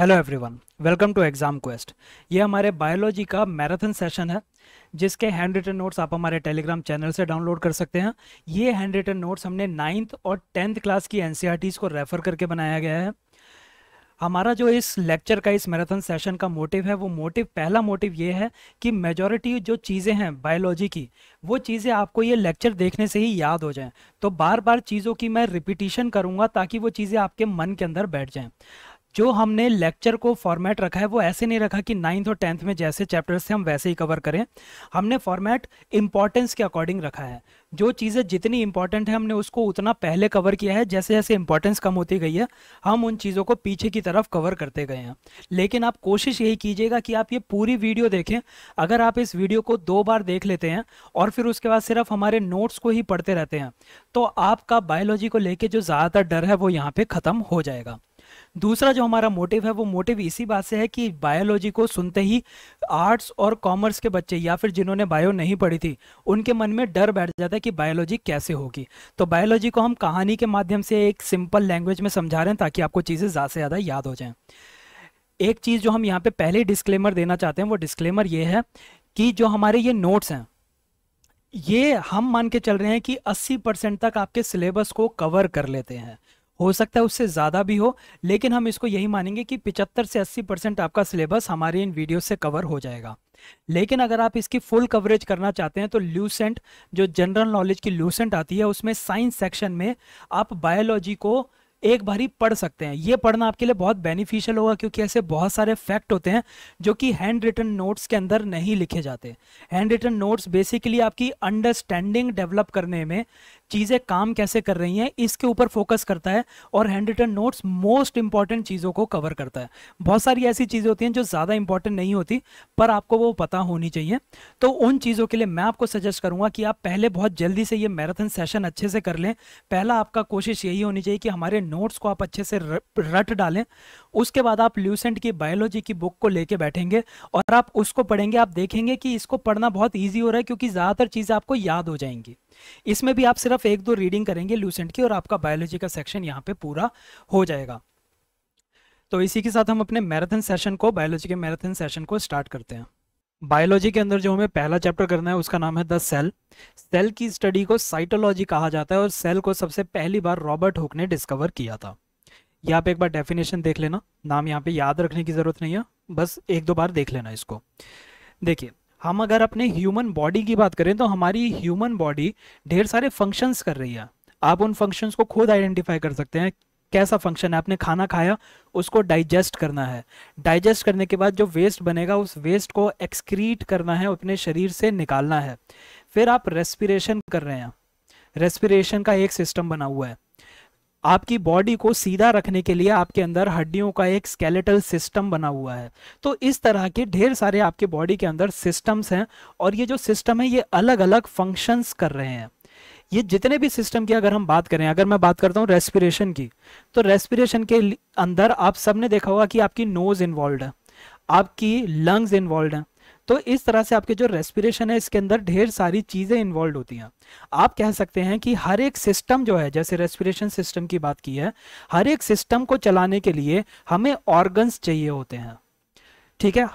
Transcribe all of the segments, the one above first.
Hello everyone welcome to exam quest ये हमारे biology का मैराथन सेशन है जिसके हैंड रिटन नोट्स आप हमारे टेलीग्राम चैनल से डाउनलोड कर सकते हैं ये हैंड रिटन नोट्स हमने नाइन्थ और टेंथ क्लास की एन e को रेफर करके बनाया गया है हमारा जो इस लेक्चर का इस मैराथन सेशन का मोटिव है वो मोटिव पहला मोटिव ये है कि मेजॉरिटी जो चीज़ें हैं बायोलॉजी की वो चीज़ें आपको ये लेक्चर देखने से ही याद हो जाएं तो बार बार चीज़ों की मैं रिपीटिशन करूँगा ताकि वो चीज़ें आपके मन के अंदर बैठ जाएं जो हमने लेक्चर को फॉर्मेट रखा है वो ऐसे नहीं रखा कि नाइन्थ और टेंथ में जैसे चैप्टर्स थे हम वैसे ही कवर करें हमने फॉर्मेट इंपॉर्टेंस के अकॉर्डिंग रखा है जो चीज़ें जितनी इंपॉर्टेंट है हमने उसको उतना पहले कवर किया है जैसे जैसे इंपॉर्टेंस कम होती गई है हम उन चीज़ों को पीछे की तरफ कवर करते गए हैं लेकिन आप कोशिश यही कीजिएगा कि आप ये पूरी वीडियो देखें अगर आप इस वीडियो को दो बार देख लेते हैं और फिर उसके बाद सिर्फ हमारे नोट्स को ही पढ़ते रहते हैं तो आपका बायोलॉजी को लेकर जो ज़्यादातर डर है वो यहाँ पर ख़त्म हो जाएगा दूसरा जो हमारा मोटिव है वो मोटिव इसी बात से है कि बायोलॉजी को सुनते ही आर्ट्स और कॉमर्स के बच्चे या फिर जिन्होंने बायो नहीं पढ़ी थी उनके मन में डर बैठ जाता है कि बायोलॉजी कैसे होगी तो बायोलॉजी को हम कहानी के माध्यम से एक सिंपल लैंग्वेज में समझा रहे हैं ताकि आपको चीज़ें ज़्यादा से ज़्यादा याद हो जाएँ एक चीज़ जो हम यहाँ पर पहले डिस्क्लेमर देना चाहते हैं वो डिस्क्लेमर ये है कि जो हमारे ये नोट्स हैं ये हम मान के चल रहे हैं कि 80 परसेंट तक आपके सिलेबस को कवर कर लेते हैं हो सकता है उससे ज़्यादा भी हो लेकिन हम इसको यही मानेंगे कि 75 से 80 परसेंट आपका सिलेबस हमारे इन वीडियो से कवर हो जाएगा लेकिन अगर आप इसकी फुल कवरेज करना चाहते हैं तो ल्यूसेंट जो जनरल नॉलेज की ल्यूसेंट आती है उसमें साइंस सेक्शन में आप बायोलॉजी को एक बार ही पढ़ सकते हैं ये पढ़ना आपके लिए बहुत बेनिफिशियल होगा क्योंकि ऐसे बहुत सारे फैक्ट होते हैं जो कि हैंड रिटन नोट्स के अंदर नहीं लिखे जाते हैंड रिटन नोट्स बेसिकली आपकी अंडरस्टैंडिंग डेवलप करने में चीज़ें काम कैसे कर रही हैं इसके ऊपर फोकस करता है और hand written notes most important चीज़ों को कवर करता है बहुत सारी ऐसी चीज़ें होती हैं जो ज़्यादा इंपॉर्टेंट नहीं होती पर आपको वो पता होनी चाहिए तो उन चीज़ों के लिए मैं आपको सजेस्ट करूंगा कि आप पहले बहुत जल्दी से ये मैराथन सेशन अच्छे से कर लें पहला आपका कोशिश यही होनी चाहिए कि हमारे नोट्स को आप अच्छे से रट डालें उसके बाद आप ल्यूसेंट की बायोलॉजी की बुक को लेके बैठेंगे और आप उसको पढ़ेंगे आप देखेंगे कि इसको पढ़ना बहुत ईजी हो रहा है क्योंकि ज़्यादातर चीज़ें आपको याद हो जाएंगी इसमें भी आप सिर्फ एक दो रीडिंग करेंगे लूसेंट की और आपका बायोलॉजी का सेक्शन यहाँ पे पूरा हो जाएगा तो इसी के साथ हम अपने मैराथन सेशन को बायोलॉजी के मैराथन सेशन को स्टार्ट करते हैं बायोलॉजी के अंदर जो हमें पहला चैप्टर करना है उसका नाम है द सेल सेल की स्टडी को साइटोलॉजी कहा जाता है और सेल को सबसे पहली बार रॉबर्ट हुक ने डिस्कवर किया था यहाँ पे एक बार डेफिनेशन देख लेना नाम यहाँ पे याद रखने की ज़रूरत नहीं है बस एक दो बार देख लेना इसको देखिए हम अगर अपने ह्यूमन बॉडी की बात करें तो हमारी ह्यूमन बॉडी ढेर सारे फंक्शंस कर रही है आप उन फंक्शंस को खुद आइडेंटिफाई कर सकते हैं कैसा फंक्शन है आपने खाना खाया उसको डाइजेस्ट करना है डाइजेस्ट करने के बाद जो वेस्ट बनेगा उस वेस्ट को एक्सक्रीट करना है अपने शरीर से निकालना है फिर आप रेस्पिरेशन कर रहे हैं रेस्पिरेशन का एक सिस्टम बना हुआ है आपकी बॉडी को सीधा रखने के लिए आपके अंदर हड्डियों का एक स्केलेटल सिस्टम बना हुआ है तो इस तरह के ढेर सारे आपके बॉडी के अंदर सिस्टम्स हैं और ये जो सिस्टम है ये अलग अलग फंक्शंस कर रहे हैं ये जितने भी सिस्टम की अगर हम बात करें अगर मैं बात करता हूँ रेस्पिरेशन की तो रेस्पिरेशन के अंदर आप सबने देखा होगा कि आपकी नोज इन्वॉल्व है आपकी लंग्स इन्वॉल्व हैं तो इस तरह से आपके जो रेस्पिरेशन है इसके अंदर ढेर सारी चीज़ें इन्वॉल्व होती हैं आप कह सकते हैं कि हर एक सिस्टम जो है जैसे रेस्पिरेशन सिस्टम की बात की है हर एक सिस्टम को चलाने के लिए हमें ऑर्गन्स चाहिए होते हैं ठीक है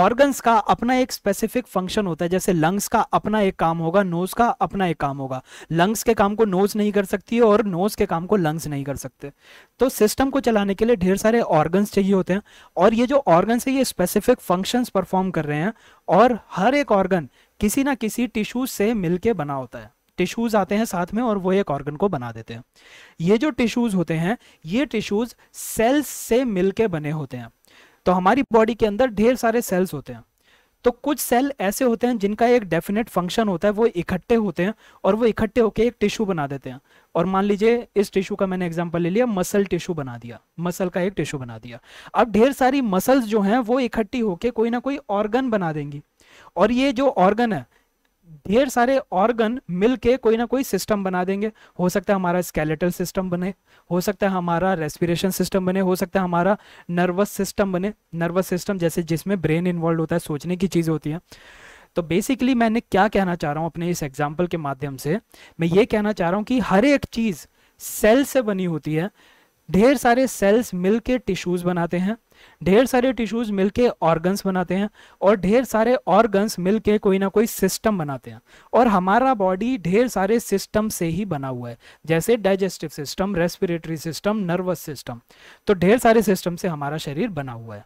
ऑर्गन्स का अपना एक स्पेसिफिक फंक्शन होता है जैसे लंग्स का अपना एक काम होगा नोज का अपना एक काम होगा लंग्स के काम को नोज नहीं कर सकती और नोज के काम को लंग्स नहीं कर सकते तो सिस्टम को चलाने के लिए ढेर सारे ऑर्गन्स चाहिए होते हैं और ये जो ऑर्गन्स है ये स्पेसिफिक फंक्शंस परफॉर्म कर रहे हैं और हर एक ऑर्गन किसी ना किसी टिश्यूज से मिलकर बना होता है टिश्यूज आते हैं साथ में और वो एक ऑर्गन को बना देते हैं ये जो टिश्यूज होते हैं ये टिश्यूज सेल्स से मिलकर बने होते हैं तो हमारी बॉडी के अंदर ढेर सारे सेल्स होते हैं तो कुछ सेल ऐसे होते हैं जिनका एक डेफिनेट फंक्शन होता है वो इकट्ठे होते हैं और वो इकट्ठे होकर एक टिश्यू बना देते हैं और मान लीजिए इस टिश्यू का मैंने एग्जांपल ले लिया मसल टिश्यू बना दिया मसल का एक टिश्यू बना दिया अब ढेर सारी मसल्स जो हैं वो इकट्ठी होकर कोई ना कोई ऑर्गन बना देंगी और ये जो ऑर्गन है ढेर सारे ऑर्गन मिलके कोई ना कोई सिस्टम बना देंगे हो सकता है हमारा स्केलेटल सिस्टम बने हो सकता है हमारा रेस्पिरेशन सिस्टम बने हो सकता है हमारा नर्वस सिस्टम बने नर्वस सिस्टम जैसे जिसमें ब्रेन इन्वॉल्व होता है सोचने की चीज़ होती है तो बेसिकली मैंने क्या कहना चाह रहा हूँ अपने इस एग्जाम्पल के माध्यम से मैं ये कहना चाह रहा हूँ कि हर एक चीज़ सेल से बनी होती है ढेर सारे सेल्स मिलके टिश्यूज बनाते हैं ढेर सारे टिश्यूज मिलके ऑर्गन्स बनाते हैं और ढेर सारे ऑर्गन्स मिलके कोई ना कोई सिस्टम बनाते हैं और हमारा बॉडी ढेर सारे सिस्टम से ही बना हुआ है जैसे digestive system respiratory system nervous system तो ढेर सारे सिस्टम से हमारा शरीर बना हुआ है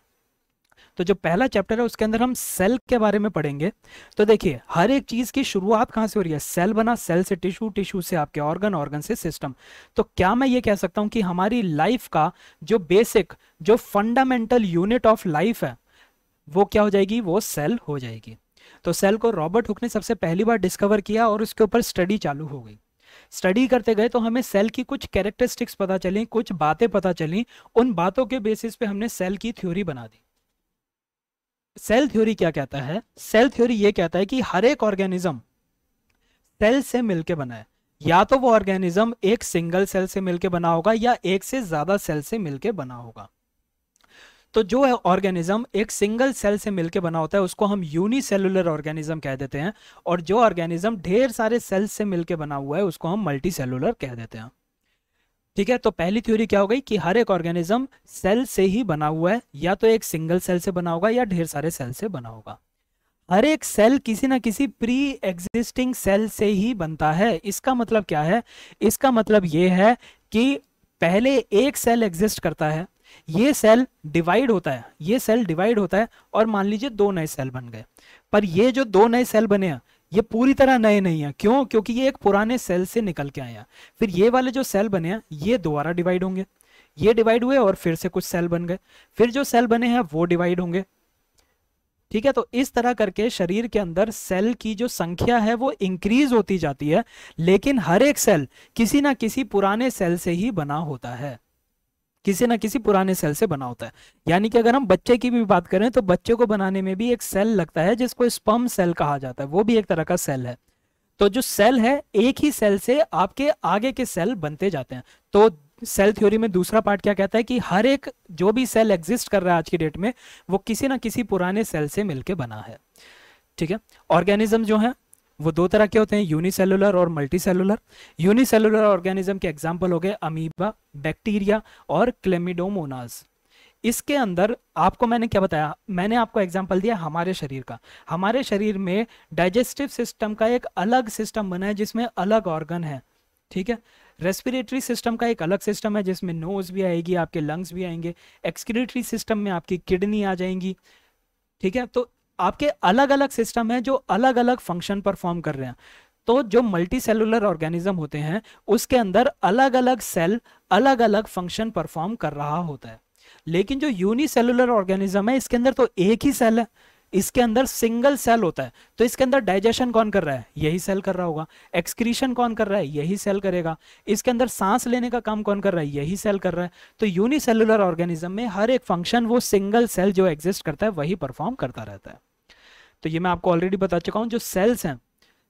तो जो पहला चैप्टर है उसके अंदर हम सेल के बारे में पढ़ेंगे तो देखिए हर एक चीज़ की शुरुआत कहाँ से हो रही है सेल बना सेल से टिश्यू टिश्यू से आपके ऑर्गन ऑर्गन से सिस्टम तो क्या मैं ये कह सकता हूँ कि हमारी लाइफ का जो बेसिक जो फंडामेंटल यूनिट ऑफ लाइफ है वो क्या हो जाएगी वो सेल हो जाएगी तो सेल को रॉबर्ट हुक ने सबसे पहली बार डिस्कवर किया और उसके ऊपर स्टडी चालू हो गई स्टडी करते गए तो हमें सेल की कुछ कैरेक्टरिस्टिक्स पता चली कुछ बातें पता चली उन बातों के बेसिस पे हमने सेल की थ्योरी बना दी सेल थ्योरी क्या कहता है सेल थ्योरी ये कहता है कि हर एक ऑर्गेनिज्म सेल से मिलके बना है या तो वो ऑर्गेनिज्म एक सिंगल सेल से मिलके बना होगा या एक से ज्यादा सेल से मिलके बना होगा तो जो है ऑर्गेनिज्म एक सिंगल सेल से मिलके बना होता है उसको हम यूनिसेलुलर ऑर्गेनिज्म कह देते हैं और जो ऑर्गेनिज्म ढेर सारे सेल से मिलके बना हुआ है उसको हम मल्टी कह देते हैं ठीक है तो पहली थ्योरी क्या हो गई कि हर एक ऑर्गेनिज्म सेल से ही बना हुआ है या तो एक सिंगल सेल से बना होगा या ढेर सारे सेल से बना होगा हर एक सेल किसी ना किसी प्री एग्जिस्टिंग सेल से ही बनता है इसका मतलब क्या है इसका मतलब ये है कि पहले एक सेल एग्जिस्ट करता है ये सेल डिवाइड होता है ये सेल डिवाइड होता है और मान लीजिए दो नए सेल बन गए पर ये जो दो नए सेल बने हैं ये पूरी तरह नए नहीं है क्यों क्योंकि ये एक पुराने सेल से निकल के आया फिर ये वाले जो सेल बने हैं ये दोबारा डिवाइड होंगे ये डिवाइड हुए और फिर से कुछ सेल बन गए फिर जो सेल बने हैं वो डिवाइड होंगे ठीक है तो इस तरह करके शरीर के अंदर सेल की जो संख्या है वो इंक्रीज होती जाती है लेकिन हर एक सेल किसी ना किसी पुराने सेल से ही बना होता है किसी ना किसी पुराने सेल से बना होता है यानी कि अगर हम बच्चे की भी बात करें तो बच्चे को बनाने में भी एक सेल लगता है जिसको स्पम सेल कहा जाता है वो भी एक तरह का सेल है तो जो सेल है एक ही सेल से आपके आगे के सेल बनते जाते हैं तो सेल थ्योरी में दूसरा पार्ट क्या कहता है कि हर एक जो भी सेल एग्जिस्ट कर रहा है आज की डेट में वो किसी ना किसी पुराने सेल से मिलकर बना है ठीक है ऑर्गेनिज्म जो है वो दो तरह के होते हैं यूनिसेलुलर और मल्टीसेलुलर यूनिसेलुलर ऑर्गेनिज्म के एग्जाम्पल हो गए अमीबा बैक्टीरिया और क्लेमिडोमोनास इसके अंदर आपको मैंने क्या बताया मैंने आपको एग्जाम्पल दिया हमारे शरीर का हमारे शरीर में डाइजेस्टिव सिस्टम का एक अलग सिस्टम बना है जिसमें अलग ऑर्गन है ठीक है रेस्पिरेटरी सिस्टम का एक अलग सिस्टम है जिसमें नोज भी आएगी आपके लंग्स भी आएंगे एक्सक्रीटरी सिस्टम में आपकी किडनी आ जाएंगी ठीक है तो आपके अलग अलग सिस्टम है जो अलग अलग फंक्शन परफॉर्म कर रहे हैं तो जो मल्टी सेलुलर ऑर्गेनिज्म होते हैं उसके अंदर अलग अलग सेल अलग अलग फंक्शन परफॉर्म कर रहा होता है लेकिन जो यूनिसेलुलर ऑर्गेनिज्म है इसके अंदर तो एक ही सेल है इसके अंदर सिंगल सेल होता है तो इसके अंदर डाइजेशन कौन कर रहा है यही सेल कर रहा होगा एक्सक्रीशन कौन कर रहा है यही सेल करेगा इसके अंदर सांस लेने का काम कौन कर रहा है यही सेल कर रहा है तो यूनिसेलुलर ऑर्गेनिज्म में हर एक फंक्शन वो सिंगल सेल जो एग्जिस्ट करता है वही परफॉर्म करता रहता है तो ये मैं आपको ऑलरेडी बता चुका हूं जो सेल्स हैं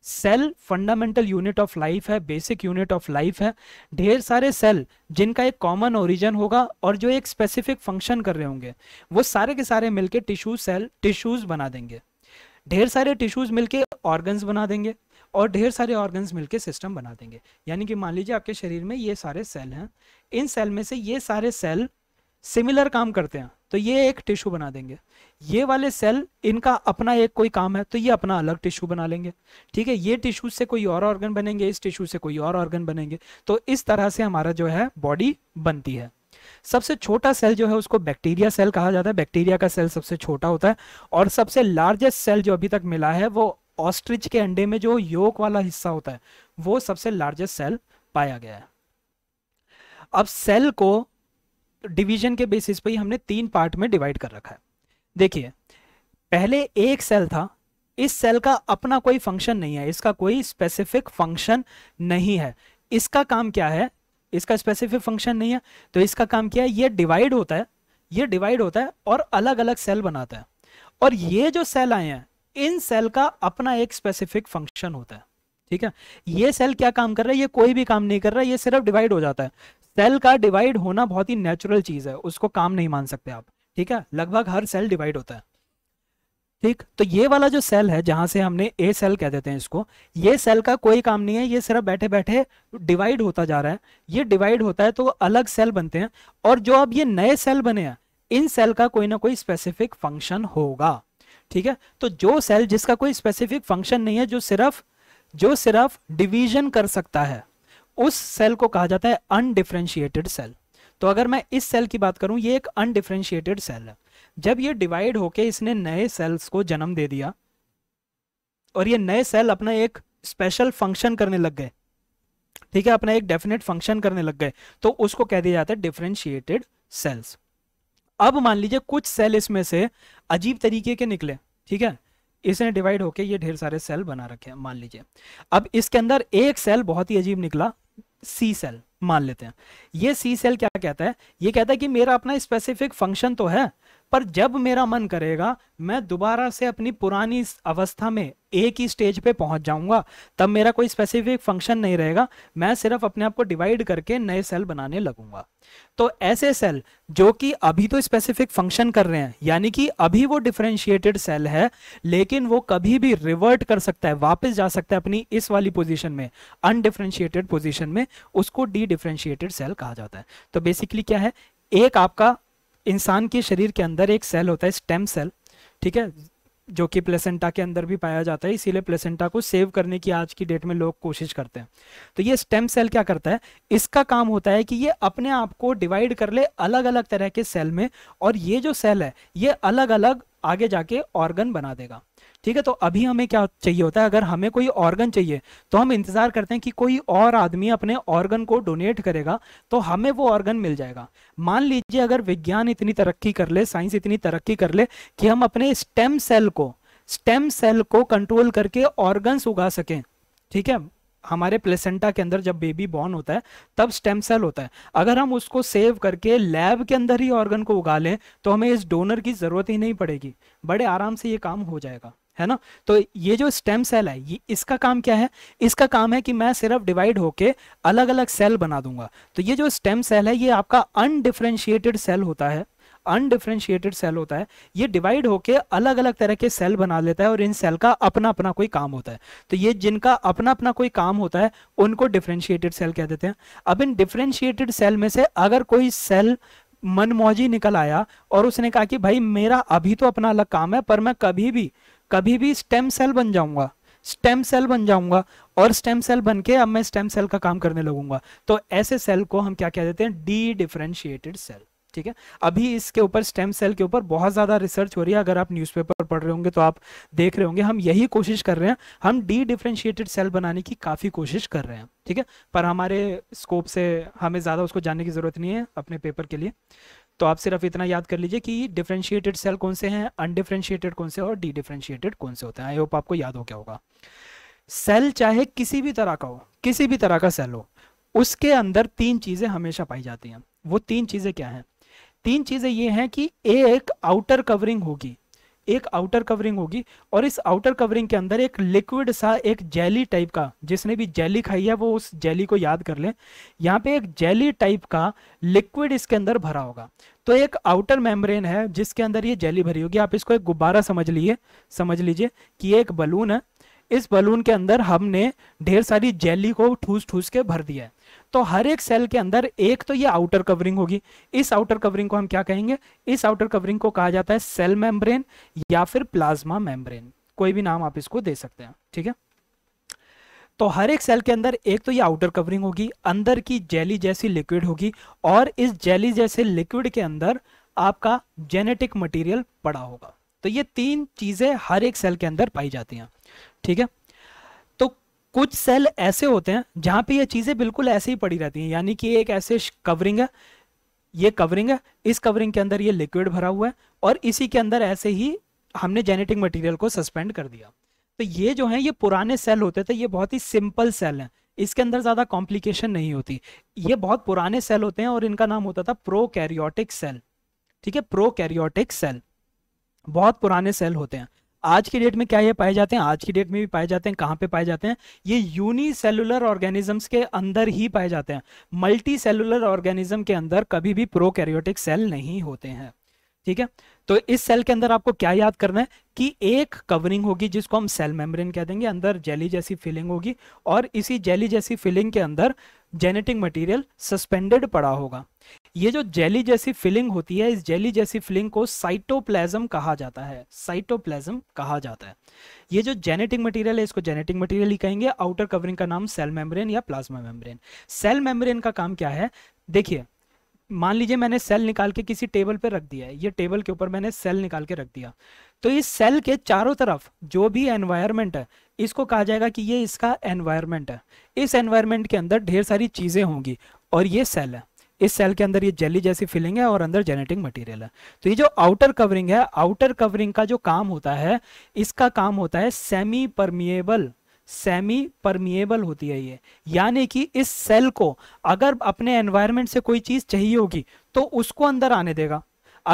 cell fundamental unit of life है बेसिक यूनिट ऑफ लाइफ है ढेर सारे सेल जिनका एक कॉमन ओरिजन होगा और जो एक स्पेसिफिक फंक्शन कर रहे होंगे वो सारे के सारे मिलके टिश्यू सेल टिश्यूज बना देंगे ढेर सारे टिश्यूज मिलके ऑर्गन्स बना देंगे और ढेर सारे ऑर्गन्स मिलके सिस्टम बना देंगे यानी कि मान लीजिए आपके शरीर में ये सारे सेल हैं इन सेल में से ये सारे सेल सिमिलर काम करते हैं तो ये एक टिश्यू बना देंगे ये वाले सेल इनका अपना एक कोई काम है तो ये अपना अलग टिश्यू बना लेंगे ठीक है ये टिश्यू से कोई और ऑर्गन बनेंगे इस टिश्यू से कोई और ऑर्गन बनेंगे तो इस तरह से हमारा जो है बॉडी बनती है सबसे छोटा सेल जो है उसको बैक्टीरिया सेल कहा जाता है बैक्टीरिया का सेल सबसे छोटा होता है और सबसे लार्जेस्ट सेल जो अभी तक मिला है वो ऑस्ट्रिच के अंडे में जो योक वाला हिस्सा होता है वो सबसे लार्जेस्ट सेल पाया गया है अब सेल को डिवीजन के बेसिस पे ही हमने तीन पार्ट में डिवाइड कर रखा है देखिए पहले एक सेल था इस सेल का अपना कोई फंक्शन नहीं है इसका कोई स्पेसिफिक फंक्शन नहीं है इसका काम क्या है इसका स्पेसिफिक फंक्शन नहीं है तो इसका काम क्या है ये डिवाइड होता है ये डिवाइड होता है और अलग अलग सेल बनाता है और ये जो सेल आए हैं इन सेल का अपना एक स्पेसिफिक फंक्शन होता है ठीक है ये सेल क्या काम कर रहा है ये कोई भी काम नहीं कर रहा है ये सिर्फ डिवाइड हो जाता है सेल का डिवाइड होना बहुत ही नेचुरल चीज़ है उसको काम नहीं मान सकते आप ठीक है लगभग हर सेल डिवाइड होता है ठीक तो ये वाला जो सेल है जहां से हमने ए सेल कह देते हैं इसको ये सेल का कोई काम नहीं है ये सिर्फ बैठे बैठे डिवाइड होता जा रहा है ये डिवाइड होता है तो अलग सेल बनते हैं और जो अब ये नए सेल बने हैं इन सेल का कोई ना कोई स्पेसिफिक फंक्शन होगा ठीक है तो जो सेल जिसका कोई स्पेसिफिक फंक्शन नहीं है जो सिर्फ जो सिर्फ डिवीजन कर सकता है उस सेल को कहा जाता है अनडिफ्रेंशिएटेड सेल तो अगर मैं इस सेल की बात करूं ये एक अनडिफ्रेंशिएटेड सेल है जब ये डिवाइड होके इसने नए सेल्स को जन्म दे दिया और ये नए सेल अपना एक स्पेशल फंक्शन करने लग गए ठीक है अपना एक डेफिनेट फंक्शन करने लग गए तो उसको कह दिया जाता है डिफ्रेंशिएटेड सेल्स अब मान लीजिए कुछ सेल इसमें से अजीब तरीके के निकले ठीक है इसने डिवाइड होकर ये ढेर सारे सेल बना रखे हैं मान लीजिए अब इसके अंदर एक सेल बहुत ही अजीब निकला सी सेल मान लेते हैं ये सी सेल क्या कहता है ये कहता है कि मेरा अपना स्पेसिफिक फंक्शन तो है पर जब मेरा मन करेगा मैं दोबारा से अपनी पुरानी अवस्था में एक ही स्टेज पे पहुंच जाऊंगा तब मेरा कोई स्पेसिफिक फंक्शन नहीं रहेगा मैं सिर्फ अपने आप को डिवाइड करके नए सेल बनाने लगूंगा तो ऐसे सेल जो कि अभी तो स्पेसिफिक फंक्शन कर रहे हैं यानी कि अभी वो डिफ्रेंशिएटेड सेल है लेकिन वो कभी भी रिवर्ट कर सकता है वापस जा सकता है अपनी इस वाली पोजिशन में अनडिफ्रेंशिएटेड पोजिशन में उसको डी डिफ्रेंशिएटेड सेल कहा जाता है तो बेसिकली क्या है एक आपका इंसान के शरीर के अंदर एक सेल होता है स्टेम सेल ठीक है जो कि प्लेसेंटा के अंदर भी पाया जाता है इसीलिए प्लेसेंटा को सेव करने की आज की डेट में लोग कोशिश करते हैं तो ये स्टेम सेल क्या करता है इसका काम होता है कि ये अपने आप को डिवाइड कर ले अलग अलग तरह के सेल में और ये जो सेल है ये अलग अलग आगे जाके ऑर्गन बना देगा ठीक है तो अभी हमें क्या चाहिए होता है अगर हमें कोई ऑर्गन चाहिए तो हम इंतजार करते हैं कि कोई और आदमी अपने ऑर्गन को डोनेट करेगा तो हमें वो ऑर्गन मिल जाएगा मान लीजिए अगर विज्ञान इतनी तरक्की कर ले साइंस इतनी तरक्की कर ले कि हम अपने स्टेम सेल को स्टेम सेल को कंट्रोल करके ऑर्गन उगा सकें ठीक है हमारे प्लेसेंटा के अंदर जब बेबी बॉर्न होता है तब स्टेम सेल होता है अगर हम उसको सेव करके लैब के अंदर ही ऑर्गन को उगा लें तो हमें इस डोनर की ज़रूरत ही नहीं पड़ेगी बड़े आराम से ये काम हो जाएगा है ना तो ये जो स्टेम सेल है ये इसका काम क्या है इसका काम है कि मैं सिर्फ डिवाइड होके अलग अलग सेल बना दूंगा तो ये जो स्टेम सेल है ये आपका अनडिफ्रेंशिएटेड सेल होता है अनडिफ्रेंशिएटेड सेल होता है ये डिवाइड होके अलग अलग तरह के सेल बना लेता है और इन सेल का अपना अपना कोई काम होता है तो ये जिनका अपना अपना कोई काम होता है उनको डिफ्रेंशिएटेड सेल कह देते हैं अब इन डिफ्रेंशिएटेड सेल में से अगर कोई सेल मनमौजी निकल आया और उसने कहा कि भाई मेरा अभी तो अपना अलग काम है पर मैं कभी भी कभी भी स्टेम सेल बन जाऊंगा स्टेम सेल बन जाऊंगा और स्टेम सेल बन के अब मैं स्टेम सेल का काम करने लगूंगा तो ऐसे सेल को हम क्या कह देते हैं डी डिफ्रेंशिएटेड सेल ठीक है अभी इसके ऊपर स्टेम सेल के ऊपर बहुत ज़्यादा रिसर्च हो रही है अगर आप न्यूज़पेपर पढ़ रहे होंगे तो आप देख रहे होंगे हम यही कोशिश कर रहे हैं हम डी डिफ्रेंशिएटेड सेल बनाने की काफ़ी कोशिश कर रहे हैं ठीक है पर हमारे स्कोप से हमें ज़्यादा उसको जानने की ज़रूरत नहीं है अपने पेपर के लिए तो आप सिर्फ इतना याद कर लीजिए कि डिफ्रेंशिएटेड सेल कौन से हैं अनडिफ्रेंशिएटेड कौन से और डी डिफ्रेंशिएटेड कौन से होते हैं आई होप आपको याद हो क्या होगा सेल चाहे किसी भी तरह का हो किसी भी तरह का सेल हो उसके अंदर तीन चीज़ें हमेशा पाई जाती हैं वो तीन चीज़ें क्या हैं तीन चीज़ें ये हैं कि एक आउटर कवरिंग होगी एक आउटर कवरिंग होगी और इस आउटर कवरिंग के अंदर एक लिक्विड सा एक जेली टाइप का जिसने भी जेली खाई है वो उस जेली को याद कर लें यहाँ पे एक जेली टाइप का लिक्विड इसके अंदर भरा होगा तो एक आउटर मेम्ब्रेन है जिसके अंदर ये जेली भरी होगी आप इसको एक गुब्बारा समझ लीजिए समझ लीजिए कि ये एक बलून है इस बलून के अंदर हमने ढेर सारी जेली को ठूस ठूस के भर दिया है तो हर एक सेल के अंदर एक तो ये आउटर कवरिंग होगी इस आउटर कवरिंग को हम क्या कहेंगे इस आउटर कवरिंग को कहा जाता है सेल मेम्ब्रेन या फिर प्लाज्मा मेम्ब्रेन कोई भी नाम आप इसको दे सकते हैं ठीक है तो हर एक सेल के अंदर एक तो ये आउटर कवरिंग होगी अंदर की जेली जैसी लिक्विड होगी और इस जेली जैसे लिक्विड के अंदर आपका जेनेटिक मटेरियल पड़ा होगा तो ये तीन चीजें हर एक सेल के अंदर पाई जाती हैं ठीक है थीके? कुछ सेल ऐसे होते हैं जहाँ पे ये चीज़ें बिल्कुल ऐसे ही पड़ी रहती हैं यानी कि एक ऐसे कवरिंग है ये कवरिंग है इस कवरिंग के अंदर ये लिक्विड भरा हुआ है और इसी के अंदर ऐसे ही हमने जेनेटिक मटेरियल को सस्पेंड कर दिया तो ये जो है ये पुराने सेल होते थे ये बहुत ही सिंपल सेल हैं इसके अंदर ज़्यादा कॉम्प्लिकेशन नहीं होती ये बहुत पुराने सेल होते हैं और इनका नाम होता था प्रो सेल ठीक है प्रो सेल बहुत पुराने सेल होते हैं आज की डेट में क्या ये पाए जाते हैं आज की डेट में भी पाए जाते हैं कहाँ पे पाए जाते हैं ये यूनिसेलुलर ऑर्गेनिजम्स के अंदर ही पाए जाते हैं मल्टी सेलुलर ऑर्गेनिज्म के अंदर कभी भी प्रोकैरियोटिक सेल नहीं होते हैं ठीक है तो इस सेल के अंदर आपको क्या याद करना है कि एक कवरिंग होगी जिसको हम सेल मेम्ब्रेन कह देंगे अंदर जेली जैसी फिलिंग होगी और इसी जेली जैसी फिलिंग के अंदर जेनेटिक मटेरियल सस्पेंडेड पड़ा होगा ये जो जेली जैसी फिलिंग होती है इस जेली जैसी फिलिंग को साइटोप्लाज्म कहा जाता है साइटोप्लाज्म कहा जाता है ये जो जेनेटिक मटेरियल है इसको जेनेटिक मटेरियल ही कहेंगे आउटर कवरिंग का नाम सेल मेम्ब्रेन या प्लाज्मा मेम्ब्रेन सेल मेम्ब्रेन का काम क्या है देखिए मान लीजिए मैंने सेल निकाल के किसी टेबल पर रख दिया है ये टेबल के ऊपर मैंने सेल निकाल के रख दिया तो इस सेल के चारों तरफ जो भी एनवायरमेंट है इसको कहा जाएगा कि ये इसका एनवायरमेंट है इस एनवायरमेंट के अंदर ढेर सारी चीज़ें होंगी और ये सेल है इस सेल के अंदर ये जेली जैसी फिलिंग है और अंदर जेनेटिक मटेरियल है तो ये जो आउटर कवरिंग है आउटर कवरिंग का जो काम होता है इसका काम होता है सेमी परमिएबल सेमी परमिएबल होती है ये यानी कि इस सेल को अगर अपने एनवायरनमेंट से कोई चीज़ चाहिए होगी तो उसको अंदर आने देगा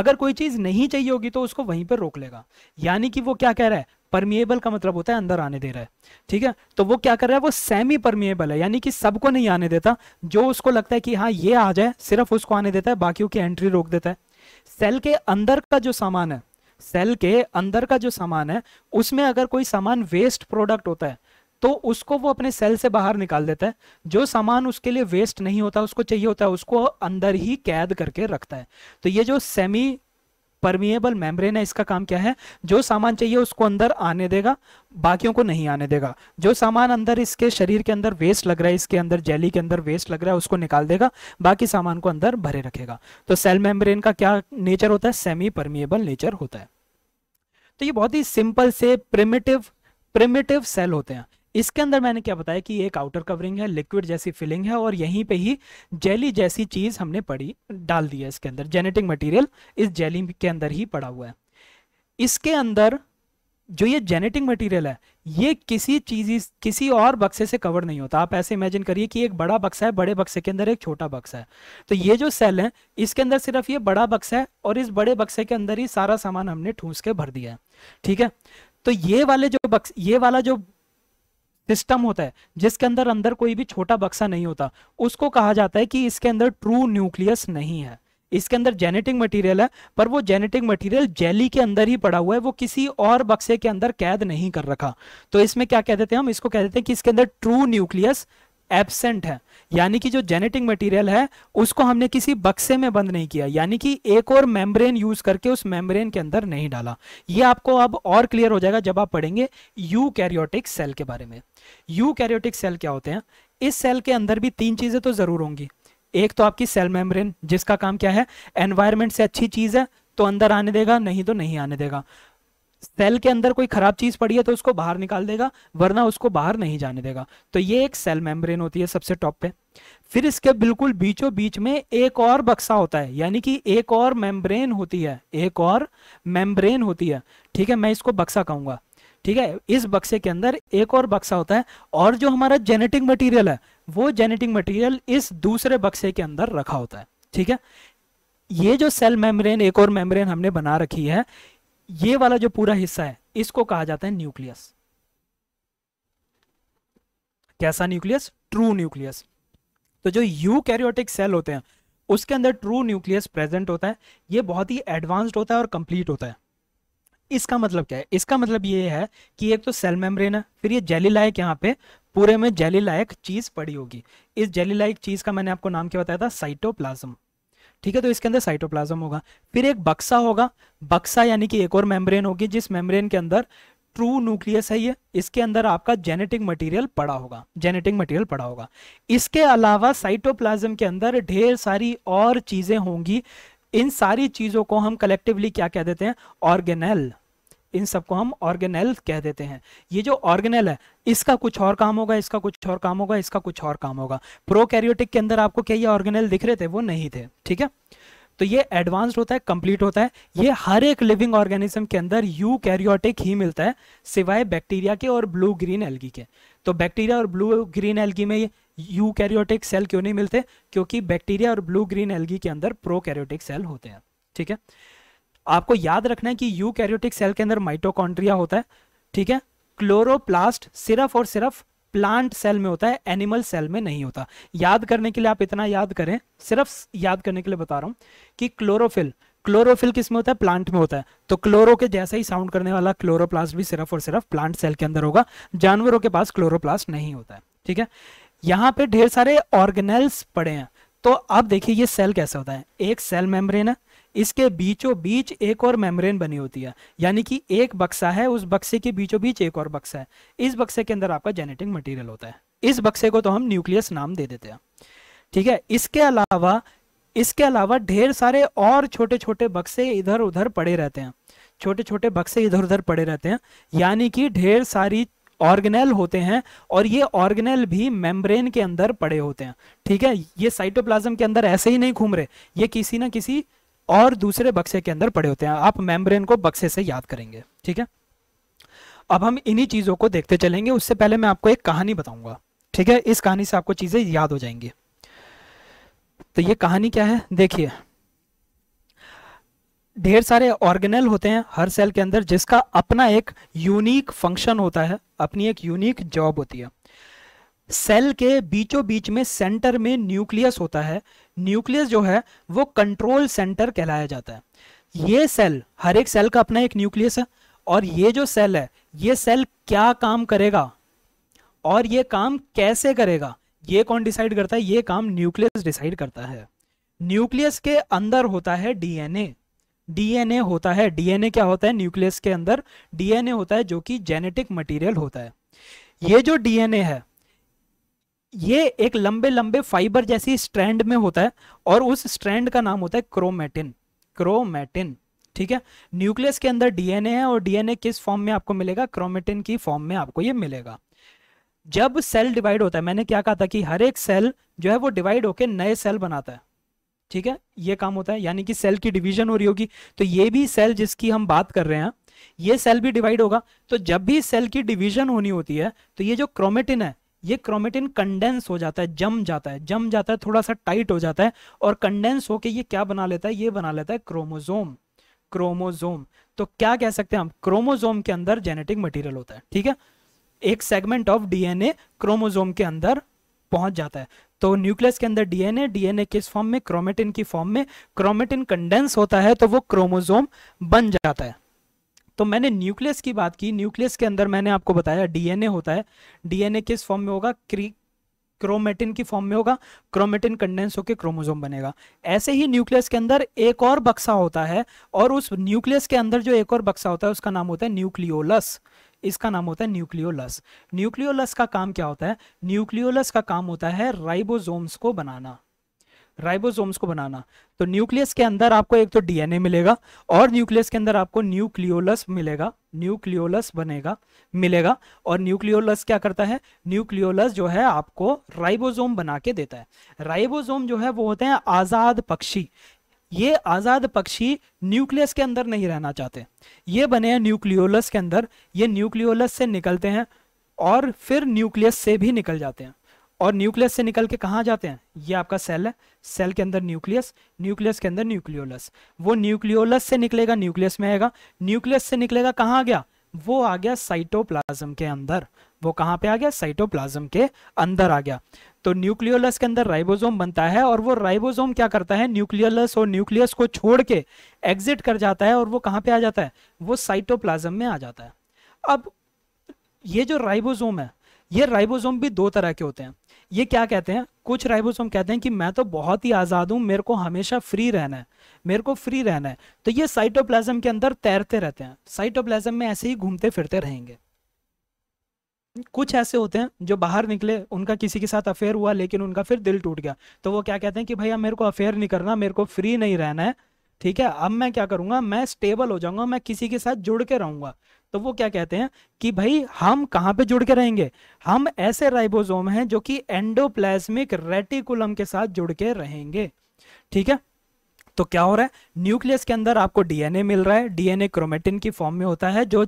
अगर कोई चीज़ नहीं चाहिए होगी तो उसको वहीं पर रोक लेगा यानी कि वो क्या कह रहा है परमिएबल का मतलब होता है अंदर आने दे रहा है ठीक है तो वो क्या कर रहा है वो सेमी परमिएबल है यानी कि सबको नहीं आने देता जो उसको लगता है कि हाँ ये आ जाए सिर्फ उसको आने देता है बाकी की एंट्री रोक देता है सेल के अंदर का जो सामान है सेल के अंदर का जो सामान है उसमें अगर कोई सामान वेस्ट प्रोडक्ट होता है तो उसको वो अपने सेल से बाहर निकाल देता है जो सामान उसके लिए वेस्ट नहीं होता उसको चाहिए होता है उसको अंदर ही कैद करके रखता है तो ये जो सेमी परमिएबल मेम्ब्रेन है इसका काम क्या है जो सामान चाहिए उसको अंदर आने देगा बाकियों को नहीं आने देगा जो सामान अंदर इसके शरीर के अंदर वेस्ट लग रहा है इसके अंदर जेली के अंदर वेस्ट लग रहा है उसको निकाल देगा बाकी सामान को अंदर भरे रखेगा तो सेल मेम्ब्रेन का क्या नेचर होता है सेमी परमिएबल नेचर होता है तो ये बहुत ही सिंपल से प्रिमिटिव प्रिमिटिव सेल होते हैं इसके अंदर मैंने क्या बताया कि एक आउटर कवरिंग है लिक्विड जैसी फिलिंग है और यहीं पे ही जेली जैसी चीज़ हमने पड़ी डाल दी है इसके अंदर जेनेटिक मटेरियल इस जेली के अंदर ही पड़ा हुआ है इसके अंदर जो ये जेनेटिक मटेरियल है ये किसी चीज किसी और बक्से से कवर नहीं होता आप ऐसे इमेजिन करिए कि एक बड़ा बक्सा है बड़े बक्से के अंदर एक छोटा बक्सा है तो ये जो सेल है इसके अंदर सिर्फ ये बड़ा बक्सा है और इस बड़े बक्से के अंदर ही सारा सामान हमने ठूस के भर दिया है ठीक है तो ये वाले जो बक्स ये वाला जो सिस्टम होता है जिसके अंदर अंदर कोई भी छोटा बक्सा नहीं होता उसको कहा जाता है कि इसके अंदर ट्रू न्यूक्लियस नहीं है इसके अंदर जेनेटिक मटेरियल है पर वो जेनेटिक मटेरियल जेली के अंदर ही पड़ा हुआ है वो किसी और बक्से के अंदर कैद नहीं कर रखा तो इसमें क्या कह देते हैं हम इसको कह देते हैं कि इसके अंदर ट्रू न्यूक्लियस एबसेंट है यानी कि जो जेनेटिक मटेरियल है उसको हमने किसी बक्से में बंद नहीं किया यानी कि एक और मेम्ब्रेन यूज करके उस मेम्ब्रेन के अंदर नहीं डाला ये आपको अब और क्लियर हो जाएगा जब आप पढ़ेंगे यू सेल के बारे में यू कैरियोटिक सेल क्या होते हैं इस सेल के अंदर भी तीन चीजें तो जरूर होंगी एक तो आपकी सेल मेम्ब्रेन जिसका काम क्या है एनवायरमेंट से अच्छी चीज है तो अंदर आने देगा नहीं तो नहीं आने देगा सेल के अंदर कोई खराब चीज पड़ी है तो उसको बाहर निकाल देगा वरना उसको बाहर नहीं जाने देगा तो ये एक सेल मेम्ब्रेन होती है सबसे टॉप पे फिर इसके बिल्कुल बीचों बीच में एक और बक्सा होता है यानी कि एक और मेम्ब्रेन होती है एक और मेम्ब्रेन होती है ठीक है मैं इसको बक्सा कहूंगा ठीक है इस बक्से के अंदर एक और बक्सा होता है और जो हमारा जेनेटिक मटेरियल है वो जेनेटिक मटेरियल इस दूसरे बक्से के अंदर रखा होता है ठीक है ये जो सेल मेम्ब्रेन एक और मेम्ब्रेन हमने बना रखी है ये वाला जो पूरा हिस्सा है इसको कहा जाता है न्यूक्लियस कैसा न्यूक्लियस ट्रू न्यूक्लियस तो जो यूकैरियोटिक सेल होते हैं उसके अंदर ट्रू न्यूक्लियस प्रेजेंट होता है ये बहुत ही एडवांस्ड होता है और कंप्लीट होता है इसका मतलब क्या है इसका मतलब ये है कि एक तो सेल मेम्ब्रेन है फिर ये जेली लायक यहाँ पे पूरे में जेली लायक चीज पड़ी होगी इस जेली लायक चीज का मैंने आपको नाम क्या बताया था साइटोप्लाज्म ठीक है तो इसके अंदर साइटोप्लाज्म होगा फिर एक बक्सा होगा बक्सा यानी कि एक और मेम्ब्रेन होगी जिस मेम्ब्रेन के अंदर ट्रू न्यूक्लियस है ये इसके अंदर आपका जेनेटिक मटेरियल पड़ा होगा जेनेटिक मटेरियल पड़ा होगा इसके अलावा साइटोप्लाज्म के अंदर ढेर सारी और चीजें होंगी इन सारी चीजों को हम कलेक्टिवली क्या कह देते हैं ऑर्गेनेल इन सबको हम ऑर्गेनेल कह देते हैं ये जो ऑर्गेनेल है इसका कुछ और काम होगा इसका कुछ और काम होगा इसका कुछ और काम होगा प्रोकैरियोटिक के अंदर आपको क्या ये ऑर्गेनेल दिख रहे थे वो नहीं थे ठीक है तो ये एडवांस्ड होता है कंप्लीट होता है ये हर एक लिविंग ऑर्गेनिज्म के अंदर यू कैरियोटिक ही मिलता है सिवाय बैक्टीरिया के और ब्लू ग्रीन एल्गी के तो बैक्टीरिया और ब्लू ग्रीन एल्गी में यू कैरियोटिक सेल क्यों नहीं मिलते क्योंकि बैक्टीरिया और ब्लू ग्रीन एल्गी के अंदर प्रो सेल होते हैं ठीक है आपको याद रखना है कि यू कैरियोटिक सेल के अंदर माइटोकॉन्ड्रिया होता है ठीक है क्लोरोप्लास्ट सिर्फ और सिर्फ प्लांट सेल में होता है एनिमल सेल में नहीं होता याद करने के लिए आप इतना याद करें सिर्फ याद करने के लिए बता रहा हूं कि क्लोरोफिल क्लोरोफिल किस में होता है प्लांट में होता है तो क्लोरो के जैसा ही साउंड करने वाला क्लोरोप्लास्ट भी सिर्फ और सिर्फ प्लांट सेल के अंदर होगा जानवरों के पास क्लोरोप्लास्ट नहीं होता है ठीक है यहाँ पे ढेर सारे ऑर्गेनल्स पड़े हैं तो आप देखिए ये सेल कैसे होता है एक सेल मेम्ब्रेन है इसके बीचों बीच एक और मेम्ब्रेन बनी होती है यानी कि एक बक्सा है उस बक्से के बीचों बीच एक और बक्सा है इस बक्से के अंदर आपका जेनेटिक मटेरियल होता है इस बक्से को तो हम न्यूक्लियस नाम दे देते हैं ठीक है इसके अलावा इसके अलावा ढेर सारे और छोटे छोटे बक्से इधर उधर पड़े रहते हैं छोटे छोटे बक्से इधर उधर पड़े रहते हैं यानी कि ढेर सारी ऑर्गेनेल होते हैं और ये ऑर्गेनेल भी मेम्ब्रेन के अंदर पड़े होते हैं ठीक है ये साइटोप्लाज्म के अंदर ऐसे ही नहीं घूम रहे ये किसी ना किसी और दूसरे बक्से के अंदर पड़े होते हैं आप मेम्ब्रेन को बक्से से याद करेंगे ठीक है अब हम इन्हीं चीज़ों को देखते चलेंगे उससे पहले मैं आपको एक कहानी बताऊंगा ठीक है इस कहानी से आपको चीज़ें याद हो जाएंगी तो ये कहानी क्या है देखिए ढेर सारे ऑर्गेनल होते हैं हर सेल के अंदर जिसका अपना एक यूनिक फंक्शन होता है अपनी एक यूनिक जॉब होती है सेल के बीचों बीच में सेंटर में न्यूक्लियस होता है न्यूक्लियस जो है वो कंट्रोल सेंटर कहलाया जाता है ये सेल हर एक सेल का अपना एक न्यूक्लियस है और ये जो सेल है ये सेल क्या काम करेगा और ये काम कैसे करेगा ये कौन डिसाइड करता है ये काम न्यूक्लियस डिसाइड करता है न्यूक्लियस के अंदर होता है डीएनए डीएनए होता है डीएनए क्या होता है न्यूक्लियस के अंदर डीएनए होता है जो कि जेनेटिक मटेरियल होता है ये जो डीएनए है ये एक लंबे लंबे फाइबर जैसी स्ट्रैंड में होता है और उस स्ट्रैंड का नाम होता है क्रोमेटिन क्रोमेटिन ठीक है न्यूक्लियस के अंदर डीएनए है और डीएनए किस फॉर्म में आपको मिलेगा क्रोमेटिन की फॉर्म में आपको ये मिलेगा जब सेल डिवाइड होता है मैंने क्या कहा था कि हर एक सेल जो है वो डिवाइड होकर नए सेल बनाता है ठीक है ये काम होता है यानी कि सेल की डिवीजन हो रही होगी तो ये भी सेल जिसकी हम बात कर रहे हैं ये सेल भी डिवाइड होगा तो जब भी सेल की डिवीजन होनी होती है तो ये जो क्रोमेटिन है ये क्रोमेटिन कंडेंस हो जाता है जम जाता है जम जाता है थोड़ा सा टाइट हो जाता है और कंडेंस होके ये क्या बना लेता है ये बना लेता है क्रोमोजोम क्रोमोजोम तो क्या कह सकते हैं हम क्रोमोजोम के अंदर जेनेटिक मटेरियल होता है ठीक है एक सेगमेंट ऑफ डीएनए क्रोमोजोम के अंदर पहुंच जाता है तो न्यूक्लियस के अंदर डीएनए डीएनए किस फॉर्म में क्रोमेटिन की फॉर्म में क्रोमेटिन कंडेंस होता है तो वो क्रोमोजोम बन जाता है तो मैंने न्यूक्लियस की बात की न्यूक्लियस के अंदर मैंने आपको बताया डीएनए होता है डीएनए किस फॉर्म में होगा क्रोमेटिन की फॉर्म में होगा क्रोमेटिन कंडेंस होकर क्रोमोजोम बनेगा ऐसे ही न्यूक्लियस के अंदर एक और बक्सा होता है और उस न्यूक्लियस के अंदर जो एक और बक्सा होता है उसका नाम होता है न्यूक्लियोलस इसका नाम होता है न्यूक्लियोलस न्यूक्लियोलस का काम क्या होता है न्यूक्लियोलस का काम होता है राइबोजोम्स को बनाना राइबोसोम्स को बनाना तो न्यूक्लियस के अंदर आपको एक तो डीएनए मिलेगा और न्यूक्लियस के अंदर आपको न्यूक्लियोलस मिलेगा न्यूक्लियोलस बनेगा मिलेगा और न्यूक्लियोलस क्या करता है न्यूक्लियोलस जो है आपको राइबोसोम बना के देता है राइबोसोम जो है वो होते हैं आज़ाद पक्षी ये आज़ाद पक्षी न्यूक्लियस के अंदर नहीं रहना चाहते ये बने हैं न्यूक्लियोलस के अंदर ये न्यूक्लियोलस से निकलते हैं और फिर न्यूक्लियस से भी निकल जाते हैं और न्यूक्लियस से निकल के कहाँ जाते हैं ये आपका सेल है सेल के अंदर न्यूक्लियस न्यूक्लियस के अंदर न्यूक्लियोलस वो न्यूक्लियोलस से निकलेगा न्यूक्लियस में आएगा न्यूक्लियस से निकलेगा कहाँ गया वो आ गया साइटोप्लाज्म के अंदर वो कहाँ पे आ गया साइटोप्लाज्म के अंदर आ गया तो न्यूक्लियोलस के अंदर राइबोसोम बनता है और वो राइबोसोम क्या करता है न्यूक्लियोलस और न्यूक्लियस को छोड़ के एग्जिट कर जाता है और वो कहाँ पे आ जाता है वो साइटोप्लाज्म में आ जाता है अब ये जो राइबोसोम है ये राइबोसोम भी दो तरह के होते हैं ये क्या कहते हैं कुछ राइबोसोम कहते हैं कि मैं तो बहुत ही आज़ाद हूँ मेरे को हमेशा फ्री रहना है मेरे को फ्री रहना है तो ये साइटोप्लाज्म के अंदर तैरते रहते हैं साइटोप्लाज्म में ऐसे ही घूमते फिरते रहेंगे कुछ ऐसे होते हैं जो बाहर निकले उनका किसी के साथ अफेयर हुआ लेकिन उनका फिर दिल टूट गया तो वो क्या कहते हैं कि भैया मेरे को अफेयर नहीं करना मेरे को फ्री नहीं रहना है ठीक है अब मैं क्या करूंगा मैं स्टेबल हो जाऊंगा मैं किसी के साथ जुड़ के रहूंगा तो वो क्या कहते हैं कि भाई हम कहां पे जुड़ के रहेंगे हम ऐसे राइबोसोम हैं जो कि एंडोप्लाज्मिक रेटिकुलम के साथ जुड़ के रहेंगे ठीक है तो क्या हो रहा है न्यूक्लियस के अंदर आपको डीएनए मिल रहा है डीएनए क्रोमेटिन की फॉर्म में होता है जो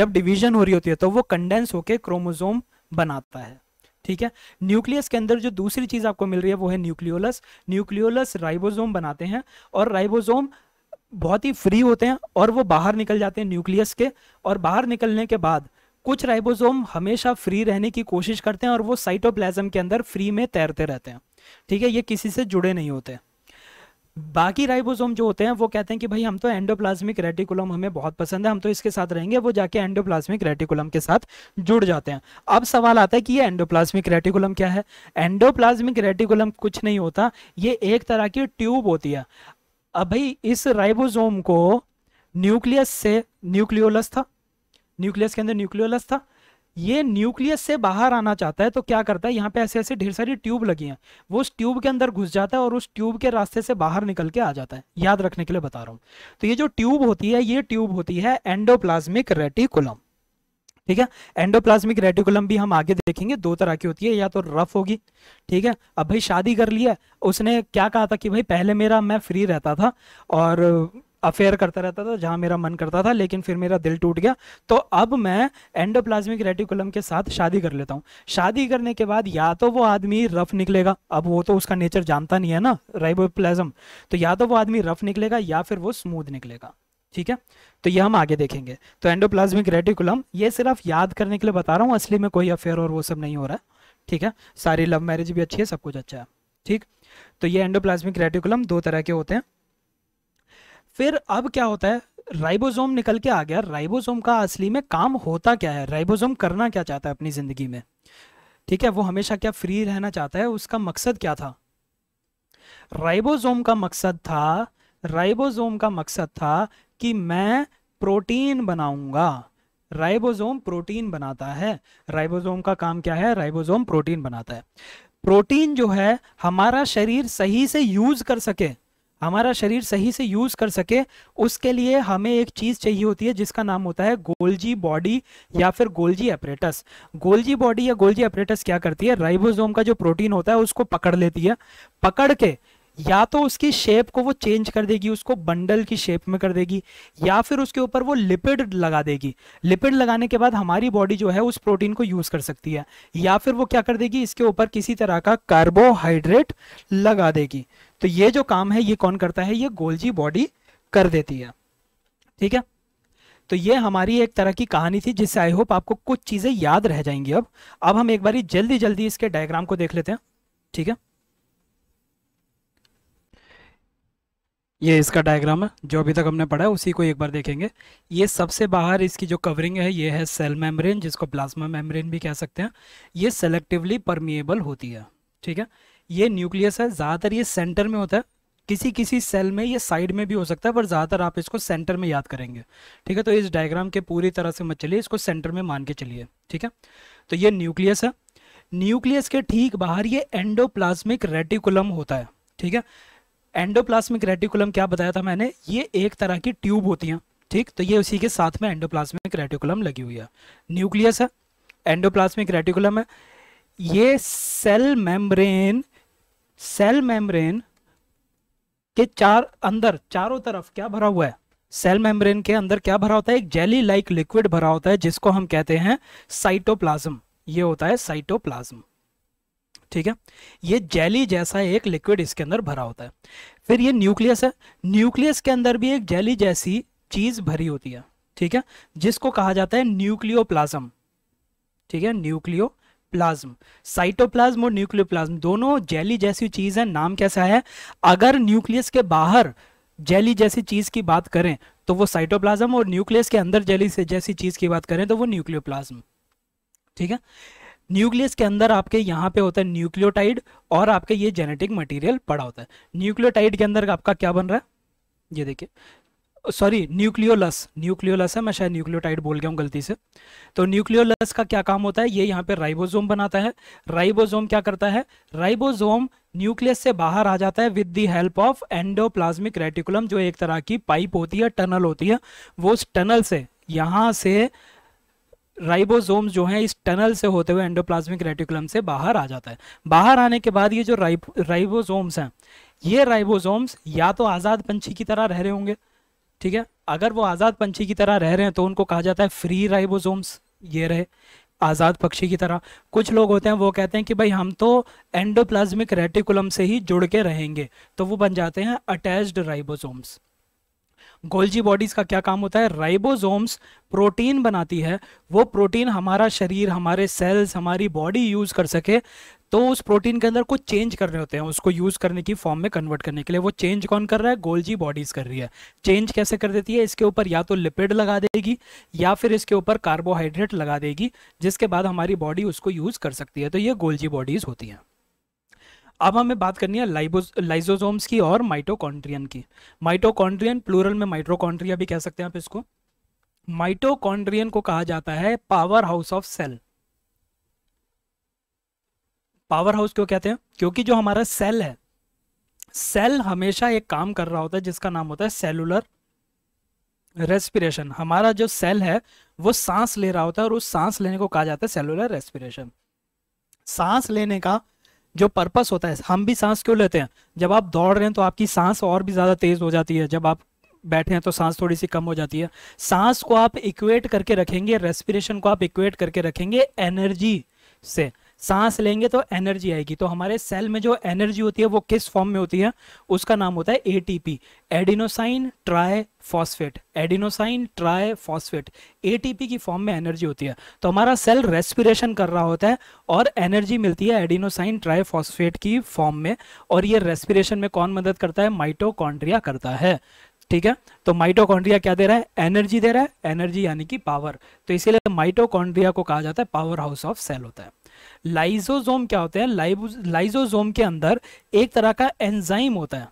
जब डिवीजन हो रही होती है तो वो कंडेंस होकर क्रोमोजोम बनाता है ठीक है न्यूक्लियस के अंदर जो दूसरी चीज आपको मिल रही है वो है न्यूक्लियोलस न्यूक्लियोलस राइबोसोम बनाते हैं और राइबोसोम बहुत ही फ्री होते हैं और वो बाहर निकल जाते हैं न्यूक्लियस के और बाहर निकलने के बाद कुछ राइबोसोम हमेशा फ्री रहने की कोशिश करते हैं और वो साइटोप्लाज्म के अंदर फ्री में तैरते रहते हैं ठीक है ये किसी से जुड़े नहीं होते बाकी राइबोसोम जो होते हैं वो कहते हैं कि भाई हम तो एंडोप्लाज्मिक रेटिकुलम हमें बहुत पसंद है हम तो इसके साथ रहेंगे वो जाके एंडोप्लाज्मिक रेटिकुलम के साथ जुड़ जाते हैं अब सवाल आता है कि ये एंडोप्लाज्मिक रेटिकुलम क्या है एंडोप्लाज्मिक रेटिकुलम कुछ नहीं होता ये एक तरह की ट्यूब होती है अब भाई इस राइबोसोम को न्यूक्लियस से न्यूक्लियोलस था न्यूक्लियस के अंदर न्यूक्लियोलस था ये न्यूक्लियस से बाहर आना चाहता है तो क्या करता है यहाँ पे ऐसे ऐसे ढेर सारी ट्यूब लगी हैं वो उस ट्यूब के अंदर घुस जाता है और उस ट्यूब के रास्ते से बाहर निकल के आ जाता है याद रखने के लिए बता रहा हूँ तो ये जो ट्यूब होती है ये ट्यूब होती है एंडोप्लाज्मिक रेटिकुलम ठीक है एंडोप्लाज्मिक रेटिकुलम भी हम आगे देखेंगे दो तरह की होती है या तो रफ होगी ठीक है अब भाई शादी कर लिया उसने क्या कहा था कि भाई पहले मेरा मैं फ्री रहता था और अफेयर करता रहता था जहां मेरा मन करता था लेकिन फिर मेरा दिल टूट गया तो अब मैं एंडोप्लाज्मिक रेटिकुलम के साथ शादी कर लेता हूँ शादी करने के बाद या तो वो आदमी रफ निकलेगा अब वो तो उसका नेचर जानता नहीं है ना राइबोप्लाज्म तो या तो वो आदमी रफ निकलेगा या फिर वो स्मूथ निकलेगा ठीक है तो ये हम आगे देखेंगे तो एंडोप्लाज्मिक रेटिकुलम ये सिर्फ याद करने के लिए बता रहा हूँ असली में कोई अफेयर और वो सब नहीं हो रहा है ठीक है सारी लव मैरिज भी अच्छी है सब कुछ अच्छा है ठीक तो ये एंडोप्लाज्मिक रेटिकुलम दो तरह के होते हैं फिर अब क्या होता है राइबोसोम निकल के आ गया राइबोसोम का असली में काम होता क्या है राइबोसोम करना क्या चाहता है अपनी ज़िंदगी में ठीक है वो हमेशा क्या फ्री रहना चाहता है उसका मकसद क्या था राइबोसोम का मकसद था राइबोसोम का मकसद था कि मैं प्रोटीन बनाऊंगा राइबोसोम प्रोटीन बनाता है राइबोसोम का काम क्या है राइबोसोम प्रोटीन बनाता है प्रोटीन जो है हमारा शरीर सही से यूज कर सके हमारा शरीर सही से यूज कर सके उसके लिए हमें एक चीज चाहिए होती है जिसका नाम होता है गोल्जी बॉडी या फिर गोल्जी एपरेटस गोल्जी बॉडी या गोल्जी एपरेटस क्या करती है राइबोसोम का जो प्रोटीन होता है उसको पकड़ लेती है पकड़ के या तो उसकी शेप को वो चेंज कर देगी उसको बंडल की शेप में कर देगी या फिर उसके ऊपर वो लिपिड लगा देगी लिपिड लगाने के बाद हमारी बॉडी जो है उस प्रोटीन को यूज कर सकती है या फिर वो क्या कर देगी इसके ऊपर किसी तरह का कार्बोहाइड्रेट लगा देगी तो ये जो काम है ये कौन करता है ये गोल्जी बॉडी कर देती है ठीक है तो ये हमारी एक तरह की कहानी थी जिससे आई होप आपको कुछ चीज़ें याद रह जाएंगी अब अब हम एक बार जल्दी जल्दी इसके डायग्राम को देख लेते हैं ठीक है ये इसका डायग्राम है जो अभी तक हमने पढ़ा है उसी को एक बार देखेंगे ये सबसे बाहर इसकी जो कवरिंग है ये है सेल मेम्ब्रेन जिसको प्लाज्मा मेम्ब्रेन भी कह सकते हैं ये सेलेक्टिवली परमिएबल होती है ठीक है ये न्यूक्लियस है ज़्यादातर ये सेंटर में होता है किसी किसी सेल में ये साइड में भी हो सकता है पर ज़्यादातर आप इसको सेंटर में याद करेंगे ठीक है तो इस डायग्राम के पूरी तरह से मत चलिए इसको सेंटर में मान के चलिए ठीक है तो ये न्यूक्लियस है न्यूक्लियस के ठीक बाहर ये एंडोप्लाज्मिक रेटिकुलम होता है ठीक है एंडोप्लाज्मिक रेटिकुलम क्या बताया था मैंने ये एक तरह की ट्यूब होती हैं ठीक तो ये उसी के साथ में एंडोप्लाज्मिक रेटिकुलम लगी हुई है न्यूक्लियस है एंडोप्लाज्मिक रेटिकुलम है ये सेल मेम्ब्रेन सेल मेम्ब्रेन के चार अंदर चारों तरफ क्या भरा हुआ है सेल मेम्ब्रेन के अंदर क्या भरा होता है एक जेली लाइक लिक्विड भरा होता है जिसको हम कहते हैं साइटोप्लाज्म ये होता है साइटोप्लाज्म ठीक है ये जेली जैसा एक लिक्विड इसके अंदर भरा होता है फिर ये न्यूक्लियस है न्यूक्लियस के अंदर भी एक जेली जैसी चीज भरी होती है ठीक है जिसको कहा जाता है न्यूक्लियो ठीक है न्यूक्लियो प्लाज्म साइटोप्लाज्म और न्यूक्लियोप्लाज्म दोनों जेली जैसी चीज है नाम कैसा है अगर न्यूक्लियस के बाहर जेली जैसी चीज की बात करें तो वो साइटोप्लाज्म और न्यूक्लियस के अंदर जेली से जैसी चीज की बात करें तो वो न्यूक्लियोप्लाज्म ठीक है न्यूक्लियस के अंदर आपके यहाँ पे होता है न्यूक्लियोटाइड और आपके ये जेनेटिक मटेरियल पड़ा होता है न्यूक्लियोटाइड के अंदर आपका क्या बन रहा है ये देखिए सॉरी न्यूक्लियोलस न्यूक्लियोलस है मैं शायद न्यूक्लियोटाइड बोल गया हूँ गलती से तो न्यूक्लियोलस का क्या काम होता है ये यहाँ पे राइबोसोम बनाता है राइबोसोम क्या करता है राइबोसोम न्यूक्लियस से बाहर आ जाता है with the help of endoplasmic reticulum जो एक तरह की पाइप होती है टनल होती है वो उस टनल से यहाँ से राइबोसोम जो है इस टनल से होते हुए एंडोप्लाज्मिक रेटिकुलम से बाहर आ जाता है बाहर आने के बाद ये जो राइबोसोम्स हैं ये राइबोसोम्स या तो आज़ाद पंछी की तरह रह रहे होंगे ठीक है अगर वो आज़ाद पंछी की तरह रह रहे हैं तो उनको कहा जाता है फ्री राइबोसोम्स ये रहे आज़ाद पक्षी की तरह कुछ लोग होते हैं वो कहते हैं कि भाई हम तो एंडोप्लाज्मिक रेटिकुलम से ही जुड़ के रहेंगे तो वो बन जाते हैं अटैच्ड राइबोसोम्स गोल्जी बॉडीज का क्या काम होता है राइबोसोम्स प्रोटीन बनाती है वो प्रोटीन हमारा शरीर हमारे सेल्स हमारी बॉडी यूज़ कर सके तो उस प्रोटीन के अंदर कुछ चेंज करने होते हैं उसको यूज़ करने की फॉर्म में कन्वर्ट करने के लिए वो चेंज कौन कर रहा है गोल्जी बॉडीज़ कर रही है चेंज कैसे कर देती है इसके ऊपर या तो लिपिड लगा देगी या फिर इसके ऊपर कार्बोहाइड्रेट लगा देगी जिसके बाद हमारी बॉडी उसको यूज़ कर सकती है तो ये गोल्जी बॉडीज़ होती हैं अब हमें बात करनी है लाइजोजोम्स की और माइटोकॉन्ड्रियन की माइटोकॉन्ड्रियन प्लूरल में माइट्रोकॉन्ड्रिया भी कह सकते हैं आप इसको माइटोकॉन्ड्रियन को कहा जाता है power house of cell power house क्यों कहते हैं क्योंकि जो हमारा सेल है सेल हमेशा एक काम कर रहा होता है जिसका नाम होता है सेलुलर रेस्पिरेशन हमारा जो सेल है वो सांस ले रहा होता है और उस सांस लेने को कहा जाता है सेलुलर रेस्पिरेशन सांस लेने का जो पर्पस होता है हम भी सांस क्यों लेते हैं जब आप दौड़ रहे हैं तो आपकी सांस और भी ज़्यादा तेज़ हो जाती है जब आप बैठे हैं तो सांस थोड़ी सी कम हो जाती है सांस को आप इक्वेट करके रखेंगे रेस्पिरेशन को आप इक्वेट करके रखेंगे एनर्जी से सांस लेंगे तो एनर्जी आएगी तो हमारे सेल में जो एनर्जी होती है वो किस फॉर्म में होती है उसका नाम होता है ATP adenosine triphosphate adenosine triphosphate ATP की फॉर्म में एनर्जी होती है तो हमारा सेल रेस्पिरेशन कर रहा होता है और एनर्जी मिलती है एडिनोसाइन ट्राई फॉस्फेट की फॉर्म में और ये रेस्पिरेशन में कौन मदद करता है माइटोकॉन्ड्रिया करता है ठीक है तो माइटोकॉन्ड्रिया क्या दे रहा है एनर्जी दे रहा है एनर्जी यानी कि पावर तो इसीलिए माइटोकॉन्ड्रिया को कहा जाता है पावर हाउस ऑफ सेल होता है लाइजोजोम क्या होते हैं लाइजोजोम के अंदर एक तरह का एंजाइम होता है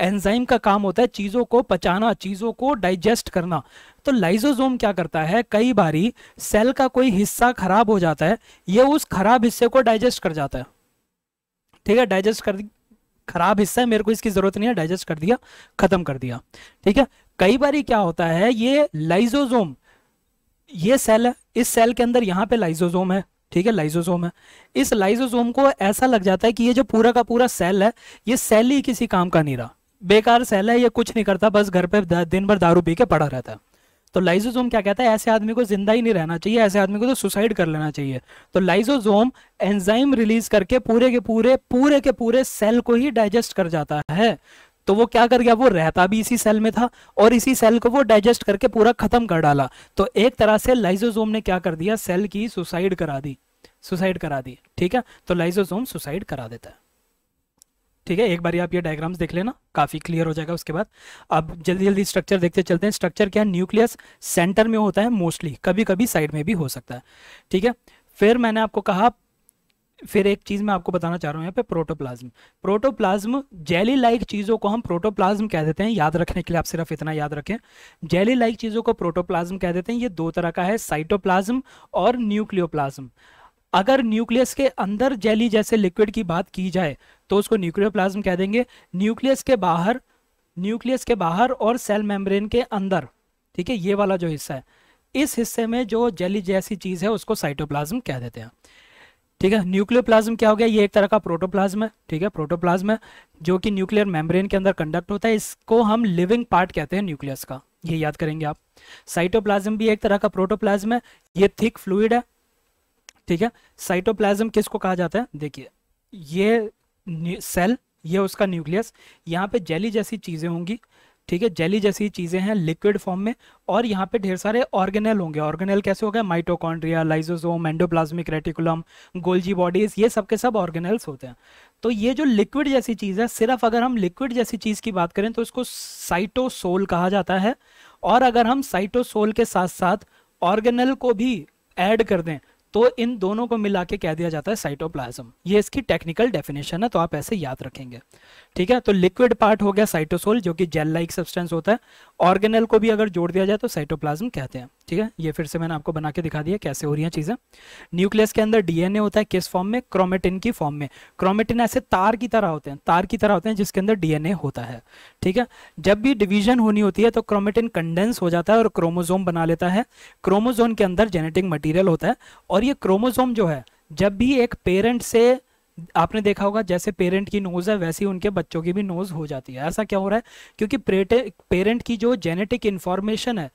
एंजाइम का काम होता है चीज़ों को पचाना चीज़ों को डाइजेस्ट करना तो लाइजोजोम क्या करता है कई बारी सेल का कोई हिस्सा खराब हो जाता है यह उस खराब हिस्से को डाइजेस्ट कर जाता है ठीक है डाइजेस्ट कर खराब हिस्सा है मेरे को इसकी ज़रूरत नहीं है डाइजेस्ट कर दिया ख़त्म कर दिया ठीक है कई बार क्या होता है ये लाइजोजोम ये सेल है इस सेल के अंदर यहां पे लाइजोजोम है ठीक है लाइजोसोम है इस लाइजोसोम को ऐसा लग जाता है कि ये जो पूरा का पूरा सेल है ये सेल ही किसी काम का नहीं रहा बेकार सेल है ये कुछ नहीं करता बस घर पे दिन भर दारू पी के पड़ा रहता है तो लाइजोजोम क्या कहता है ऐसे आदमी को जिंदा ही नहीं रहना चाहिए ऐसे आदमी को तो सुसाइड कर लेना चाहिए तो लाइजोजोम एंजाइम रिलीज करके पूरे के पूरे पूरे के पूरे सेल को ही डाइजेस्ट कर जाता है तो वो क्या कर गया वो रहता भी इसी सेल में था और इसी सेल को वो डाइजेस्ट करके पूरा खत्म कर डाला तो एक तरह से लाइजोजोम ने क्या कर दिया सेल की सुसाइड करा दी सुसाइड करा दी ठीक है तो लाइजोजोम सुसाइड करा देता है ठीक है एक बार आप ये डायग्राम्स देख लेना काफी क्लियर हो जाएगा उसके बाद अब जल्दी जल्दी स्ट्रक्चर देखते चलते हैं स्ट्रक्चर क्या है न्यूक्लियस सेंटर में होता है मोस्टली कभी कभी साइड में भी हो सकता है ठीक है फिर मैंने आपको कहा फिर एक चीज़ मैं आपको बताना चाह रहा हूँ यहाँ पे प्रोटोप्लाज्म प्रोटोप्लाज्म जेली लाइक चीज़ों को हम प्रोटोप्लाज्म कह देते हैं याद रखने के लिए आप सिर्फ इतना याद रखें जेली लाइक चीज़ों को प्रोटोप्लाज्म कह देते हैं ये दो तरह का है साइटोप्लाज्म और न्यूक्लियोप्लाज्म अगर न्यूक्लियस के अंदर जेली जैसे लिक्विड की बात की जाए तो उसको न्यूक्लियोप्लाज्म कह देंगे न्यूक्लियस के बाहर न्यूक्लियस के बाहर और सेल मेम्ब्रेन के अंदर ठीक है ये वाला जो हिस्सा है इस हिस्से में जो जेली जैसी चीज़ है उसको साइटोप्लाज्म कह देते हैं ठीक है न्यूक्लियोप्लाज्म क्या हो गया ये एक तरह का प्रोटोप्लाज्म है ठीक है प्रोटोप्लाज्म है जो कि न्यूक्लियर मेम्ब्रेन के अंदर कंडक्ट होता है इसको हम लिविंग पार्ट कहते हैं न्यूक्लियस का ये याद करेंगे आप साइटोप्लाज्म भी एक तरह का प्रोटोप्लाज्म है ये थिक फ्लूड है ठीक है साइटोप्लाज्म किसको कहा जाता है देखिए ये सेल ये उसका न्यूक्लियस यहाँ पे जेली जैसी चीज़ें होंगी ठीक है जेली जैसी चीज़ें हैं लिक्विड फॉर्म में और यहाँ पे ढेर सारे ऑर्गेनल होंगे ऑर्गेनल कैसे हो गए mitochondria lysosome endoplasmic reticulum Golgi bodies ये सब के सब ऑर्गेनल्स होते हैं तो ये जो लिक्विड जैसी चीज़ है सिर्फ अगर हम लिक्विड जैसी चीज़ की बात करें तो इसको साइटोसोल कहा जाता है और अगर हम साइटोसोल के साथ साथ ऑर्गेनल को भी एड कर दें तो इन दोनों को मिला के कह दिया जाता है साइटोप्लाज्म ये इसकी टेक्निकल डेफिनेशन है तो आप ऐसे याद रखेंगे ठीक है तो लिक्विड पार्ट हो गया साइटोसोल जो कि जेल लाइक सब्सटेंस होता है ऑर्गेनल को भी अगर जोड़ दिया जाए तो साइटोप्लाज्म कहते हैं ठीक है ये फिर से मैंने आपको बना के दिखा दिया कैसे हो रही है चीज़ें न्यूक्लियस के अंदर डीएनए होता है किस फॉर्म में क्रोमेटिन की फॉर्म में क्रोमेटिन ऐसे तार की तरह होते हैं तार की तरह होते हैं जिसके अंदर डीएनए होता है ठीक है जब भी डिवीजन होनी होती है तो क्रोमेटिन कंडेंस हो जाता है और क्रोमोजोम बना लेता है क्रोमोजोम के अंदर जेनेटिक मटीरियल होता है और ये क्रोमोसोम जो है जब भी एक पेरेंट से आपने देखा होगा जैसे पेरेंट की नोज है वैसे ही उनके बच्चों की भी नोज हो जाती है ऐसा क्या हो रहा है क्योंकि पेरेंट की जो जेनेटिक इन्फॉर्मेशन है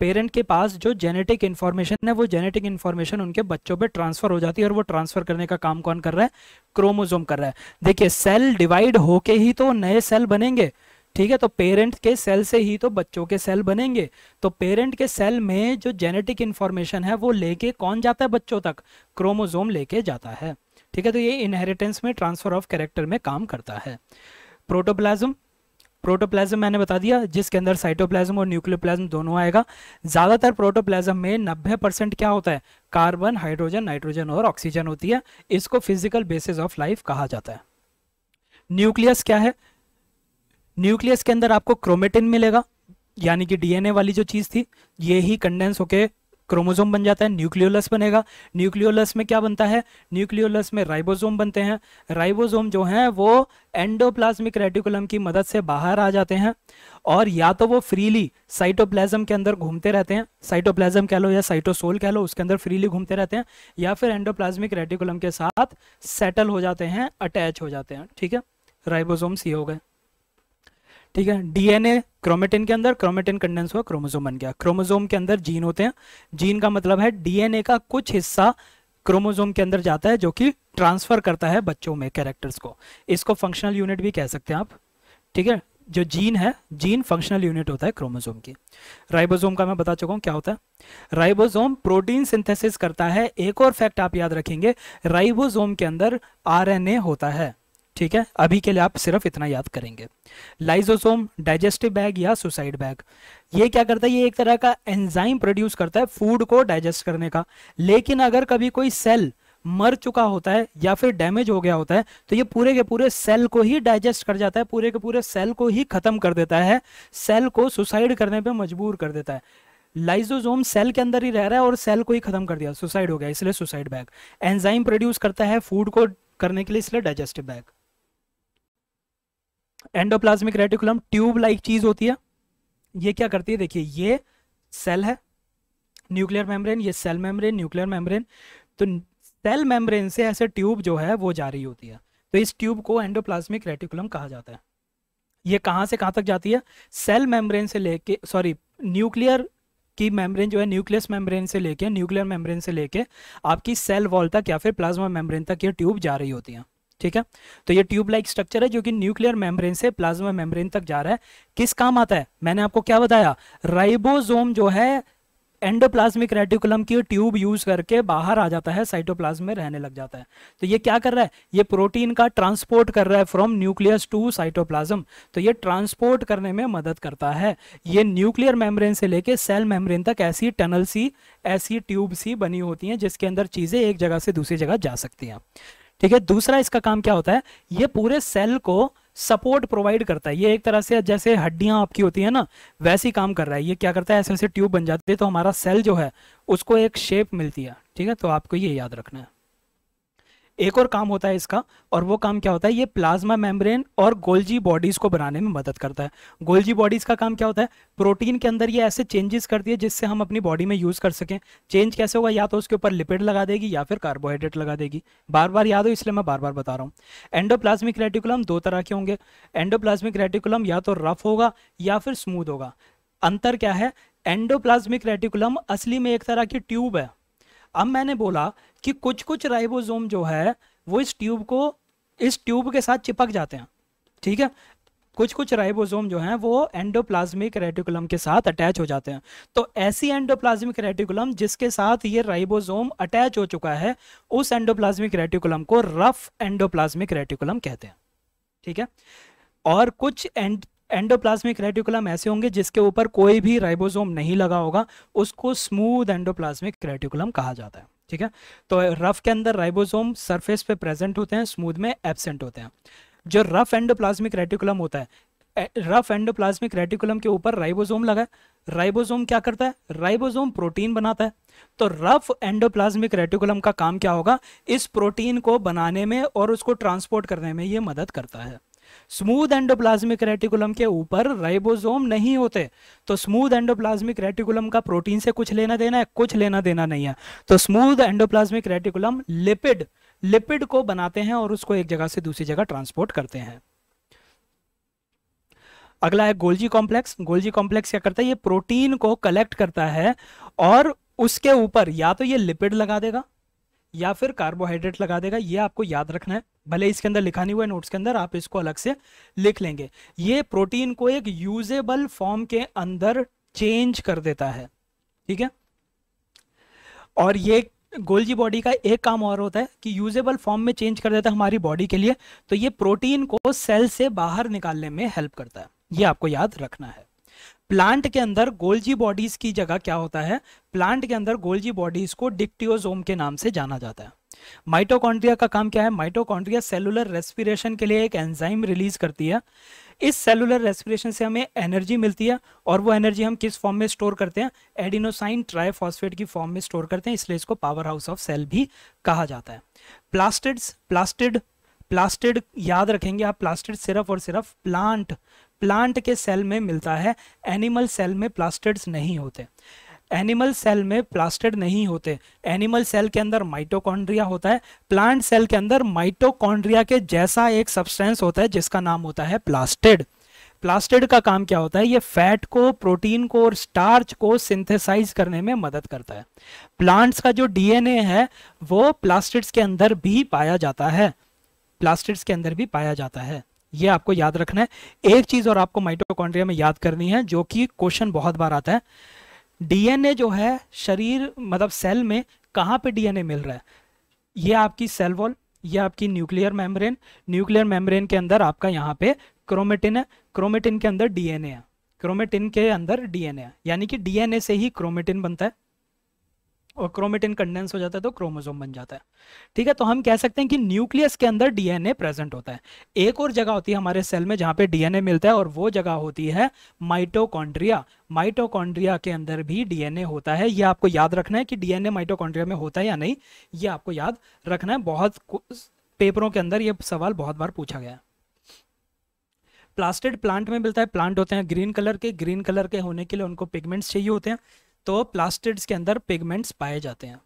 पेरेंट के पास जो जेनेटिक इन्फॉर्मेशन है वो जेनेटिक इन्फॉर्मेशन उनके बच्चों पे ट्रांसफर हो जाती है और वो ट्रांसफर करने का काम कौन कर रहा है क्रोमोजोम कर रहा है देखिए सेल डिवाइड होके ही तो नए सेल बनेंगे ठीक है तो पेरेंट्स के सेल से ही तो बच्चों के सेल बनेंगे तो पेरेंट के सेल में जो जेनेटिक इन्फॉर्मेशन है वो लेके कौन जाता है बच्चों तक क्रोमोजोम लेके जाता है ठीक है तो ये इनहेरिटेंस में ट्रांसफर ऑफ कैरेक्टर में काम करता है प्रोटोप्लाज्म प्रोटोप्लाज्म मैंने बता दिया जिसके अंदर साइटोप्लाज्म और न्यूक्लियोप्लाज्म दोनों आएगा ज़्यादातर प्रोटोप्लाज्म में 90 परसेंट क्या होता है कार्बन हाइड्रोजन नाइट्रोजन और ऑक्सीजन होती है इसको फिजिकल बेसिस ऑफ लाइफ कहा जाता है न्यूक्लियस क्या है न्यूक्लियस के अंदर आपको क्रोमेटिन मिलेगा यानी कि डीएनए वाली जो चीज़ थी ये ही कंडेंस होके क्रोमोजोम बन जाता है न्यूक्लियोलस बनेगा न्यूक्लियोलस में क्या बनता है न्यूक्लियोलस में राइबोसोम बनते हैं राइबोसोम जो हैं वो एंडोप्लाज्मिक रेटिकुलम की मदद से बाहर आ जाते हैं और या तो वो फ्रीली साइटोप्लाज्म के अंदर घूमते रहते हैं साइटोप्लाज्म कह लो या साइटोसोल कह लो उसके अंदर फ्रीली घूमते रहते हैं या फिर एंडोप्लाज्मिक रेटिकुलम के साथ सेटल हो जाते हैं अटैच हो जाते हैं ठीक है राइबोजोम्स ये हो गए ठीक है डीएनए क्रोमेटिन के अंदर क्रोमेटिन कंडेंस हुआ क्रोमोजोम बन गया क्रोमोजोम के अंदर जीन होते हैं जीन का मतलब है डीएनए का कुछ हिस्सा क्रोमोजोम के अंदर जाता है जो कि ट्रांसफर करता है बच्चों में कैरेक्टर्स को इसको फंक्शनल यूनिट भी कह सकते हैं आप ठीक है जो जीन है जीन फंक्शनल यूनिट होता है क्रोमोसोम की राइबोसोम का मैं बता चुका हूँ क्या होता है राइबोसोम प्रोटीन सिंथेसिस करता है एक और फैक्ट आप याद रखेंगे राइबोसोम के अंदर आरएनए होता है ठीक है अभी के लिए आप सिर्फ इतना याद करेंगे लाइजोसोम डाइजेस्टिव बैग या सुसाइड बैग ये क्या करता है ये एक तरह का एंजाइम प्रोड्यूस करता है फूड को डाइजेस्ट करने का लेकिन अगर कभी कोई सेल मर चुका होता है या फिर डैमेज हो गया होता है तो ये पूरे के पूरे सेल को ही डाइजेस्ट कर जाता है पूरे के पूरे सेल को ही खत्म कर देता है सेल को सुसाइड करने पर मजबूर कर देता है लाइजोजोम सेल के अंदर ही रह रहा है और सेल को ही खत्म कर दिया सुसाइड हो गया इसलिए सुसाइड बैग एंजाइम प्रोड्यूस करता है फूड को करने के लिए इसलिए digestive bag endoplasmic reticulum tube like चीज होती है ये क्या करती है देखिए ये सेल है न्यूक्लियर मेम्ब्रेन ये सेल मेम्ब्रेन न्यूक्लियर मेम्ब्रेन तो सेल मेम्ब्रेन से ऐसे ट्यूब जो है वो जा रही होती है तो इस ट्यूब को एंडोप्लाज्मिक रेटिकुलम कहा जाता है ये कहाँ से कहाँ तक जाती है सेल मेम्ब्रेन से लेके सॉरी न्यूक्लियर की मेम्ब्रेन जो है न्यूक्लियस मेम्ब्रेन से लेके न्यूक्लियर मेम्ब्रेन से लेके आपकी सेल वॉल तक या फिर प्लाज्मा मेम्ब्रेन तक ये ट्यूब जा रही होती है ठीक है तो ये ट्यूब लाइक स्ट्रक्चर है जो कि न्यूक्लियर मेम्ब्रेन से प्लाज्मा मेम्ब्रेन तक जा रहा है किस काम आता है मैंने आपको क्या बताया राइबोसोम जो है एंडोप्लाज्मिक रेटिकुलम की ट्यूब यूज करके बाहर आ जाता है साइटोप्लाज्म में रहने लग जाता है तो ये क्या कर रहा है ये प्रोटीन का ट्रांसपोर्ट कर रहा है फ्रॉम न्यूक्लियस टू साइटोप्लाज्म तो ये ट्रांसपोर्ट करने में मदद करता है ये न्यूक्लियर मेम्ब्रेन से लेके सेल मेम्ब्रेन तक ऐसी टनल सी ऐसी ट्यूब सी बनी होती हैं जिसके अंदर चीज़ें एक जगह से दूसरी जगह जा सकती हैं ठीक है दूसरा इसका काम क्या होता है ये पूरे सेल को सपोर्ट प्रोवाइड करता है ये एक तरह से जैसे हड्डियां आपकी होती है ना वैसे ही काम कर रहा है ये क्या करता है ऐसे ऐसे ट्यूब बन जाती है तो हमारा सेल जो है उसको एक शेप मिलती है ठीक है तो आपको ये याद रखना है एक और काम होता है इसका और वो काम क्या होता है ये प्लाज्मा मेम्ब्रेन और गोल्जी बॉडीज़ को बनाने में मदद करता है गोल्जी बॉडीज़ का काम क्या होता है प्रोटीन के अंदर ये ऐसे चेंजेस करती है जिससे हम अपनी बॉडी में यूज़ कर सकें चेंज कैसे होगा या तो उसके ऊपर लिपिड लगा देगी या फिर कार्बोहाइड्रेट लगा देगी बार बार याद हो इसलिए मैं बार बार बता रहा हूँ एंडोप्लाज्मिक रेटिकुलम दो तरह के होंगे एंडोप्लाज्मिक रेटिकुलम या तो रफ होगा या फिर स्मूथ होगा अंतर क्या है एंडोप्लाज्मिक रेटिकुलम असली में एक तरह की ट्यूब है अब मैंने बोला कि कुछ कुछ राइबोसोम जो है वो इस ट्यूब को इस ट्यूब के साथ चिपक जाते हैं ठीक है कुछ कुछ राइबोसोम जो हैं वो एंडोप्लाज्मिक रेटिकुलम के साथ अटैच हो जाते हैं तो ऐसी एंडोप्लाज्मिक रेटिकुलम जिसके साथ ये राइबोसोम अटैच हो चुका है उस एंडोप्लाज्मिक रेटिकुलम को रफ एंडोप्लाज्मिक रेटिकुलम कहते हैं ठीक है और कुछ एंड एंडोप्लाज्मिक रेटिकुलम ऐसे होंगे जिसके ऊपर कोई भी राइबोसोम नहीं लगा होगा उसको स्मूथ एंडोप्लाज्मिक रेटिकुलम कहा जाता है ठीक है तो रफ के अंदर राइबोसोम सरफेस पे प्रेजेंट होते हैं स्मूथ में एबसेंट होते हैं जो रफ एंडोप्लाज्मिक रेटिकुलम होता है रफ एंडोप्लाज्मिक रेटिकुलम के ऊपर राइबोसोम लगा है राइबोसोम क्या करता है राइबोसोम प्रोटीन बनाता है तो रफ एंडोप्लाज्मिक रेटिकुलम का काम क्या होगा इस प्रोटीन को बनाने में और उसको ट्रांसपोर्ट करने में ये मदद करता है स्मूथ एंडोप्लाज्मिक रेटिकुलम के ऊपर राइबोसोम नहीं होते तो स्मूथ एंडोप्लाज्मिक रेटिकुलम का प्रोटीन से कुछ लेना देना है कुछ लेना देना नहीं है तो smooth endoplasmic reticulum lipid lipid को बनाते हैं और उसको एक जगह से दूसरी जगह ट्रांसपोर्ट करते हैं अगला है गोल्जी कॉम्प्लेक्स गोल्जी कॉम्प्लेक्स क्या करता है ये प्रोटीन को कलेक्ट करता है और उसके ऊपर या तो ये लिपिड लगा देगा या फिर कार्बोहाइड्रेट लगा देगा ये आपको याद रखना है भले इसके अंदर लिखा नहीं हुआ है नोट्स के अंदर आप इसको अलग से लिख लेंगे ये प्रोटीन को एक यूजेबल फॉर्म के अंदर चेंज कर देता है ठीक है और ये गोल्जी बॉडी का एक काम और होता है कि यूजेबल फॉर्म में चेंज कर देता है हमारी बॉडी के लिए तो ये प्रोटीन को सेल से बाहर निकालने में हेल्प करता है ये आपको याद रखना है प्लांट के अंदर गोल्जी बॉडीज की जगह क्या होता है प्लांट के अंदर गोल्जी बॉडीज को डिक्टियोजोम के नाम से जाना जाता है माइटोकॉन्ड्रिया का काम क्या है माइटोकॉन्ड्रिया सेलुलर रेस्पिरेशन के लिए एक एंजाइम रिलीज करती है इस सेलुलर रेस्पिरेशन से हमें एनर्जी मिलती है और वो एनर्जी हम किस फॉर्म में स्टोर करते हैं एडिनोसाइन ट्राइफॉस्फेट की फॉर्म में स्टोर करते हैं इसलिए इसको पावर हाउस ऑफ सेल भी कहा जाता है प्लास्टिड्स प्लास्टिड प्लास्टिड याद रखेंगे आप प्लास्टिड सिर्फ और सिर्फ प्लांट प्लांट के सेल में मिलता है एनिमल सेल में प्लास्टिड्स नहीं होते एनिमल सेल में प्लास्टेड नहीं होते एनिमल सेल के अंदर माइटोकॉन्ड्रिया होता है प्लांट सेल के अंदर माइटोकॉन्ड्रिया के जैसा एक सब्सटेंस होता है जिसका नाम होता है प्लास्टेड प्लास्टेड का काम क्या होता है ये फैट को प्रोटीन को और स्टार्च को सिंथेसाइज करने में मदद करता है प्लांट्स का जो डीएनए है वो प्लास्टिड्स के अंदर भी पाया जाता है प्लास्टिड्स के अंदर भी पाया जाता है ये आपको याद रखना है एक चीज और आपको माइटोकॉन्ड्रिया में याद करनी है जो कि क्वेश्चन बहुत बार आता है डीएनए जो है शरीर मतलब सेल में कहाँ पे डीएनए मिल रहा है ये आपकी सेल वॉल ये आपकी न्यूक्लियर मेम्ब्रेन न्यूक्लियर मेम्ब्रेन के अंदर आपका यहाँ पे क्रोमेटिन है क्रोमेटिन के अंदर डीएनए है क्रोमेटिन के अंदर डीएनए है यानी कि डीएनए से ही क्रोमेटिन बनता है और क्रोमेटिन कंडेंस हो जाता है तो क्रोमोसोम बन जाता है ठीक है तो हम कह सकते हैं कि न्यूक्लियस के अंदर डीएनए प्रेजेंट होता है एक और जगह होती है हमारे सेल में जहां पे डीएनए मिलता है और वो जगह होती है माइटोकॉन्ड्रिया माइटोकॉन्ड्रिया के अंदर भी डीएनए होता है ये आपको याद रखना है कि डीएनए माइटोकॉन्ड्रिया में होता है या नहीं ये आपको याद रखना है बहुत पेपरों के अंदर ये सवाल बहुत बार पूछा गया है प्लास्टेड प्लांट में मिलता है प्लांट होते हैं ग्रीन कलर के ग्रीन कलर के होने के लिए उनको पिगमेंट्स चाहिए होते हैं तो प्लास्टिड्स के अंदर पिगमेंट्स पाए जाते हैं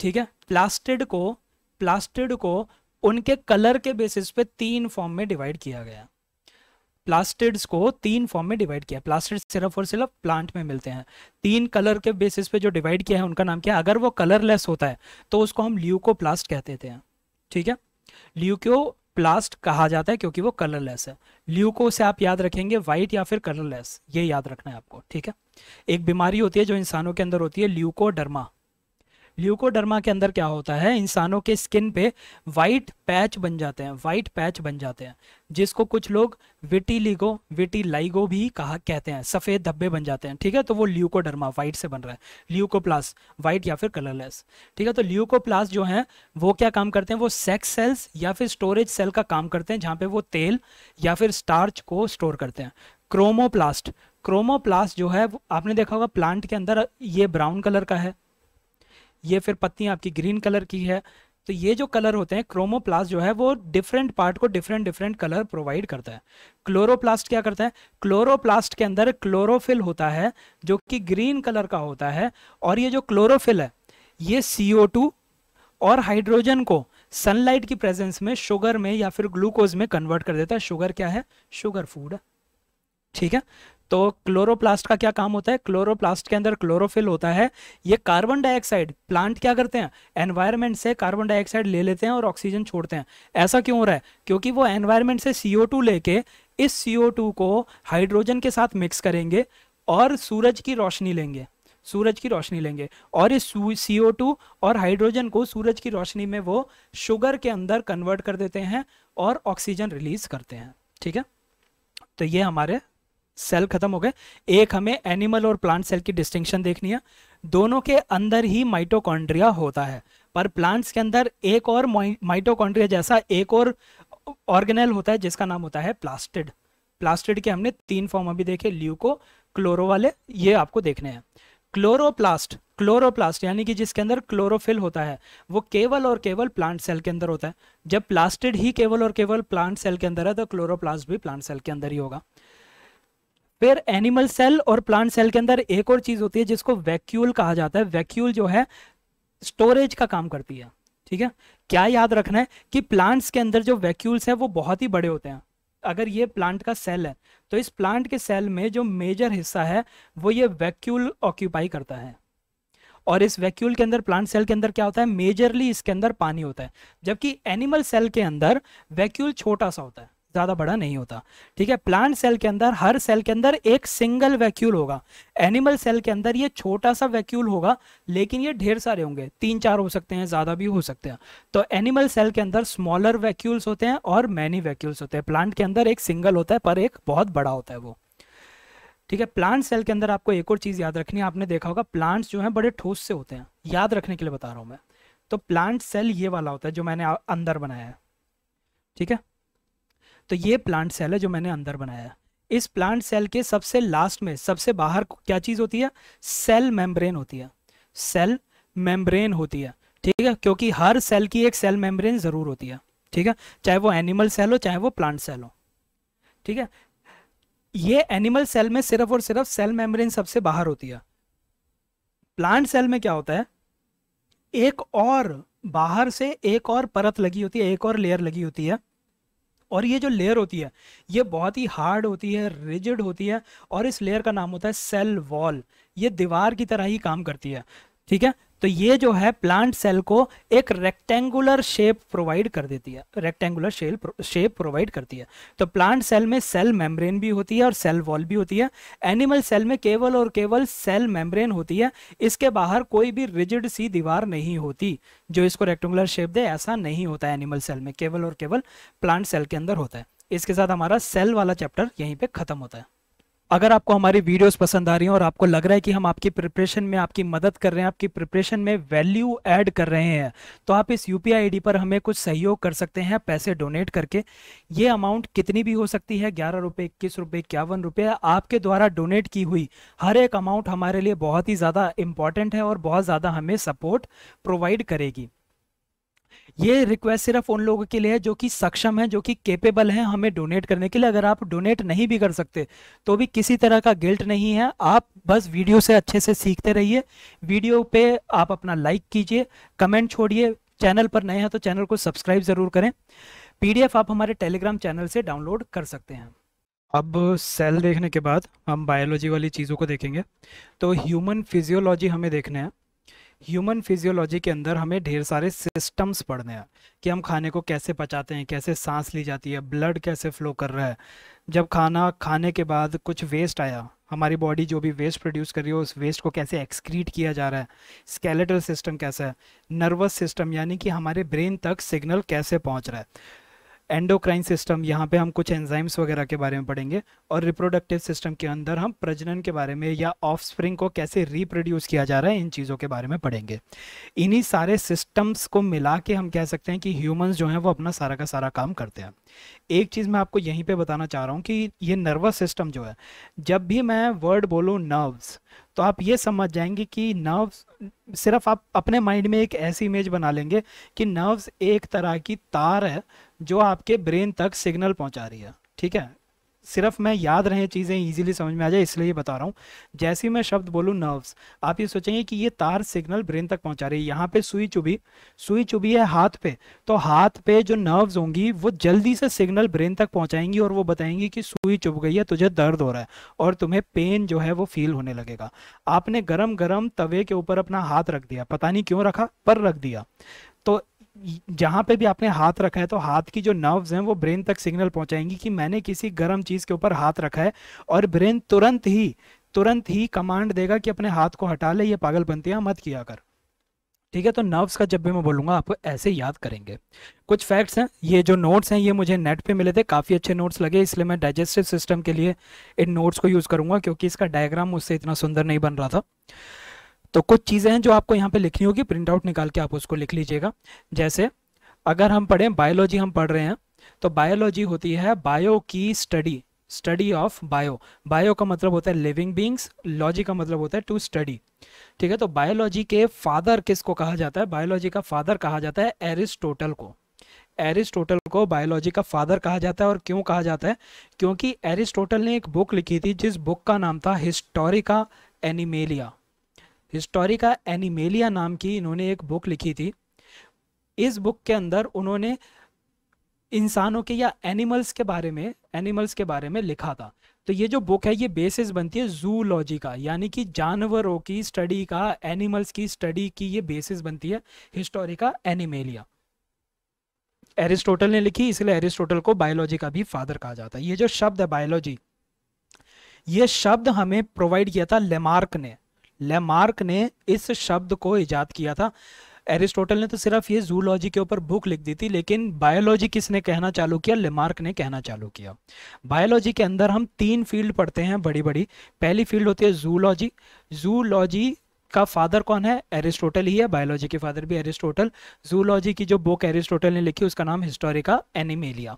ठीक है प्लास्टिड को प्लास्टिड को उनके कलर के बेसिस पे तीन फॉर्म में डिवाइड किया गया प्लास्टिड्स को तीन फॉर्म में डिवाइड किया प्लास्टिड सिर्फ और सिर्फ प्लांट में मिलते हैं तीन कलर के बेसिस पे जो डिवाइड किया है उनका नाम क्या है अगर वो कलरलेस होता है तो उसको हम ल्यूकोप्लास्ट कहते थे ठीक है ल्यूको प्लास्ट कहा जाता है क्योंकि वो कलरलेस है ल्यूको से आप याद रखेंगे व्हाइट या फिर कलरलेस ये याद रखना है आपको ठीक है एक बीमारी होती है जो इंसानों के अंदर होती है ल्यूकोडर्मा ल्यूकोडर्मा के अंदर क्या होता है इंसानों के स्किन पे वाइट पैच बन जाते हैं वाइट पैच बन जाते हैं जिसको कुछ लोग विटी लाइगो भी कहा कहते हैं सफ़ेद धब्बे बन जाते हैं ठीक है तो वो ल्यूकोडर्मा वाइट से बन रहा है ल्यूकोप्लास वाइट या फिर कलरलेस ठीक है तो ल्यूकोप्लास जो है वो क्या काम करते हैं वो सेक्स सेल्स या फिर स्टोरेज सेल का काम करते हैं जहाँ पे वो तेल या फिर स्टार्च को स्टोर करते हैं क्रोमोप्लास्ट क्रोमोप्लास्ट जो है आपने देखा होगा प्लांट के अंदर ये ब्राउन कलर का है ये फिर पत्तियाँ आपकी ग्रीन कलर की है तो ये जो कलर होते हैं क्रोमोप्लास्ट जो है वो डिफरेंट पार्ट को डिफरेंट डिफरेंट कलर प्रोवाइड करता है क्लोरोप्लास्ट क्या करता है क्लोरोप्लास्ट के अंदर क्लोरोफिल होता है जो कि ग्रीन कलर का होता है और ये जो क्लोरोफिल है ये टू और हाइड्रोजन को सनलाइट की प्रेजेंस में शुगर में या फिर ग्लूकोज में कन्वर्ट कर देता है शुगर क्या है शुगर फूड ठीक है तो क्लोरोप्लास्ट का क्या काम होता है क्लोरोप्लास्ट के अंदर क्लोरोफिल होता है ये कार्बन डाइऑक्साइड प्लांट क्या करते हैं एनवायरमेंट से कार्बन डाइऑक्साइड ले लेते हैं और ऑक्सीजन छोड़ते हैं ऐसा क्यों हो रहा है क्योंकि वो एनवायरमेंट से सी लेके इस सी को हाइड्रोजन के साथ मिक्स करेंगे और सूरज की रोशनी लेंगे सूरज की रोशनी लेंगे और इस सी और हाइड्रोजन को सूरज की रोशनी में वो शुगर के अंदर कन्वर्ट कर देते हैं और ऑक्सीजन रिलीज करते हैं ठीक है तो ये हमारे सेल खत्म हो गए एक हमें एनिमल और प्लांट सेल की डिस्टिंक्शन देखनी है दोनों के अंदर ही माइटोकॉन्ड्रिया होता है पर प्लांट्स के अंदर एक और माइटोकॉन्ड्रिया जैसा एक और ऑर्गेनल होता है जिसका नाम होता है प्लास्टिड प्लास्टिड के हमने तीन फॉर्म अभी देखे ल्यूको क्लोरो वाले ये आपको देखने हैं क्लोरोप्लास्ट क्लोरोप्लास्ट यानी कि जिसके अंदर क्लोरोफिल होता है वो केवल और केवल प्लांट सेल के अंदर होता है जब प्लास्टिड ही केवल और केवल प्लांट सेल के अंदर है तो क्लोरोप्लास्ट भी प्लांट सेल के अंदर ही होगा फिर एनिमल सेल और प्लांट सेल के अंदर एक और चीज होती है जिसको वैक्यूल कहा जाता है वैक्यूल जो है स्टोरेज का काम करती है ठीक है क्या याद रखना है कि प्लांट्स के अंदर जो वैक्यूल्स है वो बहुत ही बड़े होते हैं अगर ये प्लांट का सेल है तो इस प्लांट के सेल में जो मेजर हिस्सा है वो ये वैक्यूल ऑक्यूपाई करता है और इस वैक्यूल के अंदर प्लांट सेल के अंदर क्या होता है मेजरली इसके अंदर पानी होता है जबकि एनिमल सेल के अंदर वैक्यूल छोटा सा होता है ज़्यादा बड़ा नहीं होता ठीक है प्लांट सेल के अंदर हर सेल के अंदर एक सिंगल वैक्यूल होगा एनिमल सेल के अंदर ये छोटा सा वैक्यूल होगा लेकिन ये ढेर सारे होंगे तीन चार हो सकते हैं ज़्यादा भी हो सकते हैं तो एनिमल सेल के अंदर स्मॉलर वैक्यूल्स होते हैं और मैनी वैक्यूल्स होते हैं प्लांट के अंदर एक सिंगल होता है पर एक बहुत बड़ा होता है वो ठीक है प्लांट सेल के अंदर आपको एक और चीज़ याद रखनी है आपने देखा होगा प्लांट्स जो है बड़े ठोस से होते हैं याद रखने के लिए बता रहा हूँ मैं तो प्लांट सेल ये वाला होता है जो मैंने अंदर बनाया है ठीक है तो ये प्लांट सेल है जो मैंने अंदर बनाया इस प्लांट सेल के सबसे लास्ट में सबसे बाहर क्या चीज़ होती है सेल मेम्ब्रेन होती है सेल मेम्ब्रेन होती है ठीक है क्योंकि हर सेल की एक सेल मेम्ब्रेन ज़रूर होती है ठीक है चाहे वो एनिमल सेल हो चाहे वो प्लांट सेल हो ठीक है ये एनिमल सेल में सिर्फ और सिर्फ सेल मेम्ब्रेन सबसे बाहर होती है प्लांट सेल में क्या होता है एक और बाहर से एक और परत लगी होती है एक और लेयर लगी होती है और ये जो लेयर होती है ये बहुत ही हार्ड होती है रिजिड होती है और इस लेयर का नाम होता है सेल वॉल ये दीवार की तरह ही काम करती है ठीक है तो ये जो है प्लांट सेल को एक रेक्टेंगुलर शेप प्रोवाइड कर देती है रेक्टेंगुलर शेल शेप प्रोवाइड करती है तो प्लांट सेल में सेल मेम्ब्रेन भी होती है और सेल वॉल भी होती है एनिमल सेल में केवल और केवल सेल मेम्ब्रेन होती है इसके बाहर कोई भी रिजिड सी दीवार नहीं होती जो इसको रेक्टेंगुलर शेप दे ऐसा नहीं होता है एनिमल सेल में केवल और केवल प्लांट सेल के अंदर होता है इसके साथ हमारा सेल वाला चैप्टर यहीं पे ख़त्म होता है अगर आपको हमारी वीडियोस पसंद आ रही हैं और आपको लग रहा है कि हम आपकी प्रिपरेशन में आपकी मदद कर रहे हैं आपकी प्रिपरेशन में वैल्यू ऐड कर रहे हैं तो आप इस यू पी पर हमें कुछ सहयोग कर सकते हैं पैसे डोनेट करके ये अमाउंट कितनी भी हो सकती है ग्यारह रुपये इक्कीस रुपये इक्यावन रुपये आपके द्वारा डोनेट की हुई हर एक अमाउंट हमारे लिए बहुत ही ज़्यादा इंपॉर्टेंट है और बहुत ज़्यादा हमें सपोर्ट प्रोवाइड करेगी ये रिक्वेस्ट सिर्फ उन लोगों के लिए है जो कि सक्षम है जो कि केपेबल है हमें डोनेट करने के लिए अगर आप डोनेट नहीं भी कर सकते तो भी किसी तरह का गिल्ट नहीं है आप बस वीडियो से अच्छे से सीखते रहिए वीडियो पे आप अपना लाइक कीजिए कमेंट छोड़िए चैनल पर नए हैं तो चैनल को सब्सक्राइब ज़रूर करें पीडीएफ आप हमारे टेलीग्राम चैनल से डाउनलोड कर सकते हैं अब सेल देखने के बाद हम बायोलॉजी वाली चीज़ों को देखेंगे तो ह्यूमन फिजियोलॉजी हमें देखना है ह्यूमन फिजियोलॉजी के अंदर हमें ढेर सारे सिस्टम्स पढ़ने हैं कि हम खाने को कैसे पचाते हैं कैसे सांस ली जाती है ब्लड कैसे फ्लो कर रहा है जब खाना खाने के बाद कुछ वेस्ट आया हमारी बॉडी जो भी वेस्ट प्रोड्यूस कर रही है उस वेस्ट को कैसे एक्सक्रीट किया जा रहा है स्केलेटल सिस्टम कैसा है नर्वस सिस्टम यानी कि हमारे ब्रेन तक सिग्नल कैसे पहुंच रहा है एंडोक्राइन सिस्टम यहाँ पे हम कुछ एंजाइम्स वगैरह के बारे में पढ़ेंगे और रिप्रोडक्टिव सिस्टम के अंदर हम प्रजनन के बारे में या ऑफस्प्रिंग को कैसे रिप्रोड्यूस किया जा रहा है इन चीज़ों के बारे में पढ़ेंगे इन्हीं सारे सिस्टम्स को मिला के हम कह सकते हैं कि ह्यूमंस जो हैं वो अपना सारा का सारा काम करते हैं एक चीज़ मैं आपको यहीं पे बताना चाह रहा हूँ कि ये नर्वस सिस्टम जो है जब भी मैं वर्ड बोलूँ नर्व्स तो आप ये समझ जाएंगे कि नर्व्स सिर्फ आप अपने माइंड में एक ऐसी इमेज बना लेंगे कि नर्व्स एक तरह की तार है जो आपके ब्रेन तक सिग्नल पहुँचा रही है ठीक है सिर्फ मैं याद रहे चीज़ें इजीली समझ में आ जाए इसलिए बता रहा हूँ जैसे मैं शब्द बोलूँ नर्व्स आप ये सोचेंगे कि ये तार सिग्नल ब्रेन तक पहुँचा रही है यहाँ पे सुई चुभी सुई चुभी है हाथ पे तो हाथ पे जो नर्व्स होंगी वो जल्दी से सिग्नल ब्रेन तक पहुँचाएंगी और वो बताएंगी कि सुई चुभ गई है तुझे दर्द हो रहा है और तुम्हें पेन जो है वो फील होने लगेगा आपने गर्म गर्म तवे के ऊपर अपना हाथ रख दिया पता नहीं क्यों रखा पर रख दिया तो जहां पे भी आपने हाथ रखा है तो हाथ की जो नर्व्स हैं वो ब्रेन तक सिग्नल पहुंचाएंगी कि मैंने किसी गर्म चीज़ के ऊपर हाथ रखा है और ब्रेन तुरंत ही तुरंत ही कमांड देगा कि अपने हाथ को हटा ले ये है मत किया कर ठीक है तो नर्व्स का जब भी मैं बोलूंगा आपको ऐसे याद करेंगे कुछ फैक्ट्स हैं ये जो नोट्स हैं ये मुझे नेट पे मिले थे काफ़ी अच्छे नोट्स लगे इसलिए मैं डाइजेस्टिव सिस्टम के लिए इन नोट्स को यूज़ करूंगा क्योंकि इसका डायग्राम मुझसे इतना सुंदर नहीं बन रहा था तो कुछ चीज़ें हैं जो आपको यहाँ पे लिखनी होगी प्रिंट आउट निकाल के आप उसको लिख लीजिएगा जैसे अगर हम पढ़ें बायोलॉजी हम पढ़ रहे हैं तो बायोलॉजी होती है बायो की study study of bio bio का मतलब होता है लिविंग बींग्स लॉजी का मतलब होता है टू स्टडी ठीक है तो बायोलॉजी के फादर किसको कहा जाता है बायोलॉजी का फादर कहा जाता है एरिस्टोटल को एरिस्टोटल को बायोलॉजी का फादर कहा जाता है और क्यों कहा जाता है क्योंकि एरिस्टोटल ने एक बुक लिखी थी जिस बुक का नाम था हिस्टोरिका एनिमेलिया हिस्टोरिका एनिमेलिया नाम की इन्होंने एक बुक लिखी थी इस बुक के अंदर उन्होंने इंसानों के या एनिमल्स के बारे में एनिमल्स के बारे में लिखा था तो ये जो बुक है ये बेसिस बनती है जूलॉजी का यानी कि जानवरों की स्टडी का एनिमल्स की स्टडी की ये बेसिस बनती है हिस्टोरिका एनिमेलिया एरिस्टोटल ने लिखी इसलिए एरिस्टोटल को बायोलॉजी का भी फादर कहा जाता है ये जो शब्द है बायोलॉजी ये शब्द हमें प्रोवाइड किया था लेमार्क ने लेमार्क ने इस शब्द को ईजाद किया था एरिस्टोटल ने तो सिर्फ ये जूलॉजी के ऊपर बुक लिख दी थी लेकिन बायोलॉजी किसने कहना चालू किया लेमार्क ने कहना चालू किया बायोलॉजी के अंदर हम तीन फील्ड पढ़ते हैं बड़ी बड़ी पहली फील्ड होती है जूलॉजी जूलॉजी का फादर कौन है एरिस्टोटल ही है बायोलॉजी के फादर भी एरिस्टोटल जूलॉजी की जो बुक एरिस्टोटल ने लिखी उसका नाम हिस्टोरिका एनिमेलिया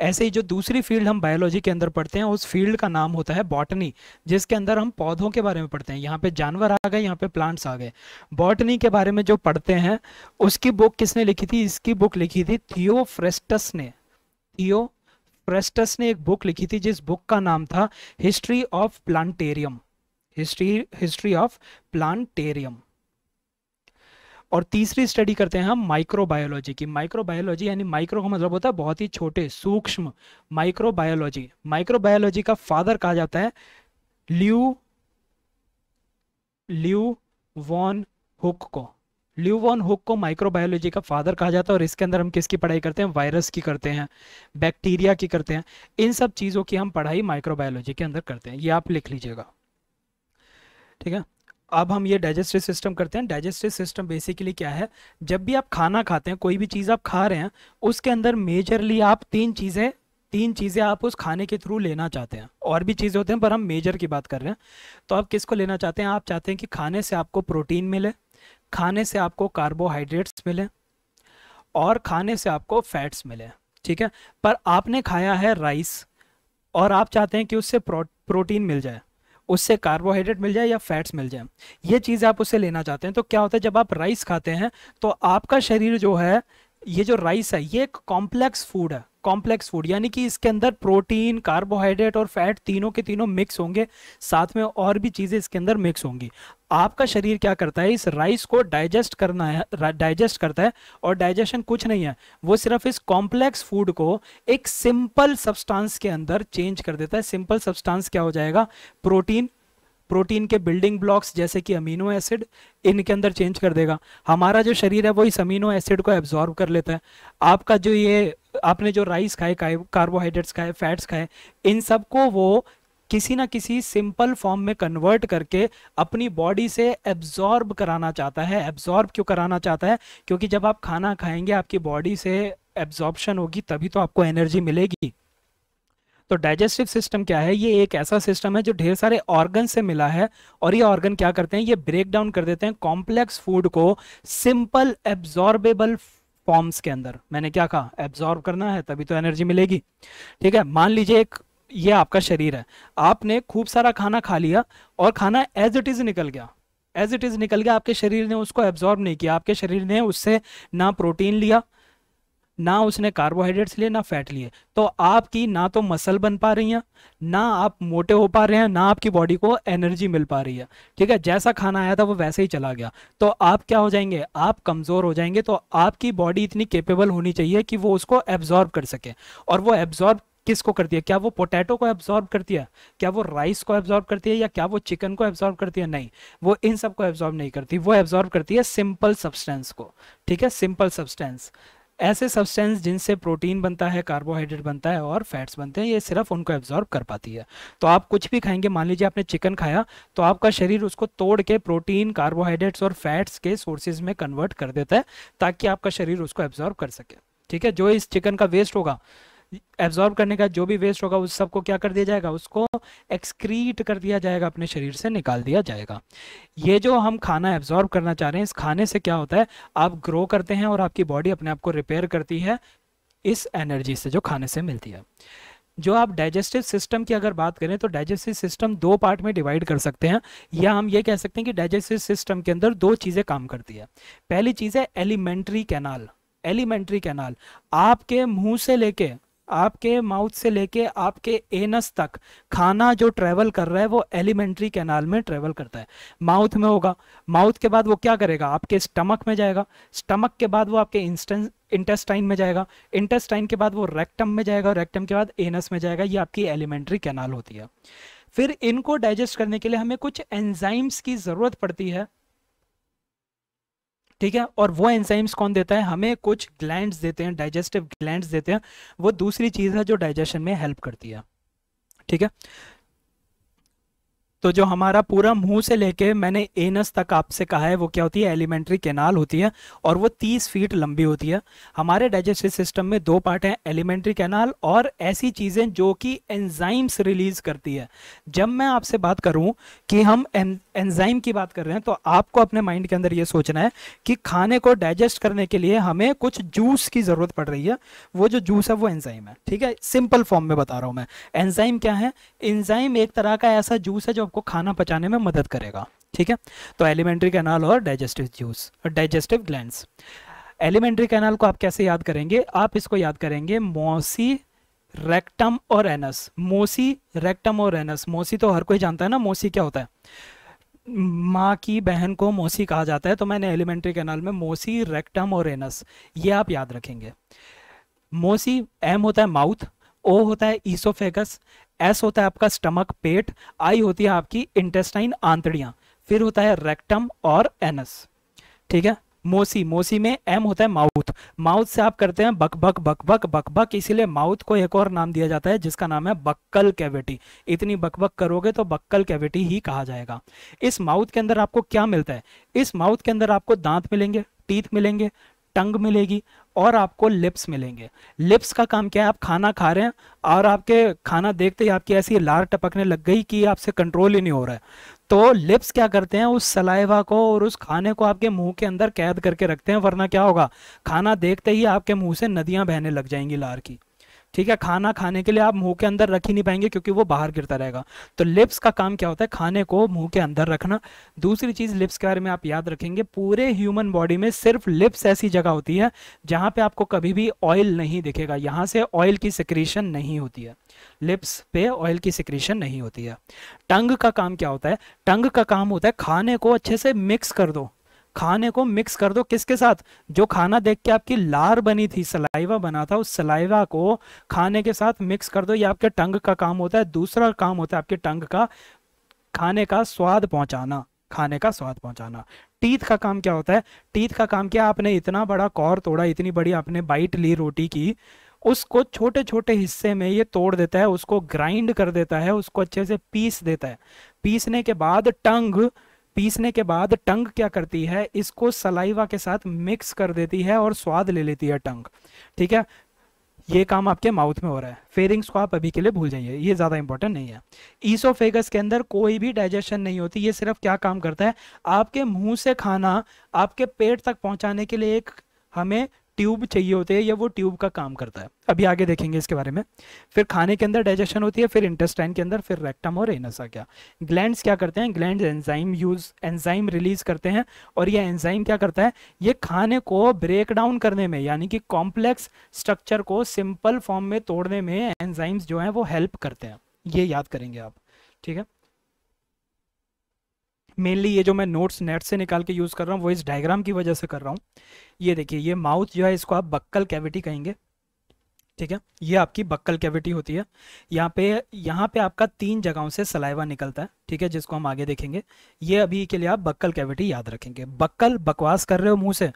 ऐसे ही जो दूसरी फील्ड हम बायोलॉजी के अंदर पढ़ते हैं उस फील्ड का नाम होता है बॉटनी जिसके अंदर हम पौधों के बारे में पढ़ते हैं यहाँ पे जानवर आ गए यहाँ पे प्लांट्स आ गए बॉटनी के बारे में जो पढ़ते हैं उसकी बुक किसने लिखी थी इसकी बुक लिखी थी थियोफ्रेस्टस ने थियो फ्रेस्टस ने एक बुक लिखी थी जिस बुक का नाम था history of plantarum history history of plantarum और तीसरी स्टडी करते हैं हम माइक्रोबायोलॉजी की माइक्रोबायोलॉजी यानी माइक्रो का मतलब होता है बहुत ही छोटे सूक्ष्म माइक्रोबायोलॉजी माइक्रोबायोलॉजी का फादर कहा जाता है ल्यू ल्यू वॉन हुक को ल्यू वॉन हुक को माइक्रोबायोलॉजी का फादर कहा जाता है और इसके अंदर हम किसकी पढ़ाई करते हैं वायरस की करते हैं बैक्टीरिया की करते हैं इन सब चीज़ों की हम पढ़ाई माइक्रोबायोलॉजी के अंदर करते हैं ये आप लिख लीजिएगा ठीक है अब हम ये डाइजेस्टिव सिस्टम करते हैं डाइजेस्टिव सिस्टम बेसिकली क्या है जब भी आप खाना खाते हैं कोई भी चीज़ आप खा रहे हैं उसके अंदर मेजरली आप तीन चीज़ें तीन चीज़ें आप उस खाने के थ्रू लेना चाहते हैं और भी चीज़ें होते हैं पर हम मेजर की बात कर रहे हैं तो आप किसको लेना चाहते हैं आप चाहते हैं कि खाने से आपको प्रोटीन मिले खाने से आपको कार्बोहाइड्रेट्स मिले और खाने से आपको फैट्स मिले ठीक है पर आपने खाया है राइस और आप चाहते हैं कि उससे प्रो, प्रोटीन मिल जाए उससे कार्बोहाइड्रेट मिल जाए या फैट्स मिल जाए ये चीज़ आप उससे लेना चाहते हैं तो क्या होता है जब आप राइस खाते हैं तो आपका शरीर जो है ये जो राइस है ये एक कॉम्प्लेक्स फूड है कॉम्प्लेक्स फूड यानी कि इसके अंदर प्रोटीन कार्बोहाइड्रेट और फैट तीनों के तीनों मिक्स होंगे साथ में और भी चीज़ें इसके अंदर मिक्स होंगी आपका शरीर क्या करता है इस राइस को डाइजेस्ट करना है डाइजेस्ट करता है और डाइजेशन कुछ नहीं है वो सिर्फ इस कॉम्प्लेक्स फूड को एक सिंपल सब्सटेंस के अंदर चेंज कर देता है सिंपल सब्सटेंस क्या हो जाएगा प्रोटीन प्रोटीन के बिल्डिंग ब्लॉक्स जैसे कि अमीनो एसिड इनके अंदर चेंज कर देगा हमारा जो शरीर है वो इस अमीनो एसिड को एब्जॉर्व कर लेता है आपका जो ये आपने जो राइस खाए कार्बोहाइड्रेट्स खाए फैट्स खाए इन सब को वो किसी ना किसी सिंपल फॉर्म में कन्वर्ट करके अपनी बॉडी से एब्जॉर्ब कराना चाहता है एब्जॉर्ब क्यों कराना चाहता है क्योंकि जब आप खाना खाएंगे आपकी बॉडी से एब्जॉर्बशन होगी तभी तो आपको एनर्जी मिलेगी तो डाइजेस्टिव सिस्टम क्या है ये एक ऐसा सिस्टम है जो ढेर सारे ऑर्गन से मिला है और ये ऑर्गन क्या करते हैं ये ब्रेक डाउन कर देते हैं कॉम्प्लेक्स फूड को सिंपल एब्जॉर्बेबल फॉर्म्स के अंदर मैंने क्या कहा एब्जॉर्ब करना है तभी तो एनर्जी मिलेगी ठीक है मान लीजिए एक ये आपका शरीर है आपने खूब सारा खाना खा लिया और खाना एज इट इज निकल गया एज इट इज निकल गया आपके शरीर ने उसको एब्जॉर्ब नहीं किया आपके शरीर ने उससे ना प्रोटीन लिया ना उसने कार्बोहाइड्रेट्स लिए ना फैट लिए तो आपकी ना तो मसल बन पा रही है ना आप मोटे हो पा रहे हैं ना आपकी बॉडी को एनर्जी मिल पा रही है ठीक है जैसा खाना आया था वो वैसे ही चला गया तो आप क्या हो जाएंगे आप कमज़ोर हो जाएंगे तो आपकी बॉडी इतनी केपेबल होनी चाहिए कि वो उसको एब्जॉर्ब कर सके और वो एब्जॉर्ब किसको करती है क्या वो पोटैटो को एब्जॉर्ब करती है क्या वो राइस को एब्जॉर्ब करती है या क्या वो चिकन को एब्जॉर्ब करती है नहीं वो इन सब को एब्जॉर्ब नहीं करती वो एब्जॉर्ब करती है सिंपल सब्सटेंस को ठीक है सिंपल सब्सटेंस ऐसे सब्सटेंस जिनसे प्रोटीन बनता है कार्बोहाइड्रेट बनता है और फैट्स बनते हैं ये सिर्फ उनको एब्जॉर्ब कर पाती है तो आप कुछ भी खाएंगे मान लीजिए आपने चिकन खाया तो आपका शरीर उसको तोड़ के प्रोटीन कार्बोहाइड्रेट्स और फैट्स के सोर्सेज में कन्वर्ट कर देता है ताकि आपका शरीर उसको एब्जॉर्ब कर सके ठीक है जो इस चिकन का वेस्ट होगा एब्जॉर्ब करने का जो भी वेस्ट होगा उस सबको क्या कर दिया जाएगा उसको एक्सक्रीट कर दिया जाएगा अपने शरीर से निकाल दिया जाएगा ये जो हम खाना एब्जॉर्ब करना चाह रहे हैं इस खाने से क्या होता है आप ग्रो करते हैं और आपकी बॉडी अपने आप को रिपेयर करती है इस एनर्जी से जो खाने से मिलती है जो आप डाइजेस्टिव सिस्टम की अगर बात करें तो डाइजेस्टिव सिस्टम दो पार्ट में डिवाइड कर सकते हैं या हम ये कह सकते हैं कि डाइजेस्टिव सिस्टम के अंदर दो चीज़ें काम करती है पहली चीज़ है एलिमेंट्री कैनाल एलिमेंट्री कैनाल आपके मुंह से लेके आपके माउथ से लेके आपके एनस तक खाना जो ट्रेवल कर रहा है वो एलिमेंट्री कैनाल में ट्रेवल करता है माउथ में होगा माउथ के बाद वो क्या करेगा आपके स्टमक में जाएगा स्टमक के बाद वो आपके इंस्टेंस इंटेस्टाइन में जाएगा इंटेस्टाइन के बाद वो रेक्टम में जाएगा रेक्टम के बाद एनस में जाएगा ये आपकी एलिमेंट्री कैनाल होती है फिर इनको डाइजेस्ट करने के लिए हमें कुछ एंजाइम्स की ज़रूरत पड़ती है ठीक है और वो एंजाइम्स कौन देता है हमें कुछ ग्लैंड देते हैं डाइजेस्टिव ग्लैंड देते हैं वो दूसरी चीज़ है जो डाइजेशन में हेल्प करती है ठीक है तो जो हमारा पूरा मुंह से लेके मैंने एनस तक आपसे कहा है वो क्या होती है एलिमेंट्री केनाल होती है और वो 30 फीट लंबी होती है हमारे डाइजेस्टिव सिस्टम में दो पार्ट हैं एलिमेंट्री कैनाल और ऐसी चीज़ें जो कि एंजाइम्स रिलीज करती है जब मैं आपसे बात करूं कि हम एंजाइम की बात कर रहे हैं तो आपको अपने माइंड के अंदर ये सोचना है कि खाने को डाइजेस्ट करने के लिए हमें कुछ जूस की ज़रूरत पड़ रही है वो जो जूस है वो एंजाइम है ठीक है सिंपल फॉर्म में बता रहा हूँ मैं एंजाइम क्या है एंजाइम एक तरह का ऐसा जूस है जो आपको खाना पचाने में मदद करेगा ठीक है तो एलिमेंट्री कैनाल और digestive juice digestive gland alimentary canal को आप कैसे याद करेंगे आप इसको याद करेंगे मोसी रेक्टम और एनस मोसी रेक्टम और एनस मोसी तो हर कोई जानता है ना मोसी क्या होता है माँ की बहन को मोसी कहा जाता है तो मैंने एलिमेंट्री कैनाल में मोसी रेक्टम और एनस ये आप याद रखेंगे मोसी एम होता है माउथ ओ होता है ईसोफेगस एस होता है आपका स्टमक पेट आई होती है आपकी इंटेस्टाइन आंतड़ियां फिर होता है रेक्टम और एनस ठीक है मोसी मोसी में एम होता है माउथ माउथ से आप करते हैं बक बक बक बक बक बक इसीलिए माउथ को एक और नाम दिया जाता है जिसका नाम है बक्कल कैविटी इतनी बक बक करोगे तो बक्कल कैविटी ही कहा जाएगा इस माउथ के अंदर आपको क्या मिलता है इस माउथ के अंदर आपको दांत मिलेंगे टीथ मिलेंगे टंग मिलेगी और आपको लिप्स मिलेंगे लिप्स का काम क्या है आप खाना खा रहे हैं और आपके खाना देखते ही आपकी ऐसी लार टपकने लग गई कि आपसे कंट्रोल ही नहीं हो रहा है तो लिप्स क्या करते हैं उस सलाइवा को और उस खाने को आपके मुंह के अंदर कैद करके रखते हैं वरना क्या होगा खाना देखते ही आपके मुंह से नदियां बहने लग जाएंगी लार की ठीक है खाना खाने के लिए आप मुंह के अंदर रख ही नहीं पाएंगे क्योंकि वो बाहर गिरता रहेगा तो लिप्स का काम क्या होता है खाने को मुंह के अंदर रखना दूसरी चीज लिप्स के बारे में आप याद रखेंगे पूरे ह्यूमन बॉडी में सिर्फ लिप्स ऐसी जगह होती है जहां पे आपको कभी भी ऑयल नहीं दिखेगा यहाँ से ऑयल की सिक्रीशन नहीं होती है लिप्स पे ऑयल की सिक्रीशन नहीं होती है टंग का काम क्या होता है टंग का काम होता है खाने को अच्छे से मिक्स कर दो खाने को मिक्स कर दो किसके साथ जो खाना देख के आपकी लार बनी थी सलाइवा बना था उस सलाइवा को खाने के साथ मिक्स कर दो ये आपके टंग का काम होता है दूसरा काम होता है आपके टंग का खाने का स्वाद पहुंचाना खाने का स्वाद पहुंचाना टीथ का काम क्या होता है टीथ का काम क्या आपने इतना बड़ा कौर तोड़ा इतनी बड़ी आपने बाइट ली रोटी की उसको छोटे छोटे हिस्से में ये तोड़ देता है उसको ग्राइंड कर देता है उसको अच्छे से पीस देता है पीसने के बाद टंग पीसने के बाद टंग क्या करती है इसको सलाइवा के साथ मिक्स कर देती है और स्वाद ले लेती है टंग ठीक है ये काम आपके माउथ में हो रहा है फेरिंग्स को आप अभी के लिए भूल जाइए ये ज़्यादा इंपॉर्टेंट नहीं है ईसोफेगस के अंदर कोई भी डाइजेशन नहीं होती ये सिर्फ क्या काम करता है आपके मुंह से खाना आपके पेट तक पहुंचाने के लिए एक हमें ट्यूब चाहिए होते हैं या वो ट्यूब का काम करता है अभी आगे देखेंगे इसके बारे में फिर खाने के अंदर डाइजेशन होती है फिर इंटेस्टाइन के अंदर फिर रेक्टम और एनसा क्या ग्लैंड ग्लैंड्स क्या करते हैं gland enzyme use enzyme release करते हैं और ये एंजाइम क्या करता है ये खाने को ब्रेक डाउन करने में यानी कि कॉम्प्लेक्स स्ट्रक्चर को सिंपल फॉर्म में तोड़ने में एंजाइम्स जो हैं वो हेल्प करते हैं ये याद करेंगे आप ठीक है मेनली ये जो मैं नोट्स नेट से निकाल के यूज़ कर रहा हूँ वो इस डायग्राम की वजह से कर रहा हूँ ये देखिए ये माउथ जो है इसको आप बक्कल कैविटी कहेंगे ठीक है ये आपकी बक्कल कैविटी होती है यहाँ पे यहाँ पे आपका तीन जगहों से सलाइवा निकलता है ठीक है जिसको हम आगे देखेंगे ये अभी के लिए आप बक्कल कैविटी याद रखेंगे बक्कल बकवास कर रहे हो मुँह से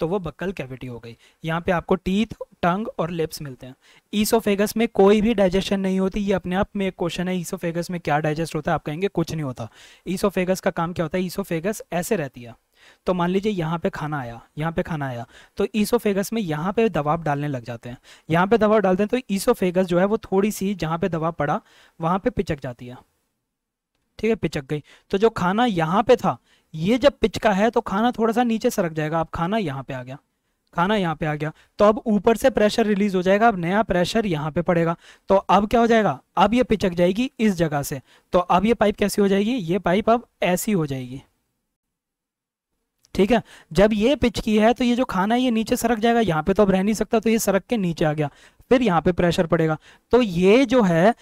तो वो बक्कल कैविटी हो गई यहाँ पे आपको टीथ टंग और लिप्स मिलते हैं ईसोफेगस में कोई भी डाइजेशन नहीं होती ये अपने आप में एक क्वेश्चन है ईसोफेगस में क्या डाइजेस्ट होता है आप कहेंगे कुछ नहीं होता ईसोफेगस का काम क्या होता है ईसोफेगस ऐसे रहती है तो मान लीजिए यहाँ पे खाना आया यहाँ पे खाना आया तो ईसोफेगस में यहाँ पे दबाव डालने लग जाते हैं यहाँ पे दबाव डालते हैं तो ईसोफेगस जो है वो थोड़ी सी जहाँ पे दबाव पड़ा वहाँ पे पिचक जाती है ठीक है पिचक गई तो जो खाना यहाँ पे था ये जब पिच का है तो खाना थोड़ा सा नीचे सरक जाएगा अब खाना यहाँ पे आ गया खाना यहाँ पे आ गया तो अब ऊपर से प्रेशर रिलीज हो जाएगा अब नया प्रेशर यहाँ पे पड़ेगा तो अब क्या हो जाएगा अब ये पिचक जाएगी इस जगह से तो अब ये पाइप कैसी हो जाएगी ये पाइप अब ऐसी हो जाएगी ठीक है जब ये पिच की है तो ये जो खाना है ये नीचे सरक जाएगा यहाँ पे तो अब रह नहीं सकता तो ये सरक के नीचे आ गया फिर यहाँ पे प्रेशर पड़ेगा तो ये जो है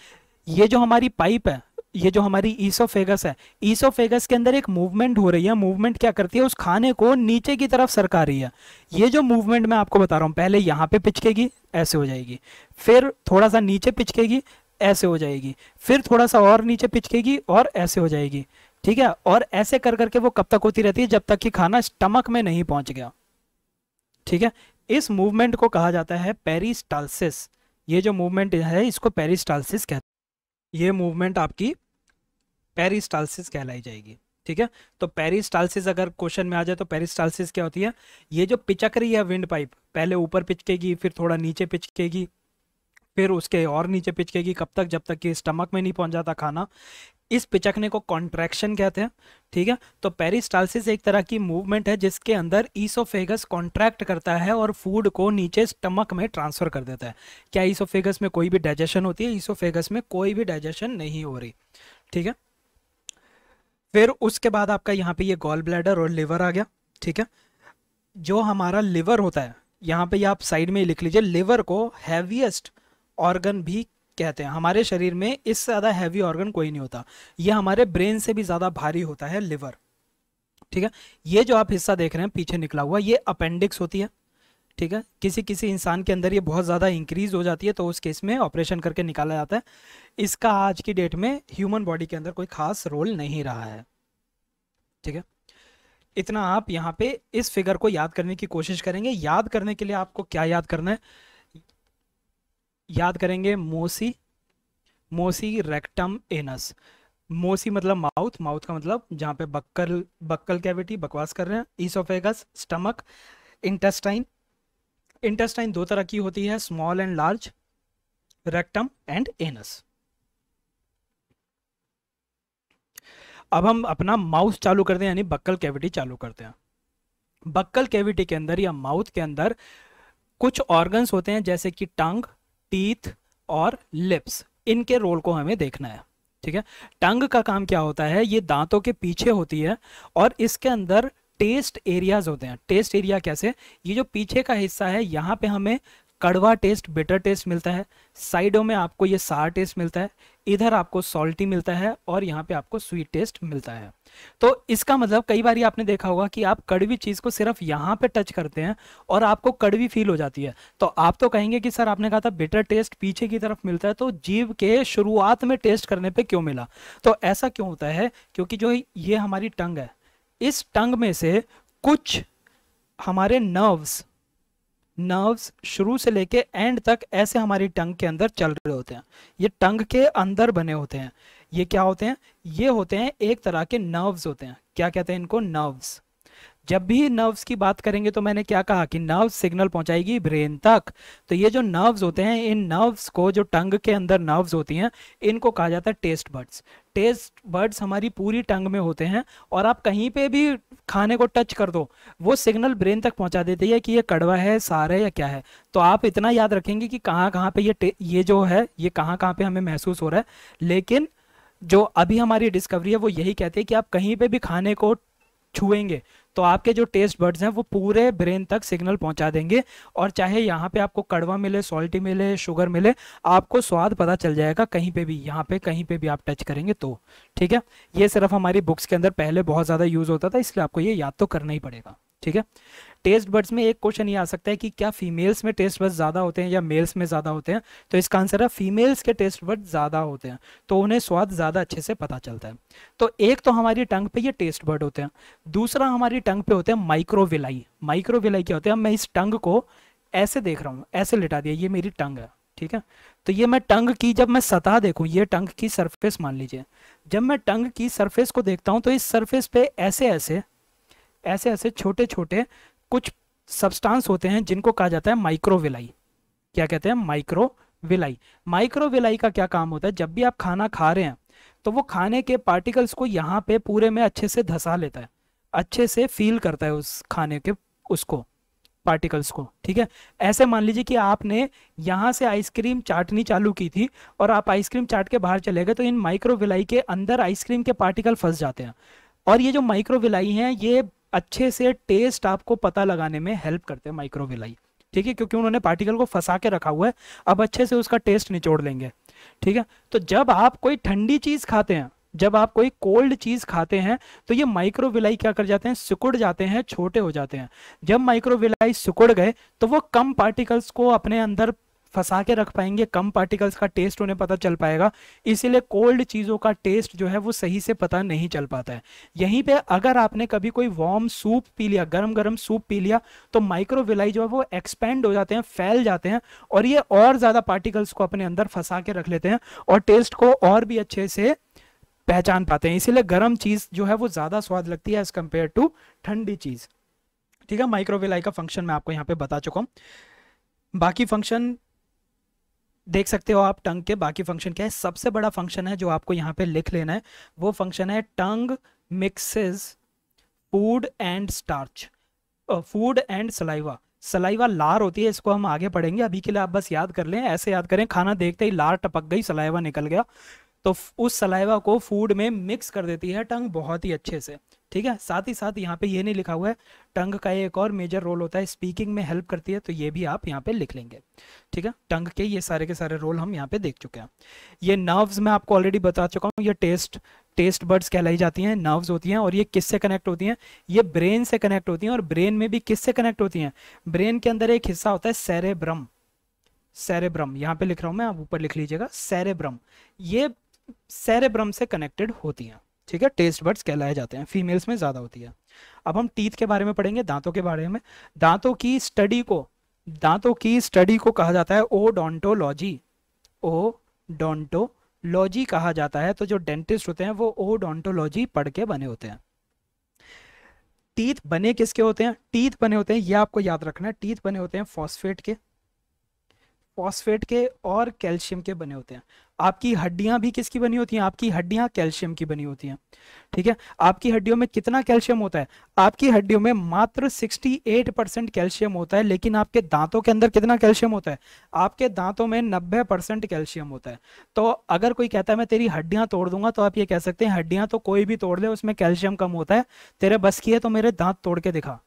ये जो हमारी पाइप है ये जो हमारी ईसोफेगस है ईसोफेगस के अंदर एक मूवमेंट हो रही है मूवमेंट क्या करती है उस खाने को नीचे की तरफ सरका रही है ये जो मूवमेंट मैं आपको बता रहा हूँ पहले यहाँ पे पिचकेगी ऐसे हो जाएगी फिर थोड़ा सा नीचे पिचकेगी ऐसे हो जाएगी फिर थोड़ा सा और नीचे पिचकेगी और ऐसे हो जाएगी ठीक है और ऐसे कर करके वो कब तक होती रहती है जब तक कि खाना स्टमक में नहीं पहुंच गया ठीक है इस मूवमेंट को कहा जाता है पेरिस्टालसिस ये जो मूवमेंट है इसको पेरिस्टालसिस कहते हैं ये मूवमेंट आपकी पेरिस्टालसिस कहलाई जाएगी ठीक है तो पेरिस्टालसिस अगर क्वेश्चन में आ जाए तो पेरिस्टालसिस क्या होती है ये जो पिचक रही है विंड पाइप पहले ऊपर पिचकेगी फिर थोड़ा नीचे पिचकेगी फिर उसके और नीचे पिचकेगी कब तक जब तक कि स्टमक में नहीं पहुंच जाता खाना इस पिचकने को कॉन्ट्रैक्शन कहते हैं ठीक है तो पेरिस्टालसिस एक तरह की मूवमेंट है जिसके अंदर ईसोफेगस कॉन्ट्रैक्ट करता है और फूड को नीचे स्टमक में ट्रांसफर कर देता है क्या ईसोफेगस में कोई भी डाइजेशन होती है ईसोफेगस में कोई भी डाइजेशन नहीं हो रही ठीक है फिर उसके बाद आपका यहाँ पे ये गॉल ब्लैडर और लिवर आ गया ठीक है जो हमारा लिवर होता है यहाँ पे आप साइड में लिख लीजिए लिवर को हैवीएस्ट ऑर्गन भी कहते हैं हमारे शरीर में इससे ज़्यादा हैवी ऑर्गन कोई नहीं होता यह हमारे ब्रेन से भी ज़्यादा भारी होता है लिवर ठीक है ये जो आप हिस्सा देख रहे हैं पीछे निकला हुआ ये अपेंडिक्स होती है ठीक है किसी किसी इंसान के अंदर ये बहुत ज़्यादा इंक्रीज हो जाती है तो उस केस में ऑपरेशन करके निकाला जाता है इसका आज की डेट में ह्यूमन बॉडी के अंदर कोई खास रोल नहीं रहा है ठीक है इतना आप यहाँ पे इस फिगर को याद करने की कोशिश करेंगे याद करने के लिए आपको क्या याद करना है याद करेंगे मोसी मोसी रेक्टम एनस मोसी मतलब माउथ माउथ का मतलब जहाँ पे बक्कल बक्कल कैविटी बकवास कर रहे हैं ईसोफेगस स्टमक इंटेस्टाइन इंटेस्टाइन दो तरह की होती है small and large rectum and anus अब हम अपना माउथ चालू करते हैं यानी बक्कल कैविटी चालू करते हैं बक्कल कैविटी के अंदर या माउथ के अंदर कुछ ऑर्गन्स होते हैं जैसे कि टंग टीथ और लिप्स इनके रोल को हमें देखना है ठीक है टंग का काम क्या होता है ये दांतों के पीछे होती है और इसके अंदर टेस्ट एरियाज होते हैं टेस्ट एरिया कैसे ये जो पीछे का हिस्सा है यहाँ पे हमें कड़वा टेस्ट बिटर टेस्ट मिलता है साइडों में आपको ये सार टेस्ट मिलता है इधर आपको सॉल्टी मिलता है और यहाँ पे आपको स्वीट टेस्ट मिलता है तो इसका मतलब कई बार आपने देखा होगा कि आप कड़वी चीज़ को सिर्फ यहाँ पे टच करते हैं और आपको कड़वी फील हो जाती है तो आप तो कहेंगे कि सर आपने कहा था बेटर टेस्ट पीछे की तरफ मिलता है तो जीव के शुरुआत में टेस्ट करने पर क्यों मिला तो ऐसा क्यों होता है क्योंकि जो ये हमारी टंग है इस टंग में से कुछ हमारे नर्व्स नर्व्स शुरू से लेके एंड तक ऐसे हमारी टंग के अंदर चल रहे होते हैं ये टंग के अंदर बने होते हैं ये क्या होते हैं ये होते हैं एक तरह के नर्व्स होते हैं क्या कहते हैं इनको नर्व्स जब भी नर्व्स की बात करेंगे तो मैंने क्या कहा कि नर्व सिग्नल पहुंचाएगी ब्रेन तक तो ये जो नर्व्स होते हैं इन नर्व्स को जो टंग के अंदर नर्व्स होती हैं इनको कहा जाता है टेस्ट बर्ड्स टेस्ट बर्ड्स हमारी पूरी टंग में होते हैं और आप कहीं पे भी खाने को टच कर दो वो सिग्नल ब्रेन तक पहुंचा देती है कि ये कड़वा है सार है या क्या है तो आप इतना याद रखेंगे कि कहाँ कहाँ पे ये ये जो है ये कहाँ कहाँ पे हमें महसूस हो रहा है लेकिन जो अभी हमारी डिस्कवरी है वो यही कहती है कि आप कहीं पे भी खाने को छुएंगे तो आपके जो टेस्ट बर्ड्स हैं वो पूरे ब्रेन तक सिग्नल पहुंचा देंगे और चाहे यहाँ पे आपको कड़वा मिले सॉल्टी मिले शुगर मिले आपको स्वाद पता चल जाएगा कहीं पे भी यहाँ पे कहीं पे भी आप टच करेंगे तो ठीक है ये सिर्फ हमारी बुक्स के अंदर पहले बहुत ज़्यादा यूज़ होता था इसलिए आपको ये याद तो करना ही पड़ेगा ठीक है टेस्ट बर्ड्स में एक क्वेश्चन ये आ सकता है कि क्या फीमेल्स में टेस्ट बर्ड्स ज़्यादा होते हैं या मेल्स में ज़्यादा होते हैं तो इसका आंसर है फीमेल्स के टेस्ट बर्ड ज़्यादा होते हैं तो उन्हें स्वाद ज़्यादा अच्छे से पता चलता है तो एक तो हमारी टंग पे ये टेस्ट बर्ड होते हैं दूसरा हमारी टंग पे होते हैं माइक्रोविलाई माइक्रोविलाई क्या होते हैं मैं इस टंग को ऐसे देख रहा हूँ ऐसे लिटा दिया ये मेरी टंग है ठीक है तो ये मैं टंग की जब मैं सतह देखूं ये टंग की सरफेस मान लीजिए जब मैं टंग की सरफेस को देखता हूं तो इस सरफेस पे ऐसे ऐसे ऐसे ऐसे छोटे छोटे कुछ सब्सटेंस होते हैं जिनको कहा जाता है माइक्रोविलाई क्या कहते हैं माइक्रोविलाई माइक्रोविलाई का क्या काम होता है जब भी आप खाना खा रहे हैं तो वो खाने के पार्टिकल्स को यहाँ पे पूरे में अच्छे से धसा लेता है अच्छे से फील करता है उस खाने के उसको पार्टिकल्स को ठीक है ऐसे मान लीजिए कि आपने यहाँ से आइसक्रीम चाटनी चालू की थी और आप आइसक्रीम चाट के बाहर चले गए तो इन माइक्रोविलाई के अंदर आइसक्रीम के पार्टिकल फंस जाते हैं और ये जो माइक्रोविलाई हैं ये अच्छे से टेस्ट आपको पता लगाने में हेल्प करते हैं माइक्रोविलाई ठीक है क्योंकि उन्होंने पार्टिकल को फंसा के रखा हुआ है अब अच्छे से उसका टेस्ट निचोड़ लेंगे ठीक है तो जब आप कोई ठंडी चीज़ खाते हैं जब आप कोई कोल्ड चीज़ खाते हैं तो ये माइक्रोविलाई क्या कर जाते हैं सिकुड़ जाते हैं छोटे हो जाते हैं जब माइक्रोविलाई सिकुड़ गए तो वो कम पार्टिकल्स को अपने अंदर फंसा के रख पाएंगे कम पार्टिकल्स का टेस्ट उन्हें पता चल पाएगा इसीलिए कोल्ड चीज़ों का टेस्ट जो है वो सही से पता नहीं चल पाता है यहीं पे अगर आपने कभी कोई वार्म सूप पी लिया गरम गरम सूप पी लिया तो माइक्रोविलाई जो है वो एक्सपेंड हो जाते हैं फैल जाते हैं और ये और ज़्यादा पार्टिकल्स को अपने अंदर फंसा के रख लेते हैं और टेस्ट को और भी अच्छे से पहचान पाते हैं इसीलिए गर्म चीज़ जो है वो ज़्यादा स्वाद लगती है एज़ कम्पेयर टू ठंडी चीज़ ठीक है माइक्रोविलाई का फंक्शन मैं आपको यहाँ पे बता चुका हूँ बाकी फंक्शन देख सकते हो आप टंग के बाकी फंक्शन क्या है सबसे बड़ा फंक्शन है जो आपको यहाँ पे लिख लेना है वो फंक्शन है tongue mixes food and starch food and saliva saliva लार होती है इसको हम आगे पढ़ेंगे अभी के लिए आप बस याद कर लें ऐसे याद करें खाना देखते ही लार टपक गई सलाइवा निकल गया तो उस सलाइवा को फूड में मिक्स कर देती है टंग बहुत ही अच्छे से ठीक है साथ ही साथ यहाँ पे ये नहीं लिखा हुआ है टंग का एक और मेजर रोल होता है स्पीकिंग में हेल्प करती है तो ये भी आप यहाँ पे लिख लेंगे ठीक है टंग के ये सारे के सारे रोल हम यहाँ पे देख चुके हैं ये नर्व्स मैं आपको ऑलरेडी बता चुका हूँ ये टेस्ट टेस्ट बर्ड्स कहलाई जाती हैं नर्व्स होती हैं और ये किससे कनेक्ट होती हैं ये ब्रेन से कनेक्ट होती हैं और ब्रेन में भी किससे कनेक्ट होती हैं ब्रेन के अंदर एक हिस्सा होता है सेरेब्रम सेरेब्रम यहाँ पे लिख रहा हूँ मैं आप ऊपर लिख लीजिएगा सेरेब्रम ये सेरेब्रम से कनेक्टेड होती हैं ठीक है टेस्ट बर्ड्स कहलाए जाते हैं फीमेल्स में ज़्यादा होती है अब हम टीथ के बारे में पढ़ेंगे दांतों के बारे में दांतों की स्टडी को दांतों की स्टडी को कहा जाता है ओडोंटोलॉजी डोंटोलॉजी कहा जाता है तो जो डेंटिस्ट होते हैं वो ओडोंटोलॉजी पढ़ के बने होते हैं टीथ बने किसके होते हैं टीथ बने होते हैं ये आपको याद रखना है टीथ बने होते हैं फॉस्फेट के फॉस्फेट के और कैल्शियम के बने होते हैं आपकी हड्डियां भी किसकी बनी होती हैं आपकी हड्डियां कैल्शियम की बनी होती हैं ठीक है आपकी हड्डियों में कितना कैल्शियम होता है आपकी हड्डियों में मात्र 68 परसेंट कैल्शियम होता है लेकिन आपके दांतों के अंदर कितना कैल्शियम होता है आपके दांतों में 90 परसेंट कैल्शियम होता है तो अगर कोई कहता है मैं तेरी हड्डियां तोड़ दूंगा तो आप ये कह सकते हैं हड्डियां तो कोई भी तोड़ ले उसमें कैल्शियम कम होता है तेरे बस की है तो मेरे दांत तोड़ के दिखा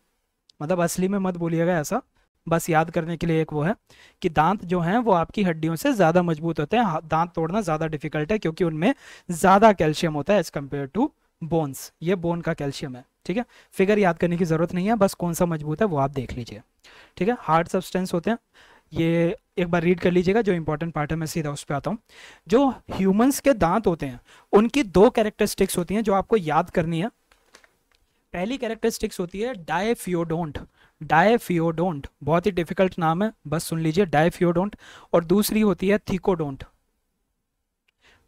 मतलब असली में मत बोलिएगा ऐसा बस याद करने के लिए एक वो है कि दांत जो हैं वो आपकी हड्डियों से ज़्यादा मजबूत होते हैं दांत तोड़ना ज़्यादा डिफिकल्ट है क्योंकि उनमें ज़्यादा कैल्शियम होता है एज़ कम्पेयर टू बोन्स ये बोन का कैल्शियम है ठीक है फिगर याद करने की ज़रूरत नहीं है बस कौन सा मजबूत है वो आप देख लीजिए ठीक है हार्ड सब्सटेंस होते हैं ये एक बार रीड कर लीजिएगा जो इंपॉर्टेंट पार्ट है मैं सीधा उस पर आता हूँ जो ह्यूमंस के दांत होते हैं उनकी दो कैरेक्टरिस्टिक्स होती हैं जो आपको याद करनी है पहली कैरेक्टरिस्टिक्स होती है डायफियोडोंट डायफियोडोंट बहुत ही डिफिकल्ट नाम है बस सुन लीजिए डायफियोडोंट और दूसरी होती है थीकोडोंट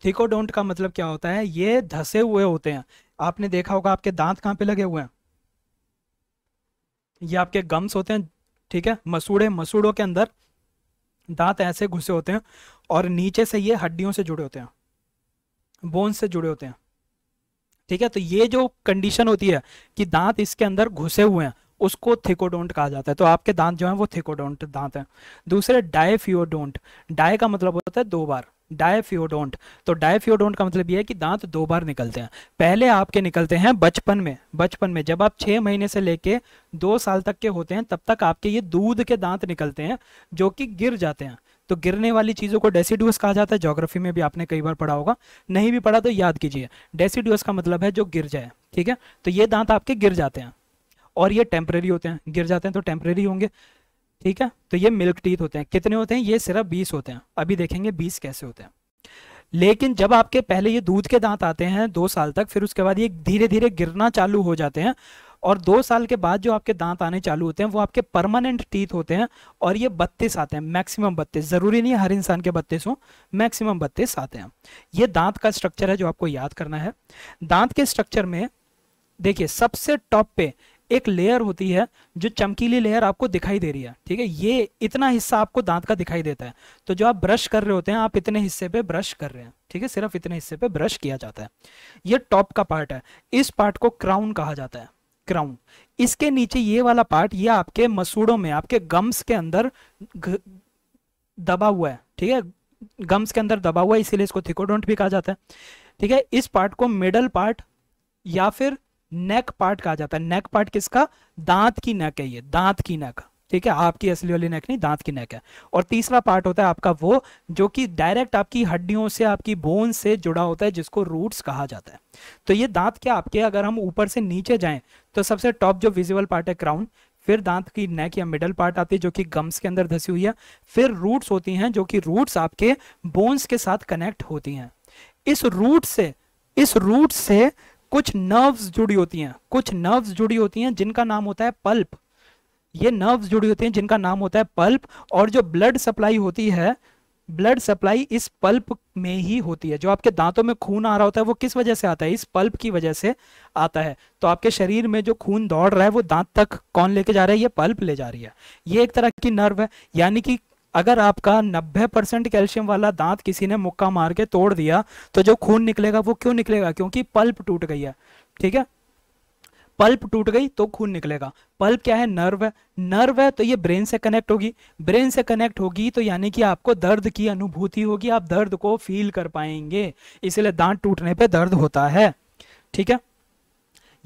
थीकोडोंट का मतलब क्या होता है ये धसे हुए होते हैं आपने देखा होगा आपके दांत कहाँ पे लगे हुए हैं ये आपके गम्स होते हैं ठीक है मसूड़े मसूड़ों के अंदर दांत ऐसे घुसे होते हैं और नीचे से ये हड्डियों से जुड़े होते हैं बोन से जुड़े होते हैं ठीक है तो ये जो कंडीशन होती है कि दांत इसके अंदर घुसे हुए हैं उसको थिकोडोंट कहा जाता है तो आपके दांत जो है वो थिकोडोंट दांत है दूसरे डायफियोडोंट डाय का मतलब होता है दो बार डायफियोडोंट तो डायफियोडोंट का मतलब ये है कि दांत दो बार निकलते हैं पहले आपके निकलते हैं बचपन में बचपन में जब आप छह महीने से लेके दो साल तक के होते हैं तब तक आपके ये दूध के दांत निकलते हैं जो कि गिर जाते हैं तो गिरने वाली चीज़ों को डेसीड्यूस कहा जाता है ज्योग्राफी में भी आपने कई बार पढ़ा होगा नहीं भी पढ़ा तो याद कीजिए डेसीड्यूस का मतलब है जो गिर जाए ठीक है तो ये दांत आपके गिर जाते हैं और ये टेम्प्रेरी होते हैं गिर जाते हैं तो टेम्प्रेरी होंगे ठीक है तो ये मिल्क टीथ होते हैं कितने होते हैं ये सिर्फ बीस होते हैं अभी देखेंगे बीस कैसे होते हैं लेकिन जब आपके पहले ये दूध के दांत आते हैं दो साल तक फिर उसके बाद ये धीरे धीरे गिरना चालू हो जाते हैं और दो साल के बाद जो आपके दांत आने चालू होते हैं वो आपके परमानेंट टीथ होते हैं और ये बत्तीस आते हैं मैक्सिमम बत्तीस ज़रूरी नहीं है हर इंसान के बत्तीस हो मैक्सिमम बत्तीस आते हैं ये दांत का स्ट्रक्चर है जो आपको याद करना है दांत के स्ट्रक्चर में देखिए सबसे टॉप पे एक लेयर होती है जो चमकीली लेयर आपको दिखाई दे रही है ठीक है ये इतना हिस्सा आपको दांत का दिखाई देता है तो जो आप ब्रश कर रहे होते हैं आप इतने हिस्से पे ब्रश कर रहे हैं ठीक है सिर्फ इतने हिस्से पे ब्रश किया जाता है ये टॉप का पार्ट है इस पार्ट को क्राउन कहा जाता है क्राउन इसके नीचे ये वाला पार्ट ये आपके मसूड़ों में आपके गम्स के अंदर दबा हुआ है ठीक है गम्स के अंदर दबा हुआ है इसीलिए इसको थिकोडोंट भी कहा जाता है ठीक है इस पार्ट को मिडल पार्ट या फिर नेक पार्ट कहा जाता है नेक पार्ट किसका दांत की नेक है ये दांत की नेक ठीक है आपकी असली वाली नेक नहीं दांत की नेक है और तीसरा पार्ट होता है आपका वो जो कि डायरेक्ट आपकी हड्डियों से आपकी बोन से जुड़ा होता है जिसको रूट्स कहा जाता है तो ये दांत क्या आपके अगर हम ऊपर से नीचे जाएं तो सबसे टॉप जो विजिबल पार्ट है क्राउन फिर दांत की नेक या मिडल पार्ट आती है जो कि गम्स के अंदर धसी हुई है फिर रूट्स होती हैं जो कि रूट्स आपके बोन्स के साथ कनेक्ट होती हैं इस रूट से इस रूट से कुछ नर्व्स जुड़ी होती हैं कुछ नर्व्स जुड़ी होती हैं जिनका नाम होता है पल्प ये नर्व्स जुड़ी होती हैं जिनका नाम होता है पल्प और जो ब्लड सप्लाई होती है ब्लड सप्लाई इस पल्प में ही होती है जो आपके दांतों में खून आ रहा होता है वो किस वजह से आता है इस पल्प की वजह से आता है तो आपके शरीर में जो खून दौड़ रहा है वो दांत तक कौन लेके जा रहा है ये पल्प ले जा रही है ये एक तरह की नर्व है यानी कि अगर आपका 90 परसेंट कैल्शियम वाला दांत किसी ने मुक्का मार के तोड़ दिया तो जो खून निकलेगा वो क्यों निकलेगा क्योंकि पल्प टूट गई है ठीक है पल्प टूट गई तो खून निकलेगा पल्प क्या है नर्व है नर्व है तो ये ब्रेन से कनेक्ट होगी ब्रेन से कनेक्ट होगी तो यानी कि आपको दर्द की अनुभूति होगी आप दर्द को फील कर पाएंगे इसलिए दांत टूटने पर दर्द होता है ठीक है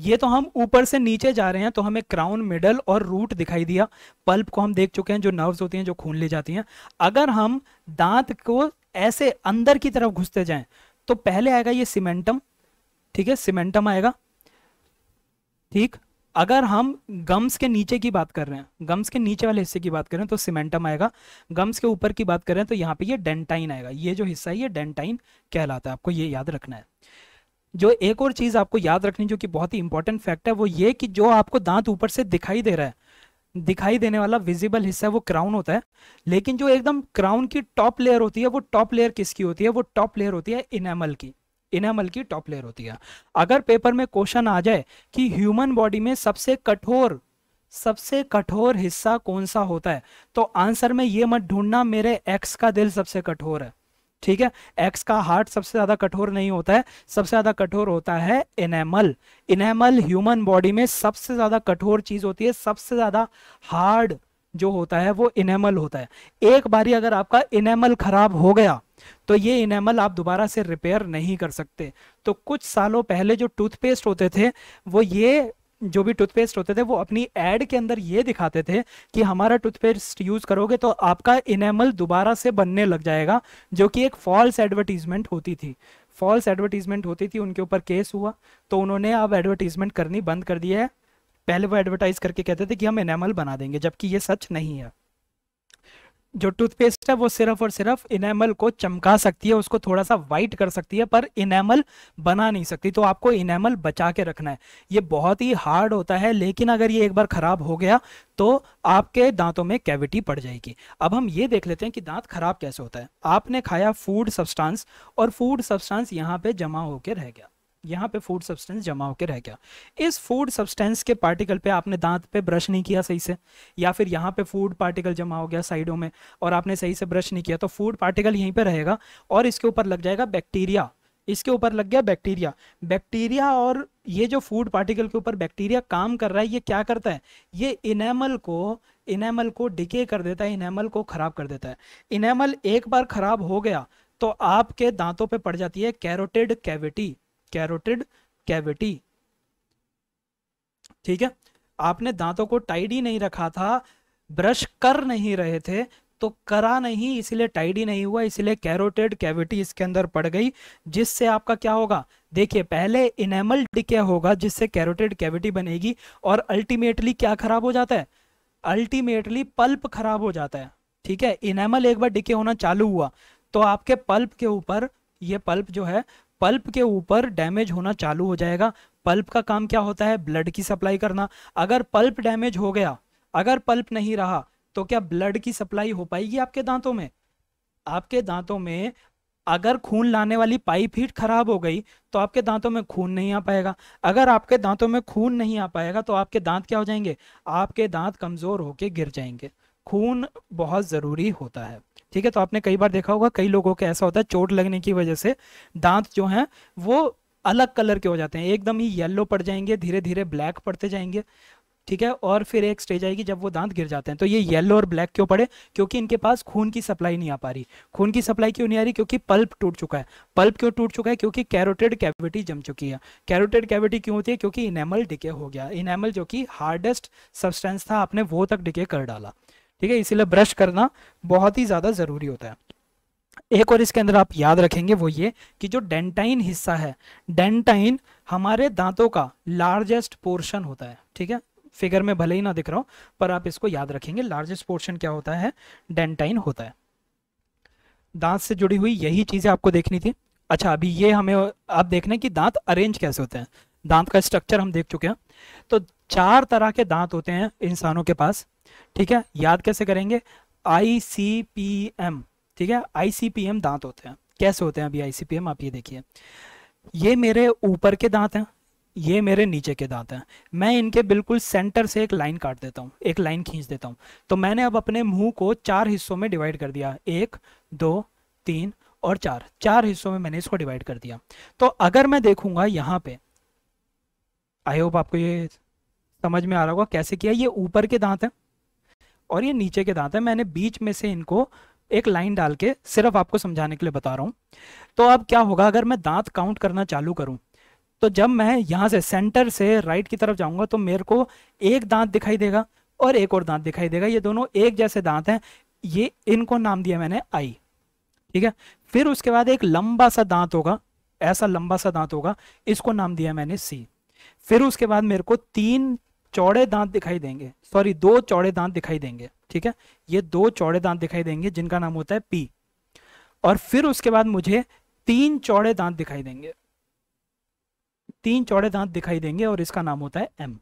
ये तो हम ऊपर से नीचे जा रहे हैं तो हमें क्राउन मिडल और रूट दिखाई दिया पल्प को हम देख चुके हैं जो नर्व्स होती हैं जो खून ले जाती हैं अगर हम दांत को ऐसे अंदर की तरफ घुसते जाएं तो पहले आएगा ये सीमेंटम ठीक है सीमेंटम आएगा ठीक अगर हम गम्स के नीचे की बात कर रहे हैं गम्स के नीचे वाले हिस्से की बात करें तो सीमेंटम आएगा गम्स के ऊपर की बात करें तो यहाँ पे ये डेंटाइन आएगा ये जो हिस्सा है ये डेंटाइन कहलाता है आपको ये याद रखना है जो एक और चीज़ आपको याद रखनी जो कि बहुत ही इंपॉर्टेंट फैक्ट है वो ये कि जो आपको दांत ऊपर से दिखाई दे रहा है दिखाई देने वाला विजिबल हिस्सा है वो क्राउन होता है लेकिन जो एकदम क्राउन की टॉप लेयर होती है वो टॉप लेयर किसकी होती है वो टॉप लेयर होती है इनेमल की इनामल की टॉप लेयर होती है अगर पेपर में क्वेश्चन आ जाए कि ह्यूमन बॉडी में सबसे कठोर सबसे कठोर हिस्सा कौन सा होता है तो आंसर में ये मत ढूंढना मेरे एक्स का दिल सबसे कठोर है ठीक है एक्स का हार्ट सबसे ज्यादा कठोर नहीं होता है सबसे ज्यादा कठोर होता है इनेमल इनेमल ह्यूमन बॉडी में सबसे ज्यादा कठोर चीज होती है सबसे ज्यादा हार्ड जो होता है वो इनेमल होता है एक बारी अगर आपका इनेमल खराब हो गया तो ये इनेमल आप दोबारा से रिपेयर नहीं कर सकते तो कुछ सालों पहले जो टूथपेस्ट होते थे वो ये जो भी टूथपेस्ट होते थे वो अपनी एड के अंदर ये दिखाते थे कि हमारा टूथपेस्ट यूज करोगे तो आपका इनेमल दोबारा से बनने लग जाएगा जो कि एक फॉल्स एडवर्टीजमेंट होती थी फॉल्स एडवर्टीजमेंट होती थी उनके ऊपर केस हुआ तो उन्होंने अब एडवर्टीजमेंट करनी बंद कर दिया है पहले वो एडवर्टाइज करके कहते थे कि हम इनेमल बना देंगे जबकि ये सच नहीं है जो टूथपेस्ट है वो सिर्फ और सिर्फ इनेमल को चमका सकती है उसको थोड़ा सा वाइट कर सकती है पर इनेमल बना नहीं सकती तो आपको इनेमल बचा के रखना है ये बहुत ही हार्ड होता है लेकिन अगर ये एक बार खराब हो गया तो आपके दांतों में कैविटी पड़ जाएगी अब हम ये देख लेते हैं कि दांत खराब कैसे होता है आपने खाया फूड सब्सटांस और फूड सब्सटांस यहाँ पे जमा होकर रह गया यहाँ पे फूड सब्सटेंस जमा होकर रह गया इस फूड सब्सटेंस के पार्टिकल पे आपने दांत पे ब्रश नहीं किया सही से या फिर यहाँ पे फूड पार्टिकल जमा हो गया साइडों में और आपने सही से ब्रश नहीं किया तो फूड पार्टिकल यहीं पे रहेगा और इसके ऊपर लग जाएगा बैक्टीरिया इसके ऊपर लग गया बैक्टीरिया बैक्टीरिया और ये जो फूड पार्टिकल के ऊपर बैक्टीरिया काम कर रहा है ये क्या करता है ये इनेमल को इनेमल को डिके कर देता है इनेमल को ख़राब कर देता है इनेमल एक बार ख़राब हो गया तो आपके दांतों पे पड़ जाती है कैरोटेड कैविटी कैरोटिड कैविटी ठीक है आपने दांतों को टाइड ही नहीं रखा था ब्रश कर नहीं रहे थे तो करा नहीं इसलिए टाइडी नहीं हुआ इसलिए कैरोटेड कैविटी इसके अंदर पड़ गई जिससे आपका क्या होगा देखिए पहले इनेमल डिके होगा जिससे कैरोटेड कैविटी बनेगी और अल्टीमेटली क्या खराब हो जाता है अल्टीमेटली पल्प खराब हो जाता है ठीक है इनेमल एक बार डिके होना चालू हुआ तो आपके पल्प के ऊपर ये पल्प जो है पल्प के ऊपर डैमेज होना चालू हो जाएगा पल्प का काम क्या होता है ब्लड की सप्लाई करना अगर पल्प डैमेज हो गया अगर पल्प नहीं रहा तो क्या ब्लड की सप्लाई हो पाएगी आपके दांतों में आपके दांतों में अगर खून लाने वाली पाइप हीट खराब हो गई तो आपके दांतों में खून नहीं आ पाएगा अगर आपके दांतों में खून नहीं आ पाएगा तो आपके दांत क्या हो जाएंगे आपके दांत कमज़ोर होके गिर जाएंगे खून बहुत ज़रूरी होता है ठीक है तो आपने कई बार देखा होगा कई लोगों के ऐसा होता है चोट लगने की वजह से दांत जो हैं वो अलग कलर के हो जाते हैं एकदम ही येलो पड़ जाएंगे धीरे धीरे ब्लैक पड़ते जाएंगे ठीक है और फिर एक स्टेज आएगी जब वो दांत गिर जाते हैं तो ये येलो और ब्लैक क्यों पड़े क्योंकि इनके पास खून की सप्लाई नहीं आ पा रही खून की सप्लाई क्यों नहीं आ रही क्योंकि पल्प टूट चुका है पल्प क्यों टूट चुका है क्योंकि कैरोटेड कैविटी जम चुकी है कैरोटेड कैविटी क्यों होती है क्योंकि इनेमल डिके हो गया इनेमल जो कि हार्डेस्ट सब्सटेंस था आपने वो तक डिके कर डाला ठीक है इसीलिए ब्रश करना बहुत ही ज़्यादा ज़रूरी होता है एक और इसके अंदर आप याद रखेंगे वो ये कि जो डेंटाइन हिस्सा है डेंटाइन हमारे दांतों का लार्जेस्ट पोर्शन होता है ठीक है फिगर में भले ही ना दिख रहा हूं पर आप इसको याद रखेंगे लार्जेस्ट पोर्शन क्या होता है डेंटाइन होता है दांत से जुड़ी हुई यही चीज़ें आपको देखनी थी अच्छा अभी ये हमें आप देखने की दांत अरेंज कैसे होते हैं दांत का स्ट्रक्चर हम देख चुके हैं तो चार तरह के दांत होते हैं इंसानों के पास ठीक है याद कैसे करेंगे आई ठीक है आई दांत होते हैं कैसे होते हैं अभी आई आप ये देखिए ये मेरे ऊपर के दांत हैं ये मेरे नीचे के दांत हैं मैं इनके बिल्कुल सेंटर से एक लाइन काट देता हूँ एक लाइन खींच देता हूँ तो मैंने अब अपने मुंह को चार हिस्सों में डिवाइड कर दिया एक दो तीन और चार चार हिस्सों में मैंने इसको डिवाइड कर दिया तो अगर मैं देखूंगा यहाँ पे आई होप आपको ये समझ में आ रहा होगा कैसे किया ये ऊपर के दांत हैं और ये नीचे के दांत है मैंने बीच में से इनको एक लाइन डाल के सिर्फ आपको समझाने के लिए बता रहा हूं तो अब क्या होगा अगर मैं दांत काउंट करना चालू करूं तो जब मैं यहां से सेंटर से राइट की तरफ जाऊंगा तो मेरे को एक दांत दिखाई देगा और एक और दांत दिखाई देगा ये दोनों एक जैसे दांत हैं ये इनको नाम दिया मैंने आई ठीक है फिर उसके बाद एक लंबा सा दांत होगा ऐसा लंबा सा दांत होगा इसको नाम दिया मैंने सी फिर उसके बाद मेरे को तीन चौड़े दांत दिखाई देंगे सॉरी दो चौड़े दांत दिखाई देंगे ठीक है ये दो चौड़े दांत दिखाई देंगे जिनका नाम होता है पी और फिर उसके बाद मुझे तीन चौड़े दांत दिखाई देंगे तीन चौड़े दांत दिखाई देंगे और इसका नाम होता है एम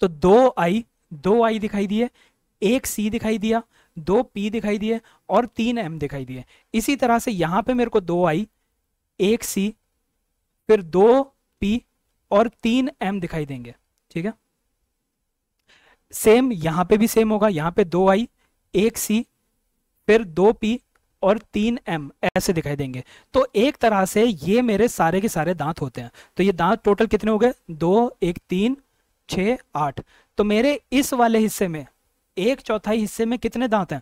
तो दो आई दो आई दिखाई दिए एक सी दिखाई दिया दो पी दिखाई दिए और तीन एम दिखाई दिए इसी तरह से यहां पे मेरे को दो आई एक सी फिर दो पी और तीन एम दिखाई देंगे ठीक है सेम यहाँ पे भी सेम होगा यहाँ पे दो आई एक सी फिर दो पी और तीन एम ऐसे दिखाई देंगे तो एक तरह से ये मेरे सारे के सारे दांत होते हैं तो ये दांत टोटल कितने हो गए दो एक तीन छ आठ तो मेरे इस वाले हिस्से में एक चौथाई हिस्से में कितने दांत हैं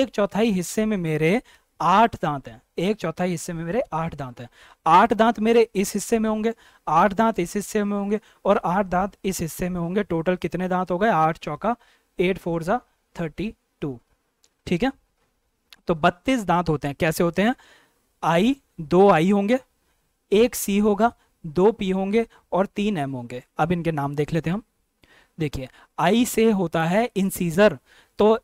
एक चौथाई हिस्से में मेरे आठ दांत हैं एक चौथाई हिस्से में मेरे आठ दांत हैं आठ दांत मेरे इस हिस्से में होंगे आठ दांत इस हिस्से में होंगे और आठ दांत इस हिस्से में होंगे टोटल कितने दांत हो गए आठ चौका एट फोर ज़ा थर्टी टू ठीक है तो बत्तीस दांत होते हैं कैसे होते हैं आई दो आई होंगे एक सी होगा दो पी होंगे और तीन एम होंगे अब इनके नाम देख लेते हैं हम देखिए आई से होता है इंसीजर तो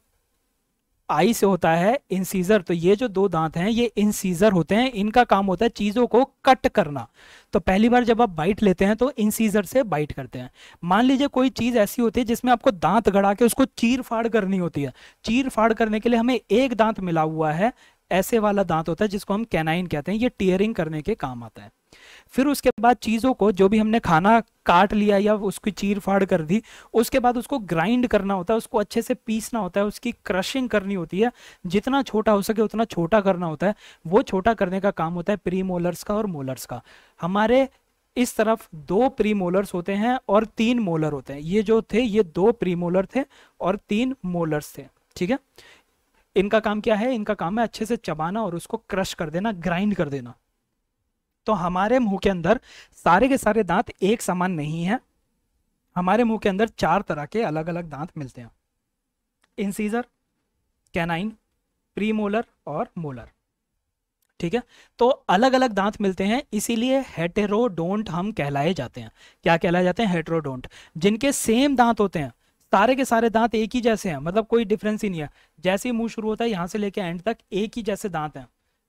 आई से होता है इंसीजर तो ये जो दो दांत हैं ये इंसीजर होते हैं इनका काम होता है चीज़ों को कट करना तो पहली बार जब आप बाइट लेते हैं तो इंसीजर से बाइट करते हैं मान लीजिए कोई चीज़ ऐसी होती है जिसमें आपको दांत गड़ा के उसको चीर फाड़ करनी होती है चीर फाड़ करने के लिए हमें एक दांत मिला हुआ है ऐसे वाला दांत होता है जिसको हम कैनाइन कहते हैं ये टीयरिंग करने के काम आता है फिर उसके बाद चीज़ों को जो भी हमने खाना काट लिया या उसकी चीर फाड़ कर दी उसके बाद उसको ग्राइंड करना होता है उसको अच्छे से पीसना होता है उसकी क्रशिंग करनी होती है जितना छोटा हो सके उतना छोटा करना होता है वो छोटा करने का काम होता है प्री मोलर्स का और मोलर्स का हमारे इस तरफ दो प्री मोलर्स होते हैं और तीन मोलर होते हैं ये जो थे ये दो प्री मोलर थे और तीन मोलर्स थे ठीक है इनका काम क्या है इनका काम है अच्छे से चबाना और उसको क्रश कर देना ग्राइंड कर देना तो हमारे मुंह के अंदर सारे के सारे दांत एक समान नहीं है हमारे मुंह के अंदर चार तरह के अलग अलग दांत मिलते हैं इंसीजर कैनाइन प्री मोलर और मोलर ठीक है तो अलग अलग दांत मिलते हैं इसीलिए हेटेरोडोंट हम कहलाए जाते हैं क्या कहलाए जाते हैं हेटेरोडोंट जिनके सेम दांत होते हैं सारे के सारे दांत एक ही जैसे हैं मतलब कोई डिफरेंस ही नहीं है जैसे ही मुंह शुरू होता है यहाँ से लेके एंड तक एक ही जैसे दांत हैं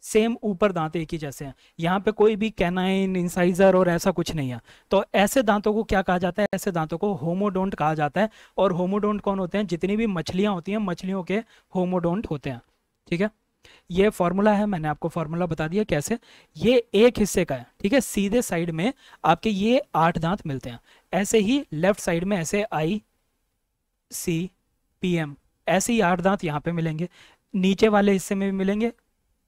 सेम ऊपर दांत एक ही जैसे हैं यहाँ पे कोई भी कैनाइन इंसाइजर और ऐसा कुछ नहीं है तो ऐसे दांतों को क्या कहा जाता है ऐसे दांतों को होमोडोंट कहा जाता है और होमोडोंट कौन होते हैं जितनी भी मछलियाँ होती हैं मछलियों के होमोडोंट होते हैं ठीक है ये फॉर्मूला है मैंने आपको फॉर्मूला बता दिया कैसे ये एक हिस्से का है ठीक है सीधे साइड में आपके ये आठ दांत मिलते हैं ऐसे ही लेफ्ट साइड में ऐसे आई सी पी एम ऐसे ही आठ दांत यहाँ पे मिलेंगे नीचे वाले हिस्से में भी मिलेंगे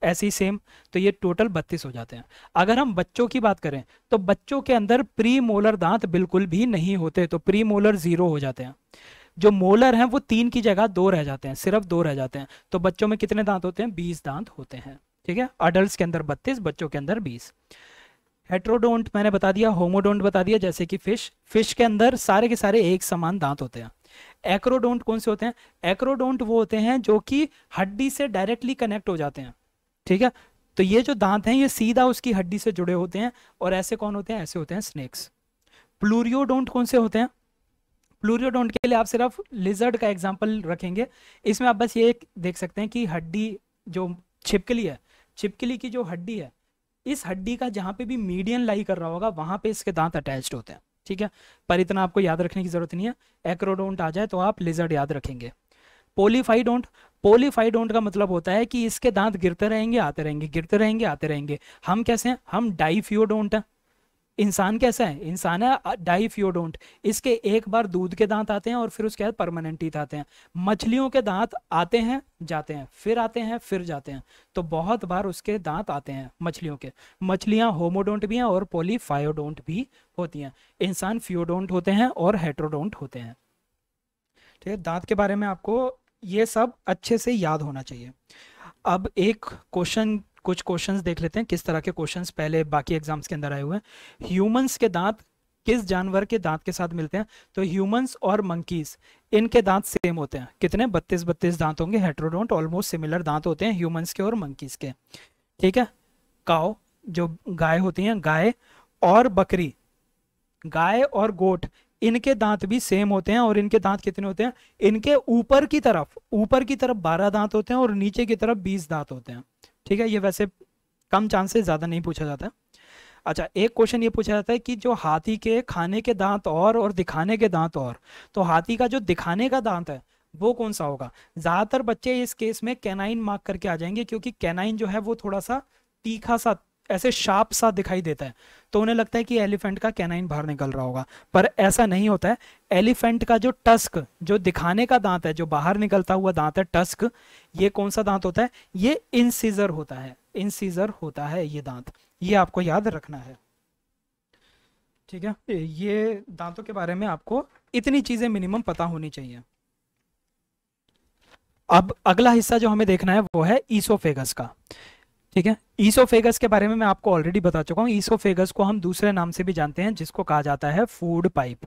ऐसे ही सेम तो ये टोटल बत्तीस हो जाते हैं अगर हम बच्चों की बात करें तो बच्चों के अंदर प्री मोलर दांत बिल्कुल भी नहीं होते तो प्री मोलर जीरो हो जाते हैं जो मोलर हैं वो तीन की जगह दो रह जाते हैं सिर्फ दो रह जाते हैं तो बच्चों में कितने दांत होते हैं बीस दांत होते हैं ठीक है अडल्ट के अंदर बत्तीस बच्चों के अंदर बीस हेट्रोडोंट मैंने बता दिया होमोडोंट बता दिया जैसे कि फिश फिश के अंदर सारे के सारे एक समान दांत होते हैं एक्रोडोंट कौन से होते हैं एक्रोडोंट वो होते हैं जो कि हड्डी से डायरेक्टली कनेक्ट हो जाते हैं ठीक है तो ये जो दांत हैं ये सीधा उसकी हड्डी से जुड़े होते हैं और ऐसे कौन होते हैं ऐसे होते हैं स्नेक्स प्लूरियोडोंट कौन से होते हैं प्लूरियोडोंट के लिए आप सिर्फ लिजर्ड का एग्जाम्पल रखेंगे इसमें आप बस ये देख सकते हैं कि हड्डी जो छिपकली है छिपकली की जो हड्डी है इस हड्डी का जहां पे भी मीडियन लाई कर रहा होगा वहां पे इसके दांत अटैच्ड होते हैं ठीक है पर इतना आपको याद रखने की जरूरत नहीं है एक्रोडोंट आ जाए तो आप लिजर्ड याद रखेंगे पोलीफाइडोंट पोलीफाइडोंट का मतलब होता है कि इसके दांत गिरते रहेंगे आते रहेंगे गिरते रहेंगे आते रहेंगे हम कैसे हैं हम डाइफियोडोंट हैं इंसान कैसा है इंसान है डाई फ्यू डोंट इसके एक बार दूध के दांत आते हैं और फिर उसके बाद परमानेंट टीथ आते हैं मछलियों के दांत आते हैं जाते हैं फिर आते हैं फिर जाते हैं तो बहुत बार उसके दांत आते हैं मछलियों के मछलियां होमोडोंट भी हैं और पोलीफायोडोंट भी होती हैं इंसान फ्योडोंट होते हैं और हेट्रोडोंट होते हैं ठीक तो है दांत के बारे में आपको ये सब अच्छे से याद होना चाहिए अब एक क्वेश्चन कुछ क्वेश्चंस देख लेते हैं किस तरह के क्वेश्चंस पहले बाकी एग्जाम्स के अंदर आए हुए हैं ह्यूमंस के दांत किस जानवर के दांत के साथ मिलते हैं तो ह्यूमंस और मंकीज इनके दांत सेम होते हैं कितने बत्तीस बत्तीस दांत होंगे हेट्रोडोंट ऑलमोस्ट सिमिलर दांत होते हैं ह्यूमंस के और मंकीज के ठीक है काओ जो गाय होती हैं गाय और बकरी गाय और गोट इनके दांत भी सेम होते हैं और इनके दांत कितने होते हैं इनके ऊपर की तरफ ऊपर की तरफ बारह दांत होते हैं और नीचे की तरफ बीस दांत होते हैं ठीक है ये वैसे कम चांस से ज़्यादा नहीं पूछा जाता अच्छा एक क्वेश्चन ये पूछा जाता है कि जो हाथी के खाने के दांत और और दिखाने के दांत और तो हाथी का जो दिखाने का दांत है वो कौन सा होगा ज़्यादातर बच्चे इस केस में कैनाइन मार्क करके आ जाएंगे क्योंकि कैनाइन जो है वो थोड़ा सा तीखा सा ऐसे शार्प सा दिखाई देता है तो उन्हें लगता है कि एलिफेंट का कैनाइन बाहर निकल रहा होगा पर ऐसा नहीं होता है एलिफेंट का जो टस्क जो दिखाने का दांत है जो बाहर निकलता हुआ दांत है टस्क ये कौन सा दांत होता है ये इनसीजर होता है इनसीजर होता है ये दांत ये आपको याद रखना है ठीक है ये दांतों के बारे में आपको इतनी चीजें मिनिमम पता होनी चाहिए अब अगला हिस्सा जो हमें देखना है वो है ईसोफेगस का ठीक है ईसोफेगस के बारे में मैं आपको ऑलरेडी बता चुका हूँ ईसोफेगस को हम दूसरे नाम से भी जानते हैं जिसको कहा जाता है फूड पाइप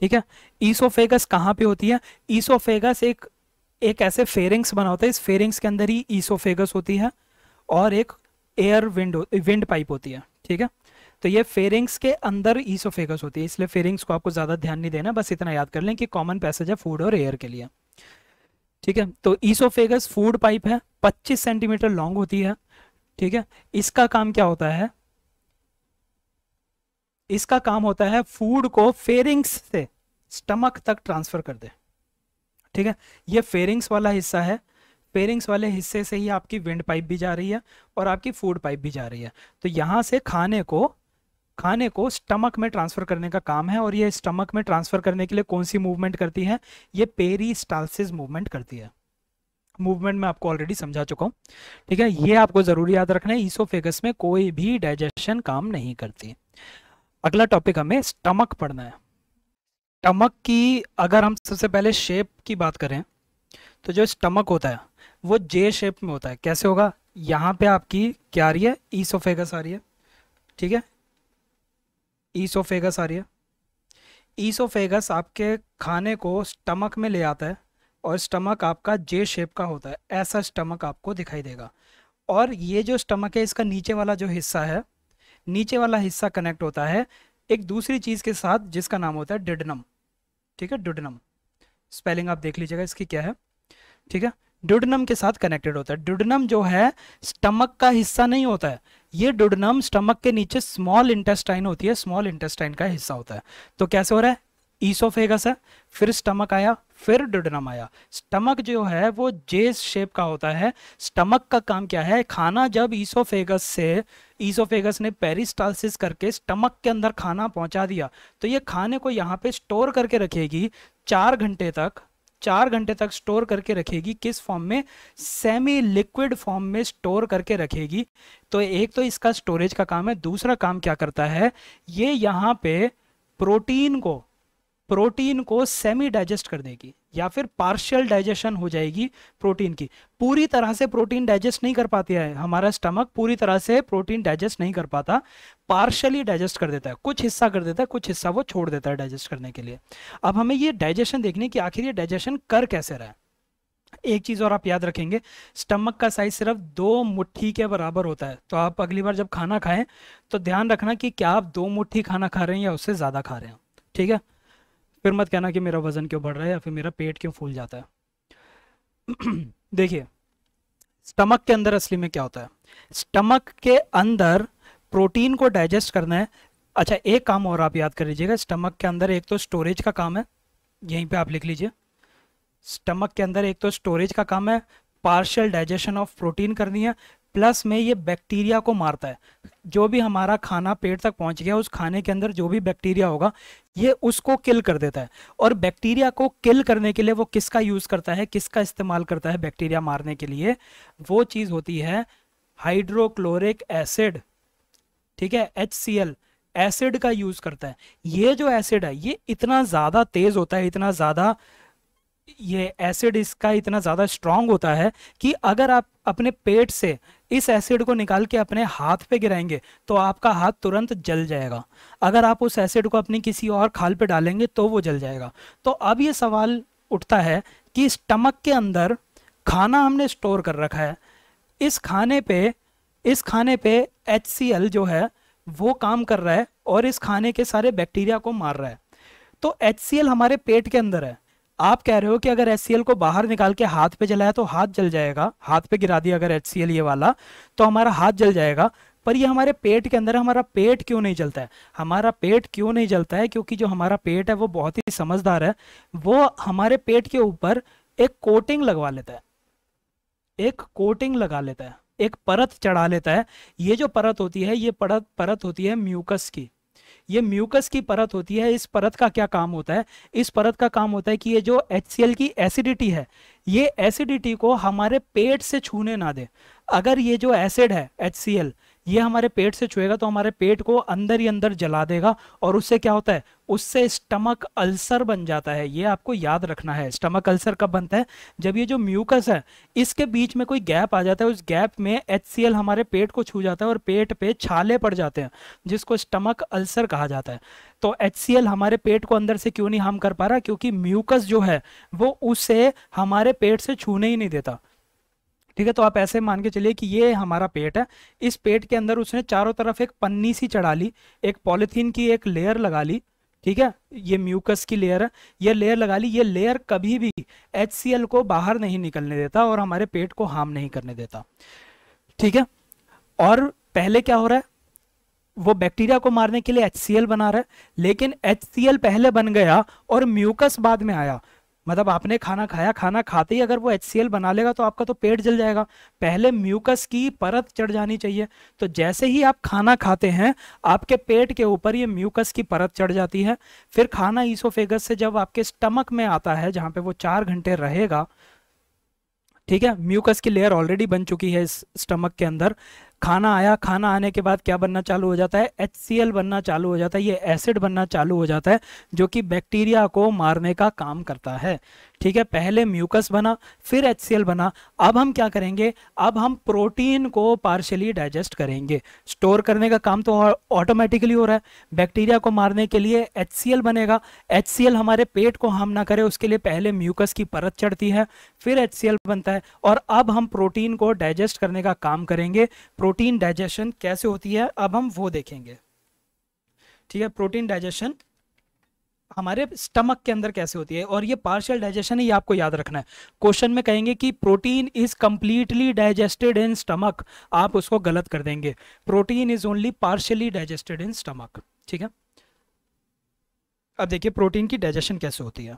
ठीक है ईसोफेगस कहाँ पे होती है ईसोफेगस एक एक ऐसे फेरिंग्स बना होता है इस फेरिंग्स के अंदर ही ईसोफेगस होती है और एक एयर विंड विंड पाइप होती है ठीक है तो ये फेरिंग्स के अंदर ईसोफेगस होती है इसलिए फेरिंग्स को आपको ज़्यादा ध्यान नहीं देना बस इतना याद कर लें कि कॉमन पैसेज है फूड और एयर के लिए ठीक है तो ईसोफेगस फूड पाइप है 25 सेंटीमीटर लॉन्ग होती है ठीक है इसका काम क्या होता है इसका काम होता है फूड को फेरिंग्स से स्टमक तक ट्रांसफर कर दे ठीक है ये फेरिंग्स वाला हिस्सा है फेरिंग्स वाले हिस्से से ही आपकी विंड पाइप भी जा रही है और आपकी फूड पाइप भी जा रही है तो यहां से खाने को खाने को स्टमक में ट्रांसफर करने का काम है और ये स्टमक में ट्रांसफर करने के लिए कौन सी मूवमेंट करती है ये पेरी स्टालसिस मूवमेंट करती है मूवमेंट में आपको ऑलरेडी समझा चुका हूँ ठीक है ये आपको जरूर याद रखना है ईसोफेगस में कोई भी डाइजेशन काम नहीं करती अगला टॉपिक हमें स्टमक पढ़ना है स्टमक की अगर हम सबसे पहले शेप की बात करें तो जो स्टमक होता है वो जे शेप में होता है कैसे होगा यहाँ पे आपकी क्या आ रही है ईसोफेगस आ रही है ठीक है ईसोफेगस आ रही है ईसोफेगस आपके खाने को स्टमक में ले आता है और स्टमक आपका जे शेप का होता है ऐसा स्टमक आपको दिखाई देगा और ये जो स्टमक है इसका नीचे वाला जो हिस्सा है नीचे वाला हिस्सा कनेक्ट होता है एक दूसरी चीज़ के साथ जिसका नाम होता है डिडनम ठीक है डुडनम स्पेलिंग आप देख लीजिएगा इसकी क्या है ठीक है डुडनम के साथ कनेक्टेड होता है डुडनम जो है स्टमक का हिस्सा नहीं होता है ये डुडनम स्टमक के नीचे स्मॉल इंटेस्टाइन होती है स्मॉल इंटेस्टाइन का हिस्सा होता है तो कैसे हो रहा है ईसोफेगस है फिर स्टमक आया फिर डुडनम आया स्टमक जो है वो जे शेप का होता है स्टमक का काम क्या है खाना जब ईसोफेगस से ईसोफेगस ने पेरिस्टालसिस करके स्टमक के अंदर खाना पहुंचा दिया तो ये खाने को यहाँ पे स्टोर करके रखेगी चार घंटे तक चार घंटे तक स्टोर करके रखेगी किस फॉर्म में सेमी लिक्विड फॉर्म में स्टोर करके रखेगी तो एक तो इसका स्टोरेज का काम है दूसरा काम क्या करता है ये यहाँ पे प्रोटीन को प्रोटीन को सेमी डाइजेस्ट कर देगी या फिर पार्शियल डाइजेशन हो जाएगी प्रोटीन की पूरी तरह से प्रोटीन डाइजेस्ट नहीं कर पाती है हमारा स्टमक पूरी तरह से प्रोटीन डाइजेस्ट नहीं कर पाता पार्शियली डाइजेस्ट कर देता है कुछ हिस्सा कर देता है कुछ हिस्सा वो छोड़ देता है डाइजेस्ट करने के लिए अब हमें ये डाइजेशन देखने की आखिर ये डाइजेशन कर कैसे रहा है एक चीज़ और आप याद रखेंगे स्टमक का साइज सिर्फ दो मुट्ठी के बराबर होता है तो आप अगली बार जब खाना खाएं तो ध्यान रखना कि क्या आप दो मुट्ठी खाना खा रहे हैं या उससे ज़्यादा खा रहे हैं ठीक है फिर मत कहना कि मेरा वज़न क्यों बढ़ रहा है या फिर मेरा पेट क्यों फूल जाता है देखिए स्टमक के अंदर असली में क्या होता है स्टमक के अंदर प्रोटीन को डाइजेस्ट करना है अच्छा एक काम और आप याद कर लीजिएगा स्टमक के अंदर एक तो स्टोरेज का काम है यहीं पे आप लिख लीजिए स्टमक के अंदर एक तो स्टोरेज का काम है पार्शियल डाइजेशन ऑफ प्रोटीन करनी है प्लस में ये बैक्टीरिया को मारता है जो भी हमारा खाना पेट तक पहुंच गया उस खाने के अंदर जो भी बैक्टीरिया होगा ये उसको किल कर देता है और बैक्टीरिया को किल करने के लिए वो किसका यूज़ करता है किसका इस्तेमाल करता है बैक्टीरिया मारने के लिए वो चीज़ होती है हाइड्रोक्लोरिक एसिड ठीक है एच सी एल एसिड का यूज़ करता है ये जो एसिड है ये इतना ज़्यादा तेज़ होता है इतना ज़्यादा ये एसिड इसका इतना ज़्यादा स्ट्रांग होता है कि अगर आप अपने पेट से इस एसिड को निकाल के अपने हाथ पे गिराएंगे तो आपका हाथ तुरंत जल जाएगा अगर आप उस एसिड को अपनी किसी और खाल पे डालेंगे तो वो जल जाएगा तो अब ये सवाल उठता है कि स्टमक के अंदर खाना हमने स्टोर कर रखा है इस खाने पर इस खाने पर एच जो है वो काम कर रहा है और इस खाने के सारे बैक्टीरिया को मार रहा है तो एच हमारे पेट के अंदर है आप कह रहे हो कि अगर एच को बाहर निकाल के हाथ पे जलाया तो हाथ जल जाएगा हाथ पे गिरा दिया अगर एच ये वाला तो हमारा हाथ जल जाएगा पर ये हमारे पेट के अंदर हमारा पेट क्यों नहीं जलता है हमारा पेट क्यों नहीं जलता है क्योंकि जो हमारा पेट है वो बहुत ही समझदार है वो हमारे पेट के ऊपर एक कोटिंग लगवा लेता है एक कोटिंग लगा लेता है एक परत चढ़ा लेता है ये जो परत होती है ये परत परत होती है म्यूकस की ये म्यूकस की परत होती है इस परत का क्या काम होता है इस परत का काम होता है कि ये जो एच की एसिडिटी है ये एसिडिटी को हमारे पेट से छूने ना दे अगर ये जो एसिड है एच ये हमारे पेट से छुएगा तो हमारे पेट को अंदर ही अंदर जला देगा और उससे क्या होता है उससे स्टमक अल्सर बन जाता है ये आपको याद रखना है स्टमक अल्सर कब बनता है जब ये जो म्यूकस है इसके बीच में कोई गैप आ जाता है उस गैप में एच हमारे पेट को छू जाता है और पेट पे छाले पड़ जाते हैं जिसको स्टमक अल्सर कहा जाता है तो एच हमारे पेट को अंदर से क्यों नहीं हार्म कर पा रहा क्योंकि म्यूकस जो है वो उसे हमारे पेट से छूने ही नहीं देता ठीक है तो आप ऐसे मान के चलिए कि ये हमारा पेट है इस पेट के अंदर उसने चारों तरफ एक पन्नी सी चढ़ा ली एक पॉलिथीन की एक लेयर लगा ली ठीक है ये म्यूकस की लेयर है ये लेयर लगा ली ये लेयर कभी भी एच को बाहर नहीं निकलने देता और हमारे पेट को हार्म नहीं करने देता ठीक है और पहले क्या हो रहा है वो बैक्टीरिया को मारने के लिए एच बना रहा है लेकिन एच पहले बन गया और म्यूकस बाद में आया मतलब आपने खाना खाया खाना खाते ही अगर वो एच बना लेगा तो आपका तो पेट जल जाएगा पहले म्यूकस की परत चढ़ जानी चाहिए तो जैसे ही आप खाना खाते हैं आपके पेट के ऊपर ये म्यूकस की परत चढ़ जाती है फिर खाना ईसोफेगस से जब आपके स्टमक में आता है जहाँ पे वो चार घंटे रहेगा ठीक है म्यूकस की लेयर ऑलरेडी बन चुकी है इस स्टमक के अंदर खाना आया खाना आने के बाद क्या बनना चालू हो जाता है एच बनना चालू हो जाता है ये एसिड बनना चालू हो जाता है जो कि बैक्टीरिया को मारने का काम करता है ठीक है पहले म्यूकस बना फिर एच बना अब हम क्या करेंगे अब हम प्रोटीन को पार्शली डाइजेस्ट करेंगे स्टोर करने का काम तो ऑटोमेटिकली हो रहा है बैक्टीरिया को मारने के लिए एच बनेगा एच हमारे पेट को हार्म ना करे उसके लिए पहले म्यूकस की परत चढ़ती है फिर एच बनता है और अब हम प्रोटीन को डाइजेस्ट करने का काम करेंगे प्रोटीन डाइजेशन कैसे होती है अब हम वो देखेंगे ठीक है प्रोटीन डाइजेशन हमारे स्टमक के अंदर कैसे होती है और ये पार्शियल डाइजेशन ही आपको याद रखना है क्वेश्चन में कहेंगे कि protein is completely digested in stomach आप उसको गलत कर देंगे protein is only partially digested in stomach ठीक है अब देखिए प्रोटीन की डाइजेशन कैसे होती है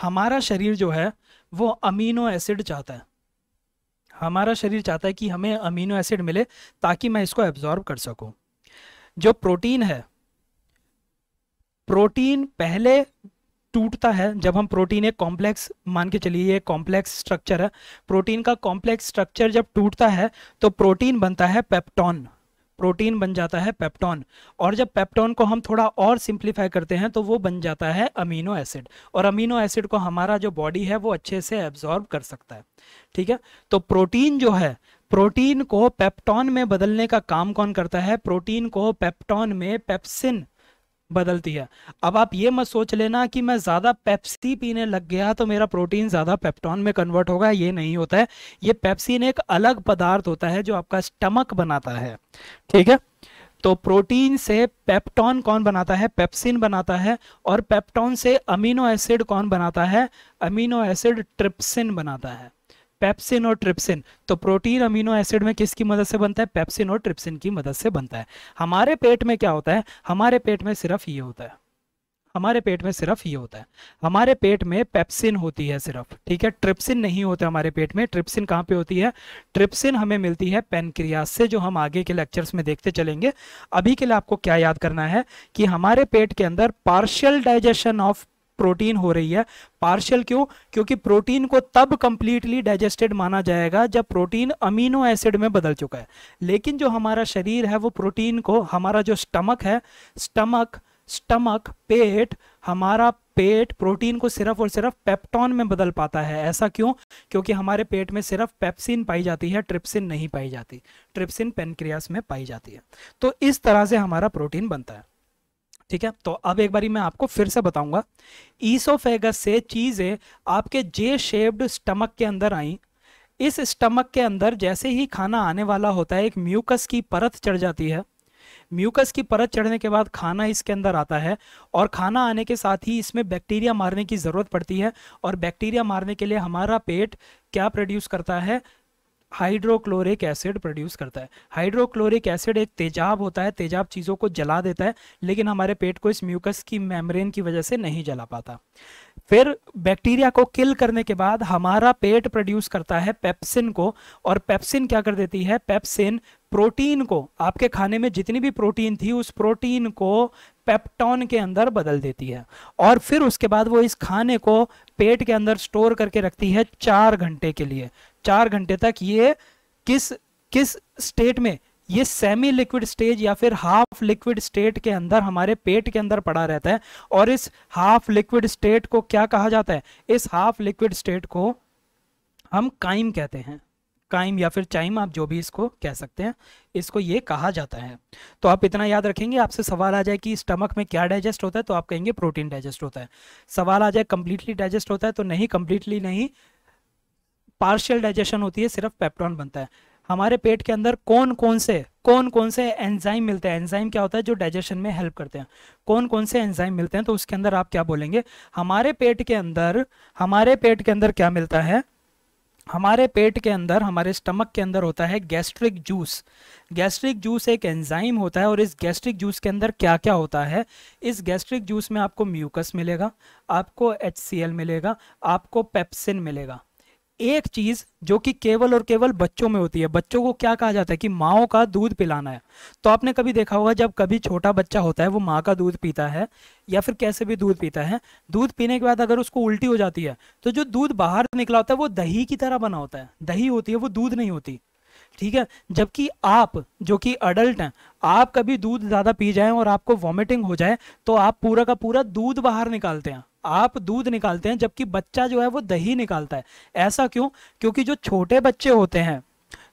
हमारा शरीर जो है वो अमीनो एसिड चाहता है हमारा शरीर चाहता है कि हमें अमीनो एसिड मिले ताकि मैं इसको एब्जॉर्ब कर सकूं जो प्रोटीन है प्रोटीन पहले टूटता है जब हम प्रोटीन एक कॉम्प्लेक्स मान के चलिए ये कॉम्प्लेक्स स्ट्रक्चर है प्रोटीन का कॉम्प्लेक्स स्ट्रक्चर जब टूटता है तो प्रोटीन बनता है पेप्टॉन प्रोटीन बन जाता है पेप्टॉन और जब पेप्टॉन को हम थोड़ा और सिंप्लीफाई करते हैं तो वो बन जाता है अमीनो एसिड और अमीनो एसिड को हमारा जो बॉडी है वो अच्छे से एब्जॉर्ब कर सकता है ठीक है तो प्रोटीन जो है प्रोटीन को पेप्टॉन में बदलने का काम कौन करता है प्रोटीन को पेप्टॉन में पेप्सिन बदलती है अब आप ये मत सोच लेना कि मैं ज़्यादा पेप्सी पीने लग गया तो मेरा प्रोटीन ज़्यादा पेप्टॉन में कन्वर्ट होगा ये नहीं होता है ये पेप्सिन एक अलग पदार्थ होता है जो आपका स्टमक बनाता है ठीक है तो प्रोटीन से पेप्टॉन कौन बनाता है पेप्सिन बनाता है और पेप्टॉन से अमीनो एसिड कौन बनाता है अमीनो एसिड ट्रिप्सिन बनाता है पेप्सिन और ट्रिप्सिन तो प्रोटीन अमीनो एसिड में किसकी मदद से बनता है पेप्सिन और ट्रिप्सिन की मदद से बनता है हमारे पेट में क्या होता है हमारे पेट में सिर्फ ये होता है हमारे पेट में सिर्फ ये होता है हमारे पेट में पेप्सिन होती है सिर्फ ठीक है ट्रिप्सिन नहीं होता हमारे पेट में ट्रिप्सिन कहाँ पे होती है ट्रिप्सिन हमें मिलती है पेनक्रियास से जो हम आगे के लेक्चर्स में देखते चलेंगे अभी के लिए आपको क्या याद करना है कि हमारे पेट के अंदर पार्शियल डाइजेशन ऑफ प्रोटीन हो रही है पार्शियल क्यों क्योंकि प्रोटीन को तब कंप्लीटली डाइजेस्टेड माना जाएगा जब प्रोटीन अमीनो एसिड में बदल चुका है लेकिन जो हमारा शरीर है वो प्रोटीन को हमारा जो स्टमक है स्टमक स्टमक पेट हमारा पेट प्रोटीन को सिर्फ और सिर्फ पेप्टॉन में बदल पाता है ऐसा क्यों क्योंकि हमारे पेट में सिर्फ पेप्सिन पाई जाती है ट्रिप्सिन नहीं पाई जाती ट्रिप्सिन पेनक्रियास में पाई जाती है तो इस तरह से हमारा प्रोटीन बनता है ठीक है तो अब एक बारी मैं आपको फिर से बताऊंगा ईसोफेगस से चीज़ें आपके जे शेप्ड स्टमक के अंदर आई इस स्टमक के अंदर जैसे ही खाना आने वाला होता है एक म्यूकस की परत चढ़ जाती है म्यूकस की परत चढ़ने के बाद खाना इसके अंदर आता है और खाना आने के साथ ही इसमें बैक्टीरिया मारने की ज़रूरत पड़ती है और बैक्टीरिया मारने के लिए हमारा पेट क्या प्रोड्यूस करता है हाइड्रोक्लोरिक एसिड प्रोड्यूस करता है हाइड्रोक्लोरिक एसिड एक तेजाब होता है तेजाब चीज़ों को जला देता है लेकिन हमारे पेट को इस म्यूकस की मेम्ब्रेन की वजह से नहीं जला पाता फिर बैक्टीरिया को किल करने के बाद हमारा पेट प्रोड्यूस करता है पेप्सिन को और पेप्सिन क्या कर देती है पेप्सिन प्रोटीन को आपके खाने में जितनी भी प्रोटीन थी उस प्रोटीन को पेप्टॉन के अंदर बदल देती है और फिर उसके बाद वो इस खाने को पेट के अंदर स्टोर करके रखती है चार घंटे के लिए चार घंटे तक ये किस किस स्टेट में ये सेमी लिक्विड स्टेज या फिर हाफ लिक्विड स्टेट के अंदर हमारे पेट के अंदर पड़ा रहता है और इस हाफ लिक्विड स्टेट को क्या कहा जाता है इस हाफ लिक्विड स्टेट को हम काइम कहते हैं काइम या फिर चाइम आप जो भी इसको कह सकते हैं इसको ये कहा जाता है तो आप इतना याद रखेंगे आपसे सवाल आ जाए कि स्टमक में क्या डाइजेस्ट होता है तो आप कहेंगे प्रोटीन डाइजेस्ट होता है सवाल आ जाए कम्प्लीटली डाइजेस्ट होता है तो नहीं कम्प्लीटली नहीं पार्शियल डाइजेशन होती है सिर्फ पेप्टॉन बनता है हमारे पेट के अंदर कौन कौन से कौन कौन से एंजाइम मिलते हैं एंजाइम क्या होता है जो डाइजेशन में हेल्प करते हैं कौन कौन से एंजाइम मिलते हैं तो उसके अंदर आप क्या बोलेंगे हमारे पेट के अंदर हमारे पेट के अंदर क्या मिलता है हमारे पेट के अंदर हमारे स्टमक के अंदर होता है गैस्ट्रिक जूस गैस्ट्रिक जूस एक एंजाइम होता है और इस गैस्ट्रिक जूस के अंदर क्या क्या होता है इस गैस्ट्रिक जूस में आपको म्यूकस मिलेगा आपको एच मिलेगा आपको पेप्सिन मिलेगा एक चीज जो कि केवल और केवल बच्चों में होती है बच्चों को क्या कहा जाता है कि माओ का दूध पिलाना है तो आपने कभी देखा होगा जब कभी छोटा बच्चा होता है वो माँ का दूध पीता है या फिर कैसे भी दूध पीता है दूध पीने के बाद अगर उसको उल्टी हो जाती है तो जो दूध बाहर निकला होता है वो दही की तरह बना होता है दही होती है वो दूध नहीं होती ठीक है जबकि आप जो कि अडल्ट हैं आप कभी दूध ज़्यादा पी जाए और आपको वॉमिटिंग हो जाए तो आप पूरा का पूरा दूध बाहर निकालते हैं आप दूध निकालते हैं जबकि बच्चा जो है वो दही निकालता है ऐसा क्यों क्योंकि जो छोटे बच्चे होते हैं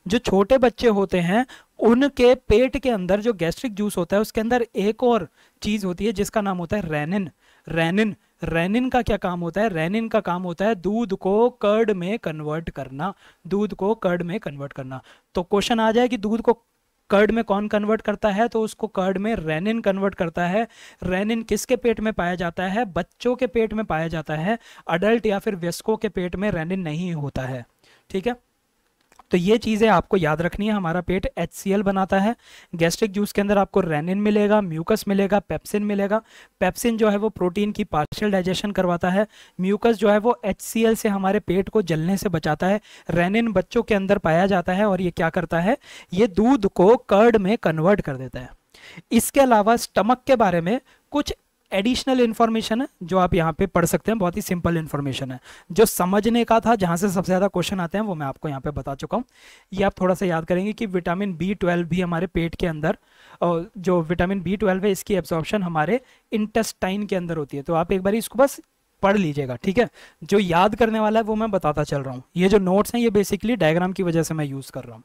जो छोटे बच्चे होते हैं उनके पेट के अंदर जो गैस्ट्रिक जूस होता है उसके अंदर एक और चीज़ होती है जिसका नाम होता है रेनिन रेनिन रेनिन का क्या काम होता है रेनिन का काम होता है दूध को कर्ड में कन्वर्ट करना दूध को कर्ड में कन्वर्ट करना तो क्वेश्चन आ जाए कि दूध को कर्ड में कौन कन्वर्ट करता है तो उसको कर्ड में रेनिन कन्वर्ट करता है रेनिन किसके पेट में पाया जाता है बच्चों के पेट में पाया जाता है अडल्ट या फिर व्यस्कों के पेट में रेनिन नहीं होता है ठीक है तो ये चीज़ें आपको याद रखनी है हमारा पेट एच बनाता है गैस्ट्रिक जूस के अंदर आपको रेनिन मिलेगा म्यूकस मिलेगा पेप्सिन मिलेगा पेप्सिन जो है वो प्रोटीन की पार्शियल डाइजेशन करवाता है म्यूकस जो है वो एच से हमारे पेट को जलने से बचाता है रेनिन बच्चों के अंदर पाया जाता है और ये क्या करता है ये दूध को कर्ड में कन्वर्ट कर देता है इसके अलावा स्टमक के बारे में कुछ एडिशनल इन्फॉर्मेशन है जो आप यहाँ पे पढ़ सकते हैं बहुत ही सिंपल इन्फॉर्मेशन है जो समझने का था जहाँ से सबसे ज़्यादा क्वेश्चन आते हैं वो मैं आपको यहाँ पे बता चुका हूँ ये आप थोड़ा सा याद करेंगे कि विटामिन बी ट्वेल्व भी हमारे पेट के अंदर और जो विटामिन बी ट्वेल्व है इसकी एब्जॉर्प्शन हमारे इंटेस्टाइन के अंदर होती है तो आप एक बार इसको बस पढ़ लीजिएगा ठीक है जो याद करने वाला है वो मैं बताता चल रहा हूँ ये जो नोट्स हैं ये बेसिकली डायग्राम की वजह से मैं यूज़ कर रहा हूँ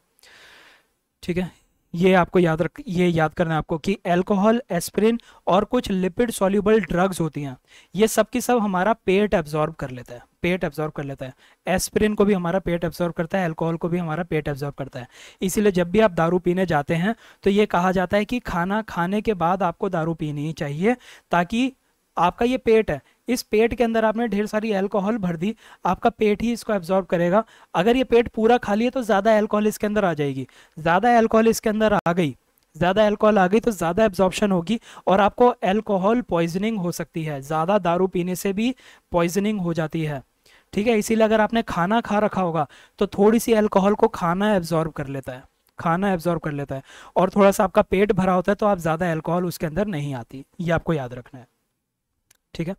ठीक है ये आपको याद रख ये याद करना है आपको कि अल्कोहल एस्प्रिन और कुछ लिपिड सॉल्यूबल ड्रग्स होती हैं ये सब की सब हमारा पेट एब्जॉर्ब कर लेता है पेट एब्जॉर्ब कर लेता है एस्प्रिन को भी हमारा पेट एब्जॉर्ब करता है अल्कोहल को भी हमारा पेट एब्जॉर्ब करता है इसीलिए जब भी आप दारू पीने जाते हैं तो ये कहा जाता है कि खाना खाने के बाद आपको दारू पीनी ही चाहिए ताकि आपका ये पेट है इस पेट के अंदर आपने ढेर सारी एल्कोहल भर दी आपका पेट ही इसको एब्जॉर्ब करेगा अगर ये पेट पूरा खाली है तो ज़्यादा एल्कोहल इसके अंदर आ जाएगी ज़्यादा एल्कोहल इसके अंदर आ गई ज़्यादा एल्कोहल आ गई तो ज़्यादा एब्जॉर्बशन होगी और आपको एल्कोहल पॉइजनिंग हो सकती है ज़्यादा दारू पीने से भी पॉइजनिंग हो जाती है ठीक है इसीलिए अगर आपने खाना खा रखा होगा तो थोड़ी सी एल्कोहल को खाना एब्जॉर्ब कर लेता है खाना एब्जॉर्ब कर लेता है और थोड़ा सा आपका पेट भरा होता है तो आप ज़्यादा एल्कोहल उसके अंदर नहीं आती ये आपको याद रखना है ठीक है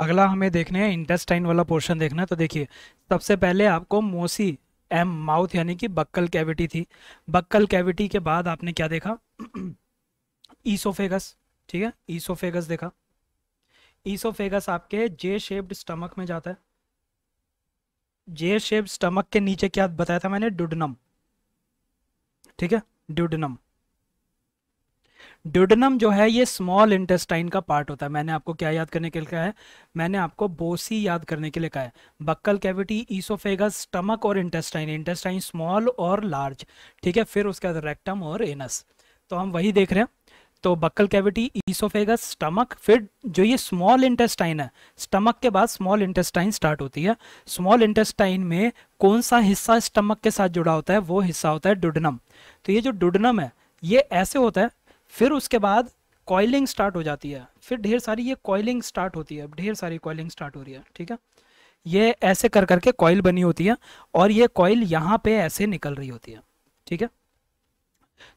अगला हमें देखने हैं इंटेस्टाइन वाला पोर्शन देखना है तो देखिए सबसे पहले आपको मोसी एम माउथ यानी कि बक्कल कैविटी थी बक्कल कैविटी के बाद आपने क्या देखा ईसोफेगस ठीक है ईसोफेगस देखा ईसोफेगस आपके जे शेप्ड स्टमक में जाता है जे शेप्ड स्टमक के नीचे क्या बताया था मैंने डुडनम ठीक है ड्यूडनम ड्यूडनम जो है ये स्मॉल इंटेस्टाइन का पार्ट होता है मैंने आपको क्या याद करने के लिए कहा है मैंने आपको बोसी याद करने के लिए कहा है बक्कल कैविटी ईसोफेगस स्टमक और इंटेस्टाइन इंटेस्टाइन स्मॉल और लार्ज ठीक है फिर उसके बाद रेक्टम और एनस तो हम वही देख रहे हैं तो बक्कल कैविटी ईसोफेगस स्टमक फिर जो ये स्मॉल इंटेस्टाइन है स्टमक के बाद स्मॉल इंटेस्टाइन स्टार्ट होती है स्मॉल इंटेस्टाइन में कौन सा हिस्सा स्टमक के साथ जुड़ा होता है वो हिस्सा होता है डुडनम तो ये जो डुडनम है ये ऐसे होता है फिर उसके बाद कॉइलिंग स्टार्ट हो जाती है फिर ढेर सारी ये कॉइलिंग स्टार्ट होती है ढेर सारी कॉइलिंग स्टार्ट हो रही है ठीक है ये ऐसे कर करके कॉइल बनी होती है और ये कॉइल यहाँ पे ऐसे निकल रही होती है ठीक है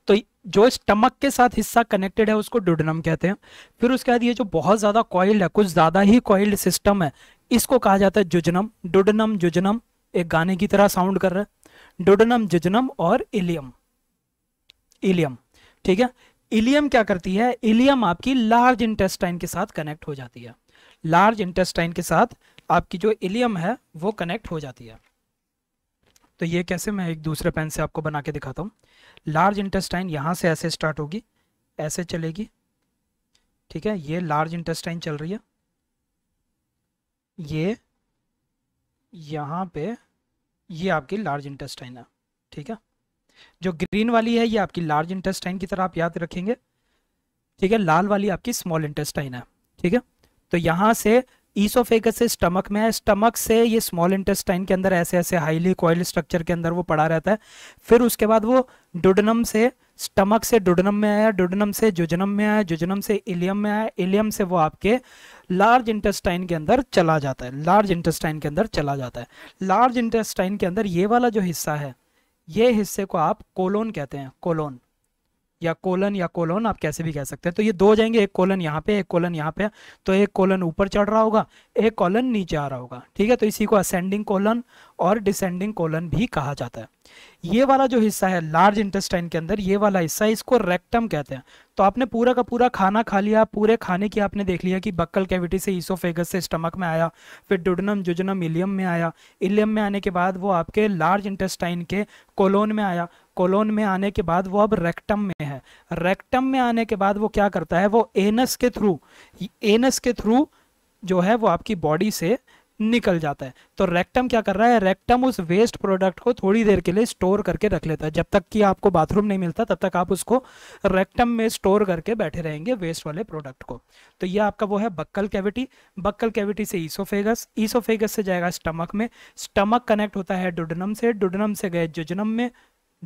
तो जो स्टमक के साथ हिस्सा कनेक्टेड है उसको डुडनम कहते हैं फिर उसके बाद ये जो बहुत ज़्यादा कॉइल्ड है कुछ ज़्यादा ही कॉइल्ड सिस्टम है इसको कहा जाता है जुजनम डुडनम जुजनम एक गाने की तरह साउंड कर रहा है डुडनम जुजनम और इलियम इलियम ठीक है इलियम क्या करती है इलियम आपकी लार्ज इंटेस्टाइन के साथ कनेक्ट हो जाती है लार्ज इंटेस्टाइन के साथ आपकी जो इलियम है वो कनेक्ट हो जाती है तो ये कैसे मैं एक दूसरे पेन से आपको बना के दिखाता हूँ लार्ज इंटेस्टाइन यहाँ से ऐसे स्टार्ट होगी ऐसे चलेगी ठीक है ये लार्ज इंटेस्टाइन चल रही है ये यहाँ पे ये आपकी लार्ज इंटेस्टाइन है ठीक है जो ग्रीन वाली है ये आपकी लार्ज इंटेस्टाइन की तरह आप याद रखेंगे ठीक है लाल वाली आपकी स्मॉल इंटेस्टाइन है ठीक है तो यहाँ से ईसोफेगस से स्टमक में है स्टमक से ये स्मॉल इंटेस्टाइन के अंदर ऐसे ऐसे हाईली कॉयल स्ट्रक्चर के अंदर वो पड़ा रहता है फिर उसके बाद वो डुडनम से स्टमक से डुडनम में आया डुडनम से जुजनम में आया जुजनम से इलियम में आया इलियम से वो आपके लार्ज इंटेस्टाइन के अंदर चला जाता है लार्ज इंटेस्टाइन के अंदर चला जाता है लार्ज इंटेस्टाइन के अंदर ये वाला जो हिस्सा है ये हिस्से को आप कोलोन कहते हैं कोलोन या कोलन या कोलोन आप कैसे भी कह सकते हैं तो ये दो हो जाएंगे एक कोलन यहाँ पे एक कोलन यहाँ पे तो एक कोलन ऊपर चढ़ रहा होगा एक कॉलन नीचे आ रहा होगा ठीक है तो इसी को असेंडिंग कोलन और डिसेंडिंग कोलन भी कहा जाता है ये वाला जो हिस्सा है लार्ज इंटेस्टाइन के अंदर ये वाला हिस्सा इसको रेक्टम कहते हैं तो आपने पूरा का पूरा खाना खा लिया पूरे खाने की आपने देख लिया कि बक्कल कैविटी से ईसोफेगस से स्टमक में आया फिर डुडनम जुजनम इलियम में आया इलियम में आने के बाद वो आपके लार्ज इंटेस्टाइन के कोलोन में आया कोलोन में आने के बाद वो अब रेक्टम में है रेक्टम में आने के बाद वो क्या करता है वो एनस के थ्रू एनस के थ्रू जो है वो आपकी बॉडी से निकल जाता है तो रेक्टम क्या कर रहा है रेक्टम उस वेस्ट प्रोडक्ट को थोड़ी देर के लिए स्टोर करके रख लेता है जब तक कि आपको बाथरूम नहीं मिलता तब तक आप उसको रेक्टम में स्टोर करके बैठे रहेंगे वेस्ट वाले प्रोडक्ट को तो ये आपका वो है बक्कल कैविटी बक्कल कैविटी से ईसोफेगस ईसोफेगस से जाएगा स्टमक में स्टमक कनेक्ट होता है डुडनम से डुडनम से गए जुजनम में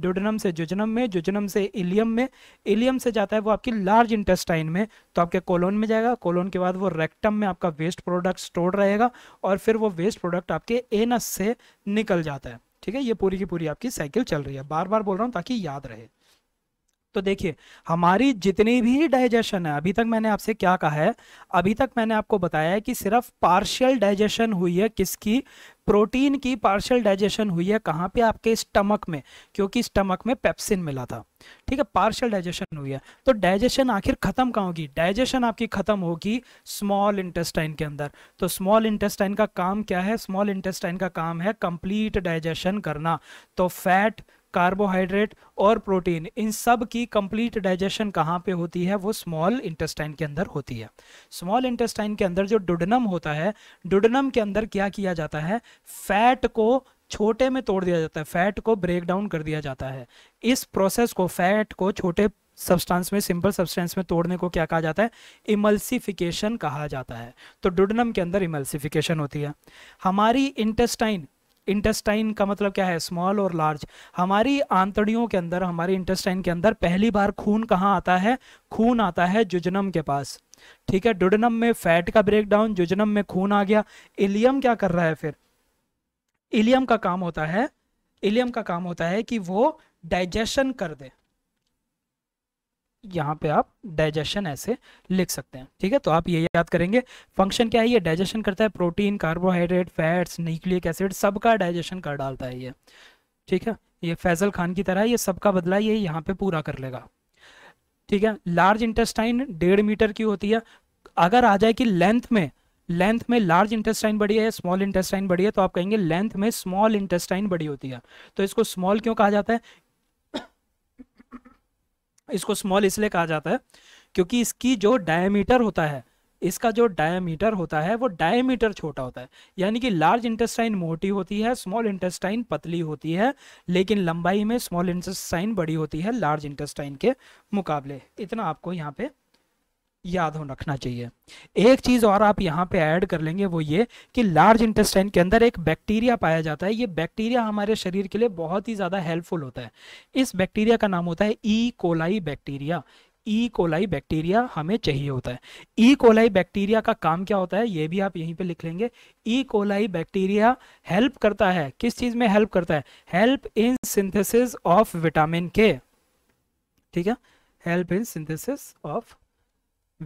ड्यूडनम से जुजनम में जुजनम से इलियम में इलियम से जाता है वो आपकी लार्ज इंटेस्टाइन में तो आपके कोलोन में जाएगा कोलोन के बाद वो रेक्टम में आपका वेस्ट प्रोडक्ट स्टोर रहेगा और फिर वो वेस्ट प्रोडक्ट आपके एनस से निकल जाता है ठीक है ये पूरी की पूरी आपकी साइकिल चल रही है बार बार बोल रहा हूँ ताकि याद रहे तो देखिए हमारी जितनी भी डाइजेशन है अभी तक मैंने आपसे क्या कहा है अभी तक मैंने आपको बताया है कि सिर्फ पार्शियल डाइजेशन हुई है किसकी प्रोटीन की पार्शियल डाइजेशन हुई है कहाँ पे आपके स्टमक में क्योंकि स्टमक में पेप्सिन मिला था ठीक है पार्शियल डाइजेशन हुई है तो डाइजेशन आखिर खत्म कहाँ होगी डाइजेशन आपकी खत्म होगी स्मॉल इंटेस्टाइन के अंदर तो स्मॉल इंटेस्टाइन का काम क्या है स्मॉल इंटेस्टाइन का काम है कंप्लीट डाइजेशन करना तो फैट कार्बोहाइड्रेट और प्रोटीन इन सब की कंप्लीट डाइजेशन कहाँ पे होती है वो स्मॉल इंटेस्टाइन के अंदर होती है स्मॉल इंटेस्टाइन के अंदर जो डुडनम होता है डुडनम के अंदर क्या किया जाता है फैट को छोटे में तोड़ दिया जाता है फैट को ब्रेक डाउन कर दिया जाता है इस प्रोसेस को फैट को छोटे सब्सटेंस में सिंपल सब्सटेंस में तोड़ने को क्या कहा जाता है इमल्सिफिकेशन कहा जाता है तो डुडनम के अंदर इमल्सिफिकेशन होती है हमारी इंटेस्टाइन इंटेस्टाइन का मतलब क्या है स्मॉल और लार्ज हमारी आंतड़ियों के अंदर हमारे इंटेस्टाइन के अंदर पहली बार खून कहाँ आता है खून आता है जुजनम के पास ठीक है डुडनम में फैट का ब्रेकडाउन जुजनम में खून आ गया इलियम क्या कर रहा है फिर इलियम का काम होता है इलियम का काम होता है कि वो डाइजेशन कर दे यहाँ पे आप डाइजेशन ऐसे लिख सकते हैं ठीक है तो आप ये याद करेंगे फंक्शन क्या है ये डाइजेशन करता है protein carbohydrate fats nucleic acid सबका डाइजेशन कर डालता है ये ठीक है ये फैजल खान की तरह ये सबका बदला ये यहाँ पे पूरा कर लेगा ठीक है लार्ज इंटेस्टाइन डेढ़ मीटर की होती है अगर आ जाए कि लेंथ में लेंथ में लार्ज इंटेस्टाइन बड़ी है स्मॉल इंटेस्टाइन बड़ी है तो आप कहेंगे लेंथ में स्मॉल इंटेस्टाइन बड़ी होती है तो इसको स्मॉल क्यों कहा जाता है इसको स्मॉल इसलिए कहा जाता है क्योंकि इसकी जो डायमीटर होता है इसका जो डायमीटर होता है वो डायमीटर छोटा होता है यानी कि लार्ज इंटेस्टाइन मोटी होती है स्मॉल इंटेस्टाइन पतली होती है लेकिन लंबाई में स्मॉल इंटेस्टाइन बड़ी होती है लार्ज इंटेस्टाइन के मुकाबले इतना आपको यहाँ पे याद हो रखना चाहिए एक चीज़ और आप यहाँ पे ऐड कर लेंगे वो ये कि लार्ज इंटेस्टाइन के अंदर एक बैक्टीरिया पाया जाता है ये बैक्टीरिया हमारे शरीर के लिए बहुत ही ज़्यादा हेल्पफुल होता है इस बैक्टीरिया का नाम होता है E coli bacteria E coli bacteria हमें चाहिए होता है ई कोलाई बैक्टीरिया का काम क्या होता है ये भी आप यहीं पे लिख लेंगे ई कोलाई बैक्टीरिया हेल्प करता है किस चीज़ में हेल्प करता है help in synthesis of vitamin K ठीक है help in synthesis of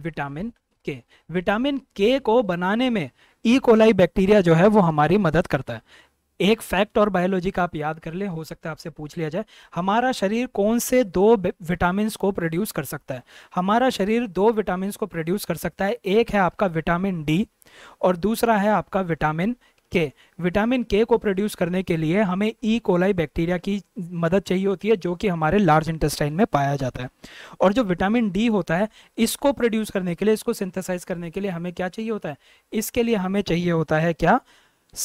vitamin K vitamin K को बनाने में ई कोलाई बैक्टीरिया जो है वो हमारी मदद करता है एक फैक्ट और बायोलॉजी का आप याद कर ले हो सकता है आपसे पूछ लिया जाए हमारा शरीर कौन से दो विटामिन को प्रोड्यूस कर सकता है हमारा शरीर दो विटामिन को प्रोड्यूस कर सकता है एक है आपका विटामिन डी और दूसरा है आपका विटामिन के विटामिन के को प्रोड्यूस करने के लिए हमें ई कोलाई बैक्टीरिया की मदद चाहिए होती है जो कि हमारे लार्ज इंटेस्टाइन में पाया जाता है और जो विटामिन डी होता है इसको प्रोड्यूस करने के लिए इसको सिंथेसाइज करने के लिए हमें क्या चाहिए होता है इसके लिए हमें चाहिए होता है क्या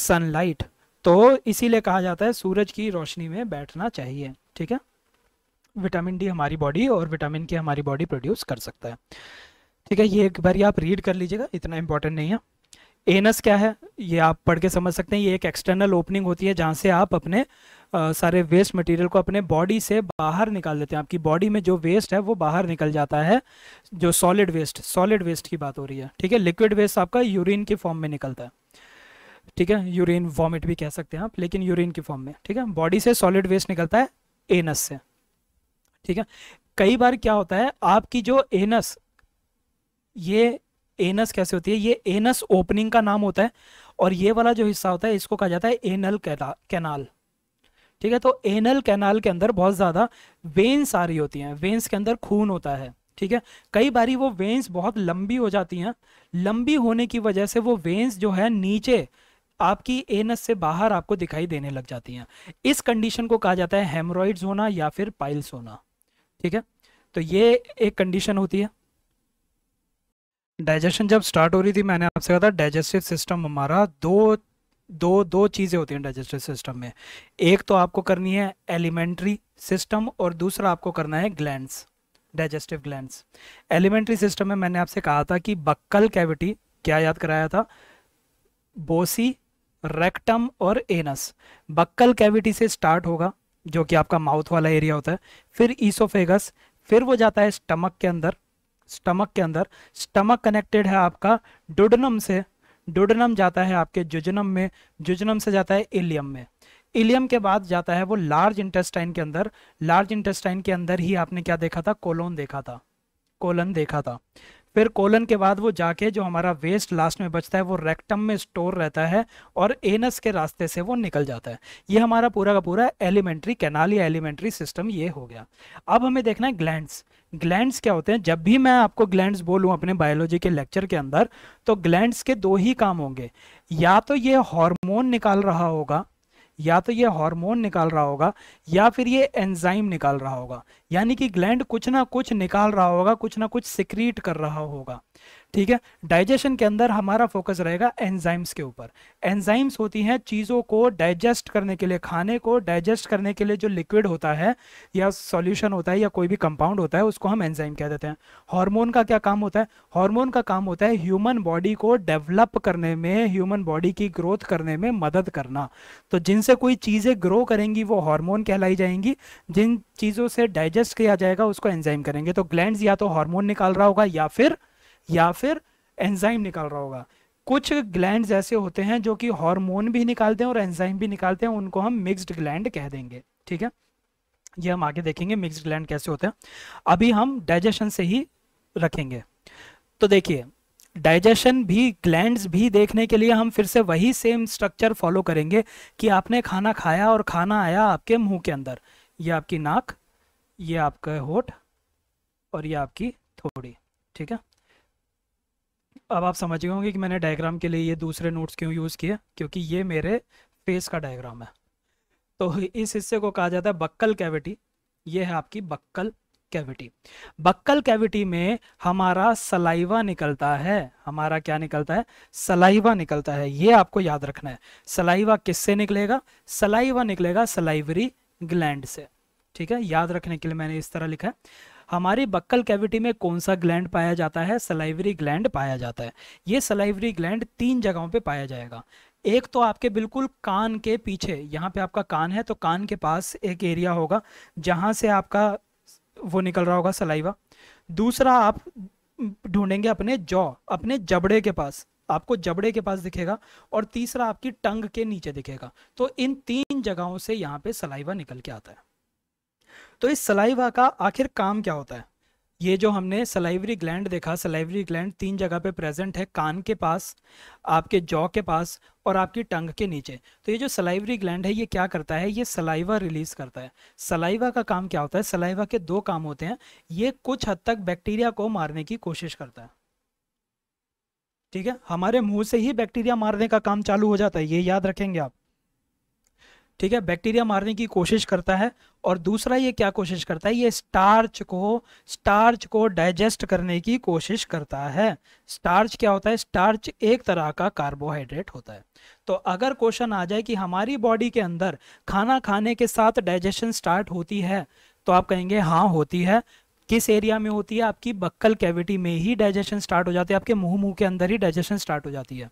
सनलाइट तो इसीलिए कहा जाता है सूरज की रोशनी में बैठना चाहिए ठीक है विटामिन डी हमारी बॉडी और विटामिन के हमारी बॉडी प्रोड्यूस कर सकता है ठीक है ये एक बार आप रीड कर लीजिएगा इतना इंपॉर्टेंट नहीं है एनस क्या है ये आप पढ़ के समझ सकते हैं ये एक एक्सटर्नल ओपनिंग होती है जहाँ से आप अपने आ, सारे वेस्ट मटेरियल को अपने बॉडी से बाहर निकाल देते हैं आपकी बॉडी में जो वेस्ट है वो बाहर निकल जाता है जो सॉलिड वेस्ट सॉलिड वेस्ट की बात हो रही है ठीक है लिक्विड वेस्ट आपका यूरिन के फॉर्म में निकलता है ठीक है यूरिन वॉमिट भी कह सकते हैं आप लेकिन यूरिन के फॉर्म में ठीक है बॉडी से सॉलिड वेस्ट निकलता है एनस से ठीक है कई बार क्या होता है आपकी जो एनस ये एनस कैसे होती है ये एनस ओपनिंग का नाम होता है और ये वाला जो हिस्सा होता है इसको कहा जाता है एनल कैनाल ठीक है तो एनल कैनाल के अंदर बहुत ज़्यादा वेन्स आ रही होती हैं वेन्स के अंदर खून होता है ठीक है कई बारी वो वेन्स बहुत लंबी हो जाती हैं लंबी होने की वजह से वो वेन्स जो है नीचे आपकी एनस से बाहर आपको दिखाई देने लग जाती हैं इस कंडीशन को कहा जाता है हेमरॉइड्स होना या फिर पाइल्स होना ठीक है तो ये एक कंडीशन होती है डाइजेशन जब स्टार्ट हो रही थी मैंने आपसे कहा था डाइजेस्टिव सिस्टम हमारा दो दो दो चीज़ें होती हैं डाइजेस्टिव सिस्टम में एक तो आपको करनी है एलिमेंट्री सिस्टम और दूसरा आपको करना है glands digestive glands alimentary system में मैंने आपसे कहा था कि बक्कल कैविटी क्या याद कराया था बोसी रेक्टम और एनस बक्कल कैविटी से स्टार्ट होगा जो कि आपका माउथ वाला एरिया होता है फिर ईसोफेगस फिर वो जाता है स्टमक के अंदर स्टमक के अंदर स्टमक कनेक्टेड है आपका डुडनम से डुडनम जाता है आपके जुजनम में जुजनम से जाता है इलियम में इलियम के बाद जाता है वो लार्ज इंटेस्टाइन के अंदर लार्ज इंटेस्टाइन के अंदर ही आपने क्या देखा था कोलोन देखा था कोलन देखा था फिर कोलन के बाद वो जाके जो हमारा वेस्ट लास्ट में बचता है वो रेक्टम में स्टोर रहता है और एनस के रास्ते से वो निकल जाता है ये हमारा पूरा का पूरा एलिमेंट्री कैनाल या एलिमेंट्री सिस्टम ये हो गया अब हमें देखना है ग्लैंड्स ग्लैंड्स क्या होते हैं जब भी मैं आपको ग्लैंड्स बोलूं अपने बायोलॉजी के लेक्चर के अंदर तो ग्लैंड्स के दो ही काम होंगे या तो ये हार्मोन निकाल रहा होगा या तो ये हार्मोन निकाल रहा होगा या फिर ये एंजाइम निकाल रहा होगा यानी कि ग्लैंड कुछ ना कुछ निकाल रहा होगा कुछ ना कुछ सिक्रीट कर रहा होगा ठीक है डाइजेशन के अंदर हमारा फोकस रहेगा एंजाइम्स के ऊपर एंजाइम्स होती हैं चीज़ों को डाइजेस्ट करने के लिए खाने को डाइजेस्ट करने के लिए जो लिक्विड होता है या सॉल्यूशन होता है या कोई भी कंपाउंड होता है उसको हम एंजाइम कह देते हैं हार्मोन का क्या काम होता है हार्मोन का काम होता है ह्यूमन बॉडी को डेवलप करने में ह्यूमन बॉडी की ग्रोथ करने में मदद करना तो जिनसे कोई चीज़ें ग्रो करेंगी वो हॉर्मोन कहलाई जाएंगी जिन चीज़ों से डाइजेस्ट किया जाएगा उसको एंजाइम करेंगे तो ग्लैंड या तो हॉर्मोन निकाल रहा होगा या फिर या फिर एंजाइम निकाल रहा होगा कुछ ग्लैंड ऐसे होते हैं जो कि हॉर्मोन भी निकालते हैं और एंजाइम भी निकालते हैं उनको हम मिक्सड ग्लैंड कह देंगे ठीक है ये हम आगे देखेंगे मिक्सड ग्लैंड कैसे होते हैं अभी हम डाइजेशन से ही रखेंगे तो देखिए डाइजेशन भी ग्लैंड्स भी देखने के लिए हम फिर से वही सेम स्ट्रक्चर फॉलो करेंगे कि आपने खाना खाया और खाना आया आपके मुंह के अंदर ये आपकी नाक ये आपका होठ और ये आपकी थोड़ी ठीक है अब आप समझ गए होंगे कि मैंने डायग्राम के लिए ये दूसरे नोट्स क्यों यूज़ किए क्योंकि ये मेरे फेस का डायग्राम है तो इस हिस्से को कहा जाता है बक्कल कैविटी ये है आपकी बक्कल कैविटी बक्कल कैविटी में हमारा सलाइवा निकलता है हमारा क्या निकलता है सलाइवा निकलता है ये आपको याद रखना है सलाइवा किससे निकलेगा सलाइवा निकलेगा सलाइवरी ग्लैंड से ठीक है याद रखने के लिए मैंने इस तरह लिखा है हमारी बक्कल कैविटी में कौन सा ग्लैंड पाया जाता है सलाइवरी ग्लैंड पाया जाता है ये सलाइवरी ग्लैंड तीन जगहों पे पाया जाएगा एक तो आपके बिल्कुल कान के पीछे यहाँ पे आपका कान है तो कान के पास एक एरिया होगा जहाँ से आपका वो निकल रहा होगा सलाइवा दूसरा आप ढूंढेंगे अपने जॉ अपने जबड़े के पास आपको जबड़े के पास दिखेगा और तीसरा आपकी टंग के नीचे दिखेगा तो इन तीन जगहों से यहाँ पे सलाइवा निकल के आता है तो इस सलाइवा का आखिर काम क्या होता है ये जो हमने सलाइवरी ग्लैंड देखा सलाइवरी ग्लैंड तीन जगह पे प्रेजेंट है कान के पास आपके जॉ के पास और आपकी टंग के नीचे तो ये जो सलाइवरी ग्लैंड है ये क्या करता है ये सलाइवा रिलीज करता है सलाइवा का काम क्या होता है सलाइवा के दो काम होते हैं ये कुछ हद तक बैक्टीरिया को मारने की कोशिश करता है ठीक है हमारे मुंह से ही बैक्टीरिया मारने का काम चालू हो जाता है ये याद रखेंगे आप ठीक है बैक्टीरिया मारने की कोशिश करता है और दूसरा ये क्या कोशिश करता है ये स्टार्च को स्टार्च को डाइजेस्ट करने की कोशिश करता है स्टार्च क्या होता है स्टार्च एक तरह का कार्बोहाइड्रेट होता है तो अगर क्वेश्चन आ जाए कि हमारी बॉडी के अंदर खाना खाने के साथ डाइजेशन स्टार्ट होती है तो आप कहेंगे हाँ होती है किस एरिया में होती है आपकी बक्कल कैविटी में ही डाइजेशन स्टार्ट हो जाती है आपके मुंह मुंह के अंदर ही डाइजेशन स्टार्ट हो जाती है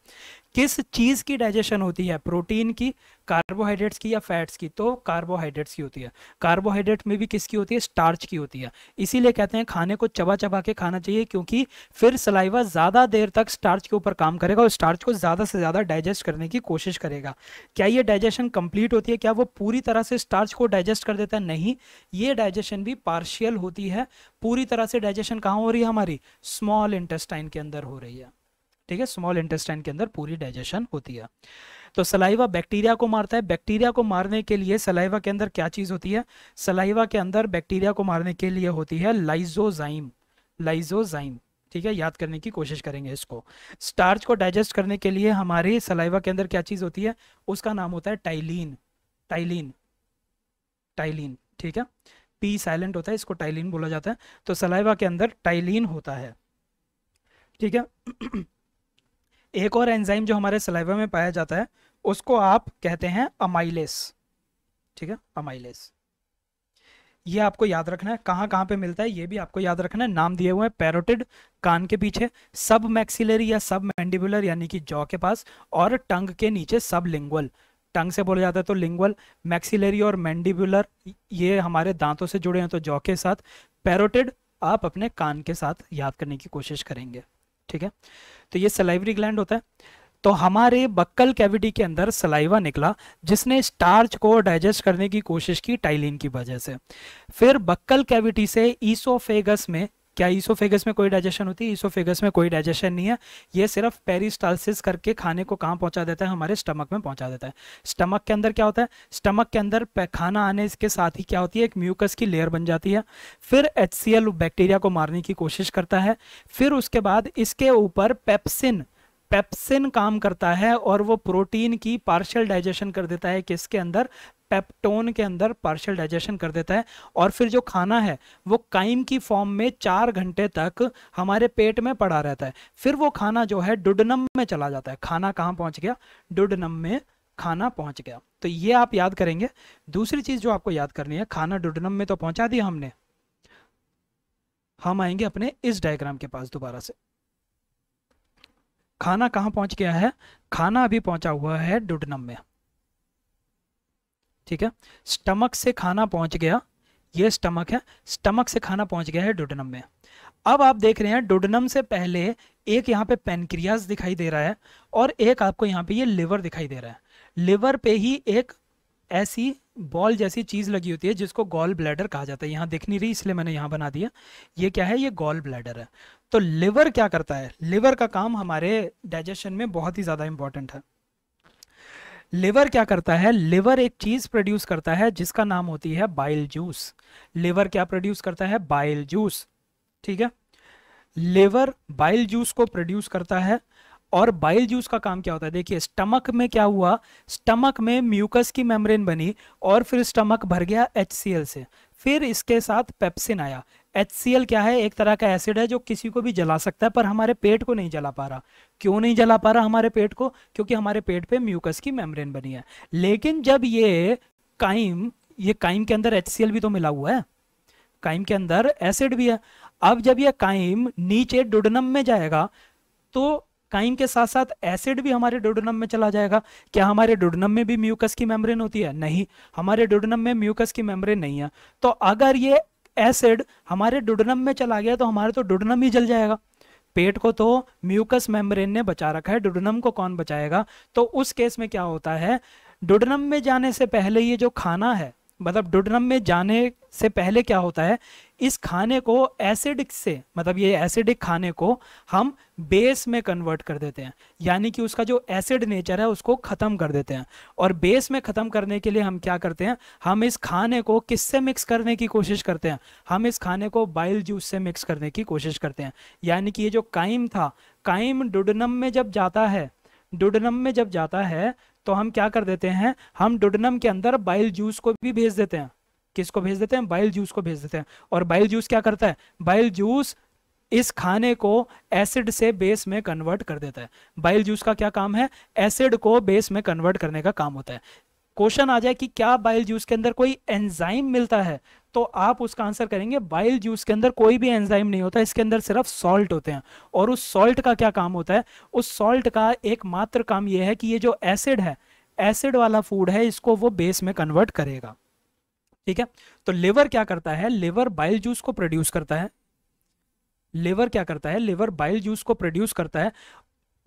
किस चीज़ की डाइजेशन होती है प्रोटीन की कार्बोहाइड्रेट्स की या फैट्स की तो कार्बोहाइड्रेट्स की होती है कार्बोहाइड्रेट में भी किसकी होती है स्टार्च की होती है इसीलिए कहते हैं खाने को चबा चबा के खाना चाहिए क्योंकि फिर सलाइवा ज़्यादा देर तक स्टार्च के ऊपर काम करेगा और स्टार्च को ज़्यादा से ज़्यादा डाइजेस्ट करने की कोशिश करेगा क्या ये डाइजेशन कंप्लीट होती है क्या वो पूरी तरह से स्टार्च को डाइजेस्ट कर देता है नहीं ये डाइजेशन भी पार्शियल होती है पूरी तरह से डाइजेशन कहाँ हो रही है हमारी स्मॉल इंटेस्टाइन के अंदर हो रही है ठीक है स्मॉल इंटेस्टाइन के अंदर पूरी डाइजेशन होती है तो सलाइवा बैक्टीरिया को मारता है बैक्टीरिया को मारने के लिए सलाइवा के अंदर क्या चीज़ होती है सलाइवा के अंदर बैक्टीरिया को मारने के लिए होती है लाइजोजाइम लाइजोजाइम ठीक है याद करने की कोशिश करेंगे इसको स्टार्च को डाइजेस्ट करने के लिए हमारे सलाइवा के अंदर क्या चीज़ होती है उसका नाम होता है टाइलिन टाइलिन टाइलिन ठीक है पी साइलेंट होता है इसको टाइलिन बोला जाता है तो सलाइवा के अंदर टाइलिन होता है ठीक है एक और एंजाइम जो हमारे सलाइवा में पाया जाता है उसको आप कहते हैं अमाइलेस ठीक है अमाइलेस ये आपको याद रखना है कहाँ कहाँ पे मिलता है ये भी आपको याद रखना है नाम दिए हुए हैं पैरोटिड कान के पीछे सब मैक्सिलरी या सब मैंडिबुलर यानी कि जॉ के पास और टंग के नीचे सब लिंगुअल टंग से बोला जाता है तो लिंगुअल मैक्सिलरी और मैंडिबुलर ये हमारे दांतों से जुड़े हैं तो जॉ के साथ पैरोटिड आप अपने कान के साथ याद करने की कोशिश करेंगे ठीक है तो ये सलाइवरी ग्लैंड होता है तो हमारे बक्कल कैविटी के अंदर सलाइवा निकला जिसने स्टार्च को डाइजेस्ट करने की कोशिश की टाइलिन की वजह से फिर बक्कल कैविटी से ईसोफेगस में क्या ईसोफेगस में कोई डाइजेशन होती है ईसोफेगस में कोई डाइजेशन नहीं है ये सिर्फ पेरिस्टालसिस करके खाने को कहाँ पहुँचा देता है हमारे स्टमक में पहुँचा देता है स्टमक के अंदर क्या होता है स्टमक के अंदर खाना आने के साथ ही क्या होती है एक म्यूकस की लेयर बन जाती है फिर एच बैक्टीरिया को मारने की कोशिश करता है फिर उसके बाद इसके ऊपर पेप्सिन पेप्सिन काम करता है और वो प्रोटीन की पार्शियल डाइजेशन कर देता है किसके अंदर पेप्टोन के अंदर पार्शियल डाइजेशन कर देता है और फिर जो खाना है वो काइम की फॉर्म में चार घंटे तक हमारे पेट में पड़ा रहता है फिर वो खाना जो है डुडनम में चला जाता है खाना कहाँ पहुँच गया डुडनम में खाना पहुँच गया तो ये आप याद करेंगे दूसरी चीज़ जो आपको याद करनी है खाना डुडनम में तो पहुँचा दिया हमने हम आएंगे अपने इस डायग्राम के पास दोबारा से खाना कहाँ पहुंच गया है खाना अभी पहुंचा हुआ है डुडनम में ठीक है स्टमक से खाना पहुंच गया ये स्टमक है स्टमक से खाना पहुंच गया है डुडनम में अब आप देख रहे हैं डुडनम से पहले एक यहाँ पे पेनक्रियाज दिखाई दे रहा है और एक आपको यहाँ पे ये लिवर दिखाई दे रहा है लिवर पे ही एक ऐसी बॉल जैसी चीज़ लगी होती है जिसको गॉल ब्लैडर कहा जाता है यहाँ दिख नहीं रही इसलिए मैंने यहाँ बना दिया ये क्या है ये गॉल ब्लैडर है तो लिवर क्या करता है लिवर का काम हमारे डाइजेशन में बहुत ही ज़्यादा इंपॉर्टेंट है लिवर क्या करता है लिवर एक चीज़ प्रोड्यूस करता है जिसका नाम होती है बाइल जूस लिवर क्या प्रोड्यूस करता है बाइल जूस ठीक है लिवर बाइल जूस को प्रोड्यूस करता है और बाइल जूस का काम क्या होता है देखिए स्टमक में क्या हुआ स्टमक में म्यूकस की मेम्ब्रेन बनी और फिर स्टमक भर गया एच से फिर इसके साथ पेप्सिन आया एच क्या है एक तरह का एसिड है जो किसी को भी जला सकता है पर हमारे पेट को नहीं जला पा रहा क्यों नहीं जला पा रहा हमारे पेट को क्योंकि हमारे पेट पे म्यूकस की मेम्ब्रेन बनी है लेकिन जब ये काइम ये काइम के अंदर एच भी तो मिला हुआ है काइम के अंदर एसिड भी है अब जब यह काइम नीचे डुडनम में जाएगा तो टाइम के साथ साथ एसिड भी हमारे डोडोनम में चला जाएगा क्या हमारे डोडोनम में भी म्यूकस की मेम्ब्रेन होती है नहीं हमारे डोडोनम में म्यूकस की मेम्ब्रेन नहीं है तो अगर ये एसिड हमारे डोडोनम में चला गया तो हमारे तो डोडोनम ही जल जाएगा पेट को तो म्यूकस मेम्ब्रेन ने बचा रखा है डोडोनम को कौन बचाएगा तो उस केस में क्या होता है डोडोनम में जाने से पहले ये जो खाना है मतलब डोडनम में जाने से पहले क्या होता है इस खाने को एसिडिक से मतलब ये एसिडिक खाने को हम बेस में कन्वर्ट कर देते हैं यानी कि उसका जो एसिड नेचर है उसको ख़त्म कर देते हैं और बेस में ख़त्म करने के लिए हम क्या करते हैं हम इस खाने को किससे मिक्स करने की कोशिश करते हैं हम इस खाने को बाइल जूस से मिक्स करने की कोशिश करते हैं यानी कि ये जो काइम था काइम डुडनम में जब जाता है डुडनम में जब जाता है तो हम क्या कर देते हैं हम डुडनम के अंदर बाइल जूस को भी भेज देते हैं किसको भेज देते हैं बाइल जूस को भेज देते हैं और बाइल जूस क्या करता है बाइल जूस इस खाने को एसिड से बेस में कन्वर्ट कर देता है बाइल जूस का क्या काम है एसिड को बेस में कन्वर्ट करने का काम होता है क्वेश्चन आ जाए कि क्या बाइल जूस के अंदर कोई एंजाइम मिलता है तो आप उसका आंसर करेंगे बाइल जूस के अंदर कोई भी एंजाइम नहीं होता इसके अंदर सिर्फ सॉल्ट होते हैं और उस सॉल्ट का क्या काम होता है उस सॉल्ट का एकमात्र काम यह है कि ये जो एसिड है एसिड वाला फूड है इसको वो बेस में कन्वर्ट करेगा ठीक है तो लिवर क्या करता है लिवर बाइल जूस को प्रोड्यूस करता है लेवर क्या करता है लेवर बाइल जूस को प्रोड्यूस करता है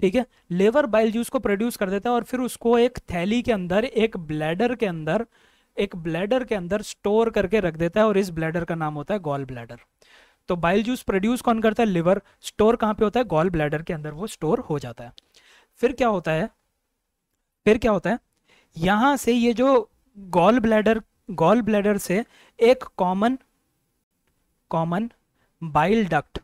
ठीक है लेवर बाइल जूस को प्रोड्यूस कर देता है और फिर उसको एक थैली के अंदर एक ब्लैडर के अंदर एक ब्लैडर के अंदर स्टोर करके रख देता है और इस ब्लैडर का नाम होता है गॉल ब्लैडर तो बाइल जूस प्रोड्यूस कौन करता है लिवर स्टोर कहां पे होता है गॉल ब्लैडर के अंदर वो स्टोर हो जाता है फिर क्या होता है फिर क्या होता है यहां से ये जो गॉल ब्लैडर गॉल ब्लैडर से एक common common bile duct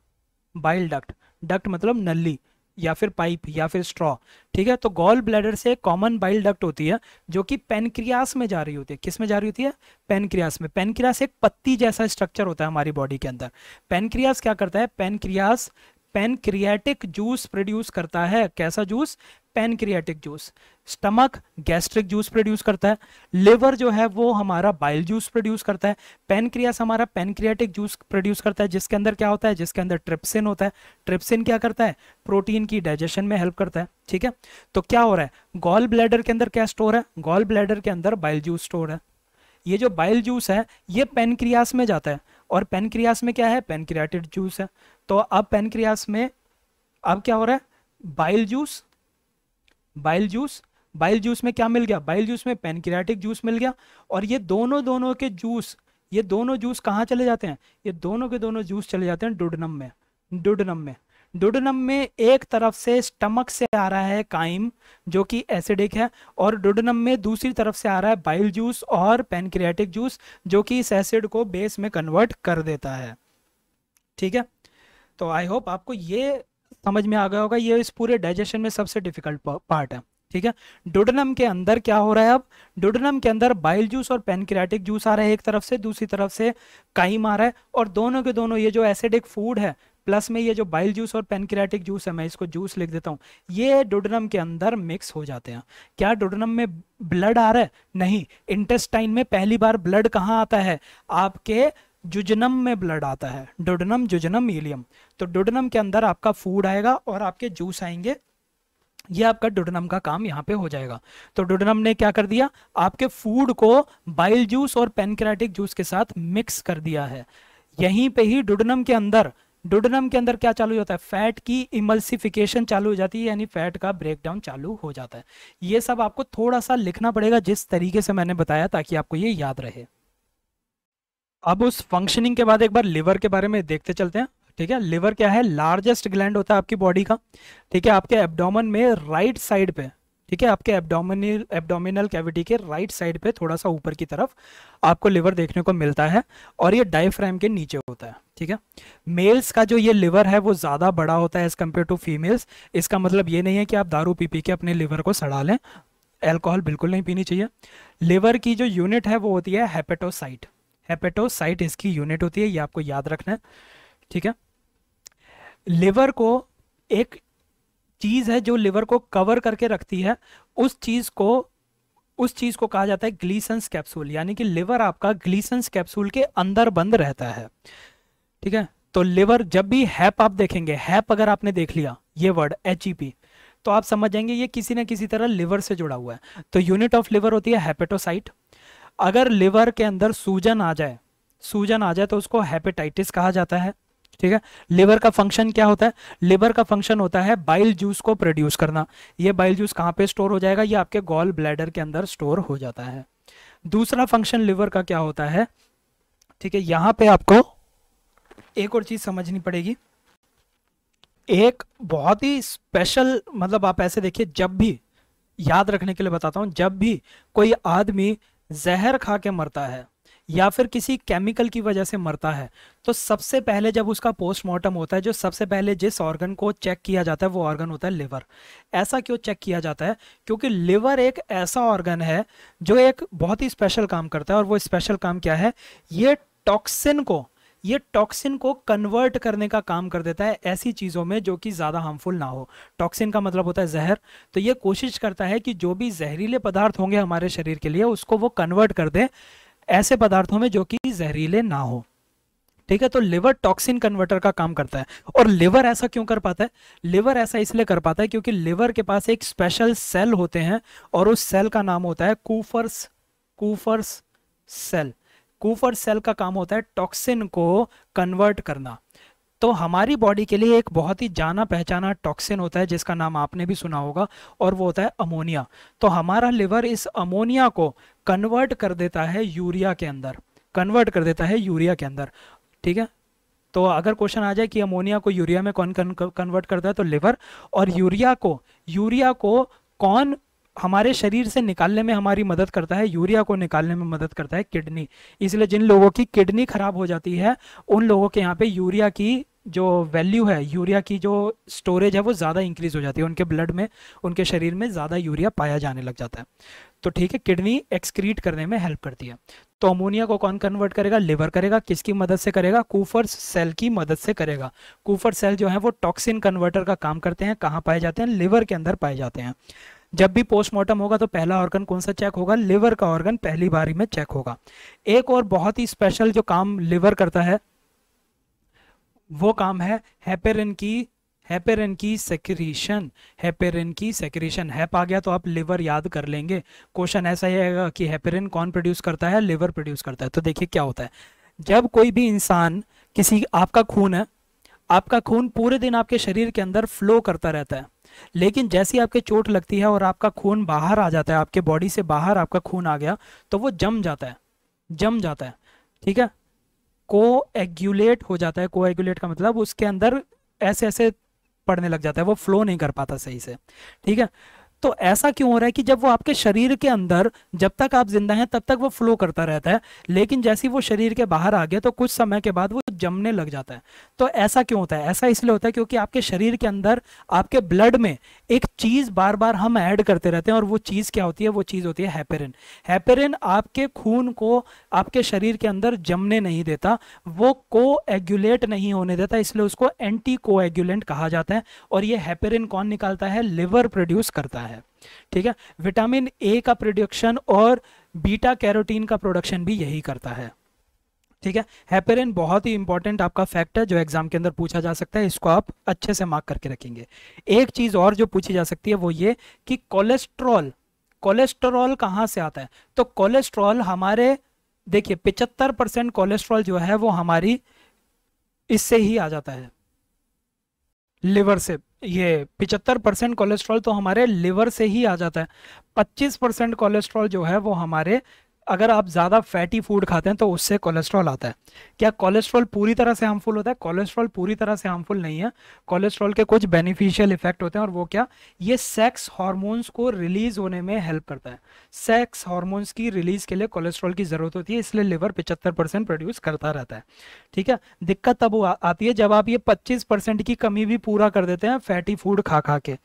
bile duct duct मतलब नली या फिर पाइप या फिर स्ट्रॉ ठीक है तो गॉल ब्लैडर से कॉमन बाइल डक्ट होती है जो कि पेनक्रियास में जा रही होती है किस में जा रही होती है पेनक्रियास में पेनक्रियास एक पत्ती जैसा स्ट्रक्चर होता है हमारी बॉडी के अंदर पेनक्रियास क्या करता है पेनक्रियास पेनक्रियाटिक जूस प्रोड्यूस करता है कैसा juice pancreatic juice stomach gastric juice produce करता है लिवर जो है वो हमारा बाइल जूस प्रोड्यूस करता है पेनक्रियास हमारा पेनक्रियाटिक जूस प्रोड्यूस करता है जिसके अंदर क्या होता है जिसके अंदर ट्रिप्सिन होता है ट्रिप्सिन क्या करता है प्रोटीन की डाइजेशन में हेल्प करता है ठीक है तो क्या हो रहा है गॉल ब्लैडर के अंदर क्या स्टोर है गॉल ब्लैडर के अंदर बाइल जूस स्टोर है ये जो बाइल जूस है ये पेनक्रियास में जाता है और पेनक्रियास में क्या है पेनक्रियाटिक जूस है तो अब पेनक्रियास में अब क्या हो रहा है bile juice bile juice bile juice में क्या मिल गया बाइल जूस में पेनक्रियाटिक जूस मिल गया और ये दोनों दोनों के जूस ये दोनों जूस कहाँ चले जाते हैं ये दोनों के दोनों जूस चले जाते हैं डुडनम में डुडनम में डुडनम में एक तरफ से स्टमक से आ रहा है काइम जो कि एसिडिक है और डुडनम में दूसरी तरफ से आ रहा है बाइल जूस और पेनक्रियाटिक जूस जो कि इस एसिड को बेस में कन्वर्ट कर देता है ठीक है तो आई होप आपको ये समझ में आ गया होगा ये इस पूरे डाइजेशन में सबसे डिफिकल्ट पार्ट है ठीक है डुडनम के अंदर क्या हो रहा है अब डुडनम के अंदर बाइल जूस और पेनक्रियाटिक जूस आ रहा है एक तरफ से दूसरी तरफ से काइम आ रहा है और दोनों के दोनों ये जो एसिडिक फूड है प्लस में ये जो बाइल जूस और पेनक्रियाटिक जूस है मैं इसको जूस लिख देता हूँ ये डुडनम के अंदर मिक्स हो जाते हैं क्या डुडनम में ब्लड आ रहा है नहीं इंटेस्टाइन में पहली बार ब्लड कहाँ आता है आपके जुजनम में ब्लड आता है डुडनम जुजनम ईलियम तो डुडनम के अंदर आपका फूड आएगा और आपके जूस आएंगे ये आपका डुडनम का काम यहाँ पे हो जाएगा तो डुडनम ने क्या कर दिया आपके फूड को बाइल जूस और पेनक्रेटिक जूस के साथ मिक्स कर दिया है यहीं पे ही डुडनम के अंदर डुडनम के अंदर क्या चालू होता है फैट की इमल्सिफिकेशन चालू हो जाती है यानी फैट का ब्रेकडाउन चालू हो जाता है ये सब आपको थोड़ा सा लिखना पड़ेगा जिस तरीके से मैंने बताया ताकि आपको ये याद रहे अब उस फंक्शनिंग के बाद एक बार लिवर के बारे में देखते चलते हैं ठीक है लिवर क्या है लार्जेस्ट ग्लैंड होता है आपकी बॉडी का ठीक है आपके एब्डोमन में राइट साइड पे ठीक है आपके एब्डोमिनल एब्डोमिनल कैविटी के राइट साइड पे थोड़ा सा ऊपर की तरफ आपको लिवर देखने को मिलता है और ये डायफ्राम के नीचे होता है ठीक है मेल्स का जो ये लिवर है वो ज़्यादा बड़ा होता है एज़ कम्पेयर टू फीमेल्स इसका मतलब ये नहीं है कि आप दारू पी पी के अपने लिवर को सड़ा लें एल्कोहल बिल्कुल नहीं पीनी चाहिए लिवर की जो यूनिट है वो होती है हेपेटोसाइट हेपेटोसाइट इसकी यूनिट होती है ये आपको याद रखना है ठीक है लिवर को एक चीज़ है जो लिवर को कवर करके रखती है उस चीज़ को उस चीज़ को कहा जाता है ग्लीसंस कैप्सूल यानी कि लिवर आपका ग्लीसंस कैप्सूल के अंदर बंद रहता है ठीक है तो लिवर जब भी हैप आप देखेंगे हैप अगर आपने देख लिया ये वर्ड एच ई पी तो आप समझ जाएंगे ये किसी ना किसी तरह लिवर से जुड़ा हुआ है तो यूनिट ऑफ लिवर होती है हेपेटोसाइट अगर लिवर के अंदर सूजन आ जाए सूजन आ जाए तो उसको हेपेटाइटिस कहा जाता है ठीक है लिवर का फंक्शन क्या होता है लिवर का फंक्शन होता है बाइल जूस को प्रोड्यूस करना ये बाइल जूस कहां पे स्टोर हो जाएगा ये आपके गॉल ब्लैडर के अंदर स्टोर हो जाता है दूसरा फंक्शन लिवर का क्या होता है ठीक है यहां पे आपको एक और चीज समझनी पड़ेगी एक बहुत ही स्पेशल मतलब आप ऐसे देखिए जब भी याद रखने के लिए बताता हूं जब भी कोई आदमी जहर खा के मरता है या फिर किसी केमिकल की वजह से मरता है तो सबसे पहले जब उसका पोस्टमार्टम होता है जो सबसे पहले जिस ऑर्गन को चेक किया जाता है वो ऑर्गन होता है लिवर ऐसा क्यों चेक किया जाता है क्योंकि लिवर एक ऐसा ऑर्गन है जो एक बहुत ही स्पेशल काम करता है और वो स्पेशल काम क्या है ये टॉक्सिन को ये टॉक्सिन को कन्वर्ट करने का काम कर देता है ऐसी चीज़ों में जो कि ज़्यादा हार्मफुल ना हो टॉक्सिन का मतलब होता है जहर तो ये कोशिश करता है कि जो भी जहरीले पदार्थ होंगे हमारे शरीर के लिए उसको वो कन्वर्ट कर दे ऐसे पदार्थों में जो कि जहरीले ना हो ठीक है तो लिवर टॉक्सिन कन्वर्टर का काम करता है और लिवर ऐसा क्यों कर पाता है लिवर ऐसा इसलिए कर पाता है क्योंकि लिवर के पास एक स्पेशल सेल होते हैं और उस सेल का नाम होता है Kupffer's Kupffer's cell Kupffer cell का काम होता है टॉक्सिन को कन्वर्ट करना तो हमारी बॉडी के लिए एक बहुत ही जाना पहचाना टॉक्सिन होता है जिसका नाम आपने भी सुना होगा और वो होता है अमोनिया तो हमारा लिवर इस अमोनिया को कन्वर्ट कर देता है यूरिया के अंदर कन्वर्ट कर देता है यूरिया के अंदर ठीक है तो अगर क्वेश्चन आ जाए कि अमोनिया को यूरिया में कौन कन्वर्ट करता है तो लिवर और यूरिया को यूरिया को कौन हमारे शरीर से निकालने में हमारी मदद करता है यूरिया को निकालने में मदद करता है किडनी इसलिए जिन लोगों की किडनी खराब हो जाती है उन लोगों के यहाँ पे यूरिया की जो वैल्यू है यूरिया की जो स्टोरेज है वो ज़्यादा इंक्रीज़ हो जाती है उनके ब्लड में उनके शरीर में ज़्यादा यूरिया पाया जाने लग जाता है तो ठीक है किडनी एक्सक्रीट करने में हेल्प करती है तो अमोनिया को कौन कन्वर्ट करेगा लिवर करेगा किसकी मदद से करेगा कूफर सेल की मदद से करेगा कूफर सेल जो है वो टॉक्सिन कन्वर्टर का काम करते हैं कहाँ पाए जाते हैं लिवर के अंदर पाए जाते हैं जब भी पोस्टमार्टम होगा तो पहला ऑर्गन कौन सा चेक होगा लिवर का ऑर्गन पहली बारी में चेक होगा एक और बहुत ही स्पेशल जो काम लिवर करता है वो काम है हेपेरिन की हेपेरिन की सेक्रीशन हेपेरिन की सेक्रीशन हैप आ गया तो आप लिवर याद कर लेंगे क्वेश्चन ऐसा ही आएगा कि हेपेरिन कौन प्रोड्यूस करता है लिवर प्रोड्यूस करता है तो देखिए क्या होता है जब कोई भी इंसान किसी आपका खून है आपका खून पूरे दिन आपके शरीर के अंदर फ्लो करता रहता है लेकिन जैसी आपके चोट लगती है और आपका खून बाहर आ जाता है आपके बॉडी से बाहर आपका खून आ गया तो वो जम जाता है जम जाता है ठीक है एग्यूलेट हो जाता है एग्यूलेट का मतलब उसके अंदर ऐसे ऐसे पड़ने लग जाता है वो फ्लो नहीं कर पाता सही से ठीक है तो ऐसा क्यों हो रहा है कि जब वो आपके शरीर के अंदर जब तक आप जिंदा हैं तब तक वो फ्लो करता रहता है लेकिन जैसे वो शरीर के बाहर आ गया तो कुछ समय के बाद वो सब जमने लग जाता है तो ऐसा क्यों होता है ऐसा इसलिए होता है क्योंकि आपके शरीर के अंदर आपके ब्लड में एक चीज़ बार बार हम ऐड करते रहते हैं और वो चीज़ क्या होती है वो चीज़ होती है हैपेरिन हैपेरिन आपके खून को आपके शरीर के अंदर जमने नहीं देता वो कोएगुलेट नहीं होने देता इसलिए उसको एंटी कोएगुलेंट कहा जाता है और ये हैपेरिन कौन निकालता है लिवर प्रोड्यूस करता है ठीक है विटामिन ए का प्रोडक्शन और बीटा कैरोटीन का प्रोडक्शन भी यही करता है ठीक है हैपेरिन बहुत ही इंपॉर्टेंट आपका फैक्ट है जो एग्जाम के अंदर पूछा जा सकता है इसको आप अच्छे से मार्क करके रखेंगे एक चीज और जो पूछी जा सकती है वो ये कि कोलेस्ट्रॉल कोलेस्ट्रॉल कहाँ से आता है तो कोलेस्ट्रॉल हमारे देखिए पिचहत्तर परसेंट कोलेस्ट्रॉल जो है वो हमारी इससे ही आ जाता है लिवर से ये पिचहत्तर परसेंट कोलेस्ट्रॉल तो हमारे लिवर से ही आ जाता है पच्चीस परसेंट कोलेस्ट्रॉल जो है वो हमारे अगर आप ज़्यादा फैटी फूड खाते हैं तो उससे कोलेस्ट्रॉल आता है क्या कोलेस्ट्रॉल पूरी तरह से हार्मफुल होता है कोलेस्ट्रॉल पूरी तरह से हार्मफुल नहीं है कोलेस्ट्रॉल के कुछ बेनिफिशियल इफेक्ट होते हैं और वो क्या ये सेक्स हार्मोन्स को रिलीज होने में हेल्प करता है सेक्स हार्मोन्स की रिलीज के लिए कोलेस्ट्रॉल की ज़रूरत होती है इसलिए लिवर पिचहत्तर प्रोड्यूस करता रहता है ठीक है दिक्कत तब आती है जब आप ये पच्चीस की कमी भी पूरा कर देते हैं फैटी फूड खा खा के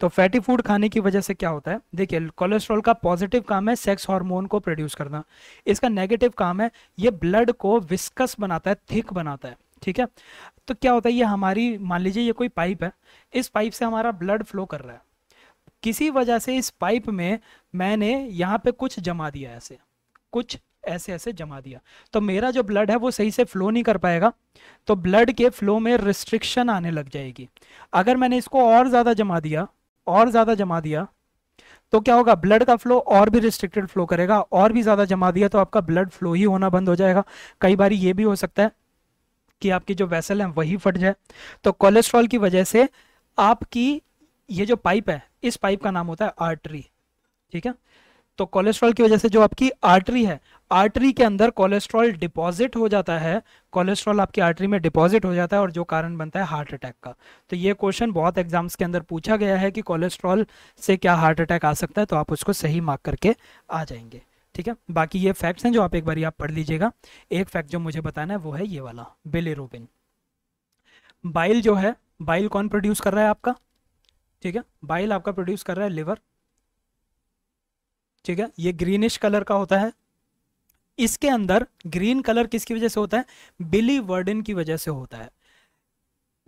तो फैटी फूड खाने की वजह से क्या होता है देखिए कोलेस्ट्रॉल का पॉजिटिव काम है सेक्स हार्मोन को प्रोड्यूस करना इसका नेगेटिव काम है ये ब्लड को विस्कस बनाता है थिक बनाता है ठीक है तो क्या होता है ये हमारी मान लीजिए ये कोई पाइप है इस पाइप से हमारा ब्लड फ्लो कर रहा है किसी वजह से इस पाइप में मैंने यहाँ पे कुछ जमा दिया ऐसे कुछ ऐसे ऐसे जमा दिया तो मेरा जो ब्लड है वो सही से फ्लो नहीं कर पाएगा तो ब्लड के फ्लो में रिस्ट्रिक्शन आने लग जाएगी अगर मैंने इसको और ज़्यादा जमा दिया और ज़्यादा जमा दिया तो क्या होगा ब्लड का फ्लो और भी रिस्ट्रिक्टेड फ्लो करेगा और भी ज़्यादा जमा दिया तो आपका ब्लड फ्लो ही होना बंद हो जाएगा कई बार ये भी हो सकता है कि आपकी जो वेसल है वही फट जाए तो कोलेस्ट्रॉल की वजह से आपकी ये जो पाइप है इस पाइप का नाम होता है आर्टरी ठीक है तो कोलेस्ट्रॉल की वजह से जो आपकी आर्टरी है आर्टरी के अंदर कोलेस्ट्रॉल डिपॉजिट हो जाता है कोलेस्ट्रॉल आपकी आर्टरी में डिपॉजिट हो जाता है और जो कारण बनता है हार्ट अटैक का तो ये क्वेश्चन बहुत एग्जाम्स के अंदर पूछा गया है कि कोलेस्ट्रॉल से क्या हार्ट अटैक आ सकता है तो आप उसको सही मार्क करके आ जाएंगे ठीक है बाकी ये फैक्ट्स हैं जो आप एक बार आप पढ़ लीजिएगा एक फैक्ट जो मुझे बताना है वो है ये वाला बिलेरोबिन बाइल जो है बाइल कौन प्रोड्यूस कर रहा है आपका ठीक है बाइल आपका प्रोड्यूस कर रहा है लिवर ठीक है ये ग्रीनिश कलर का होता है इसके अंदर ग्रीन कलर किसकी वजह से होता है बिली वर्डिन की वजह से होता है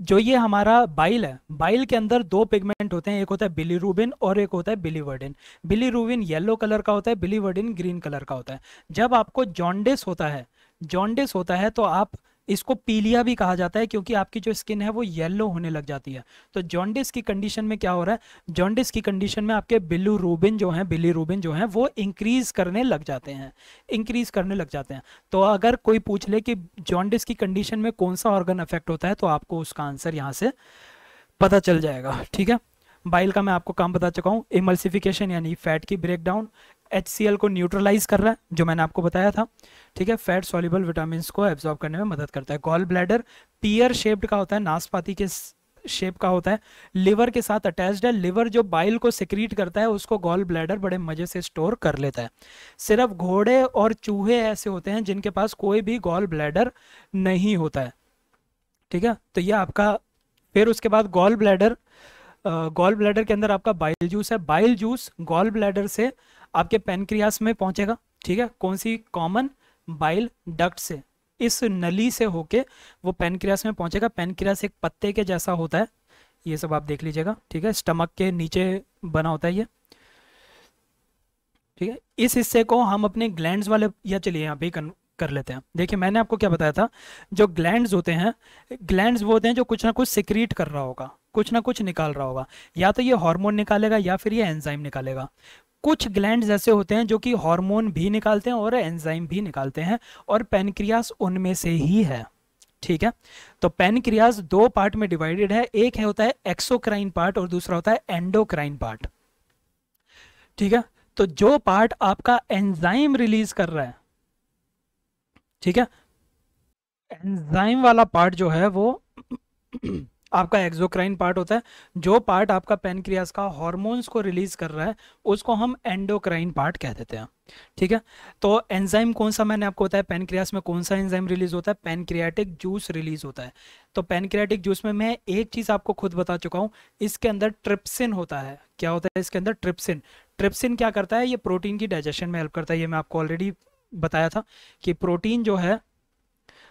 जो ये हमारा बाइल है बाइल के अंदर दो पिगमेंट होते हैं एक होता है रूबिन और एक होता है biliverdin bilirubin yellow colour का होता है बिली वर्डिन ग्रीन कलर का होता है जब आपको जॉन्डिस होता है जॉन्डिस होता है तो आप इसको पीलिया भी कहा जाता है क्योंकि आपकी जो स्किन है वो येलो होने लग जाती है तो जॉन्डिस की कंडीशन में क्या हो रहा है जॉन्डिस की कंडीशन में आपके बिल्लू रूबिन जो है बिली रूबिन जो है वो इंक्रीज करने लग जाते हैं इंक्रीज करने लग जाते हैं तो अगर कोई पूछ ले कि जॉन्डिस की कंडीशन में कौन सा ऑर्गन अफेक्ट होता है तो आपको उसका आंसर यहाँ से पता चल जाएगा ठीक है बाइल का मैं आपको काम बता चुका हूँ इमल्सिफिकेशन यानी फैट की ब्रेकडाउन एच को न्यूट्रलाइज कर रहा है जो मैंने आपको बताया था ठीक है फैट सॉल्यूबल विटामिन को एब्जॉर्ब करने में मदद करता है गॉल ब्लैडर पियर शेप्ड का होता है नाशपाती के शेप का होता है लिवर के साथ अटैच्ड है लिवर जो बाइल को सिक्रीट करता है उसको गॉल ब्लैडर बड़े मजे से स्टोर कर लेता है सिर्फ घोड़े और चूहे ऐसे होते हैं जिनके पास कोई भी गॉल ब्लैडर नहीं होता है ठीक है तो ये आपका फिर उसके बाद गॉल ब्लैडर गॉल ब्लैडर के अंदर आपका बाइल जूस है बाइल जूस गॉल ब्लैडर से uh, आपके पेनक्रियास में पहुंचेगा ठीक है कौन सी कॉमन बाइल डक्ट से इस नली से होके वो पेनक्रियास में पहुंचेगा पेनक्रियास एक पत्ते के जैसा होता है ये सब आप देख लीजिएगा ठीक है स्टमक के नीचे बना होता है ये ठीक है इस हिस्से को हम अपने ग्लैंड वाले या चलिए यहाँ पे कर लेते हैं देखिए मैंने आपको क्या बताया था जो ग्लैंड होते हैं ग्लैंड वो होते हैं जो कुछ ना कुछ सिक्रीट कर रहा होगा कुछ ना कुछ निकाल रहा होगा या तो ये हार्मोन निकालेगा या फिर ये एंजाइम निकालेगा कुछ ग्लैंड ऐसे होते हैं जो कि हार्मोन भी निकालते हैं और एंजाइम भी निकालते हैं और पेनक्रियास उनमें से ही है ठीक है तो पेनक्रियास दो पार्ट में डिवाइडेड है एक है होता है एक्सोक्राइन पार्ट और दूसरा होता है एंडोक्राइन पार्ट ठीक है तो जो पार्ट आपका एंजाइम रिलीज कर रहा है ठीक है एंजाइम वाला पार्ट जो है वो आपका एक्सोक्राइन पार्ट होता है जो पार्ट आपका पेनक्रियास का हॉर्मोन्स को रिलीज कर रहा है उसको हम एंडोक्राइन पार्ट कह देते हैं ठीक है तो एंजाइम कौन सा मैंने आपको बताया पेनक्रियास में कौन सा एंजाइम रिलीज होता है पेनक्रियाटिक जूस रिलीज होता है तो पेनक्रियाटिक जूस में मैं एक चीज़ आपको खुद बता चुका हूँ इसके अंदर ट्रिप्सिन होता है क्या होता है इसके अंदर ट्रिप्सिन ट्रिप्सिन क्या करता है ये प्रोटीन की डाइजेशन में हेल्प करता है ये मैं आपको ऑलरेडी बताया था कि प्रोटीन जो है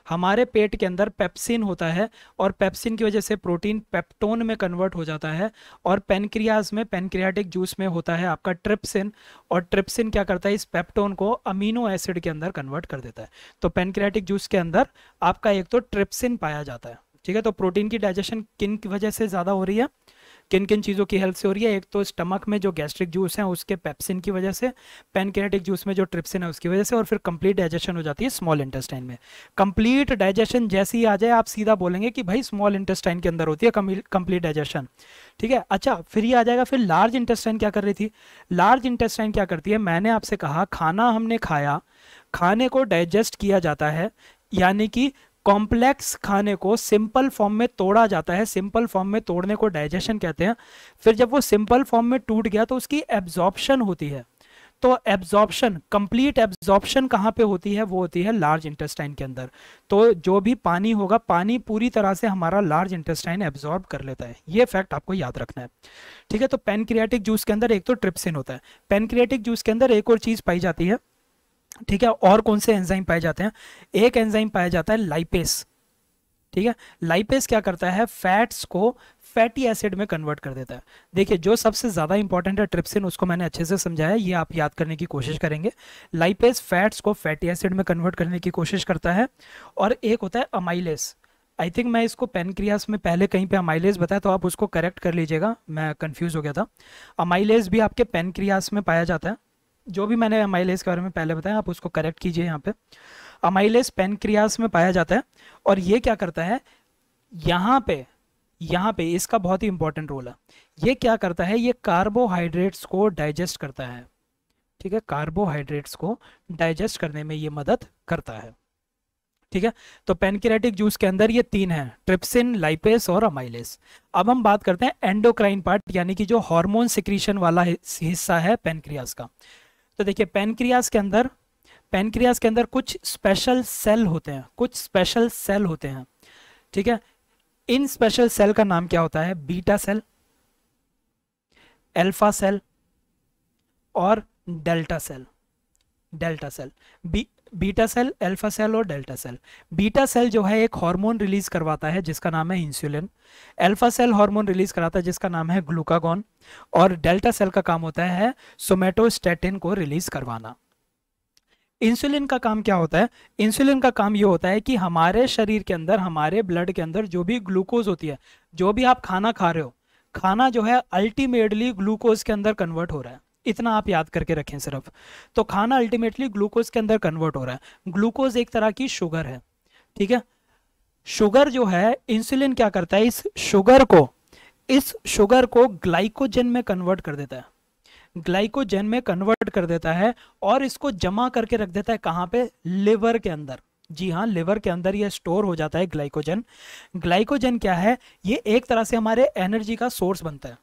हमारे पेट के अंदर पेप्सिन होता है और पेप्सिन की वजह से प्रोटीन पेप्टोन में कन्वर्ट हो जाता है और पेनक्रियाज में पेनक्रियाटिक जूस में होता है आपका ट्रिप्सिन और ट्रिप्सिन क्या करता है इस पेप्टोन को अमीनो एसिड के अंदर कन्वर्ट कर देता है तो पेनक्रियाटिक जूस के अंदर आपका एक तो ट्रिप्सिन पाया जाता है ठीक है तो प्रोटीन की डाइजेशन किन की वजह से ज़्यादा हो रही है किन किन चीज़ों की हेल्प से हो रही है एक तो स्टमक में जो गैस्ट्रिक जूस है उसके पेप्सिन की वजह से पेनकेनेटिक जूस में जो ट्रिप्सिन है उसकी वजह से और फिर कंप्लीट डाइजेशन हो जाती है स्मॉल इंटेस्टाइन में कंप्लीट डाइजेशन जैसे ही आ जाए आप सीधा बोलेंगे कि भाई स्मॉल इंटेस्टाइन के अंदर होती है कंप्लीट डाइजेशन ठीक है अच्छा फिर ये आ जाएगा फिर लार्ज इंटेस्टाइन क्या कर रही थी लार्ज इंटेस्टाइन क्या करती है मैंने आपसे कहा खाना हमने खाया खाने को डाइजेस्ट किया जाता है यानी कि कॉम्प्लेक्स खाने को सिंपल फॉर्म में तोड़ा जाता है सिंपल फॉर्म में तोड़ने को डाइजेशन कहते हैं फिर जब वो सिंपल फॉर्म में टूट गया तो उसकी एब्जॉर्प्शन होती है तो एब्जॉर्प्शन कंप्लीट एब्जॉर्प्शन कहाँ पे होती है वो होती है लार्ज इंटेस्टाइन के अंदर तो जो भी पानी होगा पानी पूरी तरह से हमारा लार्ज इंटेस्टाइन एब्जॉर्ब कर लेता है ये फैक्ट आपको याद रखना है ठीक है तो पेनक्रियाटिक जूस के अंदर एक तो ट्रिप्सिन होता है पेनक्रियाटिक जूस के अंदर एक और चीज़ पाई जाती है ठीक है और कौन से एंजाइम पाए जाते हैं एक एंजाइम पाया जाता है लाइपेस ठीक है लाइपेस क्या करता है फैट्स को फैटी एसिड में कन्वर्ट कर देता है देखिए जो सबसे ज़्यादा इंपॉर्टेंट है ट्रिप्सिन उसको मैंने अच्छे से समझाया ये आप याद करने की कोशिश करेंगे लाइपेस फैट्स को फैटी एसिड में कन्वर्ट करने की कोशिश करता है और एक होता है अमाइलेस आई थिंक मैं इसको पेनक्रियास में पहले कहीं पे अमाइलेस बताया तो आप उसको करेक्ट कर लीजिएगा मैं कंफ्यूज हो गया था अमाइलेस भी आपके पेनक्रियास में पाया जाता है जो भी मैंने अमाइलेज के बारे में पहले बताया आप उसको करेक्ट कीजिए यहाँ पे अमाइलेज पेनक्रियास में पाया जाता है और ये क्या करता है यहाँ पे यहाँ पे इसका बहुत ही इंपॉर्टेंट रोल है ये क्या करता है ये कार्बोहाइड्रेट्स को डाइजेस्ट करता है ठीक है कार्बोहाइड्रेट्स को डाइजेस्ट करने में ये मदद करता है ठीक है तो पेनक्रियाटिक जूस के अंदर ये तीन है ट्रिप्सिन लाइपेस और अमाइलेस अब हम बात करते हैं एंडोक्राइन पार्ट यानी कि जो हार्मोन सिक्रीशन वाला हिस्सा है पेनक्रियास का तो देखिए पेनक्रियाज के अंदर पेनक्रियाज के अंदर कुछ स्पेशल सेल होते हैं कुछ स्पेशल सेल होते हैं ठीक है इन स्पेशल सेल का नाम क्या होता है बीटा सेल एल्फा सेल और डेल्टा सेल डेल्टा सेल बी बीटा सेल अल्फा सेल और डेल्टा सेल बीटा सेल जो है एक हार्मोन रिलीज करवाता है जिसका नाम है insulin alpha cell hormone release कराता है जिसका नाम है ग्लूकागॉन और डेल्टा सेल का काम होता है सोमेटोस्टेटिन को रिलीज करवाना इंसुलिन का काम क्या होता है इंसुलिन का काम ये होता है कि हमारे शरीर के अंदर हमारे ब्लड के अंदर जो भी ग्लूकोज होती है जो भी आप खाना खा रहे हो खाना जो है अल्टीमेटली ग्लूकोज के अंदर कन्वर्ट हो रहा है इतना आप याद करके रखें सिर्फ तो खाना अल्टीमेटली ग्लूकोज के अंदर कन्वर्ट हो रहा है ग्लूकोज एक तरह की शुगर है ठीक है शुगर जो है इंसुलिन क्या करता है इस शुगर को इस शुगर को ग्लाइकोजन में कन्वर्ट कर देता है ग्लाइकोजन में कन्वर्ट कर देता है और इसको जमा करके रख देता है कहाँ पे लिवर के अंदर जी हाँ लिवर के अंदर यह स्टोर हो जाता है ग्लाइकोजन ग्लाइकोजन क्या है ये एक तरह से हमारे एनर्जी का सोर्स बनता है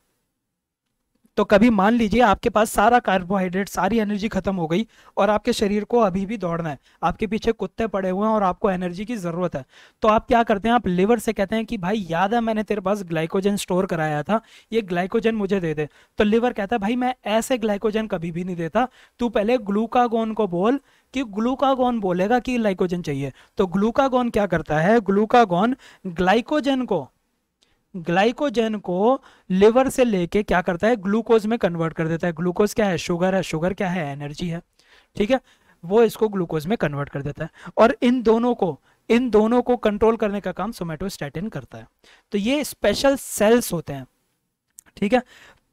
तो कभी मान लीजिए आपके पास सारा कार्बोहाइड्रेट सारी एनर्जी खत्म हो गई और आपके शरीर को अभी भी दौड़ना है आपके पीछे कुत्ते पड़े हुए हैं और आपको एनर्जी की ज़रूरत है तो आप क्या करते हैं आप लिवर से कहते हैं कि भाई याद है मैंने तेरे पास ग्लाइकोजन स्टोर कराया था ये ग्लाइकोजन मुझे दे दे तो लिवर कहता है भाई मैं ऐसे ग्लाइकोजन कभी भी नहीं देता तू पहले ग्लूकागोन को बोल कि ग्लूकागोन बोलेगा कि ग्लाइकोजन चाहिए तो ग्लूकागोन क्या करता है ग्लूकागोन ग्लाइकोजन को ग्लाइकोजन को लिवर से लेके क्या करता है ग्लूकोज में कन्वर्ट कर देता है ग्लूकोज क्या है शुगर है शुगर क्या है एनर्जी है ठीक है वो इसको ग्लूकोज में कन्वर्ट कर देता है और इन दोनों को इन दोनों को कंट्रोल करने का काम सोमेटोस्टैटिन करता है तो ये स्पेशल सेल्स होते हैं ठीक है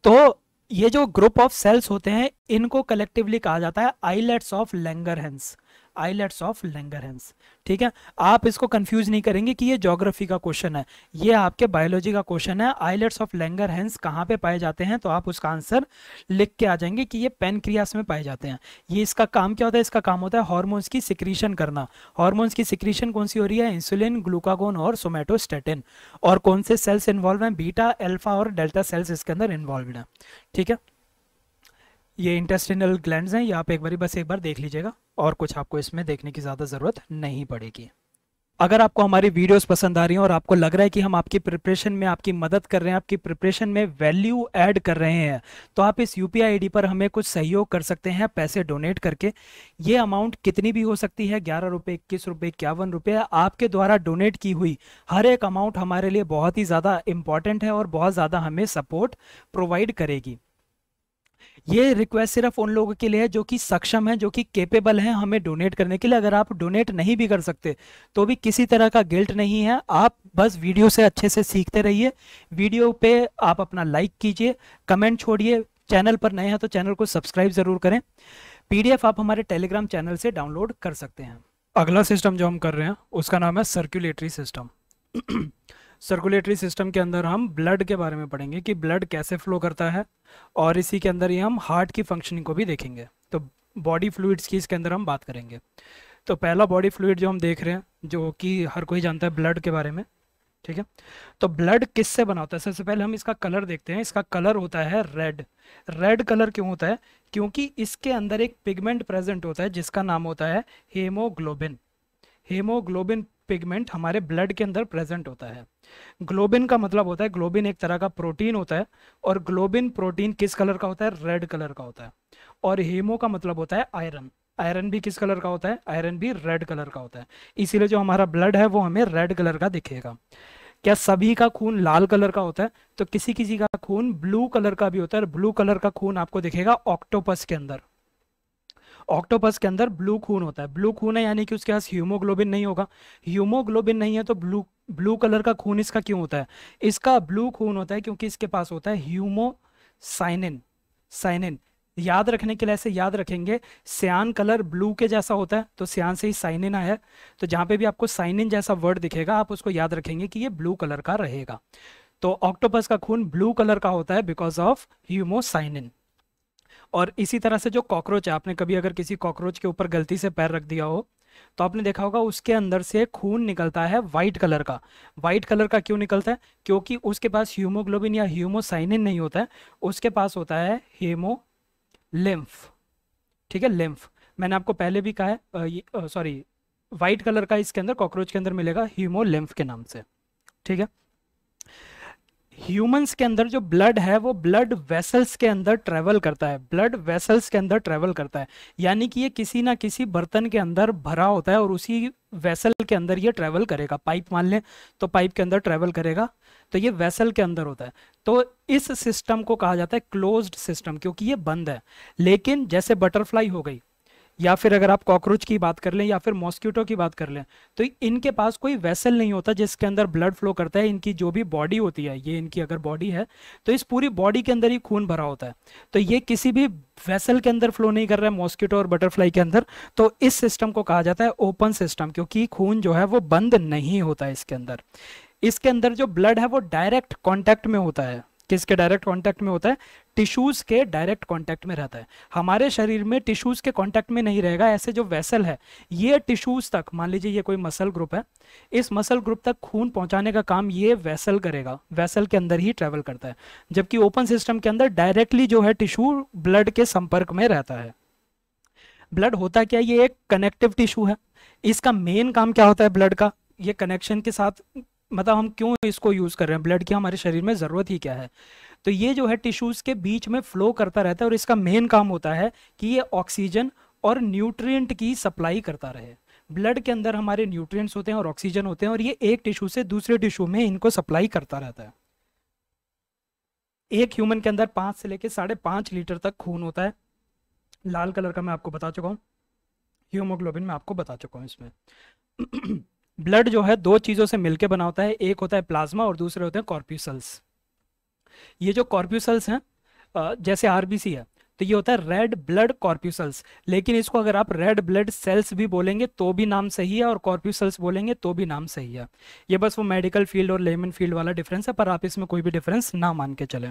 तो ये जो ग्रुप ऑफ सेल्स होते हैं इनको कलेक्टिवली कहा जाता है islets of Langerhans islets of Langerhans ठीक है आप इसको कंफ्यूज नहीं करेंगे कि ये जोग्राफी का क्वेश्चन है ये आपके बायोलॉजी का क्वेश्चन है आईलेट्स ऑफ लेंगरहेंस कहाँ पे पाए जाते हैं तो आप उसका आंसर लिख के आ जाएंगे कि ये पेनक्रियास में पाए जाते हैं ये इसका काम क्या होता है इसका काम होता है हॉर्मोन्स की सिक्रीशन करना हॉर्मोन्स की सिक्रीशन कौन सी हो रही है इंसुलिन ग्लूकागोन और सोमेटोस्टेटिन और कौन से सेल्स इन्वॉल्व हैं बीटा एल्फा और डेल्टा सेल्स इसके अंदर इन्वॉल्व हैं ठीक है ये इंटेस्टिनल ग्लैंड हैं ये आप एक बार बस एक बार देख लीजिएगा और कुछ आपको इसमें देखने की ज़्यादा ज़रूरत नहीं पड़ेगी अगर आपको हमारी वीडियोस पसंद आ रही हैं और आपको लग रहा है कि हम आपकी प्रिपरेशन में आपकी मदद कर रहे हैं आपकी प्रिपरेशन में वैल्यू ऐड कर रहे हैं तो आप इस यू पी आई पर हमें कुछ सहयोग कर सकते हैं पैसे डोनेट करके ये अमाउंट कितनी भी हो सकती है ग्यारह रुपये इक्कीस रुपये इक्यावन रुपये आपके द्वारा डोनेट की हुई हर एक अमाउंट हमारे लिए बहुत ही ज़्यादा इंपॉर्टेंट है और बहुत ज़्यादा हमें सपोर्ट प्रोवाइड करेगी ये रिक्वेस्ट सिर्फ उन लोगों के लिए है जो कि सक्षम है जो कि केपेबल है हमें डोनेट करने के लिए अगर आप डोनेट नहीं भी कर सकते तो भी किसी तरह का गिल्ट नहीं है आप बस वीडियो से अच्छे से सीखते रहिए वीडियो पे आप अपना लाइक कीजिए कमेंट छोड़िए चैनल पर नए हैं तो चैनल को सब्सक्राइब ज़रूर करें पीडीएफ आप हमारे टेलीग्राम चैनल से डाउनलोड कर सकते हैं अगला सिस्टम जो हम कर रहे हैं उसका नाम है सर्क्यूलेटरी सिस्टम सर्कुलेटरी सिस्टम के अंदर हम ब्लड के बारे में पढ़ेंगे कि ब्लड कैसे फ्लो करता है और इसी के अंदर ही हम हार्ट की फंक्शनिंग को भी देखेंगे तो बॉडी फ्लूड्स की इसके अंदर हम बात करेंगे तो पहला बॉडी फ्लूड जो हम देख रहे हैं जो कि हर कोई जानता है ब्लड के बारे में ठीक है तो ब्लड किससे बना होता है सबसे पहले हम इसका कलर देखते हैं इसका कलर होता है रेड रेड कलर क्यों होता है क्योंकि इसके अंदर एक पिगमेंट प्रेजेंट होता है जिसका नाम होता है हेमोग्लोबिन हेमोग्लोबिन पिगमेंट हमारे ब्लड के अंदर प्रेजेंट होता है ग्लोबिन का मतलब होता है ग्लोबिन एक तरह का प्रोटीन होता है और ग्लोबिन प्रोटीन किस कलर का होता है रेड कलर का होता है और हीमो का मतलब होता है आयरन आयरन भी किस कलर का होता है आयरन भी रेड कलर का होता है इसीलिए जो हमारा ब्लड है वो हमें रेड कलर का दिखेगा क्या सभी का खून लाल कलर का होता है तो किसी किसी का खून ब्लू कलर का भी होता है और ब्लू कलर का खून आपको दिखेगा ऑक्टोपस के अंदर ऑक्टोपस के अंदर ब्लू खून होता है ब्लू खून है यानी कि उसके पास ह्यूमोग्लोबिन नहीं होगा ह्यूमोग्लोबिन नहीं है तो ब्लू ब्लू कलर का खून इसका क्यों होता है इसका ब्लू खून होता है क्योंकि इसके पास होता है ह्यूमोसाइनिन साइनिन याद रखने के लिए ऐसे याद रखेंगे सियान कलर ब्लू के जैसा होता है तो सियान से ही साइनिन आया है तो जहां पे भी आपको साइनिन जैसा वर्ड दिखेगा आप उसको याद रखेंगे कि ये ब्लू कलर का रहेगा तो ऑक्टोपस का खून ब्लू कलर का होता है बिकॉज ऑफ ह्यूमोसाइनिन और इसी तरह से जो कॉकरोच है आपने कभी अगर किसी कॉकरोच के ऊपर गलती से पैर रख दिया हो तो आपने देखा होगा उसके अंदर से खून निकलता है वाइट कलर का वाइट कलर का क्यों निकलता है क्योंकि उसके पास ह्यूमोग्लोबिन या ह्यूमोसाइनिन नहीं होता है उसके पास होता है हेमो लिम्फ ठीक है लिम्फ मैंने आपको पहले भी कहा है सॉरी वाइट कलर का इसके अंदर कॉकरोच के अंदर मिलेगा ह्यूमो लिम्फ के नाम से ठीक है ह्यूमंस के अंदर जो ब्लड है वो ब्लड वेसल्स के अंदर ट्रेवल करता है ब्लड वेसल्स के अंदर ट्रेवल करता है यानी कि ये किसी ना किसी बर्तन के अंदर भरा होता है और उसी वेसल के अंदर ये ट्रैवल करेगा पाइप मान लें तो पाइप के अंदर ट्रेवल करेगा तो ये वेसल के अंदर होता है तो इस सिस्टम को कहा जाता है क्लोज्ड सिस्टम क्योंकि ये बंद है लेकिन जैसे बटरफ्लाई हो गई या फिर अगर आप कॉकरोच की बात कर लें या फिर मॉस्किटो की बात कर लें तो इनके पास कोई वेसल नहीं होता जिसके अंदर ब्लड फ्लो करता है इनकी जो भी बॉडी होती है ये इनकी अगर बॉडी है तो इस पूरी बॉडी के अंदर ही खून भरा होता है तो ये किसी भी वेसल के अंदर फ्लो नहीं कर रहा है मॉस्किटो और बटरफ्लाई के अंदर तो इस सिस्टम को कहा जाता है ओपन सिस्टम क्योंकि खून जो है वो बंद नहीं होता है इसके अंदर इसके अंदर जो ब्लड है वो डायरेक्ट कॉन्टैक्ट में होता है किसके डायरेक्ट कॉन्टैक्ट में होता है टिश्यूज़ के डायरेक्ट कांटेक्ट में रहता है हमारे शरीर में टिश्यूज़ के कांटेक्ट में नहीं रहेगा ऐसे जो वेसल है ये टिश्यूज़ तक मान लीजिए ये कोई मसल ग्रुप है इस मसल ग्रुप तक खून पहुंचाने का काम ये वेसल करेगा वेसल के अंदर ही ट्रेवल करता है जबकि ओपन सिस्टम के अंदर डायरेक्टली जो है टिश्यू ब्लड के संपर्क में रहता है ब्लड होता क्या ये एक कनेक्टिव टिश्यू है इसका मेन काम क्या होता है ब्लड का ये कनेक्शन के साथ मतलब हम क्यों इसको यूज़ कर रहे हैं ब्लड की हमारे शरीर में ज़रूरत ही क्या है तो ये जो है टिश्यूज़ के बीच में फ्लो करता रहता है और इसका मेन काम होता है कि ये ऑक्सीजन और न्यूट्रिएंट की सप्लाई करता रहे ब्लड के अंदर हमारे न्यूट्रिएंट्स होते हैं और ऑक्सीजन होते हैं और ये एक टिश्यू से दूसरे टिश्यू में इनको सप्लाई करता रहता है एक ह्यूमन के अंदर पांच से लेकर साढ़े पांच लीटर तक खून होता है लाल कलर का मैं आपको बता चुका हूँ ह्यूमोग्लोबिन में आपको बता चुका हूँ इसमें ब्लड जो है दो चीज़ों से मिलकर बना होता है एक होता है प्लाज्मा और दूसरे होते हैं कॉर्प्यूसल्स ये जो कॉर्प्यूसल्स हैं जैसे आरबीसी है तो ये होता है रेड ब्लड कॉर्प्यूसल्स लेकिन इसको अगर आप रेड ब्लड सेल्स भी बोलेंगे तो भी नाम सही है और कॉर्प्यूसल्स बोलेंगे तो भी नाम सही है ये बस वो मेडिकल फील्ड और लेमन फील्ड वाला डिफरेंस है पर आप इसमें कोई भी डिफरेंस ना मान के चले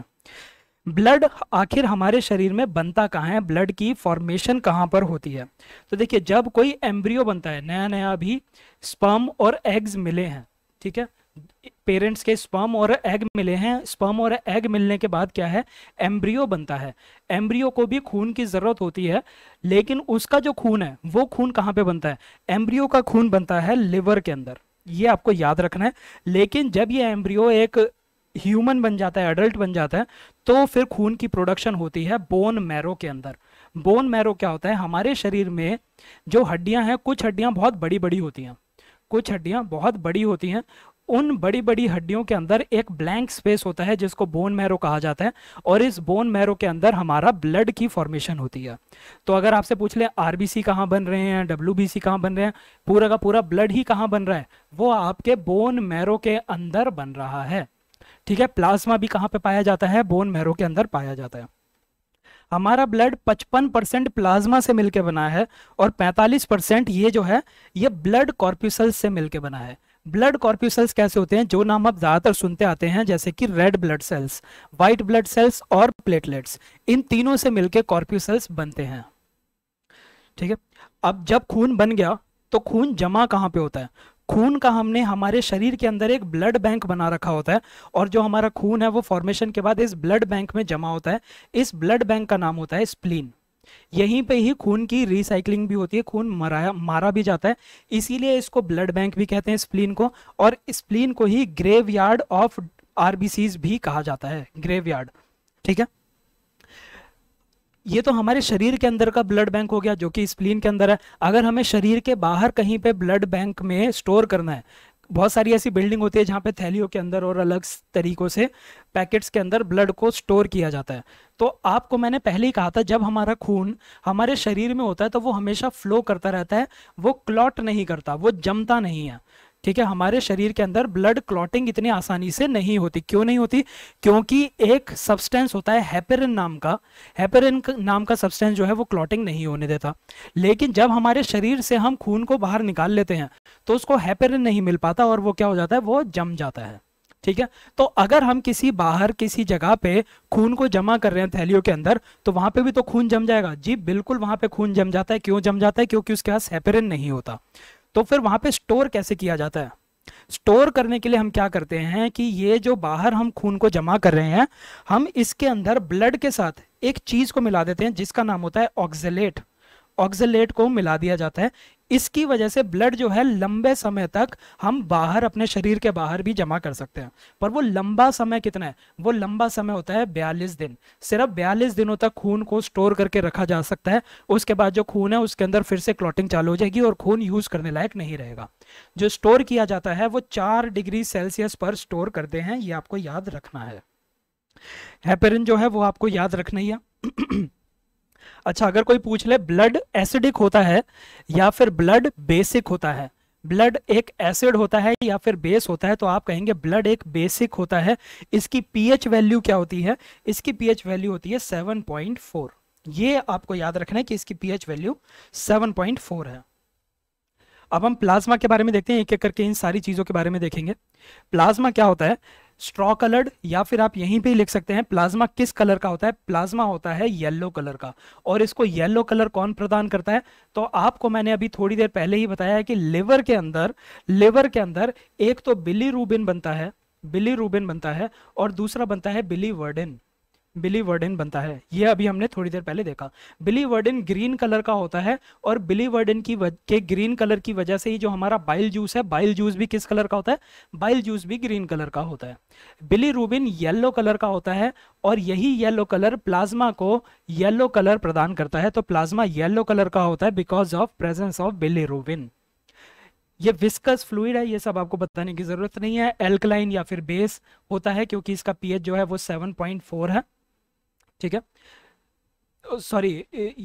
ब्लड आखिर हमारे शरीर में बनता कहाँ है ब्लड की फॉर्मेशन कहाँ पर होती है तो देखिए जब कोई एम्ब्रियो बनता है नया नया अभी स्पम और एग्स मिले हैं ठीक है पेरेंट्स के स्पर्म और एग मिले हैं स्पर्म और एग मिलने के बाद क्या है एम्ब्रियो बनता है एम्ब्रियो को भी खून की ज़रूरत होती है लेकिन उसका जो खून है वो खून कहाँ पे बनता है एम्ब्रियो का खून बनता है लिवर के अंदर ये आपको याद रखना है लेकिन जब ये एम्ब्रियो एक ह्यूमन बन जाता है एडल्ट बन जाता है तो फिर खून की प्रोडक्शन होती है बोन मैरो के अंदर बोन मैरो क्या होता है हमारे शरीर में जो हड्डियां हैं कुछ हड्डियां बहुत बड़ी बड़ी होती हैं कुछ हड्डियां बहुत बड़ी होती हैं उन बड़ी बड़ी हड्डियों के अंदर एक ब्लैंक स्पेस होता है जिसको बोन मैरो कहा जाता है और इस बोन मैरो के अंदर हमारा ब्लड की फॉर्मेशन होती है तो अगर आपसे पूछ ले आरबीसी कहाँ बन रहे हैं डब्ल्यू बी सी कहाँ बन रहे हैं पूरा का पूरा ब्लड ही कहाँ बन रहा है वो आपके बोन मैरो के अंदर बन रहा है ठीक है प्लाज्मा भी कहाँ पे पाया जाता है बोन मैरो के अंदर पाया जाता है हमारा ब्लड 55 परसेंट प्लाज्मा से मिलके बना है और 45 परसेंट ये जो है ये ब्लड कॉर्प्यूसल से मिलके बना है ब्लड कॉर्प्यूसल्स कैसे होते हैं जो नाम आप ज़्यादातर सुनते आते हैं जैसे कि red blood cells white blood cells और प्लेटलेट्स इन तीनों से मिलकर कॉर्प्यूसल्स बनते हैं ठीक है अब जब खून बन गया तो खून जमा कहाँ पे होता है खून का हमने हमारे शरीर के अंदर एक ब्लड बैंक बना रखा होता है और जो हमारा खून है वो फॉर्मेशन के बाद इस ब्लड बैंक में जमा होता है इस ब्लड बैंक का नाम होता है स्प्लीन यहीं पे ही खून की रिसाइकलिंग भी होती है खून मराया मारा भी जाता है इसीलिए इसको ब्लड बैंक भी कहते हैं स्प्लीन को और स्प्लीन को ही ग्रेव ऑफ आरबीसीज भी कहा जाता है ग्रेव यार्ड ठीक है ये तो हमारे शरीर के अंदर का ब्लड बैंक हो गया जो कि स्प्लीन के अंदर है अगर हमें शरीर के बाहर कहीं पे ब्लड बैंक में स्टोर करना है बहुत सारी ऐसी बिल्डिंग होती है जहाँ पे थैलियों के अंदर और अलग तरीकों से पैकेट्स के अंदर ब्लड को स्टोर किया जाता है तो आपको मैंने पहले ही कहा था जब हमारा खून हमारे शरीर में होता है तो वो हमेशा फ्लो करता रहता है वो क्लॉट नहीं करता वो जमता नहीं है ठीक है हमारे शरीर के अंदर ब्लड क्लॉटिंग इतनी आसानी से नहीं होती क्यों नहीं होती क्योंकि एक सब्सटेंस होता है हैपेरिन नाम का हैपेरिन नाम का सब्सटेंस जो है वो क्लॉटिंग नहीं होने देता लेकिन जब हमारे शरीर से हम खून को बाहर निकाल लेते हैं तो उसको हैपेरिन नहीं मिल पाता और वो क्या हो जाता है वो जम जाता है ठीक है तो अगर हम किसी बाहर किसी जगह पे खून को जमा कर रहे हैं थैलियों के अंदर तो वहां पे भी तो खून जम जाएगा जी बिल्कुल वहां पे खून जम जाता है क्यों जम जाता है क्योंकि उसके पास हैपेरिन नहीं होता तो फिर वहां पे स्टोर कैसे किया जाता है स्टोर करने के लिए हम क्या करते हैं कि ये जो बाहर हम खून को जमा कर रहे हैं हम इसके अंदर ब्लड के साथ एक चीज़ को मिला देते हैं जिसका नाम होता है ऑक्जेलेट ऑक्जेलेट को मिला दिया जाता है इसकी वजह से ब्लड जो है लंबे समय तक हम बाहर अपने शरीर के बाहर भी जमा कर सकते हैं पर वो लंबा समय कितना है वो लंबा समय होता है बयालीस दिन सिर्फ बयालीस दिनों तक खून को स्टोर करके रखा जा सकता है उसके बाद जो खून है उसके अंदर फिर से क्लॉटिंग चालू हो जाएगी और खून यूज करने लायक नहीं रहेगा जो स्टोर किया जाता है वो चार डिग्री सेल्सियस पर स्टोर करते हैं ये आपको याद रखना है हेपेरिन जो है वो आपको याद रखना ही है अच्छा अगर कोई पूछ ले ब्लड एसिडिक होता है या फिर ब्लड बेसिक होता है ब्लड एक एसिड होता है या फिर बेस होता है तो आप कहेंगे ब्लड एक बेसिक होता है इसकी पीएच वैल्यू क्या होती है इसकी पीएच वैल्यू होती है 7.4 ये आपको याद रखना है कि इसकी पीएच वैल्यू 7.4 है अब हम प्लाज्मा के बारे में देखते हैं एक एक करके इन सारी चीज़ों के बारे में देखेंगे प्लाज्मा क्या होता है स्ट्रॉ कलर्ड या फिर आप यहीं पे लिख सकते हैं प्लाज्मा किस कलर का होता है प्लाज्मा होता है येलो कलर का और इसको येलो कलर कौन प्रदान करता है तो आपको मैंने अभी थोड़ी देर पहले ही बताया है कि लिवर के अंदर लिवर के अंदर एक तो बिली रूबिन बनता है बिली रूबिन बनता है और दूसरा बनता है बिली वर्डिन बिली वर्डन बनता है यह अभी हमने थोड़ी देर पहले देखा बिली वर्डन ग्रीन कलर का होता है और बिली वर्डन की वज... के ग्रीन कलर की वजह से ही जो हमारा बाइल जूस है बाइल जूस भी किस कलर का होता है बाइल जूस भी ग्रीन कलर का होता है बिली रूबिन येल्लो कलर का होता है और यही येल्लो कलर प्लाज्मा को येल्लो कलर प्रदान करता है तो प्लाज्मा येल्लो कलर का होता है because of presence of bilirubin ये विस्कस फ्लूड है ये सब आपको बताने की ज़रूरत नहीं है एल्कलाइन या फिर बेस होता है क्योंकि इसका पीएच जो है वो 7.4 है ठीक है सॉरी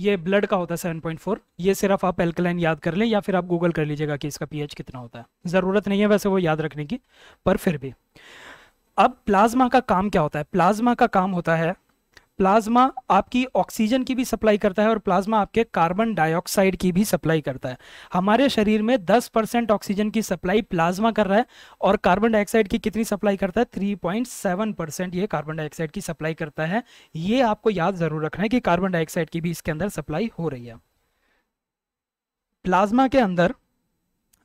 ये ब्लड का होता है सेवन पॉइंट फोर ये सिर्फ आप एल्कलाइन याद कर लें या फिर आप गूगल कर लीजिएगा कि इसका पीएच कितना होता है ज़रूरत नहीं है वैसे वो याद रखने की पर फिर भी अब प्लाज्मा का काम क्या होता है प्लाज्मा का काम होता है प्लाज्मा आपकी ऑक्सीजन की भी सप्लाई करता है और प्लाज्मा आपके कार्बन डाइऑक्साइड की भी सप्लाई करता है हमारे शरीर में 10 परसेंट ऑक्सीजन की सप्लाई प्लाज्मा कर रहा है और कार्बन डाइऑक्साइड की कितनी सप्लाई करता है 3.7 परसेंट ये कार्बन डाइऑक्साइड की सप्लाई करता है ये आपको याद जरूर रखना है कि कार्बन डाइऑक्साइड की भी इसके अंदर सप्लाई हो रही है प्लाज्मा के अंदर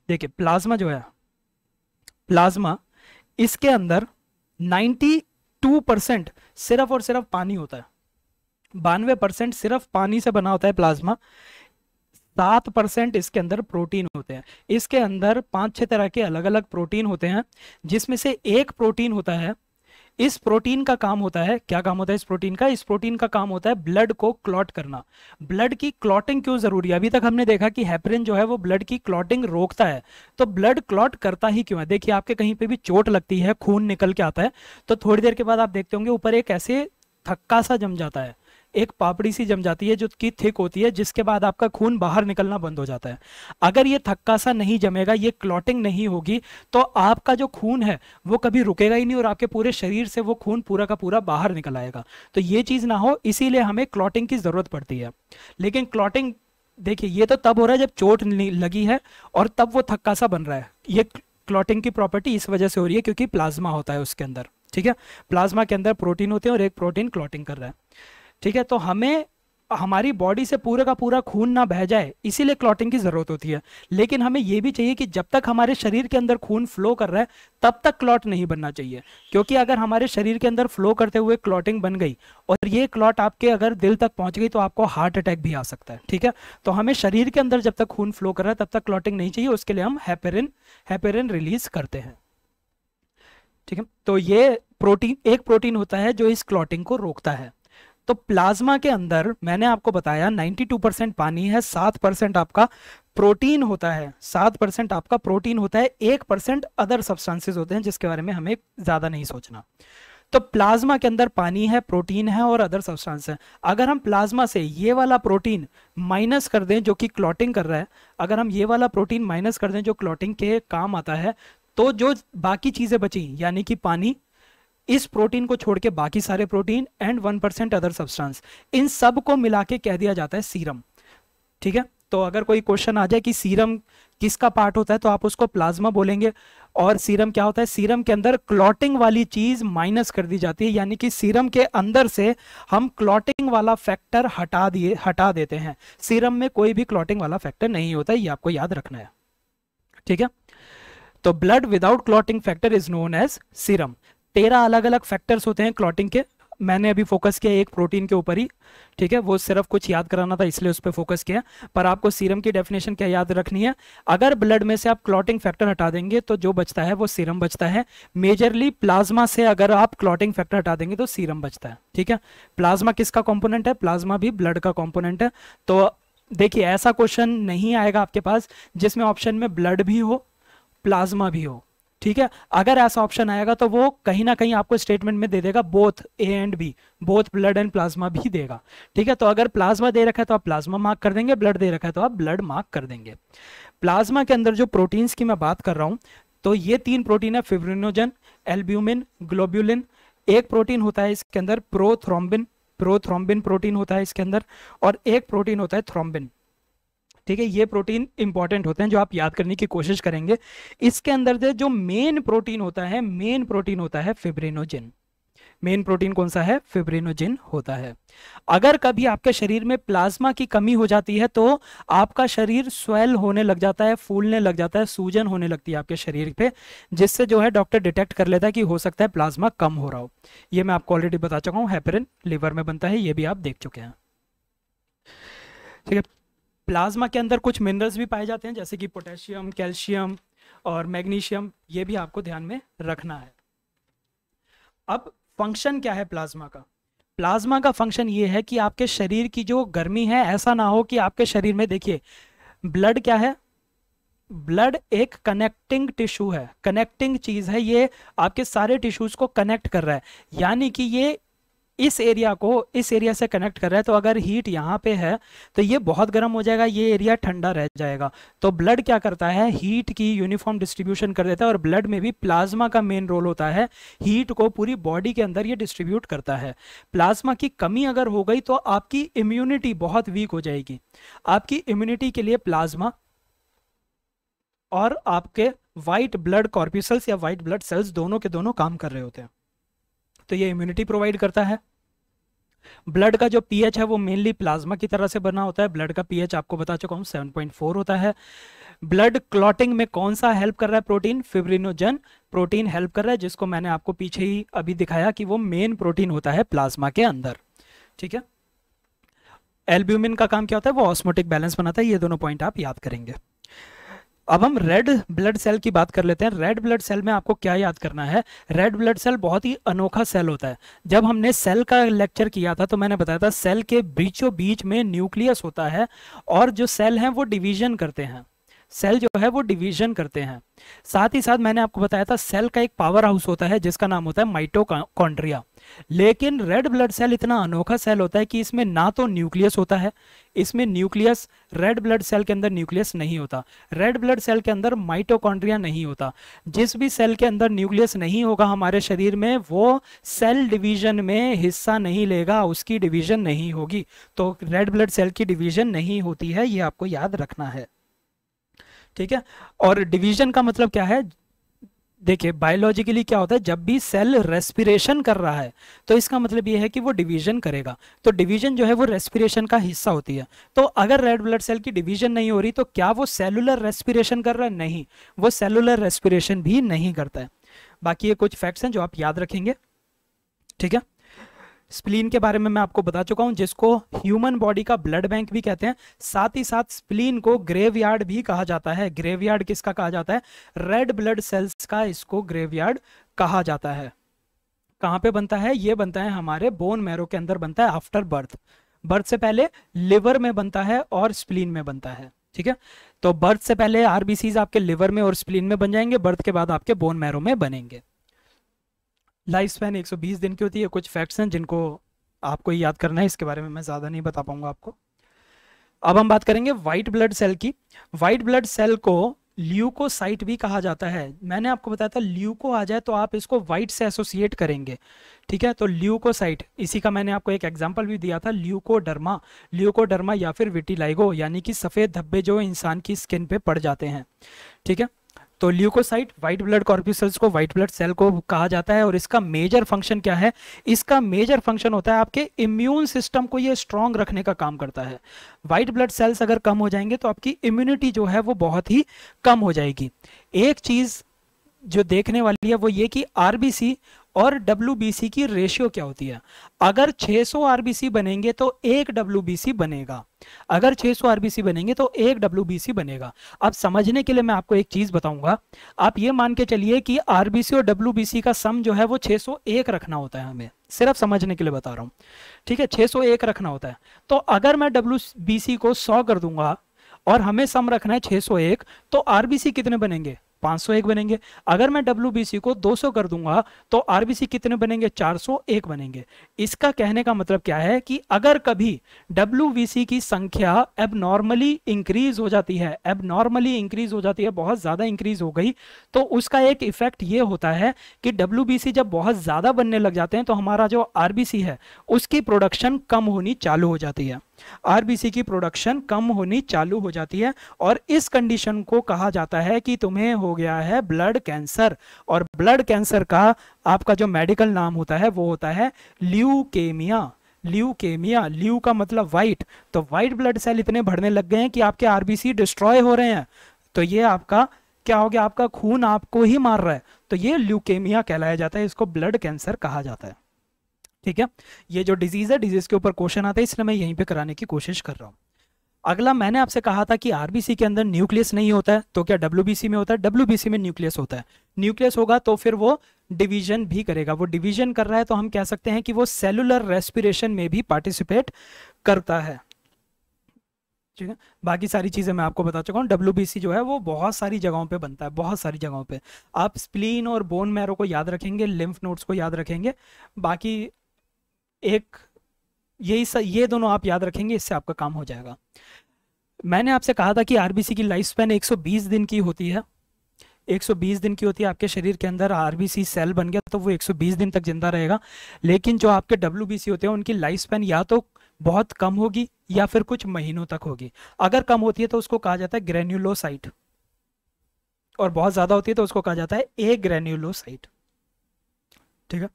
देखिए प्लाज्मा जो है प्लाज्मा इसके अंदर टू परसेंट सिर्फ और सिर्फ पानी होता है बानवे परसेंट सिर्फ पानी से बना होता है प्लाज्मा सात परसेंट इसके अंदर प्रोटीन होते हैं इसके अंदर पांच छह तरह के अलग अलग प्रोटीन होते हैं जिसमें से एक प्रोटीन होता है इस प्रोटीन का काम होता है क्या काम होता है इस प्रोटीन का इस प्रोटीन का काम होता है ब्लड को क्लॉट करना ब्लड की क्लॉटिंग क्यों जरूरी है अभी तक हमने देखा कि हेपरिन जो है वो ब्लड की क्लॉटिंग रोकता है तो ब्लड क्लॉट करता ही क्यों है देखिए आपके कहीं पे भी चोट लगती है खून निकल के आता है तो थोड़ी देर के बाद आप देखते होंगे ऊपर एक ऐसे थक्का सा जम जाता है एक पापड़ी सी जम जाती है जो कि थिक होती है जिसके बाद आपका खून बाहर निकलना बंद हो जाता है अगर ये थक्का सा नहीं जमेगा ये क्लॉटिंग नहीं होगी तो आपका जो खून है वो कभी रुकेगा ही नहीं और आपके पूरे शरीर से वो खून पूरा का पूरा बाहर निकल आएगा तो ये चीज़ ना हो इसीलिए हमें क्लॉटिंग की ज़रूरत पड़ती है लेकिन क्लॉटिंग देखिए ये तो तब हो रहा है जब चोट लगी है और तब वो थक्का सा बन रहा है ये क्लॉटिंग की प्रॉपर्टी इस वजह से हो रही है क्योंकि प्लाज्मा होता है उसके अंदर ठीक है प्लाज्मा के अंदर प्रोटीन होते हैं और एक प्रोटीन क्लॉटिंग कर रहा है ठीक है तो हमें हमारी बॉडी से पूरे का पूरा खून ना बह जाए इसीलिए क्लॉटिंग की ज़रूरत होती है लेकिन हमें यह भी चाहिए कि जब तक हमारे शरीर के अंदर खून फ्लो कर रहा है तब तक क्लॉट नहीं बनना चाहिए क्योंकि अगर हमारे शरीर के अंदर फ्लो करते हुए क्लॉटिंग बन गई और ये क्लॉट आपके अगर दिल तक पहुंच गई तो आपको हार्ट अटैक भी आ सकता है ठीक है तो हमें शरीर के अंदर जब तक खून फ्लो कर रहा है तब तक क्लॉटिंग नहीं चाहिए उसके लिए हम हैपेरिन हैपेरिन रिलीज करते हैं ठीक है तो ये प्रोटीन एक प्रोटीन होता है जो इस क्लॉटिंग को रोकता है तो प्लाज्मा के अंदर मैंने आपको बताया 92 परसेंट पानी है सात परसेंट आपका प्रोटीन होता है 7% आपका प्रोटीन होता है 1% अदर सब्सटेंसेस होते हैं जिसके बारे में हमें ज़्यादा नहीं सोचना तो प्लाज्मा के अंदर पानी है प्रोटीन है और अदर सब्सटेंस है अगर हम प्लाज्मा से ये वाला प्रोटीन माइनस कर दें जो कि क्लॉटिंग कर रहा है अगर हम ये वाला प्रोटीन माइनस कर दें जो क्लॉटिंग के काम आता है तो जो बाकी चीज़ें बची यानी कि पानी इस प्रोटीन को छोड़ के बाकी सारे protein and one percent other substance इन सब को मिला के कह दिया जाता है सीरम ठीक है तो अगर कोई क्वेश्चन आ जाए कि सीरम किसका पार्ट होता है तो आप उसको प्लाज्मा बोलेंगे और सीरम क्या होता है सीरम के अंदर क्लॉटिंग वाली चीज माइनस कर दी जाती है यानी कि सीरम के अंदर से हम क्लॉटिंग वाला फैक्टर हटा दिए हटा देते हैं सीरम में कोई भी क्लॉटिंग वाला फैक्टर नहीं होता है ये आपको याद रखना है ठीक है तो blood without clotting factor is known as serum तेरह अलग अलग फैक्टर्स होते हैं क्लॉटिंग के मैंने अभी फोकस किया एक प्रोटीन के ऊपर ही ठीक है वो सिर्फ कुछ याद कराना था इसलिए उस पर फोकस किया पर आपको सीरम की डेफिनेशन क्या याद रखनी है अगर ब्लड में से आप क्लॉटिंग फैक्टर हटा देंगे तो जो बचता है वो सीरम बचता है मेजरली प्लाज्मा से अगर आप क्लॉटिंग फैक्टर हटा देंगे तो सीरम बचता है ठीक है प्लाज्मा किसका कॉम्पोनेंट है प्लाज्मा भी ब्लड का कॉम्पोनेंट है तो देखिए ऐसा क्वेश्चन नहीं आएगा आपके पास जिसमें ऑप्शन में ब्लड भी हो प्लाज्मा भी हो ठीक है अगर ऐसा ऑप्शन आएगा तो वो कहीं ना कहीं आपको स्टेटमेंट में दे देगा both A and B both blood and plasma भी देगा ठीक है तो अगर प्लाज्मा दे रखा है तो आप प्लाज्मा मार्क कर देंगे ब्लड दे रखा है तो आप ब्लड मार्क कर देंगे प्लाज्मा के अंदर जो प्रोटीन्स की मैं बात कर रहा हूँ तो ये तीन प्रोटीन है फिब्रिनोजन एल्ब्यूमिन ग्लोब्यूलिन एक प्रोटीन होता है इसके अंदर प्रोथ्रोम्बिन प्रोथ्रोम्बिन प्रोटीन होता है इसके अंदर और एक प्रोटीन होता है थ्रोम्बिन ठीक है ये प्रोटीन इंपॉर्टेंट होते हैं जो आप याद करने की कोशिश करेंगे इसके अंदर से जो मेन प्रोटीन होता है मेन प्रोटीन होता है फिब्रेनोजिन मेन प्रोटीन कौन सा है फिब्रेनोजिन होता है अगर कभी आपके शरीर में प्लाज्मा की कमी हो जाती है तो आपका शरीर स्वेल होने लग जाता है फूलने लग जाता है सूजन होने लगती है आपके शरीर पे जिससे जो है डॉक्टर डिटेक्ट कर लेता है कि हो सकता है प्लाज्मा कम हो रहा हो ये मैं आपको ऑलरेडी बता चुका हूं हैपरिन लिवर में बनता है ये भी आप देख चुके हैं ठीक है प्लाज्मा के अंदर कुछ मिनरल्स भी पाए जाते हैं जैसे कि पोटेशियम कैल्शियम और मैग्नीशियम ये भी आपको ध्यान में रखना है अब फंक्शन क्या है प्लाज्मा का प्लाज्मा का फंक्शन ये है कि आपके शरीर की जो गर्मी है ऐसा ना हो कि आपके शरीर में देखिए ब्लड क्या है ब्लड एक कनेक्टिंग टिश्यू है कनेक्टिंग चीज़ है ये आपके सारे टिश्यूज को कनेक्ट कर रहा है यानी कि ये इस एरिया को इस एरिया से कनेक्ट कर रहा है तो अगर हीट यहाँ पे है तो ये बहुत गर्म हो जाएगा ये एरिया ठंडा रह जाएगा तो ब्लड क्या करता है हीट की यूनिफॉर्म डिस्ट्रीब्यूशन कर देता है और ब्लड में भी प्लाज्मा का मेन रोल होता है हीट को पूरी बॉडी के अंदर ये डिस्ट्रीब्यूट करता है प्लाज्मा की कमी अगर हो गई तो आपकी इम्यूनिटी बहुत वीक हो जाएगी आपकी इम्यूनिटी के लिए प्लाज्मा और आपके व्हाइट ब्लड कॉर्पिसल्स या व्हाइट ब्लड सेल्स दोनों के दोनों काम कर रहे होते हैं तो ये इम्यूनिटी प्रोवाइड करता है ब्लड का जो पीएच है वो मेनली प्लाज्मा की तरह से बना होता है ब्लड का पीएच आपको बता चुका हूँ 7.4 होता है ब्लड क्लॉटिंग में कौन सा हेल्प कर रहा है प्रोटीन फिब्रिनोजन प्रोटीन हेल्प कर रहा है जिसको मैंने आपको पीछे ही अभी दिखाया कि वो मेन प्रोटीन होता है प्लाज्मा के अंदर ठीक है एल्ब्यूमिन का काम क्या होता है वो ऑस्मोटिक बैलेंस बनाता है ये दोनों पॉइंट आप याद करेंगे अब हम रेड ब्लड सेल की बात कर लेते हैं रेड ब्लड सेल में आपको क्या याद करना है रेड ब्लड सेल बहुत ही अनोखा सेल होता है जब हमने सेल का लेक्चर किया था तो मैंने बताया था सेल के बीचों बीच में न्यूक्लियस होता है और जो सेल है वो डिवीजन करते हैं सेल जो है वो डिवीजन करते हैं साथ ही साथ मैंने आपको बताया था सेल का एक पावर हाउस होता है जिसका नाम होता है माइटोकॉन्ड्रिया लेकिन रेड ब्लड सेल इतना अनोखा सेल होता है कि इसमें ना तो न्यूक्लियस होता है इसमें न्यूक्लियस रेड ब्लड सेल के अंदर न्यूक्लियस नहीं होता रेड ब्लड सेल के अंदर माइटोकॉन्ड्रिया नहीं होता जिस भी सेल के अंदर न्यूक्लियस नहीं होगा हमारे शरीर में वो सेल डिवीजन में हिस्सा नहीं लेगा उसकी डिवीजन नहीं होगी तो रेड ब्लड सेल की डिवीजन नहीं होती है ये आपको याद रखना है ठीक है और डिवीजन का मतलब क्या है देखिए बायोलॉजिकली क्या होता है जब भी सेल रेस्पिरेशन कर रहा है तो इसका मतलब यह है कि वो डिवीजन करेगा तो डिवीजन जो है वो रेस्पिरेशन का हिस्सा होती है तो अगर रेड ब्लड सेल की डिवीजन नहीं हो रही तो क्या वो सेलुलर रेस्पिरेशन कर रहा है नहीं वो सेलुलर रेस्पिरेशन भी नहीं करता है बाकी ये कुछ फैक्ट्स हैं जो आप याद रखेंगे ठीक है स्प्लीन के बारे में मैं आपको बता चुका हूं जिसको ह्यूमन बॉडी का ब्लड बैंक भी कहते हैं साथ ही साथ स्प्लीन को ग्रेवयार्ड भी कहा जाता है ग्रेवयार्ड किसका कहा जाता है रेड ब्लड सेल्स का इसको ग्रेवयार्ड कहा जाता है कहाँ पे बनता है ये बनता है हमारे बोन मैरो के अंदर बनता है आफ्टर बर्थ बर्थ से पहले लिवर में बनता है और स्प्लीन में बनता है ठीक है तो बर्थ से पहले आरबीसी आपके लिवर में और स्प्लीन में बन जाएंगे बर्थ के बाद आपके बोन मैरो में बनेंगे लाइफ स्पैन 120 दिन की होती है कुछ फैक्ट्स हैं जिनको आपको याद करना है इसके बारे में मैं ज़्यादा नहीं बता पाऊंगा आपको अब हम बात करेंगे वाइट ब्लड सेल की वाइट ब्लड सेल को ल्यूकोसाइट भी कहा जाता है मैंने आपको बताया था ल्यूको आ जाए तो आप इसको वाइट से एसोसिएट करेंगे ठीक है तो ल्यूकोसाइट इसी का मैंने आपको एक एग्जाम्पल भी दिया था ल्यूकोडर्मा ल्यूकोडर्मा या फिर विटिलाइगो यानी कि सफ़ेद धब्बे जो इंसान की स्किन पे पड़ जाते हैं ठीक है तो ल्यूकोसाइट व्हाइट ब्लड कॉर्पिसल्स को व्हाइट ब्लड सेल को कहा जाता है और इसका मेजर फंक्शन क्या है इसका मेजर फंक्शन होता है आपके इम्यून सिस्टम को ये स्ट्रांग रखने का काम करता है व्हाइट ब्लड सेल्स अगर कम हो जाएंगे तो आपकी इम्यूनिटी जो है वो बहुत ही कम हो जाएगी एक चीज़ जो देखने वाली है वो ये कि आरबीसी और डब्ल्यू की रेशियो क्या होती है अगर 600 सौ बनेंगे तो एक डब्ल्यू बनेगा अगर 600 सौ बनेंगे तो एक डब्ल्यू बनेगा अब समझने के लिए मैं आपको एक चीज बताऊंगा आप ये मान के चलिए कि आरबीसी और डब्ल्यू का सम जो है वो 601 रखना होता है हमें सिर्फ समझने के लिए बता रहा हूँ ठीक है 601 रखना होता है तो अगर मैं डब्ल्यू को सौ कर दूंगा और हमें सम रखना है 601 तो आरबीसी कितने बनेंगे 501 बनेंगे अगर मैं डब्ल्यू को 200 कर दूंगा तो आरबीसी कितने बनेंगे 401 बनेंगे इसका कहने का मतलब क्या है कि अगर कभी डब्ल्यू की संख्या नॉर्मली इंक्रीज हो जाती है नॉर्मली इंक्रीज हो जाती है बहुत ज़्यादा इंक्रीज हो गई तो उसका एक इफेक्ट ये होता है कि डब्ल्यू जब बहुत ज़्यादा बनने लग जाते हैं तो हमारा जो आर है उसकी प्रोडक्शन कम होनी चालू हो जाती है आरबीसी की प्रोडक्शन कम होनी चालू हो जाती है और इस कंडीशन को कहा जाता है कि तुम्हें हो गया है ब्लड कैंसर और ब्लड कैंसर का आपका जो मेडिकल नाम होता है वो होता है ल्यूकेमिया ल्यूकेमिया ल्यू का मतलब वाइट तो वाइट ब्लड सेल इतने बढ़ने लग गए हैं कि आपके आरबीसी डिस्ट्रॉय हो रहे हैं तो ये आपका क्या हो गया आपका खून आपको ही मार रहा है तो ये ल्यूकेमिया कहलाया जाता है इसको ब्लड कैंसर कहा जाता है ठीक है ये जो डिजीज़ है डिजीज़ के ऊपर क्वेश्चन आता है इसलिए मैं यहीं पे कराने की कोशिश कर रहा हूँ अगला मैंने आपसे कहा था कि आरबीसी के अंदर न्यूक्लियस नहीं होता है तो क्या डब्ल्यूबीसी में होता है डब्ल्यूबीसी में न्यूक्लियस होता है न्यूक्लियस होगा तो फिर वो डिवीजन भी करेगा वो डिवीजन कर रहा है तो हम कह सकते हैं कि वो सेलुलर रेस्पिरेशन में भी पार्टिसिपेट करता है ठीक है बाकी सारी चीज़ें मैं आपको बता चुका हूँ डब्ल्यू जो है वो बहुत सारी जगहों पर बनता है बहुत सारी जगहों पर आप स्प्लीन और बोन मैरो को याद रखेंगे लिम्फ नोट्स को याद रखेंगे बाकी एक यही सब ये दोनों आप याद रखेंगे इससे आपका काम हो जाएगा मैंने आपसे कहा था कि आरबीसी की लाइफ स्पेन 120 दिन की होती है 120 दिन की होती है आपके शरीर के अंदर आरबीसी सेल बन गया तो वो 120 दिन तक जिंदा रहेगा लेकिन जो आपके डब्ल्यू होते हैं उनकी लाइफ स्पेन या तो बहुत कम होगी या फिर कुछ महीनों तक होगी अगर कम होती है तो उसको कहा जाता है ग्रेन्यूलोसाइट और बहुत ज्यादा होती है तो उसको कहा जाता है ए ग्रेन्यूलोसाइट ठीक है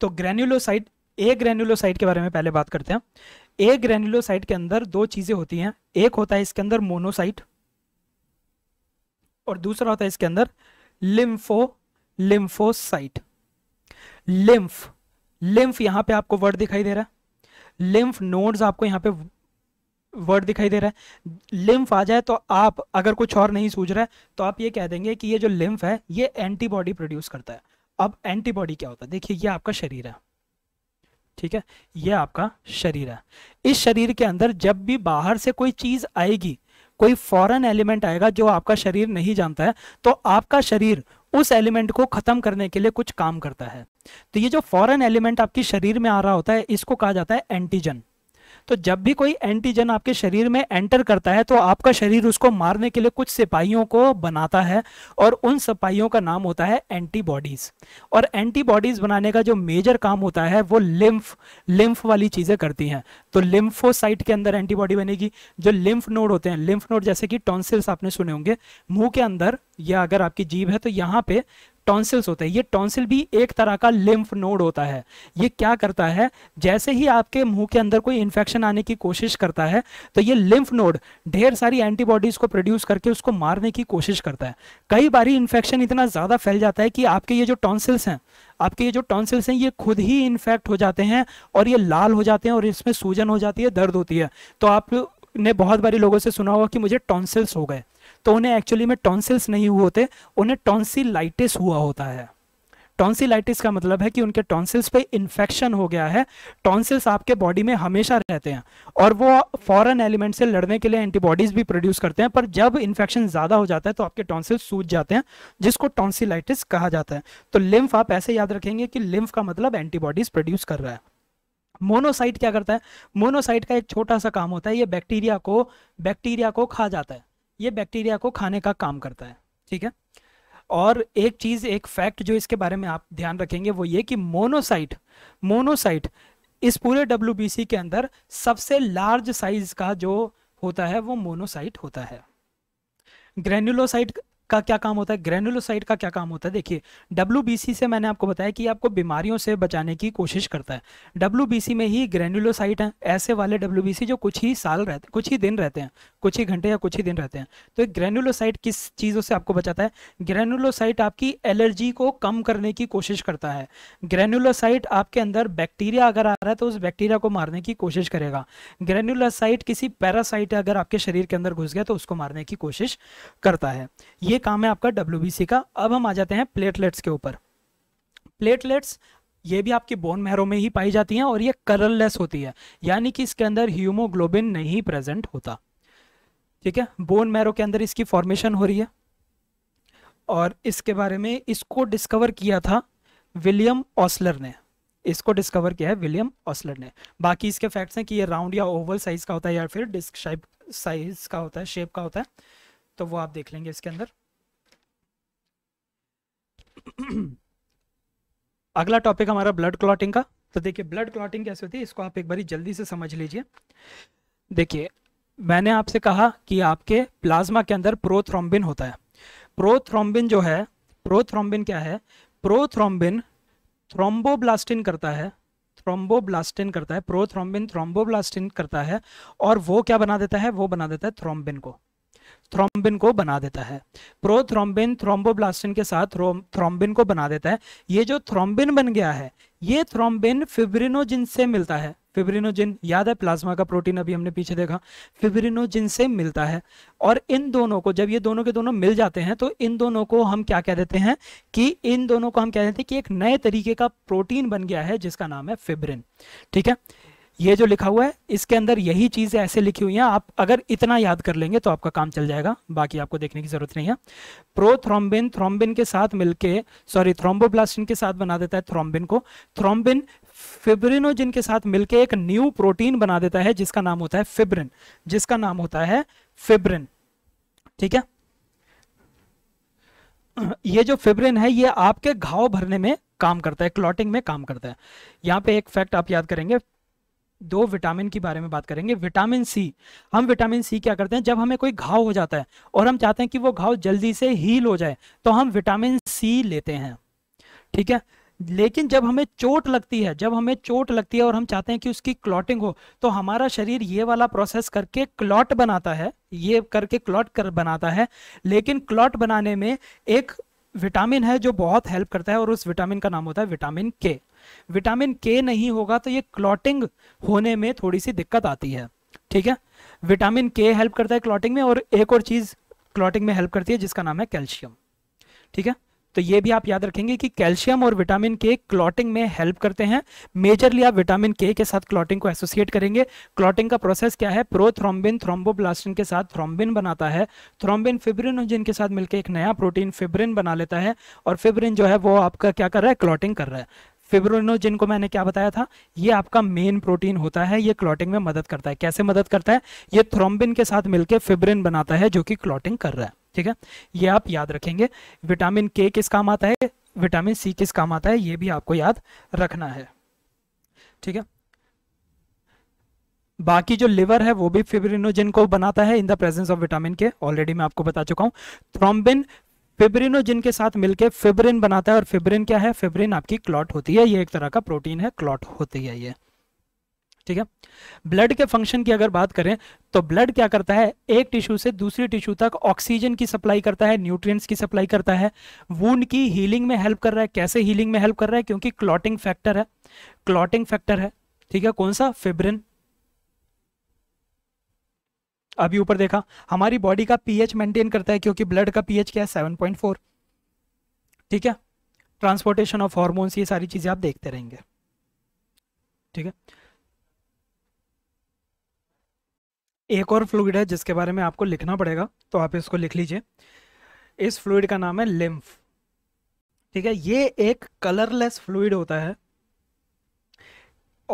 तो ग्रेन्यूलोसाइट ए ग्रेन्यूलोसाइट के बारे में पहले बात करते हैं ए ग्रेन्यूलोसाइट के अंदर दो चीज़ें होती हैं एक होता है इसके अंदर मोनोसाइट और दूसरा होता है इसके अंदर लिम्फो लिम्फोसाइट लिम्फ लिम्फ यहां पे आपको वर्ड दिखाई दे रहा है लिम्फ नोड्स आपको यहां पे वर्ड दिखाई दे रहा है लिम्फ आ जाए तो आप अगर कुछ और नहीं सूझ रहा है तो आप ये कह देंगे कि ये जो लिम्फ है ये एंटीबॉडी प्रोड्यूस करता है अब एंटीबॉडी क्या होता है देखिए ये आपका शरीर है ठीक है ये आपका शरीर है इस शरीर के अंदर जब भी बाहर से कोई चीज आएगी कोई फॉरेन एलिमेंट आएगा जो आपका शरीर नहीं जानता है तो आपका शरीर उस एलिमेंट को खत्म करने के लिए कुछ काम करता है तो ये जो फॉरेन एलिमेंट आपकी शरीर में आ रहा होता है इसको कहा जाता है एंटीजन तो जब भी कोई एंटीजन आपके शरीर में एंटर करता है तो आपका शरीर उसको मारने के लिए कुछ सिपाहियों को बनाता है और उन सिपाहियों का नाम होता है एंटीबॉडीज़ और एंटीबॉडीज़ बनाने का जो मेजर काम होता है वो लिम्फ लिम्फ वाली चीज़ें करती हैं तो लिम्फोसाइट के अंदर एंटीबॉडी बनेगी जो लिम्फ नोड होते हैं लिम्फ नोड जैसे कि टॉन्सिल्स आपने सुने होंगे मुंह के अंदर या अगर आपकी जीभ है तो यहाँ पे टॉन्सिल्स होते हैं ये टॉन्सिल भी एक तरह का लिम्फ नोड होता है ये क्या करता है जैसे ही आपके मुंह के अंदर कोई इन्फेक्शन आने की कोशिश करता है तो ये लिम्फ नोड ढेर सारी एंटीबॉडीज को प्रोड्यूस करके उसको मारने की कोशिश करता है कई बार इन्फेक्शन इतना ज़्यादा फैल जाता है कि आपके ये जो टॉन्सिल्स हैं आपके ये जो टॉन्सिल्स हैं ये खुद ही इन्फेक्ट हो जाते हैं और ये लाल हो जाते हैं और इसमें सूजन हो जाती है दर्द होती है तो आपने बहुत बारी लोगों से सुना होगा कि मुझे टॉन्सिल्स हो गए तो उन्हें एक्चुअली में टॉन्सिल्स नहीं हुए होते उन्हें टॉन्सिलाइटिस हुआ होता है टॉन्सिलाइटिस का मतलब है कि उनके टॉन्सिल्स पे इन्फेक्शन हो गया है टॉन्सिल्स आपके बॉडी में हमेशा रहते हैं और वो फॉरेन एलिमेंट से लड़ने के लिए एंटीबॉडीज भी प्रोड्यूस करते हैं पर जब इन्फेक्शन ज़्यादा हो जाता है तो आपके टॉन्सिल्स सूज जाते हैं जिसको टॉन्सिलाइटिस कहा जाता है तो लिम्फ आप ऐसे याद रखेंगे कि लिम्फ का मतलब एंटीबॉडीज प्रोड्यूस कर रहा है मोनोसाइट क्या करता है मोनोसाइट का एक छोटा सा काम होता है ये बैक्टीरिया को बैक्टीरिया को खा जाता है ये बैक्टीरिया को खाने का काम करता है ठीक है और एक चीज़ एक फैक्ट जो इसके बारे में आप ध्यान रखेंगे वो ये कि मोनोसाइट मोनोसाइट इस पूरे डब्ल्यू के अंदर सबसे लार्ज साइज का जो होता है वो मोनोसाइट होता है ग्रेन्यूलोसाइट का क्या काम होता है ग्रेनुलोसाइट का क्या काम होता है देखिए डब्ल्यू से मैंने आपको बताया कि आपको बीमारियों से बचाने की कोशिश करता है डब्ल्यू में ही ग्रेनुलोसाइट हैं ऐसे वाले डब्ल्यू जो कुछ ही साल रहते कुछ ही दिन रहते हैं कुछ ही घंटे या कुछ ही दिन रहते हैं तो ग्रेनुलोसाइट किस चीज़ों से आपको बचाता है ग्रेनुलोसाइट आपकी एलर्जी को कम करने की कोशिश करता है ग्रेनुलोसाइट आपके अंदर बैक्टीरिया अगर आ रहा है तो उस बैक्टीरिया को मारने की कोशिश करेगा ग्रेनुलोसाइट किसी पैरासाइट अगर आपके शरीर के अंदर घुस गया तो उसको मारने की कोशिश करता है ये काम है आपका डब्ल्यू का अब हम आ जाते हैं प्लेटलेट्स के ऊपर प्लेटलेट्स ये भी आपके बोन मेहरों में ही पाई जाती हैं और ये कलरलेस होती है यानी कि इसके अंदर ह्यूमोग्लोबिन नहीं प्रेजेंट होता ठीक है बोन मैरो के अंदर इसकी फॉर्मेशन हो रही है और इसके बारे में इसको डिस्कवर किया था विलियम ऑसलर ने इसको डिस्कवर किया है विलियम ऑसलर ने बाकी इसके फैक्ट्स हैं कि ये राउंड या ओवल साइज का होता है या फिर डिस्क शाइप साइज का होता है शेप का होता है तो वो आप देख लेंगे इसके अंदर अगला टॉपिक हमारा ब्लड क्लॉटिंग का तो देखिए ब्लड क्लॉटिंग कैसे होती है इसको आप एक बार जल्दी से समझ लीजिए देखिए मैंने आपसे कहा कि आपके प्लाज्मा के अंदर प्रोथ्रोम्बिन होता है प्रोथ्रोम्बिन जो है प्रोथ्रोम्बिन क्या है प्रोथ्रोम्बिन थ्रोम्बोब्लास्टिन करता है थ्रोम्बोब्लास्टिन करता है प्रोथ्रोम्बिन थ्रोम्बोब्लास्टिन करता है और वो क्या बना देता है वो बना देता है थ्रोम्बिन को थ्रोम्बिन को बना देता है प्रोथ्रोम्बिन थ्रोम्बोब्लास्टिन के साथ थ्रोम्बिन को बना देता है ये जो थ्रोम्बिन बन गया है ये थ्रोम्बिन फिब्रिनोजिन से मिलता है फिब्रिनोजिन याद है प्लाज्मा का प्रोटीन अभी हमने पीछे देखा फिब्रिनोजिन से मिलता है और इन दोनों को जब ये दोनों के दोनों मिल जाते हैं तो इन दोनों को हम क्या कह देते हैं कि इन दोनों को हम कह देते हैं कि एक नए तरीके का प्रोटीन बन गया है जिसका नाम है फिब्रिन ठीक है ये जो लिखा हुआ है इसके अंदर यही चीज़ें ऐसे लिखी हुई हैं आप अगर इतना याद कर लेंगे तो आपका काम चल जाएगा बाकी आपको देखने की ज़रूरत नहीं है प्रोथ्रोम्बिन थ्रोम्बिन के साथ मिलके सॉरी थ्रोम्बोब्लास्टिन के साथ बना देता है थ्रोम्बिन को थ्रोम्बिन फिब्रिनोजिन के साथ मिलके एक न्यू प्रोटीन बना देता है जिसका नाम होता है फिब्रिन जिसका नाम होता है फिब्रिन ठीक है ये जो फिब्रिन है ये आपके घाव भरने में काम करता है क्लॉटिंग में काम करता है यहां पे एक फैक्ट आप याद करेंगे दो विटामिन के बारे में बात करेंगे विटामिन सी हम विटामिन सी क्या करते हैं जब हमें कोई घाव हो जाता है और हम चाहते हैं कि वो घाव जल्दी से हील हो जाए तो हम विटामिन सी लेते हैं ठीक है लेकिन जब हमें चोट लगती है जब हमें चोट लगती है और हम चाहते हैं कि उसकी क्लॉटिंग हो तो हमारा शरीर ये वाला प्रोसेस करके क्लॉट बनाता है ये करके क्लॉट कर बनाता है लेकिन क्लॉट बनाने में एक विटामिन है जो बहुत हेल्प करता है और उस विटामिन का नाम होता है विटामिन के विटामिन के नहीं होगा तो ये क्लॉटिंग होने में थोड़ी सी दिक्कत आती है ठीक है विटामिन के हेल्प करता है क्लॉटिंग में और एक और चीज़ क्लॉटिंग में हेल्प करती है जिसका नाम है कैल्शियम ठीक है तो ये भी आप याद रखेंगे कि कैल्शियम और विटामिन के क्लॉटिंग में हेल्प करते हैं मेजरली आप विटामिन के के साथ क्लॉटिंग को एसोसिएट करेंगे क्लॉटिंग का प्रोसेस क्या है प्रोथ्रोम्बिन थ्रोम्बोब्लास्टिन के साथ थ्रोम्बिन बनाता है थ्रोम्बिन फिब्रिन जिनके साथ मिलकर एक नया प्रोटीन फिब्रिन बना लेता है और फिब्रिन जो है वो आपका क्या कर रहा है क्लॉटिंग कर रहा है फिब्रोनो जिनको मैंने क्या बताया था ये आपका मेन प्रोटीन होता है ये क्लॉटिंग में मदद करता है कैसे मदद करता है ये थ्रोम्बिन के साथ मिलकर फिब्रिन बनाता है जो कि क्लॉटिंग कर रहा है ठीक है ये आप याद रखेंगे विटामिन के किस काम आता है विटामिन सी किस काम आता है ये भी आपको याद रखना है ठीक है बाकी जो लिवर है वो भी फिब्रिनोजिन को बनाता है in the presence of vitamin K already मैं आपको बता चुका हूं थ्रोम्बिन फिब्रिनो जिनके साथ मिलकर फिब्रिन बनाता है और फिब्रिन क्या है फिब्रिन आपकी क्लॉट होती है ये एक तरह का प्रोटीन है क्लॉट होती है ये ठीक है ब्लड के फंक्शन की अगर बात करें तो ब्लड क्या करता है एक टिश्यू से दूसरी टिश्यू तक ऑक्सीजन की सप्लाई करता है न्यूट्रिएंट्स की सप्लाई करता है वून की हीलिंग में हेल्प कर रहा है कैसे हीलिंग में हेल्प कर रहा है क्योंकि क्लॉटिंग फैक्टर है क्लॉटिंग फैक्टर है ठीक है कौन सा फिब्रिन अभी ऊपर देखा हमारी बॉडी का पीएच मेंटेन करता है क्योंकि ब्लड का पीएच क्या है सेवन पॉइंट फोर ठीक है ट्रांसपोर्टेशन ऑफ हॉर्मोन्स ये सारी चीज़ें आप देखते रहेंगे ठीक है एक और फ्लूड है जिसके बारे में आपको लिखना पड़ेगा तो आप इसको लिख लीजिए इस फ्लूड का नाम है लिम्फ ठीक है ये एक कलरलेस फ्लूड होता है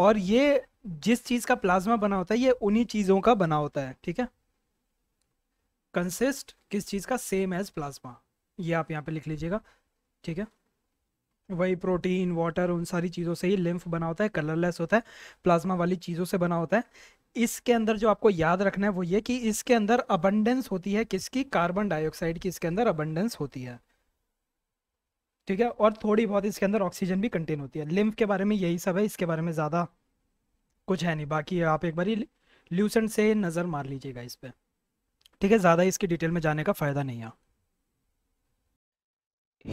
और ये जिस चीज का प्लाज्मा बना होता है ये उन्हीं चीजों का बना होता है ठीक है कंसिस्ट किस चीज का सेम एज प्लाज्मा ये आप यहाँ पे लिख लीजिएगा ठीक है वही प्रोटीन वाटर उन सारी चीज़ों से ही लिम्फ बना होता है कलरलेस होता है प्लाज्मा वाली चीज़ों से बना होता है इसके अंदर जो आपको याद रखना है वो ये कि इसके अंदर अबंडेंस होती है किसकी कार्बन डाइऑक्साइड की इसके अंदर अबंडेंस होती है ठीक है और थोड़ी बहुत इसके अंदर ऑक्सीजन भी कंटेन होती है लिम्फ के बारे में यही सब है इसके बारे में ज़्यादा कुछ है नहीं बाकी आप एक बारी ल्यूसेंट से नज़र मार लीजिएगा इस पर ठीक है ज़्यादा इसकी डिटेल में जाने का फ़ायदा नहीं है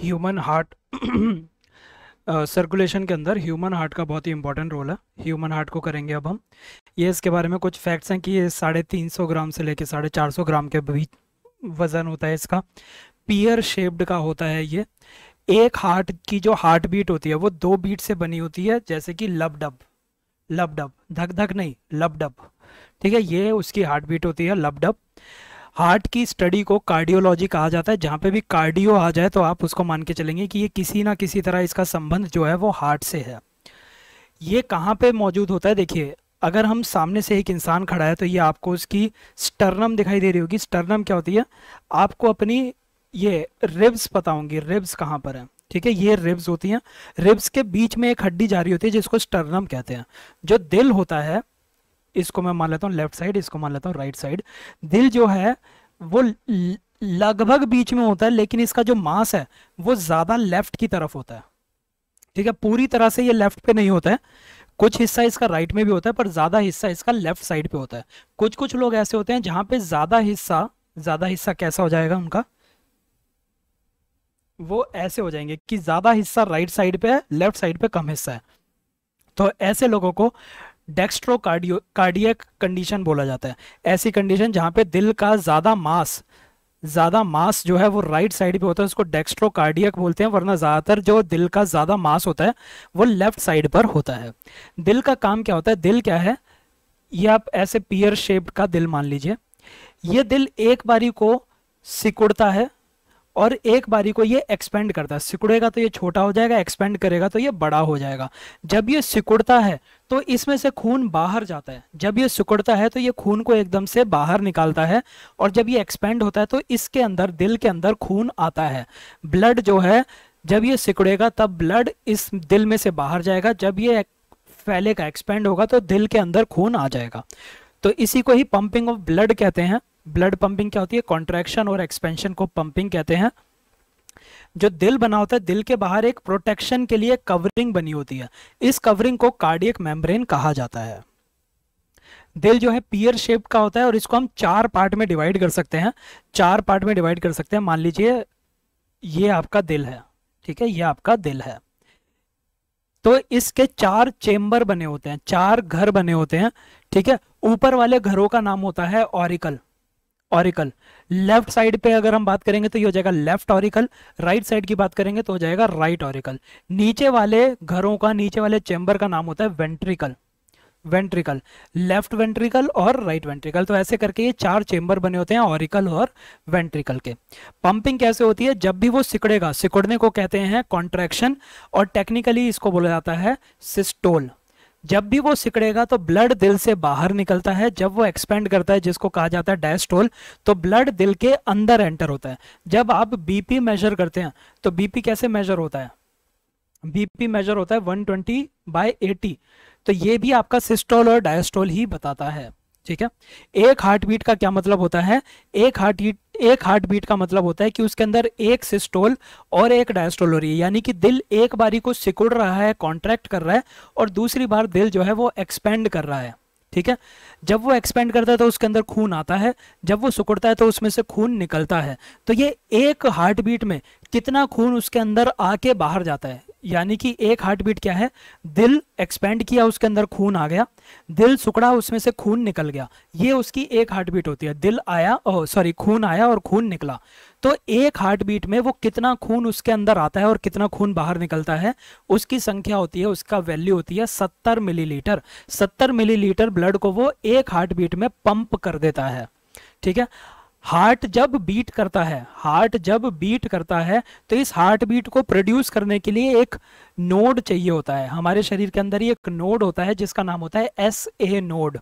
ह्यूमन हार्ट सर्कुलेशन के अंदर ह्यूमन हार्ट का बहुत ही इंपॉर्टेंट रोल है ह्यूमन हार्ट को करेंगे अब हम ये इसके बारे में कुछ फैक्ट्स हैं कि ये साढ़े तीन सौ ग्राम से लेकर साढ़े चार सौ ग्राम के बीच वज़न होता है इसका पियर शेप्ड का होता है ये एक हार्ट की जो हार्ट बीट होती है वो दो बीट से बनी होती है जैसे कि लब डब लबडब धक धक नहीं लबडब ठीक है ये उसकी हार्ट बीट होती है लब हार्ट की स्टडी को कार्डियोलॉजी कहा जाता है जहाँ पे भी कार्डियो आ जाए तो आप उसको मान के चलेंगे कि ये किसी ना किसी तरह इसका संबंध जो है वो हार्ट से है ये कहाँ पे मौजूद होता है देखिए अगर हम सामने से एक इंसान खड़ा है तो ये आपको उसकी स्टर्नम दिखाई दे रही होगी स्टर्नम क्या होती है आपको अपनी ये रिब्स पता होंगी रिब्स कहाँ पर है ठीक है ये रिब्स होती हैं रिब्स के बीच में एक हड्डी जारी होती है जिसको स्टर्नम कहते हैं जो दिल होता है इसको मैं मान लेता हूँ लेफ्ट साइड इसको मान लेता हूँ राइट साइड दिल जो है वो लगभग बीच में होता है लेकिन इसका जो मास है वो ज़्यादा लेफ्ट की तरफ होता है ठीक है पूरी तरह से ये लेफ्ट पे नहीं होता है कुछ हिस्सा इसका राइट में भी होता है पर ज़्यादा हिस्सा इसका लेफ्ट साइड पे होता है कुछ कुछ लोग ऐसे होते हैं जहां पे ज़्यादा हिस्सा ज़्यादा हिस्सा कैसा हो जाएगा उनका वो ऐसे हो जाएंगे कि ज़्यादा हिस्सा राइट साइड पे है लेफ्ट साइड पे कम हिस्सा है तो ऐसे लोगों को डेक्स्ट्रो कार्डियो कार्डियक कंडीशन बोला जाता है ऐसी कंडीशन जहां पे दिल का ज़्यादा मास ज़्यादा मास जो है वो राइट साइड पे होता है उसको डेक्स्ट्रो कार्डियक बोलते हैं वरना ज़्यादातर जो दिल का ज़्यादा मास होता है वो लेफ्ट साइड पर होता है दिल का काम क्या होता है दिल क्या है ये आप ऐसे पियर शेप का दिल मान लीजिए ये दिल एक बारी को सिकुड़ता है और एक बारी को ये एक्सपेंड करता है सिकुड़ेगा तो ये छोटा हो जाएगा एक्सपेंड करेगा तो ये बड़ा हो जाएगा जब ये सिकुड़ता है तो इसमें से खून बाहर जाता है जब ये सिकुड़ता है तो ये खून को एकदम से बाहर निकालता है और जब ये एक्सपेंड होता है तो इसके अंदर दिल के अंदर खून आता है ब्लड जो है जब ये सिकुड़ेगा तब ब्लड इस दिल में से बाहर जाएगा जब ये फैलेगा एक्सपेंड होगा तो दिल के अंदर खून आ जाएगा तो इसी को ही पंपिंग ऑफ ब्लड कहते हैं ब्लड पंपिंग क्या होती है कॉन्ट्रैक्शन और एक्सपेंशन को पंपिंग कहते हैं जो दिल बना होता है दिल के बाहर एक प्रोटेक्शन के लिए कवरिंग बनी होती है इस कवरिंग को कार्डियक मेम्ब्रेन कहा जाता है दिल जो है पियर शेप का होता है और इसको हम चार पार्ट में डिवाइड कर सकते हैं चार पार्ट में डिवाइड कर सकते हैं मान लीजिए ये आपका दिल है ठीक है ये आपका दिल है तो इसके चार चेम्बर बने होते हैं चार घर बने होते हैं ठीक है ऊपर वाले घरों का नाम होता है ऑरिकल ऑरिकल लेफ्ट साइड पे अगर हम बात करेंगे तो ये हो जाएगा लेफ्ट ऑरिकल राइट साइड की बात करेंगे तो हो जाएगा राइट ऑरिकल नीचे वाले घरों का नीचे वाले चैम्बर का नाम होता है वेंट्रिकल वेंट्रिकल लेफ्ट वेंट्रिकल और राइट वेंट्रिकल तो ऐसे करके ये चार चेंबर बने होते हैं ऑरिकल और वेंट्रिकल के पंपिंग कैसे होती है जब भी वो सिकड़ेगा सिकुड़ने को कहते हैं कॉन्ट्रैक्शन और टेक्निकली इसको बोला जाता है सिस्टोल जब भी वो सिकड़ेगा तो ब्लड दिल से बाहर निकलता है जब वो एक्सपेंड करता है जिसको कहा जाता है डायस्टोल तो ब्लड दिल के अंदर एंटर होता है जब आप बीपी मेजर करते हैं तो बीपी कैसे मेजर होता है बीपी मेजर होता है 120 ट्वेंटी बाई एटी तो ये भी आपका सिस्टोल और डायस्टोल ही बताता है ठीक है एक हार्ट बीट का क्या मतलब होता है एक हार्ट एक हार्ट बीट का मतलब होता है कि उसके अंदर एक सिस्टोल और एक डायस्टोल हो रही है यानी कि दिल एक बारी को सिकुड़ रहा है कॉन्ट्रैक्ट कर रहा है और दूसरी बार दिल जो है वो एक्सपेंड कर रहा है ठीक है जब वो एक्सपेंड करता है तो उसके अंदर खून आता है जब वो सुकुड़ता है तो उसमें से खून निकलता है तो ये एक हार्ट बीट में कितना खून उसके अंदर आके बाहर जाता है यानी कि एक हार्ट बीट क्या है दिल एक्सपेंड किया उसके अंदर खून आ गया दिल सुकड़ा उसमें से खून निकल गया ये उसकी एक हार्ट बीट होती है दिल आया सॉरी खून आया और खून निकला तो एक हार्ट बीट में वो कितना खून उसके अंदर आता है और कितना खून बाहर निकलता है उसकी संख्या होती है उसका वैल्यू होती है सत्तर मिलीलीटर सत्तर मिलीलीटर ब्लड को वो एक हार्ट बीट में पंप कर देता है ठीक है हार्ट जब बीट करता है हार्ट जब बीट करता है तो इस हार्ट बीट को प्रोड्यूस करने के लिए एक नोड चाहिए होता है हमारे शरीर के अंदर ही एक नोड होता है जिसका नाम होता है S A node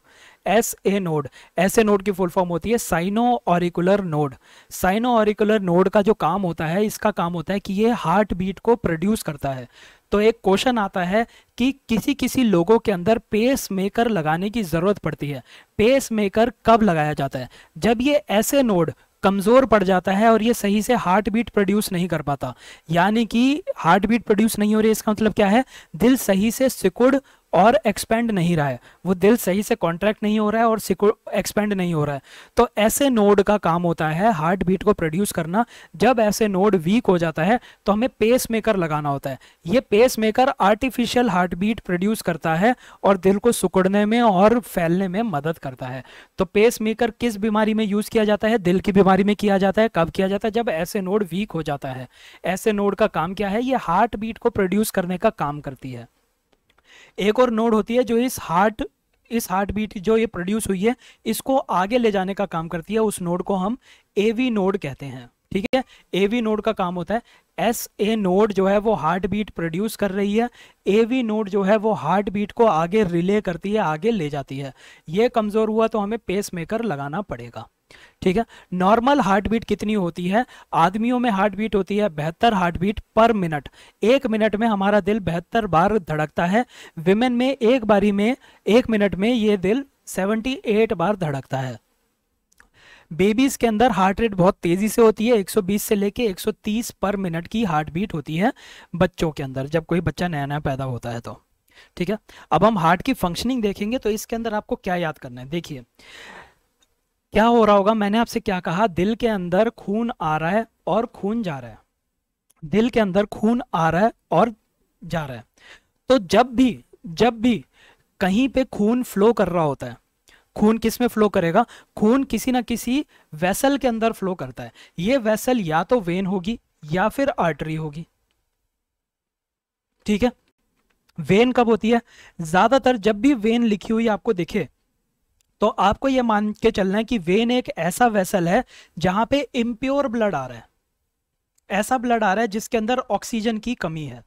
S A node S A node की फुल फॉर्म होती है sino auricular node sino auricular node का जो काम होता है इसका काम होता है कि ये हार्ट बीट को प्रोड्यूस करता है तो एक क्वेश्चन आता है कि किसी किसी लोगों के अंदर पेस मेकर लगाने की ज़रूरत पड़ती है पेस मेकर कब लगाया जाता है जब ये ऐसे नोड कमज़ोर पड़ जाता है और ये सही से हार्ट बीट प्रोड्यूस नहीं कर पाता यानी कि हार्ट बीट प्रोड्यूस नहीं हो रही इसका मतलब क्या है दिल सही से सिकुड़ और एक्सपेंड नहीं रहा है वो दिल सही से कॉन्ट्रैक्ट नहीं हो रहा है और एक्सपेंड नहीं हो रहा है तो ऐसे नोड का काम होता है हार्ट बीट को प्रोड्यूस करना जब ऐसे नोड वीक हो जाता है तो हमें पेस मेकर लगाना होता है ये pacemaker artificial heartbeat produce करता है और दिल को सुकड़ने में और फैलने में मदद करता है तो पेस मेकर किस बीमारी में यूज़ किया जाता है दिल की बीमारी में किया जाता है कब किया जाता है जब ऐसे नोड वीक हो जाता है ऐसे नोड का काम क्या है ये हार्ट बीट को प्रोड्यूस करने का काम करती है एक और नोड होती है जो इस हार्ट इस हार्ट बीट जो ये प्रोड्यूस हुई है इसको आगे ले जाने का काम करती है उस नोड को हम एवी नोड कहते हैं ठीक है एवी नोड का काम होता है एस ए नोड जो है वो हार्ट बीट प्रोड्यूस कर रही है एवी नोड जो है वो हार्ट बीट को आगे रिले करती है आगे ले जाती है ये कमज़ोर हुआ तो हमें पेस मेकर लगाना पड़ेगा ठीक है नॉर्मल हार्ट बीट कितनी होती है आदमियों में हार्ट बीट होती है बेहतर हार्ट बीट पर मिनट एक मिनट में हमारा दिल बेहतर बार धड़कता है विमेन में एक बारी में एक मिनट में ये दिल 78 बार धड़कता है बेबीज के अंदर हार्ट रेट बहुत तेजी से होती है 120 से लेके 130 पर मिनट की हार्ट बीट होती है बच्चों के अंदर जब कोई बच्चा नया नया पैदा होता है तो ठीक है अब हम हार्ट की फंक्शनिंग देखेंगे तो इसके अंदर आपको क्या याद करना है देखिए क्या हो रहा होगा मैंने आपसे क्या कहा दिल के अंदर खून आ रहा है और खून जा रहा है दिल के अंदर खून आ रहा है और जा रहा है तो जब भी जब भी कहीं पे खून फ्लो कर रहा होता है खून किस में फ्लो करेगा खून किसी ना किसी वेसल के अंदर फ्लो करता है ये वेसल या तो वेन होगी या फिर आर्टरी होगी ठीक है वेन कब होती है ज्यादातर जब भी वेन लिखी हुई आपको दिखे तो आपको ये मान के चलना है कि वेन एक ऐसा वेसल है जहां पे इम्प्योर ब्लड आ रहा है ऐसा ब्लड आ रहा है जिसके अंदर ऑक्सीजन की कमी है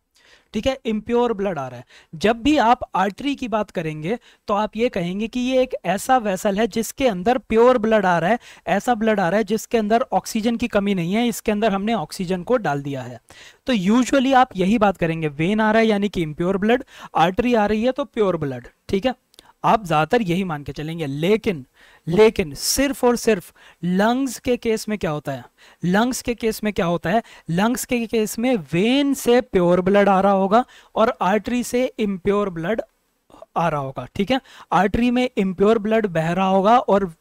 ठीक है इम्प्योर ब्लड आ रहा है जब भी आप आर्टरी की बात करेंगे तो आप ये कहेंगे कि ये एक ऐसा वेसल है जिसके अंदर प्योर ब्लड आ रहा है ऐसा ब्लड आ रहा है जिसके अंदर ऑक्सीजन की कमी नहीं है इसके अंदर हमने ऑक्सीजन को डाल दिया है तो यूजुअली आप यही बात करेंगे वेन आ रहा है यानी कि इम्प्योर ब्लड आर्टरी आ रही है तो प्योर ब्लड ठीक है आप ज़्यादातर यही मान के चलेंगे लेकिन लेकिन सिर्फ और सिर्फ लंग्स के केस में क्या होता है लंग्स के केस में क्या होता है लंग्स के केस में वेन से प्योर ब्लड आ रहा होगा और आर्टरी से इम्प्योर ब्लड आ रहा होगा ठीक है आर्टरी में इम्प्योर ब्लड बह रहा होगा और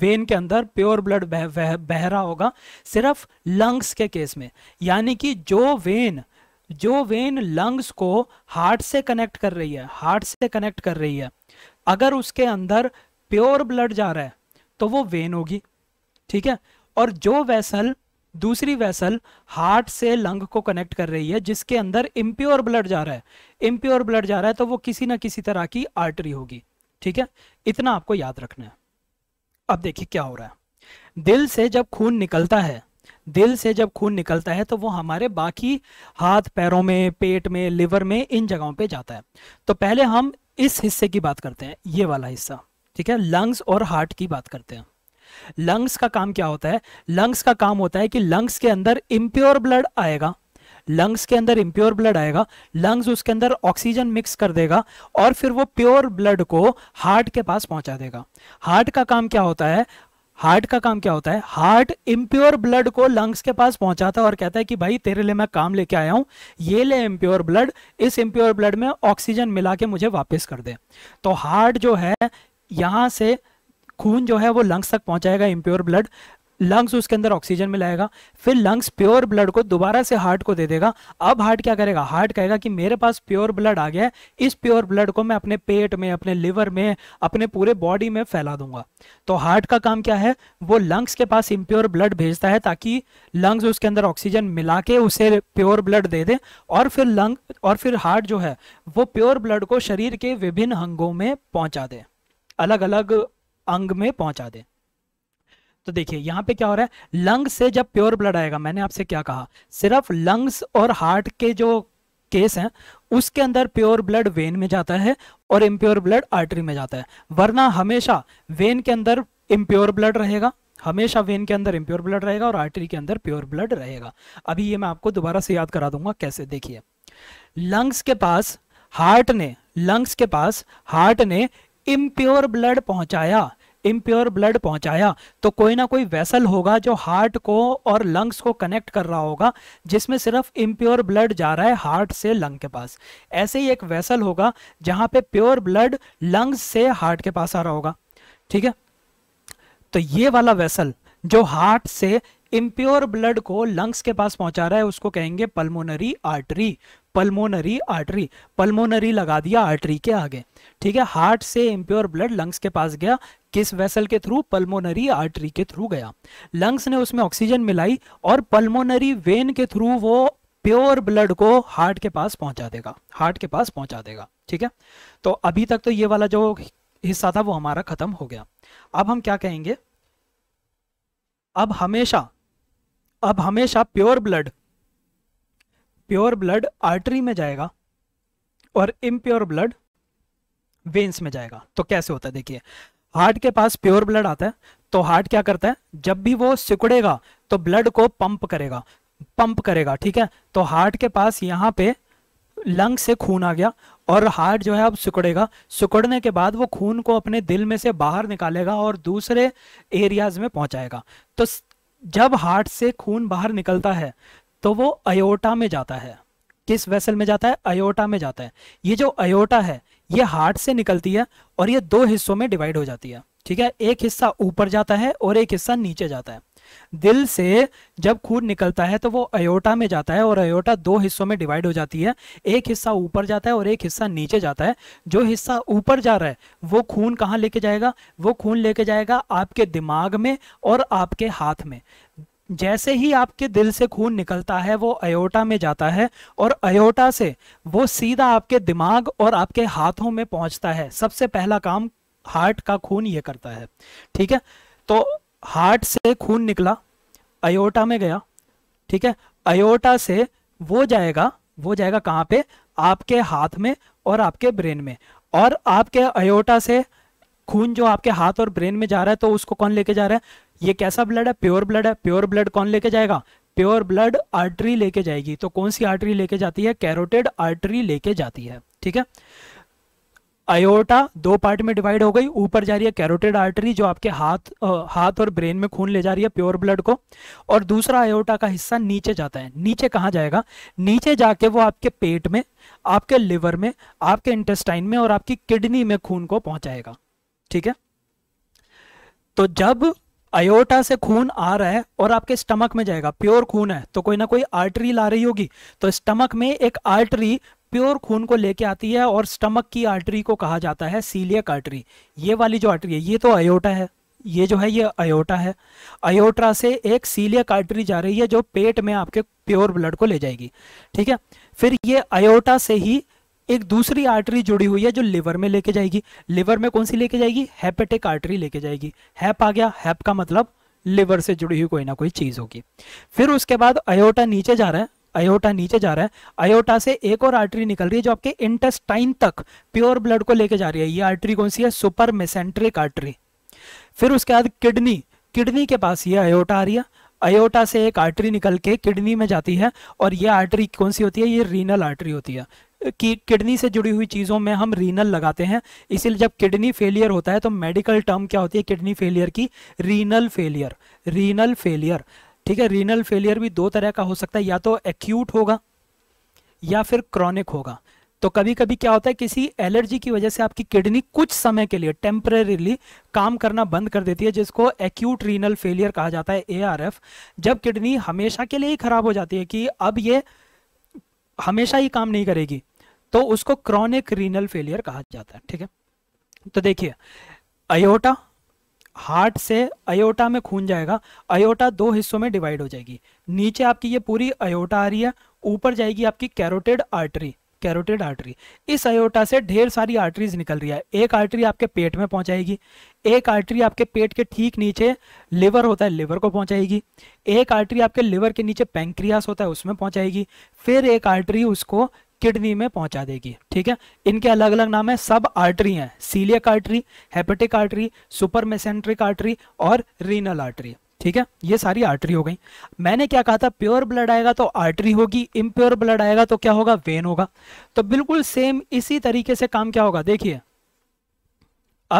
वेन के अंदर प्योर ब्लड बह, बह, रहा होगा सिर्फ लंग्स के केस में यानी कि जो वेन जो वेन लंग्स को हार्ट से कनेक्ट कर रही है हार्ट से कनेक्ट कर रही है अगर उसके अंदर प्योर ब्लड जा रहा है तो वो वेन होगी ठीक है और जो वैसल दूसरी वैसल हार्ट से लंग को कनेक्ट कर रही है जिसके अंदर इम्प्योर ब्लड जा रहा है इम्प्योर ब्लड जा रहा है तो वो किसी ना किसी तरह की आर्टरी होगी ठीक है इतना आपको याद रखना है अब देखिए क्या हो रहा है दिल से जब खून निकलता है दिल से जब खून निकलता है तो वो हमारे बाकी हाथ पैरों में पेट में लिवर में इन जगहों पे जाता है तो पहले हम इस हिस्से की बात करते हैं ये वाला हिस्सा ठीक है लंग्स और हार्ट की बात करते हैं लंग्स का काम क्या होता है लंग्स का काम होता है कि लंग्स के अंदर इम्प्योर ब्लड आएगा लंग्स के अंदर इम्प्योर ब्लड आएगा लंग्स उसके अंदर ऑक्सीजन मिक्स कर देगा और फिर वो प्योर ब्लड को हार्ट के पास पहुंचा देगा हार्ट का काम क्या होता है हार्ट का काम क्या होता है हार्ट इम्प्योर ब्लड को लंग्स के पास पहुंचाता है और कहता है कि भाई तेरे लिए मैं काम लेके आया हूं ये ले इम्प्योर ब्लड इस इम्प्योर ब्लड में ऑक्सीजन मिला के मुझे वापस कर दे तो हार्ट जो है यहां से खून जो है वो लंग्स तक पहुंचाएगा इम्प्योर ब्लड लंग्स उसके अंदर ऑक्सीजन मिलाएगा फिर लंग्स प्योर ब्लड को दोबारा से हार्ट को दे देगा अब हार्ट क्या करेगा हार्ट कहेगा कि मेरे पास प्योर ब्लड आ गया है इस प्योर ब्लड को मैं अपने पेट में अपने लिवर में अपने पूरे बॉडी में फैला दूंगा तो हार्ट का काम क्या है वो लंग्स के पास इम्प्योर ब्लड भेजता है ताकि लंग्स उसके अंदर ऑक्सीजन मिला के उसे प्योर ब्लड दे दे और फिर लंग और फिर हार्ट जो है वो प्योर ब्लड को शरीर के विभिन्न अंगों में पहुंचा दे अलग अलग अंग में पहुंचा दे तो देखिए यहां पे क्या हो रहा है लंग से जब प्योर ब्लड आएगा मैंने आपसे क्या कहा सिर्फ लंग्स और हार्ट के जो केस हैं उसके अंदर प्योर ब्लड वेन में जाता है और इम्प्योर ब्लड आर्टरी में जाता है वरना हमेशा वेन के अंदर इम्प्योर ब्लड रहेगा हमेशा वेन के अंदर इम्प्योर ब्लड रहेगा और आर्टरी के अंदर प्योर ब्लड रहेगा अभी ये मैं आपको दोबारा से याद करा दूंगा कैसे देखिए लंग्स के पास हार्ट ने लंग्स के पास हार्ट ने इम्प्योर ब्लड पहुंचाया इम्प्योर ब्लड पहुंचाया तो कोई ना कोई वेसल होगा जो हार्ट को और लंग्स को कनेक्ट कर रहा होगा जिसमें सिर्फ इम्प्योर ब्लड जा रहा है हार्ट से लंग के पास ऐसे ही एक वेसल होगा जहां पे प्योर ब्लड लंग्स से हार्ट के पास आ रहा होगा ठीक है तो ये वाला वेसल जो हार्ट से इम्प्योर ब्लड को लंग्स के पास पहुंचा रहा है उसको कहेंगे pulmonary artery pulmonary artery pulmonary लगा दिया आर्टरी के आगे ठीक है हार्ट से इम्प्योर ब्लड लंग्स के पास गया किस वेसल के थ्रू पल्मोनरी आर्टरी के थ्रू गया लंग्स ने उसमें ऑक्सीजन मिलाई और पल्मोनरी वेन के थ्रू वो प्योर ब्लड को हार्ट के पास पहुंचा देगा हार्ट के पास पहुंचा देगा ठीक है तो अभी तक तो ये वाला जो हिस्सा था वो हमारा खत्म हो गया अब हम क्या कहेंगे अब हमेशा अब हमेशा pure blood pure blood artery में जाएगा और इम्प्योर ब्लड वेन्स में जाएगा तो कैसे होता है देखिए हार्ट के पास प्योर ब्लड आता है तो हार्ट क्या करता है जब भी वो सिकुड़ेगा तो ब्लड को पंप करेगा पंप करेगा ठीक है तो हार्ट के पास यहाँ पे लंग से खून आ गया और हार्ट जो है अब सिकुड़ेगा सिकुड़ने के बाद वो खून को अपने दिल में से बाहर निकालेगा और दूसरे एरियाज में पहुंचाएगा तो जब हार्ट से खून बाहर निकलता है तो वो अयोटा में जाता है किस वेसल में जाता है अयोटा में जाता है ये जो अयोटा है ये हार्ट से निकलती है और ये दो हिस्सों में डिवाइड हो जाती है ठीक है एक हिस्सा ऊपर जाता है और एक हिस्सा नीचे जाता है दिल से जब खून निकलता है तो वो अयोटा में जाता है और अयोटा दो हिस्सों में डिवाइड हो जाती है एक हिस्सा ऊपर जाता है और एक हिस्सा नीचे जाता है जो हिस्सा ऊपर जा रहा है वो खून कहाँ लेके जाएगा वो खून लेके जाएगा आपके दिमाग में और आपके हाथ में जैसे ही आपके दिल से खून निकलता है वो अयोटा में जाता है और अयोटा से वो सीधा आपके दिमाग और आपके हाथों में पहुंचता है सबसे पहला काम हार्ट का खून ये करता है ठीक है तो हार्ट से खून निकला अयोटा में गया ठीक है अयोटा से वो जाएगा वो जाएगा कहाँ पे आपके हाथ में और आपके ब्रेन में और आपके अयोटा से खून जो आपके हाथ और ब्रेन में जा रहा है तो उसको कौन लेके जा रहा है ये कैसा ब्लड है प्योर ब्लड है प्योर ब्लड कौन लेके जाएगा प्योर ब्लड आर्टरी लेके जाएगी तो कौन सी आर्टरी लेके जाती है कैरोटेड आर्टरी लेके जाती है ठीक है आयोटा दो पार्ट में डिवाइड हो गई ऊपर जा रही है कैरोटेड आर्टरी जो आपके हाथ आ, हाथ और ब्रेन में खून ले जा रही है प्योर ब्लड को और दूसरा आयोटा का हिस्सा नीचे जाता है नीचे कहाँ जाएगा नीचे जाके वो आपके पेट में आपके लिवर में आपके इंटेस्टाइन में और आपकी किडनी में खून को पहुंचाएगा ठीक है तो जब अयोटा से खून आ रहा है और आपके स्टमक में जाएगा प्योर खून है तो कोई ना कोई आर्टरी ला रही होगी तो स्टमक में एक आर्टरी प्योर खून को लेके आती है और स्टमक की आर्टरी को कहा जाता है सीलियक आर्टरी ये वाली जो आर्टरी है ये तो अयोटा है ये जो है ये अयोटा है अयोटा से एक सीलियक आर्टरी जा रही है जो पेट में आपके प्योर ब्लड को ले जाएगी ठीक है फिर ये अयोटा से ही एक दूसरी आर्टरी जुड़ी हुई है जो लिवर में लेके जाएगी लिवर में कौन सी लेके जाएगी हेपेटिक आर्टरी लेके जाएगी हैप आ गया हैप का मतलब लिवर से जुड़ी हुई कोई ना कोई चीज़ होगी फिर उसके बाद अयोटा नीचे जा रहा है अयोटा नीचे जा रहा है अयोटा से एक और आर्टरी निकल रही है जो आपके इंटेस्टाइन तक प्योर ब्लड को लेके जा रही है ये आर्टरी कौन सी है सुपर मेसेंट्रिक आर्टरी फिर उसके बाद किडनी किडनी के पास ये अयोटा आ रही है अयोटा से एक आर्टरी निकल के किडनी में जाती है और ये आर्टरी कौन सी होती है ये रीनल आर्टरी होती है कि किडनी से जुड़ी हुई चीज़ों में हम रीनल लगाते हैं इसीलिए जब किडनी फेलियर होता है तो मेडिकल टर्म क्या होती है किडनी फेलियर की रीनल फेलियर रीनल फेलियर ठीक है रीनल फेलियर भी दो तरह का हो सकता है या तो एक्यूट होगा या फिर क्रॉनिक होगा तो कभी कभी क्या होता है किसी एलर्जी की वजह से आपकी किडनी कुछ समय के लिए टेम्परेली काम करना बंद कर देती है जिसको एक्यूट रीनल फेलियर कहा जाता है एआरएफ जब किडनी हमेशा के लिए ही खराब हो जाती है कि अब ये हमेशा ही काम नहीं करेगी तो उसको क्रॉनिक रीनल फेलियर कहा जाता है ठीक है तो देखिए अयोटा हार्ट से अयोटा में खून जाएगा अयोटा दो हिस्सों में डिवाइड हो जाएगी नीचे आपकी ये पूरी अयोटा आ रही है ऊपर जाएगी आपकी कैरोटेड आर्टरी कैरोटेड आर्टरी इस अयोटा से ढेर सारी आर्टरीज निकल रही है एक आर्टरी आपके पेट में पहुंचाएगी एक आर्टरी आपके पेट के ठीक नीचे लिवर होता है लिवर को पहुंचाएगी एक आर्टरी आपके लिवर के नीचे पैंक्रियास होता है उसमें पहुंचाएगी फिर एक आर्टरी उसको किडनी में पहुंचा देगी ठीक है इनके अलग अलग नाम है सब आर्टरी हैं coeliac artery hepatic artery super mesenteric artery और रीनल आर्टरी ठीक है ये सारी आर्टरी हो गई मैंने क्या कहा था प्योर ब्लड आएगा तो आर्टरी होगी इम्प्योर ब्लड आएगा तो क्या होगा वेन होगा तो बिल्कुल सेम इसी तरीके से काम क्या होगा देखिए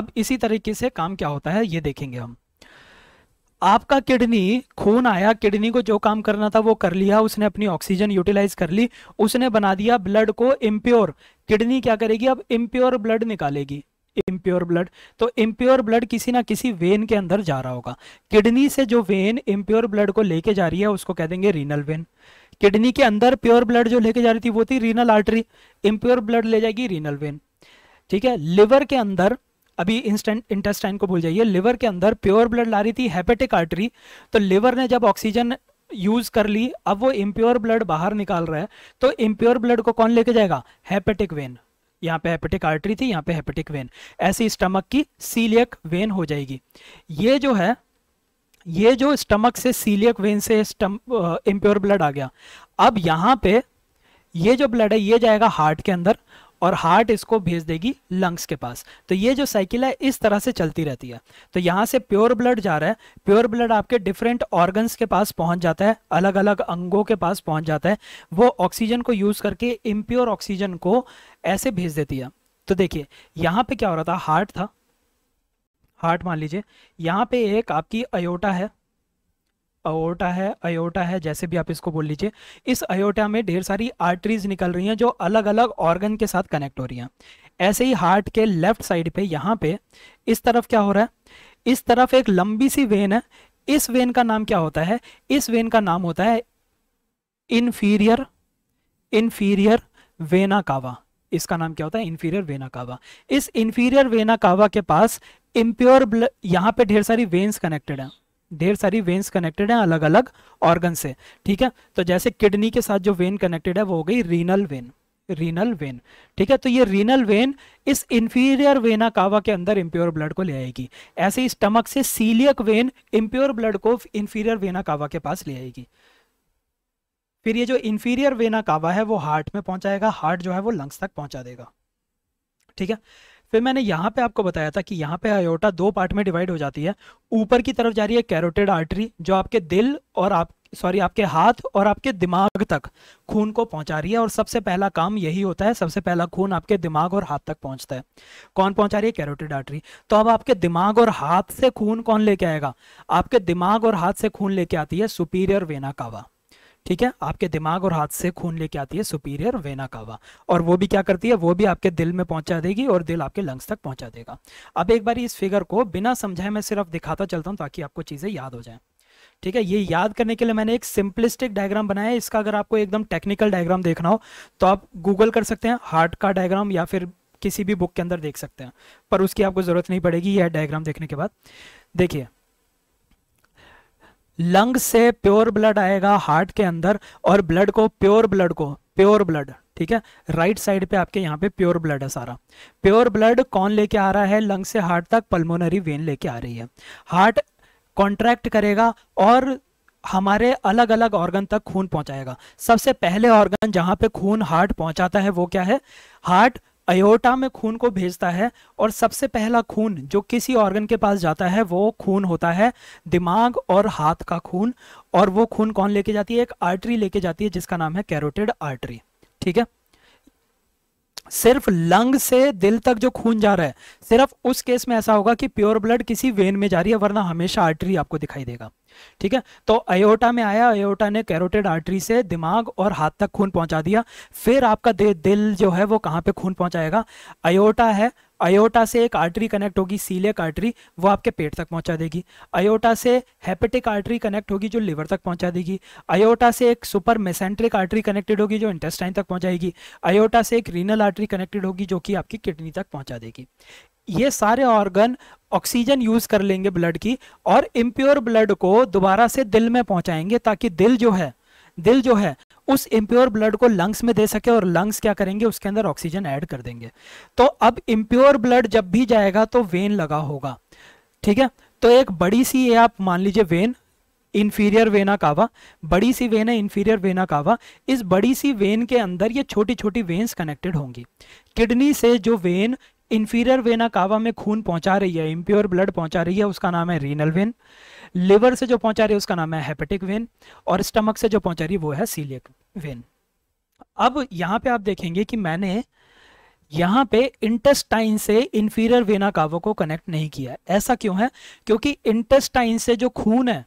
अब इसी तरीके से काम क्या होता है ये देखेंगे हम आपका किडनी खून आया किडनी को जो काम करना था वो कर लिया उसने अपनी ऑक्सीजन यूटिलाइज कर ली उसने बना दिया ब्लड को इम्प्योर किडनी क्या करेगी अब इम्प्योर ब्लड निकालेगी इम्प्योर ब्लड तो इम्प्योर ब्लड किसी ना किसी वेन के अंदर जा रहा होगा किडनी से जो वेन इम्प्योर ब्लड को लेके जा रही है उसको कह देंगे रीनल वेन किडनी के अंदर प्योर ब्लड जो लेके जा रही थी वो थी रीनल आर्टरी इम्प्योर ब्लड ले जाएगी रीनल वेन ठीक है लिवर के अंदर अभी इंस्टेंट इंटेस्टाइन को भूल जाइए लिवर के अंदर प्योर ब्लड ला रही थी हेपेटिक आर्टरी तो लिवर ने जब ऑक्सीजन यूज कर ली अब वो इम्प्योर ब्लड बाहर निकाल रहा है तो इम्प्योर ब्लड को कौन लेके जाएगा हेपेटिक वेन यहाँ पे हेपेटिक आर्टरी थी यहाँ पे हेपेटिक वेन ऐसी स्टमक की सीलियक वेन हो जाएगी ये जो है ये जो स्टमक से सीलियक वेन से इम्प्योर ब्लड uh, आ गया अब यहाँ पे ये जो ब्लड है ये जाएगा हार्ट के अंदर और हार्ट इसको भेज देगी लंग्स के पास तो ये जो साइकिल है इस तरह से चलती रहती है तो यहाँ से प्योर ब्लड जा रहा है प्योर ब्लड आपके डिफरेंट ऑर्गन्स के पास पहुँच जाता है अलग अलग अंगों के पास पहुँच जाता है वो ऑक्सीजन को यूज़ करके इम्प्योर ऑक्सीजन को ऐसे भेज देती है तो देखिए यहाँ पर क्या हो रहा था हार्ट था हार्ट मान लीजिए यहाँ पे एक आपकी अयोटा है अयोटा है अयोटा है जैसे भी आप इसको बोल लीजिए इस अयोटा में ढेर सारी आर्टरीज निकल रही हैं जो अलग अलग ऑर्गन के साथ कनेक्ट हो रही हैं ऐसे ही हार्ट के लेफ्ट साइड पे यहाँ पे इस तरफ क्या हो रहा है इस तरफ एक लंबी सी वेन है इस वेन का नाम क्या होता है इस वेन का नाम होता है इन्फीरियर इन्फीरियर वेना कावा इसका नाम क्या होता है इन्फीरियर वेना कावा इस इन्फीरियर वेना कावा के पास इम्प्योर ब्लड यहाँ पे ढेर सारी वेन्स कनेक्टेड हैं ढेर सारी वेन्स कनेक्टेड है अलग अलग ऑर्गन से ठीक है तो जैसे किडनी के साथ जो वेन कनेक्टेड है वो हो गई रीनल वेन रीनल वेन ठीक है तो ये रीनल वेन इस इंफीरियर वेना कावा के अंदर इंप्योर ब्लड को ले आएगी ऐसे ही स्टमक से सीलियक वेन इंप्योर ब्लड को इंफीरियर वेना कावा के पास ले आएगी फिर ये जो इंफीरियर वेना कावा है वो हार्ट में पहुंचाएगा हार्ट जो है वो लंग्स तक पहुंचा देगा ठीक है फिर मैंने यहाँ पे आपको बताया था कि यहाँ पे आयोटा दो पार्ट में डिवाइड हो जाती है ऊपर की तरफ जा रही है कैरोटेड आर्टरी जो आपके दिल और आप सॉरी आपके हाथ और आपके दिमाग तक खून को पहुंचा रही है और सबसे पहला काम यही होता है सबसे पहला खून आपके दिमाग और हाथ तक पहुंचता है कौन पहुंचा रही है कैरोटेड आर्टरी तो अब आपके दिमाग और हाथ से खून कौन लेके आएगा आपके दिमाग और हाथ से खून लेके आती है सुपीरियर वेना कावा ठीक है आपके दिमाग और हाथ से खून लेके आती है सुपीरियर वेना कावा और वो भी क्या करती है वो भी आपके दिल में पहुंचा देगी और दिल आपके लंग्स तक पहुंचा देगा अब एक बार इस फिगर को बिना समझाए मैं सिर्फ दिखाता चलता हूँ ताकि आपको चीज़ें याद हो जाए ठीक है ये याद करने के लिए मैंने एक सिंपलिस्टिक डायग्राम बनाया है इसका अगर आपको एकदम टेक्निकल डायग्राम देखना हो तो आप गूगल कर सकते हैं हार्ट का डायग्राम या फिर किसी भी बुक के अंदर देख सकते हैं पर उसकी आपको ज़रूरत नहीं पड़ेगी यह डायग्राम देखने के बाद देखिए लंग से प्योर ब्लड आएगा हार्ट के अंदर और ब्लड को प्योर ब्लड को प्योर ब्लड ठीक है राइट साइड पे आपके यहाँ पे प्योर ब्लड है सारा प्योर ब्लड कौन लेके आ रहा है लंग से हार्ट तक पल्मोनरी वेन लेके आ रही है हार्ट कॉन्ट्रैक्ट करेगा और हमारे अलग अलग ऑर्गन तक खून पहुंचाएगा सबसे पहले ऑर्गन जहां पे खून हार्ट पहुंचाता है वो क्या है हार्ट अयोटा में खून को भेजता है और सबसे पहला खून जो किसी ऑर्गन के पास जाता है वो खून होता है दिमाग और हाथ का खून और वो खून कौन लेके जाती है एक आर्टरी लेके जाती है जिसका नाम है कैरोटेड आर्टरी ठीक है सिर्फ लंग से दिल तक जो खून जा रहा है सिर्फ उस केस में ऐसा होगा कि प्योर ब्लड किसी वेन में जा रही है वरना हमेशा आर्टरी आपको दिखाई देगा ठीक है तो अयोटा में आया अयोटा ने कैरोटेड आर्टरी से दिमाग और हाथ तक खून पहुंचा दिया फिर आपका दे, दिल जो है वो कहाँ पे खून पहुंचाएगा अयोटा है अयोटा से एक आर्टरी कनेक्ट होगी सीलेक आर्टरी वो आपके पेट तक पहुंचा देगी अयोटा से हेपेटिक आर्टरी कनेक्ट होगी जो लिवर तक पहुंचा देगी अयोटा से एक सुपर मेसेंट्रिक आर्टरी कनेक्टेड होगी जो इंटेस्टाइन तक पहुंचाएगी अयोटा से एक रीनल आर्टरी कनेक्टेड होगी जो कि आपकी किडनी तक पहुंचा देगी ये सारे ऑर्गन ऑक्सीजन यूज कर लेंगे ब्लड की और इम्प्योर ब्लड को दोबारा से दिल में पहुंचाएंगे ताकि दिल जो है दिल जो है उस इम्प्योर ब्लड को लंग्स में दे सके और लंग्स क्या करेंगे उसके अंदर ऑक्सीजन ऐड कर देंगे तो अब इम्प्योर ब्लड जब भी जाएगा तो वेन लगा होगा ठीक है तो एक बड़ी सी ये आप मान लीजिए वेन इन्फीरियर वेना कावा बड़ी सी वेन है इन्फीरियर वेना कावा इस बड़ी सी वेन के अंदर ये छोटी छोटी वेन्स कनेक्टेड होंगी किडनी से जो वेन इन्फीरियर वेना कावा में खून पहुंचा रही है इम्प्योर ब्लड पहुंचा रही है उसका नाम है रीनल वेन लिवर से जो पहुंचा रही है उसका नाम है हेपेटिक वेन और स्टमक से जो पहुंचा रही है वो है सीलियक वेन अब यहाँ पे आप देखेंगे कि मैंने यहाँ पे इंटेस्टाइन से इन्फीरियर वेना कावा को कनेक्ट नहीं किया ऐसा क्यों है क्योंकि इंटेस्टाइन से जो खून है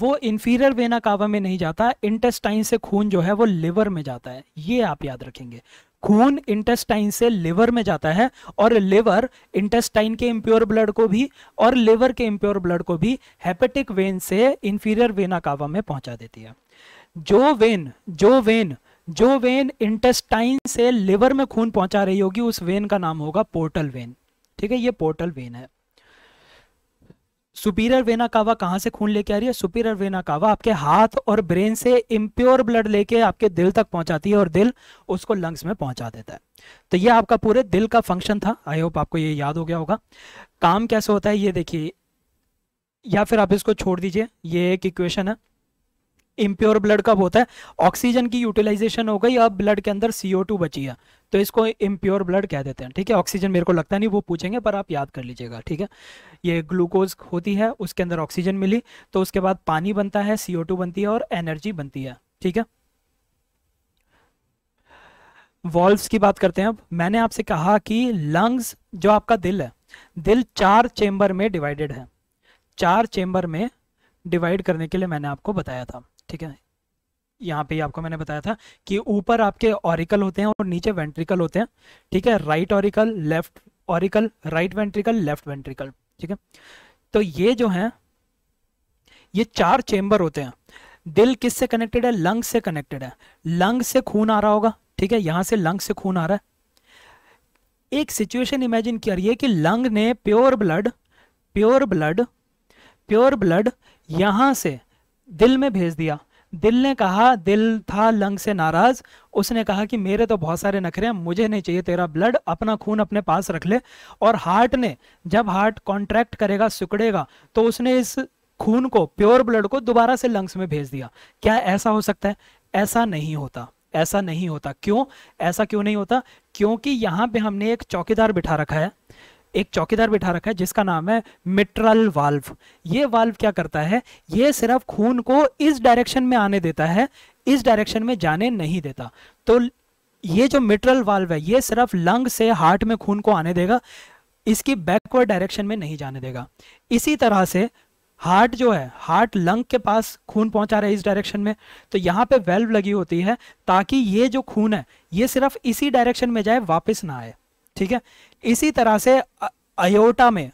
वो इन्फीरियर वेना कावा में नहीं जाता इंटेस्टाइन से खून जो है वो लिवर में जाता है ये आप याद रखेंगे खून इंटेस्टाइन से लिवर में जाता है और लिवर इंटेस्टाइन के इम्प्योर ब्लड को भी और लिवर के इम्प्योर ब्लड को भी हेपेटिक वेन से इंफीरियर वेना कावा में पहुंचा देती है जो वेन जो वेन जो वेन इंटेस्टाइन से लिवर में खून पहुंचा रही होगी उस वेन का नाम होगा पोर्टल वेन ठीक है ये पोर्टल वेन है सुपीरियर वेना कावा कहां से खून लेके आ रही है सुपीरियर वेना कावा आपके हाथ और ब्रेन से इम्प्योर ब्लड लेके आपके दिल तक पहुंचाती है और दिल उसको लंग्स में पहुंचा देता है तो ये आपका पूरे दिल का फंक्शन था आई होप आपको ये याद हो गया होगा काम कैसे होता है ये देखिए या फिर आप इसको छोड़ दीजिए ये एक इक्वेशन है इम्प्योर ब्लड कब होता है ऑक्सीजन की यूटिलाइजेशन हो गई अब ब्लड के अंदर सी बची है तो इसको इम्प्योर ब्लड कह देते हैं ठीक है ऑक्सीजन मेरे को लगता नहीं वो पूछेंगे पर आप याद कर लीजिएगा ठीक है ये ग्लूकोज होती है उसके अंदर ऑक्सीजन मिली तो उसके बाद पानी बनता है टू बनती है और एनर्जी बनती है ठीक है वॉल्व्स की बात करते हैं अब मैंने आपसे कहा कि लंग्स जो आपका दिल है दिल चार चेंबर में डिवाइडेड है चार चेंबर में डिवाइड करने के लिए मैंने आपको बताया था ठीक है यहाँ पे आपको मैंने बताया था कि ऊपर आपके ऑरिकल होते हैं और नीचे वेंट्रिकल होते हैं ठीक है right auricle left auricle right ventricle left ventricle ठीक है तो ये जो है ये चार चेंबर होते हैं दिल किस से कनेक्टेड है लंग से कनेक्टेड है लंग से खून आ रहा होगा ठीक है यहां से लंग से खून आ रहा है एक सिचुएशन इमेजिन करिए कि लंग ने pure blood pure blood pure blood यहां से दिल में भेज दिया दिल ने कहा दिल था लंग से नाराज उसने कहा कि मेरे तो बहुत सारे नखरे हैं मुझे नहीं चाहिए तेरा ब्लड अपना खून अपने पास रख ले और हार्ट ने जब हार्ट कॉन्ट्रैक्ट करेगा सुकड़ेगा तो उसने इस खून को प्योर ब्लड को दोबारा से लंग्स में भेज दिया क्या ऐसा हो सकता है ऐसा नहीं होता ऐसा नहीं होता क्यों ऐसा क्यों नहीं होता क्योंकि यहाँ पे हमने एक चौकीदार बिठा रखा है एक चौकीदार बिठा रखा है जिसका नाम है मिट्रल वाल्व ये वाल्व क्या करता है ये सिर्फ खून को इस डायरेक्शन में आने देता है इस डायरेक्शन में जाने नहीं देता तो ये जो मिट्रल वाल्व है ये सिर्फ लंग से हार्ट में खून को आने देगा इसकी बैकवर्ड डायरेक्शन में नहीं जाने देगा इसी तरह से हार्ट जो है हार्ट लंग के पास खून पहुंचा रहा है इस डायरेक्शन में तो यहाँ पे वेल्व लगी होती है ताकि ये जो खून है ये सिर्फ इसी डायरेक्शन में जाए वापस ना आए ठीक है इसी तरह से अयोटा में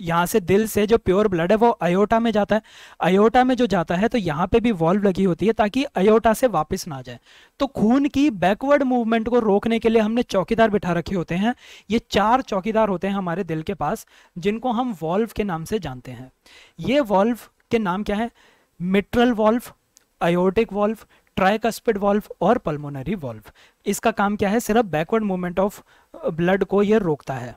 यहाँ से दिल से जो प्योर ब्लड है वो अयोटा में जाता है अयोटा में जो जाता है तो यहाँ पे भी वॉल्व लगी होती है ताकि अयोटा से वापस ना जाए तो खून की बैकवर्ड मूवमेंट को रोकने के लिए हमने चौकीदार बिठा रखे होते हैं ये चार चौकीदार होते हैं हमारे दिल के पास जिनको हम वॉल्व के नाम से जानते हैं ये वॉल्व के नाम क्या है mitral valve aortic valve tricuspid valve और पल्मोनरी वॉल्व इसका काम क्या है सिर्फ बैकवर्ड मूवमेंट ऑफ ब्लड को यह रोकता है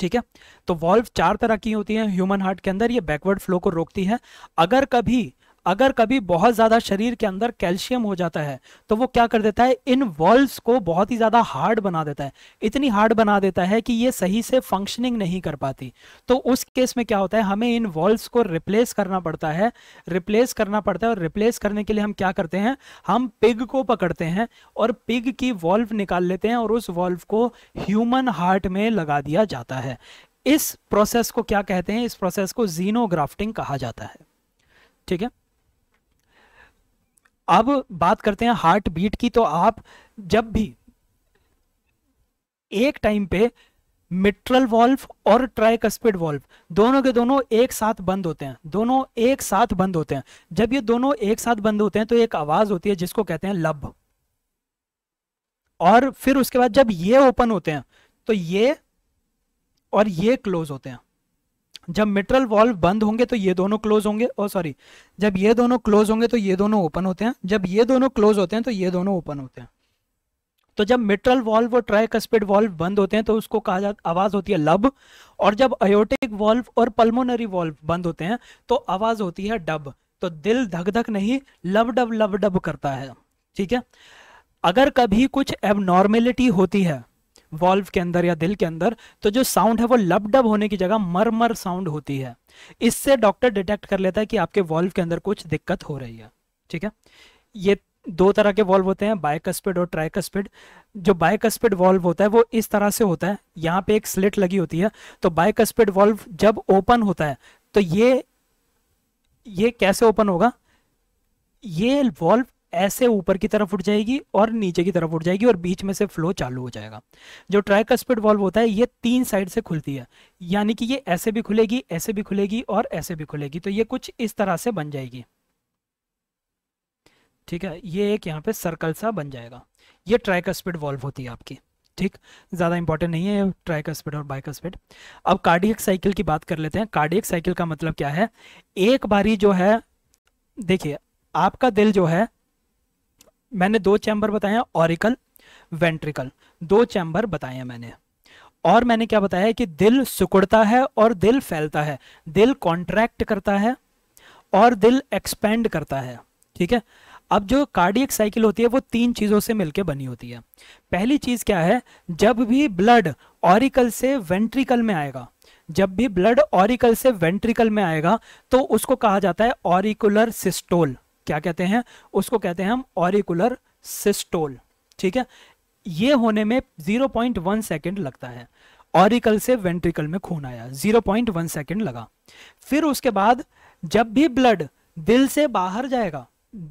ठीक है तो वॉल्व चार तरह की होती है ह्यूमन हार्ट के अंदर ये बैकवर्ड फ्लो को रोकती है अगर कभी अगर कभी बहुत ज़्यादा शरीर के अंदर कैल्शियम हो जाता है तो वो क्या कर देता है इन वॉल्व्स को बहुत ही ज़्यादा हार्ड बना देता है इतनी हार्ड बना देता है कि ये सही से फंक्शनिंग नहीं कर पाती तो उस केस में क्या होता है हमें इन वॉल्व्स को रिप्लेस करना पड़ता है रिप्लेस करना पड़ता है और रिप्लेस करने के लिए हम क्या करते हैं हम पिग को पकड़ते हैं और पिग की वॉल्व निकाल लेते हैं और उस वॉल्व को ह्यूमन हार्ट में लगा दिया जाता है इस प्रोसेस को क्या कहते हैं इस प्रोसेस को जीनोग्राफ्टिंग कहा जाता है ठीक है अब बात करते हैं हार्ट बीट की तो आप जब भी एक टाइम पे मिट्रल वॉल्व और ट्राइकस्पिड वॉल्व दोनों के दोनों एक साथ बंद होते हैं दोनों एक साथ बंद होते हैं जब ये दोनों एक साथ बंद होते हैं तो एक आवाज होती है जिसको कहते हैं लब और फिर उसके बाद जब ये ओपन होते हैं तो ये और ये क्लोज होते हैं जब मिट्रल वॉल्व बंद होंगे तो ये दोनों क्लोज होंगे और सॉरी जब ये दोनों क्लोज होंगे तो ये दोनों ओपन होते हैं जब ये दोनों क्लोज होते हैं तो ये दोनों ओपन होते हैं तो जब मिट्रल वॉल्व और ट्राइकस्पिड वॉल्व बंद होते हैं तो उसको कहा जाता आवाज होती है लब और जब अयोटिक वॉल्व और पल्मोनरी वॉल्व बंद होते हैं तो आवाज होती है डब तो दिल धक धक नहीं लब डब लब डब करता है ठीक है अगर कभी कुछ एबनॉर्मेलिटी होती है वॉल्व के अंदर या दिल के अंदर तो जो साउंड है वो लबडब होने की जगह मरमर साउंड होती है इससे डॉक्टर डिटेक्ट कर लेता है कि आपके वॉल्व के अंदर कुछ दिक्कत हो रही है ठीक है ये दो तरह के वॉल्व होते हैं बायकस्पिड और ट्राइकस्पिड जो बायकस्पिड वॉल्व होता है वो इस तरह से होता है यहाँ पे एक स्लिट लगी होती है तो बायकस्पिड वॉल्व जब ओपन होता है तो ये ये कैसे ओपन होगा ये वॉल्व ऐसे ऊपर की तरफ उठ जाएगी और नीचे की तरफ उठ जाएगी और बीच में से फ्लो चालू हो जाएगा जो ट्राइकस्पिड वॉल्व होता है ये तीन साइड से खुलती है यानी कि ये ऐसे भी खुलेगी ऐसे भी खुलेगी और ऐसे भी खुलेगी तो ये कुछ इस तरह से बन जाएगी ठीक है ये एक यहाँ पे सर्कल सा बन जाएगा ये स्पीड वॉल्व होती है आपकी ठीक ज़्यादा इंपॉर्टेंट नहीं है ट्रैक स्पीड और बाइक स्पीड अब कार्डियक साइकिल की बात कर लेते हैं कार्डियक साइकिल का मतलब क्या है एक बारी जो है देखिए आपका दिल जो है मैंने दो चैम्बर बताए हैं ऑरिकल वेंट्रिकल दो चैम्बर बताए हैं मैंने और मैंने क्या बताया कि दिल सुकुड़ता है और दिल फैलता है दिल कॉन्ट्रैक्ट करता है और दिल एक्सपेंड करता है ठीक है अब जो कार्डियक साइकिल होती है वो तीन चीज़ों से मिलकर बनी होती है पहली चीज़ क्या है जब भी ब्लड ऑरिकल से वेंट्रिकल में आएगा जब भी ब्लड ऑरिकल से वेंट्रिकल में आएगा तो उसको कहा जाता है ऑरिकुलर सिस्टोल क्या कहते हैं उसको कहते हैं हम ऑरिकुलर सिस्टोल ठीक है ये होने में 0.1 सेकेंड लगता है ऑरिकल से वेंट्रिकल में खून आया 0.1 सेकेंड लगा फिर उसके बाद जब भी ब्लड दिल से बाहर जाएगा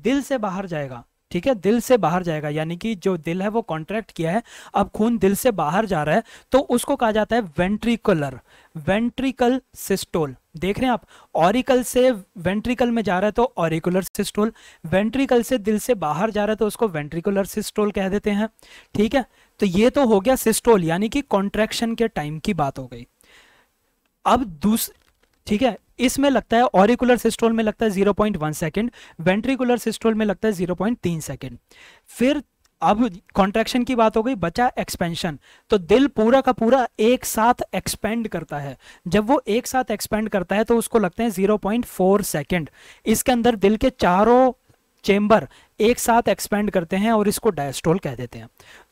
दिल से बाहर जाएगा ठीक है दिल से बाहर जाएगा यानी कि जो दिल है वो कॉन्ट्रैक्ट किया है अब खून दिल से बाहर जा रहा है तो उसको कहा जाता है वेंट्रिकुलर वेंट्रिकल सिस्टोल देख रहे हैं आप ऑरिकल से वेंट्रिकल में जा रहा है तो ऑरिकुलर सिस्टोल वेंट्रिकल से दिल से बाहर जा रहा है तो उसको वेंट्रिकुलर सिस्टोल कह देते हैं ठीक है तो ये तो हो गया सिस्टोल यानी कि कॉन्ट्रेक्शन के टाइम की बात हो गई अब दूस ठीक है इसमें लगता है ऑरिकुलर सिस्टोल में लगता है zero point one second ventricular systole में लगता है जीरो पॉइंट तीन सेकेंड फिर अब कॉन्ट्रैक्शन की बात हो गई बचा एक्सपेंशन तो दिल पूरा का पूरा एक साथ एक्सपेंड करता है जब वो एक साथ एक्सपेंड करता है तो उसको लगते हैं जीरो पॉइंट फोर सेकेंड इसके अंदर दिल के चारों चेंबर एक साथ एक्सपेंड करते हैं और इसको डायस्टोल कह देते हैं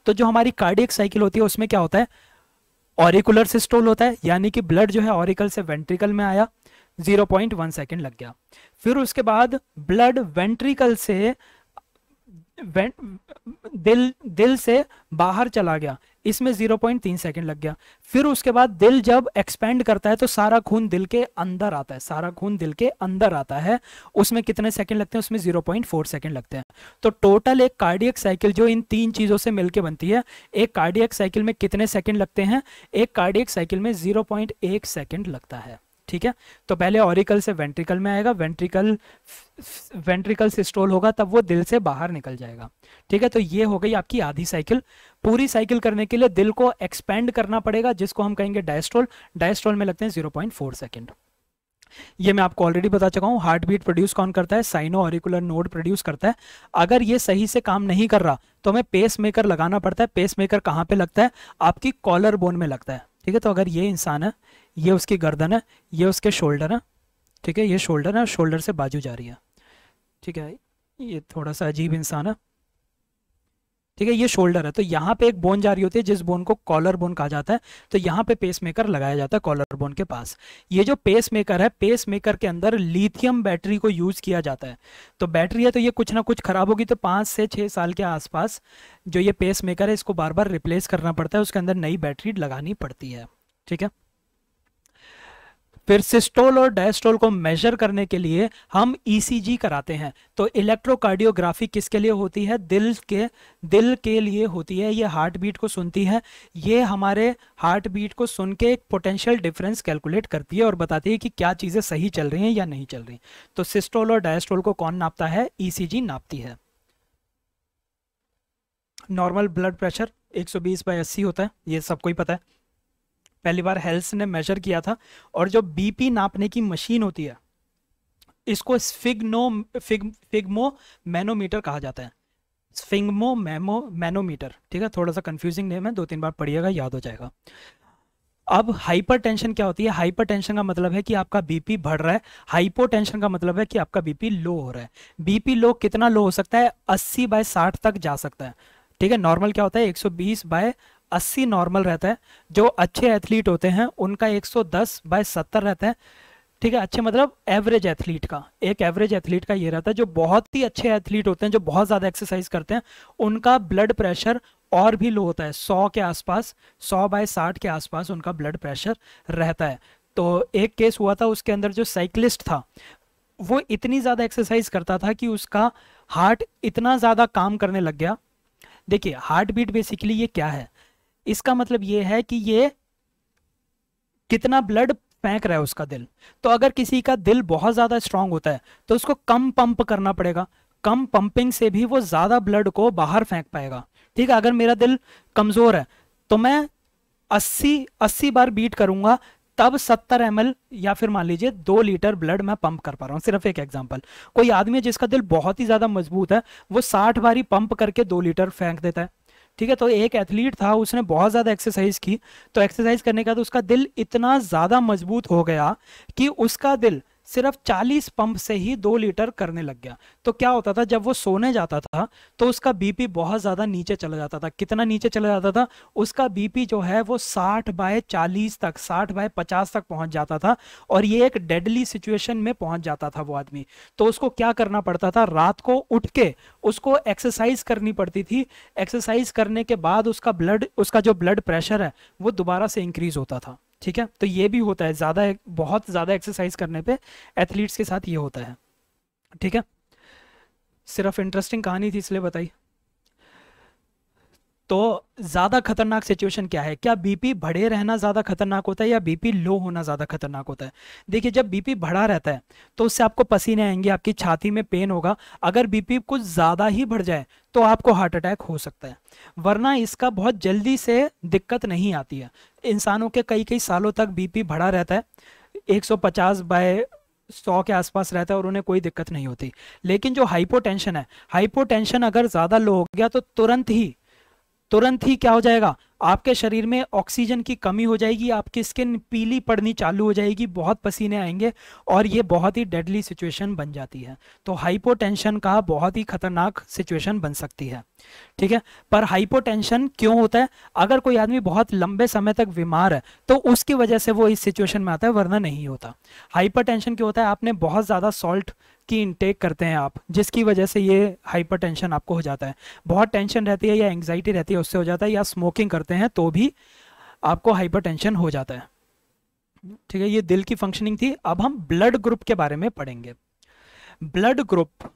तो जो हमारी कार्डियक साइकिल होती है उसमें क्या होता है ऑरिकुलर सिस्टोल होता है यानी कि ब्लड जो है ऑरिकल से वेंट्रिकल में आया जीरो पॉइंट वन सेकेंड लग गया फिर उसके बाद ब्लड वेंट्रिकल से दिल दिल से बाहर चला गया इसमें 0.3 सेकेंड लग गया फिर उसके बाद दिल जब एक्सपेंड करता है तो सारा खून दिल के अंदर आता है सारा खून दिल के अंदर आता है उसमें कितने सेकेंड लगते हैं उसमें 0.4 सेकेंड लगते हैं तो टोटल एक कार्डियक साइकिल जो इन तीन चीज़ों से मिलकर बनती है एक कार्डियक साइकिल में कितने सेकेंड लगते हैं एक कार्डियक साइकिल में जीरो पॉइंट लगता है ठीक है तो पहले ऑरिकल से वेंट्रिकल में आएगा वेंट्रिकल वेंट्रिकल से स्टोल होगा तब वो दिल से बाहर निकल जाएगा ठीक है तो ये हो गई आपकी आधी साइकिल पूरी साइकिल करने के लिए दिल को एक्सपेंड करना पड़ेगा जिसको हम कहेंगे डायस्ट्रोल डायस्ट्रोल में लगते हैं जीरो पॉइंट फोर सेकेंड ये मैं आपको ऑलरेडी बता चुका हूँ हार्ट बीट प्रोड्यूस कौन करता है साइनो ऑरिकुलर नोड प्रोड्यूस करता है अगर ये सही से काम नहीं कर रहा तो हमें पेस मेकर लगाना पड़ता है पेस मेकर कहाँ पर लगता है आपकी कॉलर बोन में लगता है ठीक है तो अगर ये इंसान है ये उसकी गर्दन है ये उसके शोल्डर है ठीक है ये शोल्डर है शोल्डर से बाजू जा रही है ठीक है ये थोड़ा सा अजीब इंसान है ठीक है ये शोल्डर है तो यहाँ पे एक बोन जा रही होती है जिस बोन को कॉलर बोन कहा जाता है तो यहाँ पे पेस मेकर लगाया जाता है कॉलर बोन के पास ये जो पेस मेकर है पेस मेकर के अंदर लिथियम बैटरी को यूज किया जाता है तो बैटरी है तो ये कुछ ना कुछ खराब होगी तो पांच से छह साल के आसपास जो ये पेस मेकर है इसको बार बार रिप्लेस करना पड़ता है उसके अंदर नई बैटरी लगानी पड़ती है ठीक है फिर सिस्टोल और डायस्टोल को मेजर करने के लिए हम ईसीजी e कराते हैं तो इलेक्ट्रोकार्डियोग्राफी किसके लिए होती है दिल के दिल के लिए होती है ये हार्ट बीट को सुनती है ये हमारे हार्ट बीट को सुन के एक पोटेंशियल डिफरेंस कैलकुलेट करती है और बताती है कि क्या चीज़ें सही चल रही हैं या नहीं चल रही तो सिस्टोल और डायस्टोल को कौन नापता है ई e नापती है नॉर्मल ब्लड प्रेशर 120 सौ बीस बाई अस्सी होता है ये सबको ही पता है पहली बार हेल्स ने मेजर किया था और जो बीपी नापने की मशीन होती है इसको स्फिग्नो फिग फिग्मो मैनोमीटर कहा जाता है स्फिग्मो मैमो मैनोमीटर ठीक है थोड़ा सा कंफ्यूजिंग नेम है दो तीन बार पढ़िएगा याद हो जाएगा अब हाइपरटेंशन क्या होती है हाइपरटेंशन का मतलब है कि आपका बीपी बढ़ रहा है हाइपोटेंशन का मतलब है कि आपका बीपी लो हो रहा है बीपी लो कितना लो हो सकता है 80 बाय 60 तक जा सकता है ठीक है नॉर्मल क्या होता है 120 बाय अस्सी नॉर्मल रहता है जो अच्छे एथलीट होते हैं उनका 110 बाय सत्तर रहता है ठीक है अच्छे मतलब एवरेज एथलीट का एक एवरेज एथलीट का ये रहता है जो बहुत ही अच्छे एथलीट होते हैं जो बहुत ज़्यादा एक्सरसाइज करते हैं उनका ब्लड प्रेशर और भी लो होता है 100 के आसपास 100 बाय 60 के आसपास उनका ब्लड प्रेशर रहता है तो एक केस हुआ था उसके अंदर जो साइकिलिस्ट था वो इतनी ज़्यादा एक्सरसाइज करता था कि उसका हार्ट इतना ज़्यादा काम करने लग गया देखिए हार्ट बीट बेसिकली ये क्या है इसका मतलब ये है कि ये कितना ब्लड फेंक रहा है उसका दिल तो अगर किसी का दिल बहुत ज़्यादा स्ट्रांग होता है तो उसको कम पंप करना पड़ेगा कम पंपिंग से भी वो ज़्यादा ब्लड को बाहर फेंक पाएगा ठीक है अगर मेरा दिल कमज़ोर है तो मैं 80 80 बार बीट करूंगा तब 70 एम या फिर मान लीजिए दो लीटर ब्लड मैं पंप कर पा रहा हूँ सिर्फ एक एग्जाम्पल कोई आदमी है जिसका दिल बहुत ही ज़्यादा मजबूत है वो 60 ही पंप करके दो लीटर फेंक देता है ठीक है तो एक एथलीट था उसने बहुत ज़्यादा एक्सरसाइज की तो एक्सरसाइज करने के बाद उसका दिल इतना ज़्यादा मजबूत हो गया कि उसका दिल सिर्फ 40 पंप से ही दो लीटर करने लग गया तो क्या होता था जब वो सोने जाता था तो उसका बीपी बहुत ज़्यादा नीचे चला जाता था कितना नीचे चला जाता था उसका बीपी जो है वो 60 बाय 40 तक 60 बाय 50 तक पहुंच जाता था और ये एक डेडली सिचुएशन में पहुंच जाता था वो आदमी तो उसको क्या करना पड़ता था रात को उठ के उसको एक्सरसाइज करनी पड़ती थी एक्सरसाइज करने के बाद उसका ब्लड उसका जो ब्लड प्रेशर है वो दोबारा से इंक्रीज होता था ठीक है तो ये भी होता है ज़्यादा बहुत ज़्यादा एक्सरसाइज करने पे एथलीट्स के साथ ये होता है ठीक है सिर्फ इंटरेस्टिंग कहानी थी इसलिए बताई तो ज़्यादा खतरनाक सिचुएशन क्या है क्या बीपी बढ़े रहना ज़्यादा खतरनाक होता है या बीपी लो होना ज़्यादा खतरनाक होता है देखिए जब बीपी बढ़ा रहता है तो उससे आपको पसीने आएंगे आपकी छाती में पेन होगा अगर बीपी कुछ ज़्यादा ही बढ़ जाए तो आपको हार्ट अटैक हो सकता है वरना इसका बहुत जल्दी से दिक्कत नहीं आती है इंसानों के कई कई सालों तक बीपी बढ़ा रहता है एक बाय सौ के आसपास रहता है और उन्हें कोई दिक्कत नहीं होती लेकिन जो हाइपोटेंशन है हाइपोटेंशन अगर ज़्यादा लो हो गया तो तुरंत ही तुरंत ही क्या हो जाएगा आपके शरीर में ऑक्सीजन की कमी हो जाएगी आपकी स्किन पीली पड़नी चालू हो जाएगी बहुत पसीने आएंगे और ये बहुत ही डेडली सिचुएशन बन जाती है तो हाइपोटेंशन का बहुत ही खतरनाक सिचुएशन बन सकती है ठीक है पर हाइपोटेंशन क्यों होता है अगर कोई आदमी बहुत लंबे समय तक बीमार है तो उसकी वजह से वो इस सिचुएशन में आता है वरना नहीं होता हाइपर क्यों होता है आपने बहुत ज़्यादा सॉल्ट की इनटेक करते हैं आप जिसकी वजह से ये हाइपरटेंशन आपको हो जाता है बहुत टेंशन रहती है या एंगजाइटी रहती है उससे हो जाता है या स्मोकिंग करते हैं तो भी आपको हाइपरटेंशन हो जाता है ठीक है ये दिल की फंक्शनिंग थी अब हम ब्लड ग्रुप के बारे में पढ़ेंगे ब्लड ग्रुप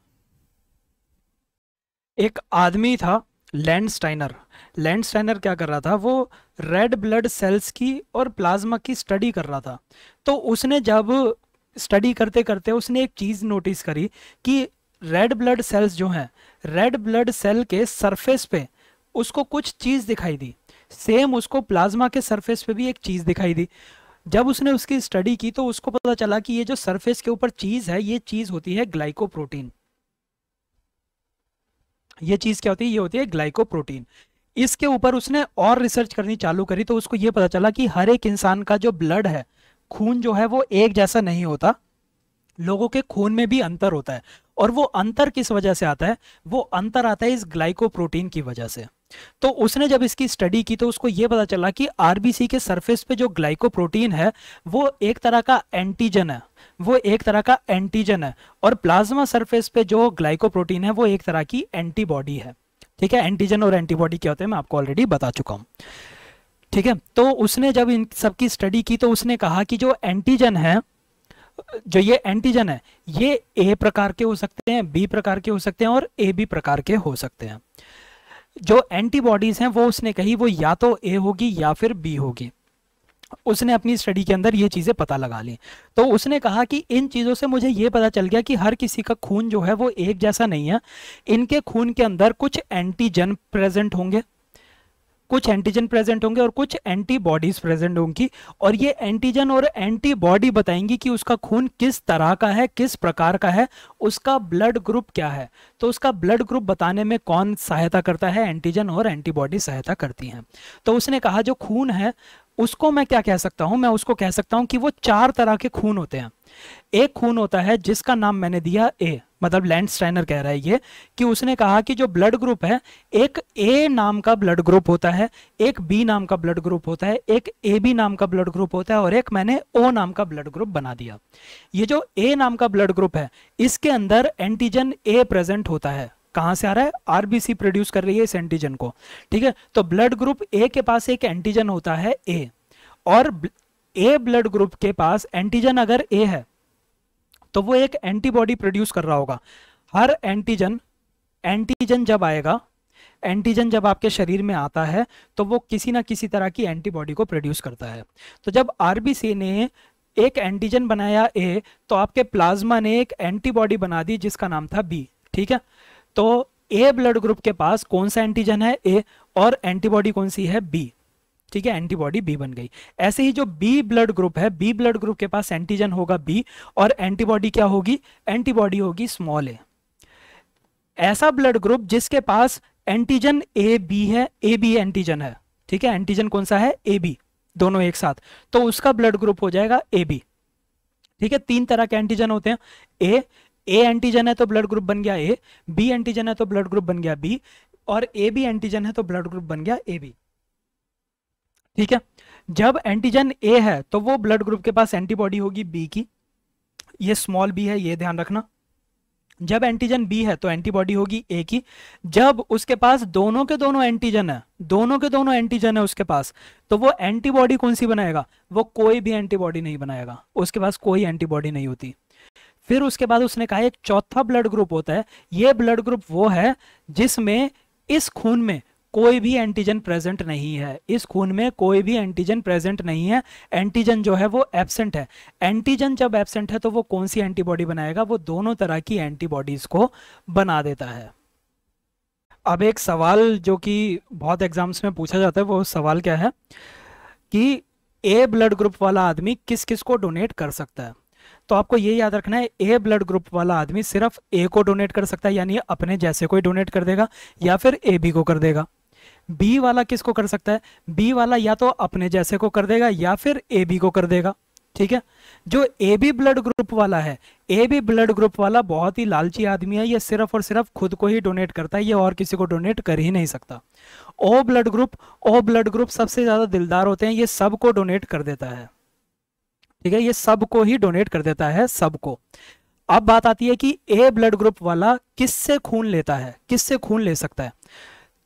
एक आदमी था लैंडस्टाइनर लैंडस्टाइनर क्या कर रहा था वो रेड ब्लड सेल्स की और प्लाज्मा की स्टडी कर रहा था तो उसने जब स्टडी करते करते उसने एक चीज़ नोटिस करी कि रेड ब्लड सेल्स जो हैं रेड ब्लड सेल के सरफेस पे उसको कुछ चीज़ दिखाई दी सेम उसको प्लाज्मा के सरफेस पे भी एक चीज़ दिखाई दी जब उसने उसकी स्टडी की तो उसको पता चला कि ये जो सरफेस के ऊपर चीज़ है ये चीज़ होती है ग्लाइकोप्रोटीन ये चीज़ क्या होती है ये होती है ग्लाइकोप्रोटीन इसके ऊपर उसने और रिसर्च करनी चालू करी तो उसको ये पता चला कि हर एक इंसान का जो ब्लड है खून जो है वो एक जैसा नहीं होता लोगों के खून में भी अंतर होता है और वो अंतर किस वजह से आता है वो अंतर आता है इस ग्लाइकोप्रोटीन की वजह से तो उसने जब इसकी स्टडी की तो उसको ये पता चला कि आरबीसी के सरफेस पे जो ग्लाइकोप्रोटीन है वो एक तरह का एंटीजन है वो एक तरह का एंटीजन है और प्लाज्मा सरफेस पे जो ग्लाइकोप्रोटीन है वो एक तरह की एंटीबॉडी है ठीक है एंटीजन और एंटीबॉडी क्या होते हैं मैं आपको ऑलरेडी बता चुका हूँ ठीक है तो उसने जब इन सबकी स्टडी की तो उसने कहा कि जो एंटीजन है जो ये एंटीजन है ये ए प्रकार के हो सकते हैं बी प्रकार के हो सकते हैं और ए बी प्रकार के हो सकते हैं जो एंटीबॉडीज हैं वो उसने कही वो या तो ए होगी या फिर बी होगी उसने अपनी स्टडी के अंदर ये चीज़ें पता लगा ली तो उसने कहा कि इन चीज़ों से मुझे ये पता चल गया कि हर किसी का खून जो है वो एक जैसा नहीं है इनके खून के अंदर कुछ एंटीजन प्रेजेंट होंगे कुछ एंटीजन प्रेजेंट होंगे और कुछ एंटीबॉडीज प्रेजेंट होंगी और ये एंटीजन और एंटीबॉडी बताएंगी कि उसका खून किस तरह का है किस प्रकार का है उसका ब्लड ग्रुप क्या है तो उसका ब्लड ग्रुप बताने में कौन सहायता करता है एंटीजन और एंटीबॉडी सहायता करती हैं तो उसने कहा जो खून है उसको मैं क्या कह सकता हूँ मैं उसको कह सकता हूँ कि वो चार तरह के खून होते हैं एक खून होता है जिसका नाम मैंने दिया ए मतलब लैंड स्टाइनर कह रहा है ये कि उसने कहा कि जो ब्लड ग्रुप है एक ए नाम का ब्लड ग्रुप होता है एक बी नाम का ब्लड ग्रुप होता है एक ए बी नाम का ब्लड ग्रुप होता है और एक मैंने ओ नाम का ब्लड ग्रुप बना दिया ये जो ए नाम का ब्लड ग्रुप है इसके अंदर एंटीजन ए प्रेजेंट होता है कहां से आ रहा है आरबीसी प्रोड्यूस कर रही है इस एंटीजन को ठीक है तो ब्लड ग्रुप ए के पास एक एंटीजन होता है ए और ए ब्लड ग्रुप के पास एंटीजन अगर ए है तो वो एक एंटीबॉडी प्रोड्यूस कर रहा होगा हर एंटीजन एंटीजन जब आएगा एंटीजन जब आपके शरीर में आता है तो वो किसी ना किसी तरह की एंटीबॉडी को प्रोड्यूस करता है तो जब आरबीसी ने एक एंटीजन बनाया ए तो आपके प्लाज्मा ने एक एंटीबॉडी बना दी जिसका नाम था बी ठीक है तो ए ब्लड ग्रुप के पास कौन सा एंटीजन है ए और एंटीबॉडी कौन सी है बी ठीक है एंटीबॉडी बी बन गई ऐसे ही जो बी ब्लड ग्रुप है बी ब्लड ग्रुप के पास एंटीजन होगा बी और एंटीबॉडी क्या होगी एंटीबॉडी होगी स्मॉल ए ऐसा ब्लड ग्रुप जिसके पास एंटीजन ए बी है ए बी एंटीजन है ठीक है एंटीजन कौन सा है ए बी दोनों एक साथ तो उसका ब्लड ग्रुप हो जाएगा ए बी ठीक है तीन तरह के एंटीजन होते हैं ए ए एंटीजन है तो ब्लड ग्रुप बन गया ए बी एंटीजन है तो ब्लड ग्रुप बन गया बी और ए बी एंटीजन है तो ब्लड ग्रुप बन गया ए बी ठीक है जब एंटीजन ए है तो वो ब्लड ग्रुप के पास एंटीबॉडी होगी बी की ये स्मॉल बी है ये ध्यान रखना जब एंटीजन बी है तो एंटीबॉडी होगी ए की जब उसके पास दोनों के दोनों एंटीजन है दोनों के दोनों एंटीजन है उसके पास तो वो एंटीबॉडी कौन सी बनाएगा वो कोई भी एंटीबॉडी नहीं बनाएगा उसके पास कोई एंटीबॉडी नहीं होती फिर उसके बाद उसने कहा एक चौथा ब्लड ग्रुप होता है ये ब्लड ग्रुप वो है जिसमें इस खून में कोई भी एंटीजन प्रेजेंट नहीं है इस खून में कोई भी एंटीजन प्रेजेंट नहीं है एंटीजन जो है वो एब्सेंट है एंटीजन जब एबसेंट है तो वो कौन सी एंटीबॉडी बनाएगा वो दोनों तरह की एंटीबॉडीज को बना देता है अब एक सवाल जो कि बहुत एग्जाम्स में पूछा जाता है वो सवाल क्या है कि ए ब्लड ग्रुप वाला आदमी किस किस को डोनेट कर सकता है तो आपको ये याद रखना है ए ब्लड ग्रुप वाला आदमी सिर्फ ए को डोनेट कर सकता है यानी अपने जैसे कोई डोनेट कर देगा या फिर ए बी को कर देगा बी वाला किसको कर सकता है बी वाला या तो अपने जैसे को कर देगा या फिर ए बी को कर देगा ठीक है जो ए बी ब्लड ग्रुप वाला है ए बी ब्लड ग्रुप वाला बहुत ही लालची आदमी है ये सिर्फ और सिर्फ खुद को ही डोनेट करता है ये और किसी को डोनेट कर ही नहीं सकता O blood group O blood group सबसे ज़्यादा दिलदार होते हैं ये सबको डोनेट कर देता है ठीक है ये सबको ही डोनेट कर देता है सबको अब बात आती है कि ए ब्लड ग्रुप वाला किससे खून लेता है किससे खून ले सकता है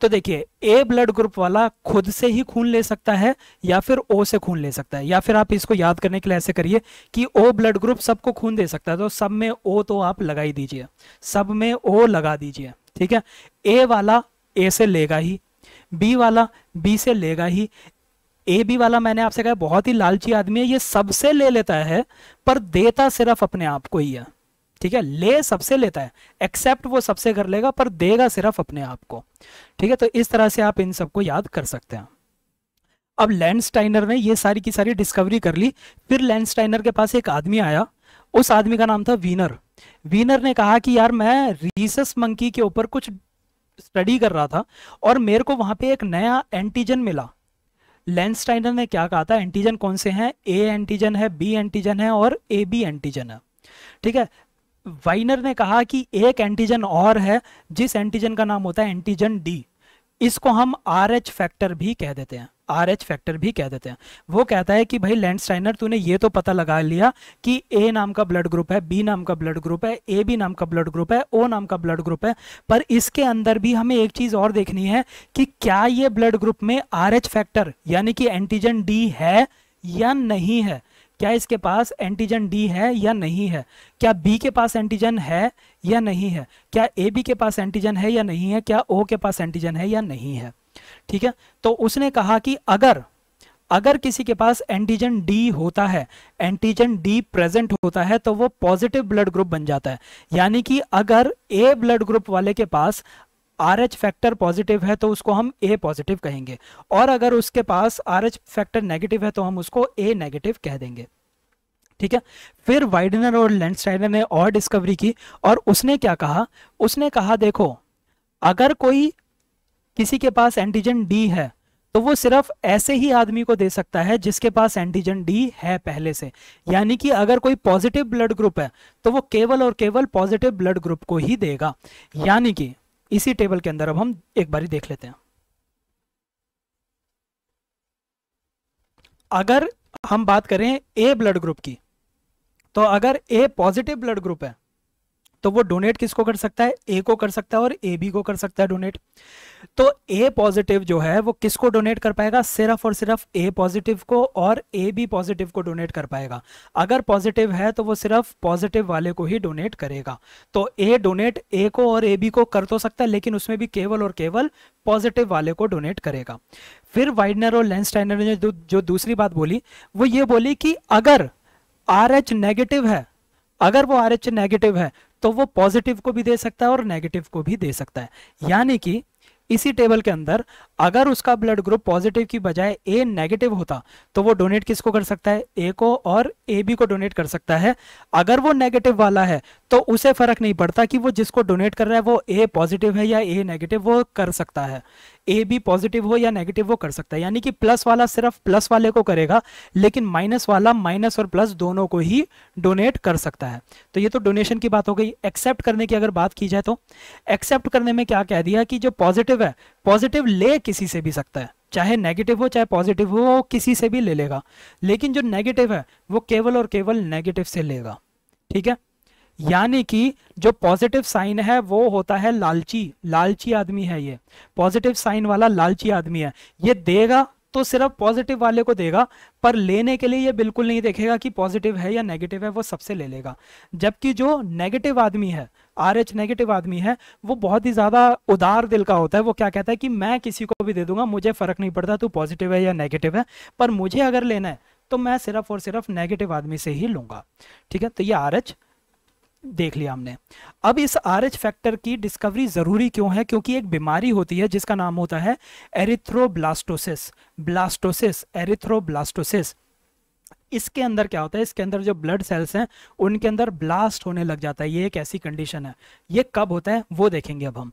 तो देखिए ए ब्लड ग्रुप वाला खुद से ही खून ले सकता है या फिर ओ से खून ले सकता है या फिर आप इसको याद करने के लिए ऐसे करिए कि ओ ब्लड ग्रुप सबको खून दे सकता है तो सब में ओ तो आप लगा ही दीजिए सब में ओ लगा दीजिए ठीक है ए वाला ए से लेगा ही बी वाला बी से लेगा ही ए बी वाला मैंने आपसे कहा बहुत ही लालची आदमी है ये सबसे ले लेता है पर देता सिर्फ अपने आप को ही है ठीक है ले सबसे लेता है एक्सेप्ट वो सबसे कर लेगा पर देगा सिर्फ अपने आप को ठीक है तो इस तरह से आप इन सबको याद कर सकते हैं अब लैंडस्टाइनर ने ये सारी की सारी डिस्कवरी कर ली फिर लैंडस्टाइनर के पास एक आदमी आया उस आदमी का नाम था वीनर वीनर ने कहा कि यार मैं रीसस मंकी के ऊपर कुछ स्टडी कर रहा था और मेरे को वहां पे एक नया एंटीजन मिला लैंडस्टाइनर ने क्या कहा था एंटीजन कौन से हैं ए एंटीजन है बी एंटीजन है और ए बी एंटीजन है ठीक है वाइनर ने कहा कि एक एंटीजन और है जिस एंटीजन का नाम होता है एंटीजन डी इसको हम आर एच फैक्टर भी कह देते हैं आर एच फैक्टर भी कह देते हैं वो कहता है कि भाई लैंडस्टाइनर तूने ये तो पता लगा लिया कि ए नाम का ब्लड ग्रुप है बी नाम का ब्लड ग्रुप है ए बी नाम का ब्लड ग्रुप है ओ नाम का ब्लड ग्रुप है पर इसके अंदर भी हमें एक चीज़ और देखनी है कि क्या ये ब्लड ग्रुप में आर एच फैक्टर यानी कि एंटीजन डी है या नहीं है क्या इसके पास एंटीजन डी है या नहीं है क्या बी के पास एंटीजन है या नहीं है क्या ए बी के पास एंटीजन है या नहीं है क्या ओ के पास एंटीजन है या नहीं है ठीक है तो उसने कहा कि अगर अगर किसी के पास एंटीजन डी होता है एंटीजन डी प्रेजेंट होता है तो वो पॉजिटिव ब्लड ग्रुप बन जाता है यानी कि अगर ए ब्लड ग्रुप वाले के पास आर एच फैक्टर पॉजिटिव है तो उसको हम ए पॉजिटिव कहेंगे और अगर उसके पास आर एच फैक्टर नेगेटिव है तो हम उसको ए नेगेटिव कह देंगे ठीक है फिर वाइडनर और लैंडस्टाइनर ने और डिस्कवरी की और उसने क्या कहा उसने कहा देखो अगर कोई किसी के पास एंटीजन डी है तो वो सिर्फ ऐसे ही आदमी को दे सकता है जिसके पास एंटीजन डी है पहले से यानी कि अगर कोई पॉजिटिव ब्लड ग्रुप है तो वो केवल और केवल पॉजिटिव ब्लड ग्रुप को ही देगा यानी कि इसी टेबल के अंदर अब हम एक बारी देख लेते हैं अगर हम बात करें ए ब्लड ग्रुप की तो अगर ए पॉजिटिव ब्लड ग्रुप है तो वो डोनेट किसको कर सकता है ए को कर सकता है और ए बी को कर सकता है डोनेट तो ए पॉजिटिव जो है वो किसको डोनेट कर पाएगा सिर्फ और सिर्फ ए पॉजिटिव को और ए बी पॉजिटिव को डोनेट कर पाएगा अगर पॉजिटिव है तो वो सिर्फ पॉजिटिव वाले को ही डोनेट करेगा तो ए डोनेट ए को और ए बी को कर तो सकता है लेकिन उसमें भी केवल और केवल पॉजिटिव वाले को डोनेट करेगा फिर वाइडनर और लेंस्टाइनर ने जो, जो दूसरी बात बोली वो ये बोली कि अगर आर एच नेगेटिव है अगर वो आर एच नेगेटिव है तो वो पॉजिटिव को भी दे सकता है और नेगेटिव को भी दे सकता है यानी कि इसी टेबल के अंदर अगर उसका ब्लड ग्रुप पॉजिटिव की बजाय ए नेगेटिव होता तो वो डोनेट किसको कर सकता है ए को और ए बी को डोनेट कर सकता है अगर वो नेगेटिव वाला है तो उसे फर्क नहीं पड़ता कि वो जिसको डोनेट कर रहा है वो ए पॉजिटिव है या ए नेगेटिव वो कर सकता है ए बी पॉजिटिव हो या नेगेटिव वो कर सकता है यानी कि प्लस वाला सिर्फ प्लस वाले को करेगा लेकिन माइनस वाला माइनस और प्लस दोनों को ही डोनेट कर सकता है तो ये तो डोनेशन की बात हो गई एक्सेप्ट करने की अगर बात की जाए तो एक्सेप्ट करने में क्या कह दिया कि जो पॉजिटिव है पॉजिटिव ले किसी से भी सकता है चाहे नेगेटिव हो चाहे पॉजिटिव हो वो किसी से भी ले लेगा लेकिन जो नेगेटिव है वो केवल और केवल नेगेटिव से लेगा ठीक है यानी कि जो पॉजिटिव साइन है वो होता है लालची लालची आदमी है ये पॉजिटिव साइन वाला लालची आदमी है ये देगा तो सिर्फ पॉजिटिव वाले को देगा पर लेने के लिए ये बिल्कुल नहीं देखेगा कि पॉजिटिव है या नेगेटिव है वो सबसे ले लेगा जबकि जो नेगेटिव आदमी है आर एच नेगेटिव आदमी है वो बहुत ही ज़्यादा उदार दिल का होता है वो क्या कहता है कि मैं किसी को भी दे दूंगा मुझे फ़र्क नहीं पड़ता तू पॉजिटिव है या नेगेटिव है पर मुझे अगर लेना है तो मैं सिर्फ और सिर्फ नेगेटिव आदमी से ही लूँगा ठीक है तो ये आर एच देख लिया हमने अब इस आर एच फैक्टर की डिस्कवरी ज़रूरी क्यों है क्योंकि एक बीमारी होती है जिसका नाम होता है एरिथ्रोब्लास्टोसिस ब्लास्टोसिस एरिथ्रोब्लास्टोसिस इसके अंदर क्या होता है इसके अंदर जो ब्लड सेल्स हैं उनके अंदर ब्लास्ट होने लग जाता है ये एक ऐसी कंडीशन है ये कब होता है वो देखेंगे अब हम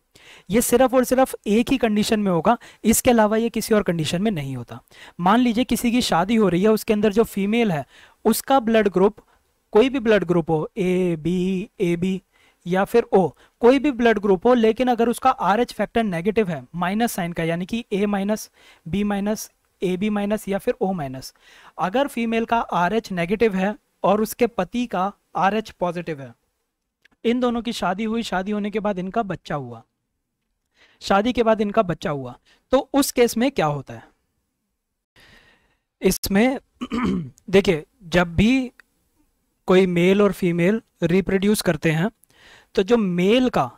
ये सिर्फ और सिर्फ एक ही कंडीशन में होगा इसके अलावा ये किसी और कंडीशन में नहीं होता मान लीजिए किसी की शादी हो रही है उसके अंदर जो फीमेल है उसका ब्लड ग्रुप कोई भी ब्लड ग्रुप हो ए बी ए बी या फिर ओ कोई भी ब्लड ग्रुप हो लेकिन अगर उसका आर एच फैक्टर नेगेटिव है माइनस साइन का यानी कि A minus B minus A B minus या फिर ओ माइनस अगर फीमेल का आर एच नेगेटिव है और उसके पति का आर एच पॉजिटिव है इन दोनों की शादी हुई शादी होने के बाद इनका बच्चा हुआ शादी के बाद इनका बच्चा हुआ तो उस केस में क्या होता है इसमें देखिए जब भी कोई मेल और फीमेल रिप्रोड्यूस करते हैं तो जो मेल का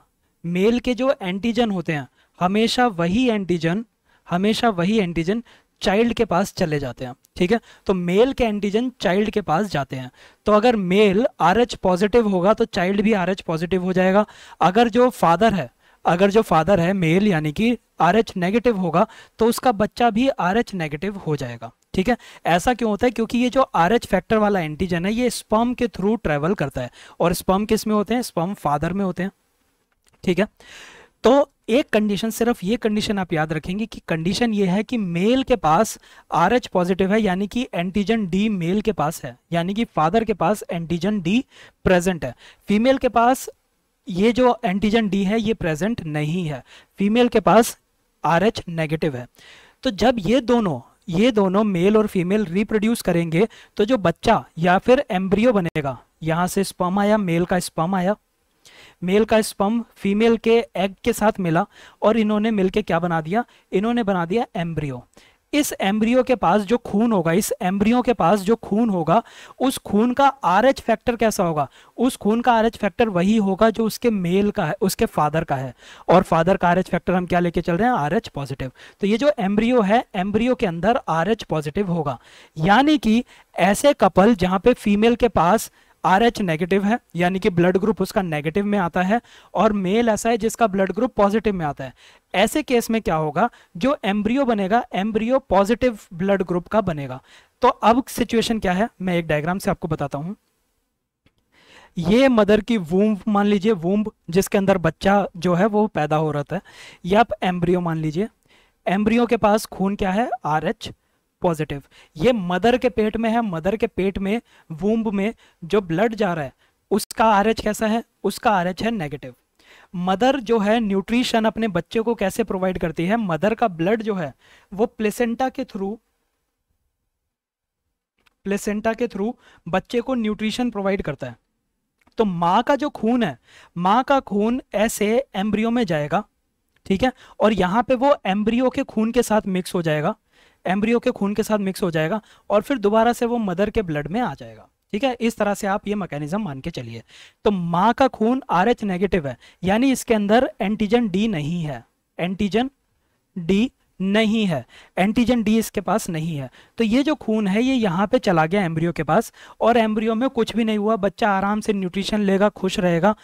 मेल के जो एंटीजन होते हैं हमेशा वही एंटीजन हमेशा वही एंटीजन चाइल्ड के पास चले जाते हैं ठीक है तो मेल के एंटीजन चाइल्ड के पास जाते हैं तो अगर मेल आर पॉजिटिव होगा तो चाइल्ड भी आर पॉजिटिव हो जाएगा अगर जो फादर है अगर जो फादर है मेल यानी कि आर नेगेटिव होगा तो उसका बच्चा भी आर नेगेटिव हो जाएगा ठीक है ऐसा क्यों होता है क्योंकि ये जो आर एच फैक्टर वाला एंटीजन है ये स्पर्म के थ्रू ट्रेवल करता है और स्पर्म किस में होते हैं स्पर्म फादर में होते हैं ठीक है तो एक कंडीशन सिर्फ ये कंडीशन आप याद रखेंगे कि कंडीशन ये है कि मेल के पास आर एच पॉजिटिव है यानी कि एंटीजन डी मेल के पास है यानी कि फादर के पास एंटीजन डी प्रेजेंट है फीमेल के पास ये जो एंटीजन डी है ये प्रेजेंट नहीं है फीमेल के पास आर एच नेगेटिव है तो जब ये दोनों ये दोनों मेल और फीमेल रिप्रोड्यूस करेंगे तो जो बच्चा या फिर एम्ब्रियो बनेगा यहां से स्पम आया मेल का स्पम आया मेल का स्पम फीमेल के एग के साथ मिला और इन्होंने मिलके क्या बना दिया इन्होंने बना दिया एम्ब्रियो इस एम्ब्रियो के पास जो खून होगा इस एम्ब्रियो के पास जो खून होगा उस खून का आर एच फैक्टर कैसा होगा उस खून का आर एच फैक्टर वही होगा जो उसके मेल का है उसके फादर का है और फादर का आर एच फैक्टर हम क्या लेके चल रहे हैं आर एच पॉजिटिव तो ये जो एम्ब्रियो है एम्ब्रियो के अंदर आर एच पॉजिटिव होगा यानी कि ऐसे कपल जहाँ पे फीमेल के पास आर एच नेगेटिव है यानी कि ब्लड ग्रुप उसका नेगेटिव में आता है और मेल ऐसा है जिसका ब्लड ग्रुप पॉजिटिव में आता है ऐसे केस में क्या होगा जो एम्ब्रियो बनेगा एम्ब्रियो पॉजिटिव ब्लड ग्रुप का बनेगा तो अब सिचुएशन क्या है मैं एक डायग्राम से आपको बताता हूं ये मदर की वूम्ब मान लीजिए वूम्ब जिसके अंदर बच्चा जो है वो पैदा हो रहा था या आप एम्ब्रियो मान लीजिए एम्ब्रियो के पास खून क्या है आर एच पॉजिटिव ये मदर के पेट में है मदर के पेट में वूम्ब में जो ब्लड जा रहा है उसका आर कैसा है उसका आर है नेगेटिव मदर जो है न्यूट्रिशन अपने बच्चे को कैसे प्रोवाइड करती है मदर का ब्लड जो है वो प्लेसेंटा के थ्रू प्लेसेंटा के थ्रू बच्चे को न्यूट्रिशन प्रोवाइड करता है तो माँ का जो खून है माँ का खून ऐसे एम्ब्रियो में जाएगा ठीक है और यहाँ पे वो एम्ब्रियो के खून के साथ मिक्स हो जाएगा एम्ब्रियो के खून के साथ मिक्स हो जाएगा और फिर दोबारा से वो मदर के ब्लड में आ जाएगा ठीक है इस तरह से आप ये मैकेनिज्म मान के चलिए तो माँ का खून आर एच नेगेटिव है यानी इसके अंदर एंटीजन डी नहीं है एंटीजन डी नहीं है एंटीजन डी इसके पास नहीं है तो ये जो खून है ये यहाँ पे चला गया एम्ब्रियो के पास और एम्ब्रियो में कुछ भी नहीं हुआ बच्चा आराम से न्यूट्रिशन लेगा खुश रहेगा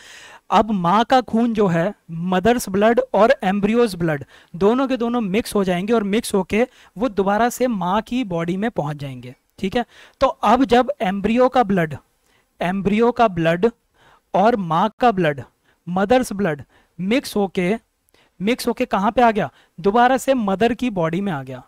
अब माँ का खून जो है मदर्स ब्लड और एम्ब्रियोज ब्लड दोनों के दोनों मिक्स हो जाएंगे और मिक्स होके वो दोबारा से माँ की बॉडी में पहुंच जाएंगे ठीक है तो अब जब एम्ब्रियो का ब्लड एम्ब्रियो का ब्लड और माँ का ब्लड मदर्स ब्लड मिक्स होके मिक्स होके कहाँ पे आ गया दोबारा से मदर की बॉडी में आ गया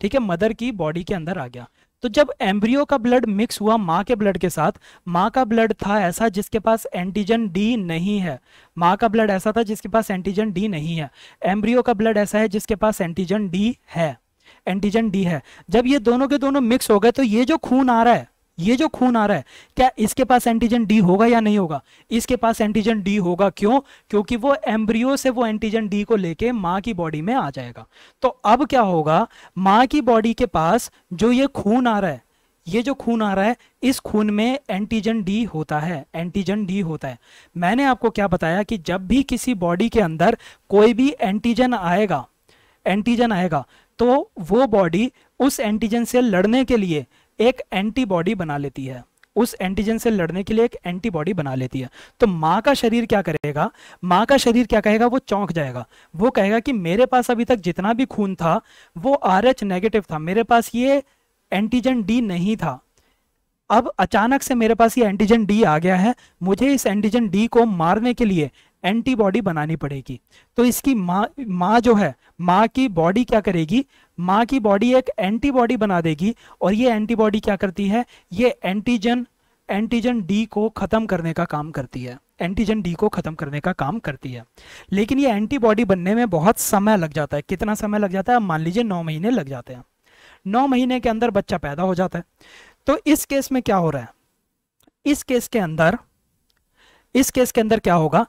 ठीक है मदर की बॉडी के अंदर आ गया तो जब एम्ब्रियो का ब्लड मिक्स हुआ माँ के ब्लड के साथ माँ का ब्लड था ऐसा जिसके पास एंटीजन डी नहीं है माँ का ब्लड ऐसा था जिसके पास एंटीजन डी नहीं है एम्ब्रियो का ब्लड ऐसा है जिसके पास एंटीजन डी है एंटीजन डी है जब ये दोनों के दोनों मिक्स हो गए तो ये जो खून आ रहा है ये जो खून आ रहा है क्या इसके पास एंटीजन डी होगा या नहीं होगा इसके पास एंटीजन डी होगा क्यों क्योंकि वो एम्ब्रियो से वो एंटीजन डी को लेके माँ की बॉडी में आ जाएगा तो अब क्या होगा माँ की बॉडी के पास जो ये खून आ रहा है ये जो खून आ रहा है इस खून में एंटीजन डी होता है एंटीजन डी होता है मैंने आपको क्या बताया कि जब भी किसी बॉडी के अंदर कोई भी एंटीजन आएगा एंटीजन आएगा तो वो बॉडी उस एंटीजन से लड़ने के लिए एक एंटीबॉडी बना लेती है उस एंटीजन से लड़ने के लिए एक एंटीबॉडी बना लेती है तो माँ का शरीर क्या करेगा माँ का शरीर क्या कहेगा वो चौंक जाएगा वो कहेगा कि मेरे पास अभी तक जितना भी खून था वो आर एच नेगेटिव था मेरे पास ये एंटीजन डी नहीं था अब अचानक से मेरे पास ये एंटीजन डी आ गया है मुझे इस एंटीजन डी को मारने के लिए एंटीबॉडी बनानी पड़ेगी तो इसकी माँ माँ जो है माँ की बॉडी क्या करेगी माँ की बॉडी एक एंटीबॉडी बना देगी और ये एंटीबॉडी क्या करती है ये एंटीजन एंटीजन डी को ख़त्म करने का काम करती है एंटीजन डी को ख़त्म करने का काम करती है लेकिन ये एंटीबॉडी बनने में बहुत समय लग जाता है कितना समय लग जाता है मान लीजिए नौ महीने लग जाते हैं नौ महीने के अंदर बच्चा पैदा हो जाता है तो इस केस में क्या हो रहा है इस केस के अंदर इस केस के अंदर क्या होगा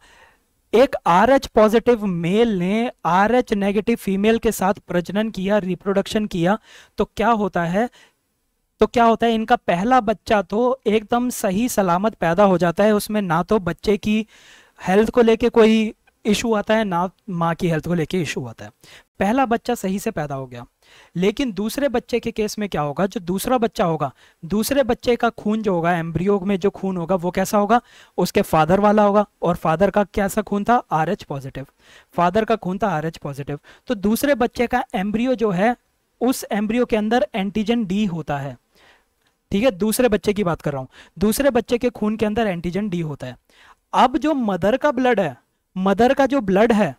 एक आर एच पॉजिटिव मेल ने आर एच नेगेटिव फीमेल के साथ प्रजनन किया रिप्रोडक्शन किया तो क्या होता है तो क्या होता है इनका पहला बच्चा तो एकदम सही सलामत पैदा हो जाता है उसमें ना तो बच्चे की हेल्थ को लेके कोई इशू आता है ना माँ की हेल्थ को लेके इशू आता है पहला बच्चा सही से पैदा हो गया लेकिन दूसरे बच्चे के केस में क्या होगा जो दूसरा बच्चा होगा दूसरे बच्चे का खून जो होगा एम्ब्रियो में जो खून होगा वो कैसा होगा उसके फादर वाला होगा और फादर का कैसा खून था आर पॉजिटिव फादर का खून था आर पॉजिटिव तो दूसरे बच्चे का एम्ब्रियो जो है उस एम्ब्रियो के अंदर एंटीजन डी होता है ठीक है दूसरे बच्चे की बात कर रहा हूं दूसरे बच्चे के खून के अंदर एंटीजन डी होता है अब जो मदर का ब्लड है मदर का जो ब्लड है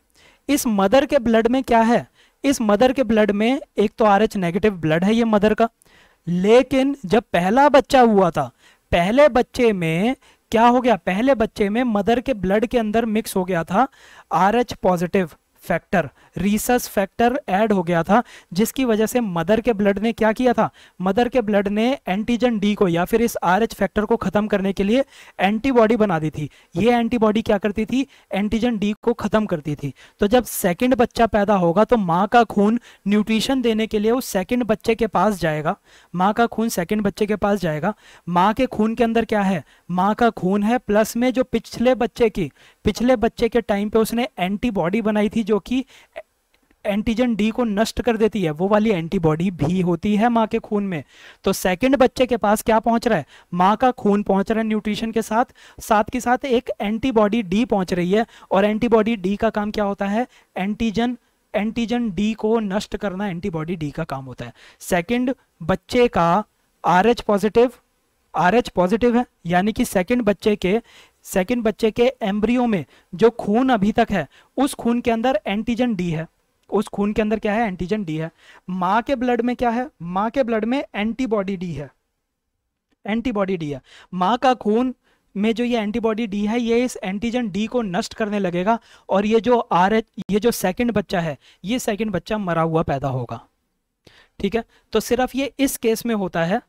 इस मदर के ब्लड में क्या है इस मदर के ब्लड में एक तो आर नेगेटिव ब्लड है ये मदर का लेकिन जब पहला बच्चा हुआ था पहले बच्चे में क्या हो गया पहले बच्चे में मदर के ब्लड के अंदर मिक्स हो गया था R positive factor rhesus factor add हो गया था जिसकी वजह से मदर के ब्लड ने क्या किया था मदर के ब्लड ने एंटीजन डी को या फिर इस आर फैक्टर को खत्म करने के लिए एंटीबॉडी बना दी थी ये एंटीबॉडी क्या करती थी एंटीजन डी को खत्म करती थी तो जब सेकेंड बच्चा पैदा होगा तो माँ का खून न्यूट्रिशन देने के लिए उस सेकेंड बच्चे के पास जाएगा माँ का खून सेकेंड बच्चे के पास जाएगा माँ के खून के अंदर क्या है माँ का खून है प्लस में जो पिछले बच्चे की पिछले बच्चे के टाइम पे उसने एंटीबॉडी बनाई थी जो जो कि एंटीजन डी को नष्ट कर देती है वो वाली एंटीबॉडी भी होती है माँ के खून में तो सेकंड बच्चे के पास क्या पहुंच रहा है माँ का खून पहुंच रहा है न्यूट्रिशन के साथ साथ के साथ एक एंटीबॉडी डी पहुंच रही है और एंटीबॉडी डी का काम क्या होता है एंटीजन एंटीजन डी को नष्ट करना एंटीबॉडी डी का काम होता है सेकेंड बच्चे का आर पॉजिटिव आर पॉजिटिव है यानी कि सेकेंड बच्चे के सेकेंड बच्चे के एम्ब्रियो में जो खून अभी तक है उस खून के अंदर एंटीजन डी है उस खून के अंदर क्या है एंटीजन डी है माँ के ब्लड में क्या है माँ के ब्लड में एंटीबॉडी डी है एंटीबॉडी डी है माँ का खून में जो ये एंटीबॉडी डी है ये इस एंटीजन डी को नष्ट करने लगेगा और ये जो आर ये जो सेकेंड बच्चा है ये सेकेंड बच्चा मरा हुआ पैदा होगा ठीक है तो सिर्फ ये इस केस में होता है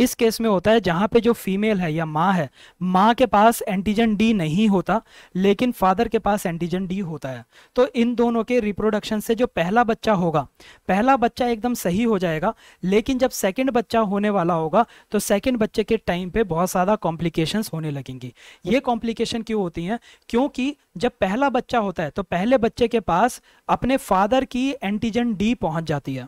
इस केस में होता है जहाँ पे जो फीमेल है या माँ है माँ के पास एंटीजन डी नहीं होता लेकिन फादर के पास एंटीजन डी होता है तो इन दोनों के रिप्रोडक्शन से जो पहला बच्चा होगा पहला बच्चा एकदम सही हो जाएगा लेकिन जब सेकेंड बच्चा होने वाला होगा तो सेकेंड बच्चे के टाइम पे बहुत ज़्यादा कॉम्प्लिकेशन होने लगेंगी ये कॉम्प्लिकेशन क्यों होती हैं क्योंकि जब पहला बच्चा होता है तो पहले बच्चे के पास अपने फादर की एंटीजन डी पहुंच जाती है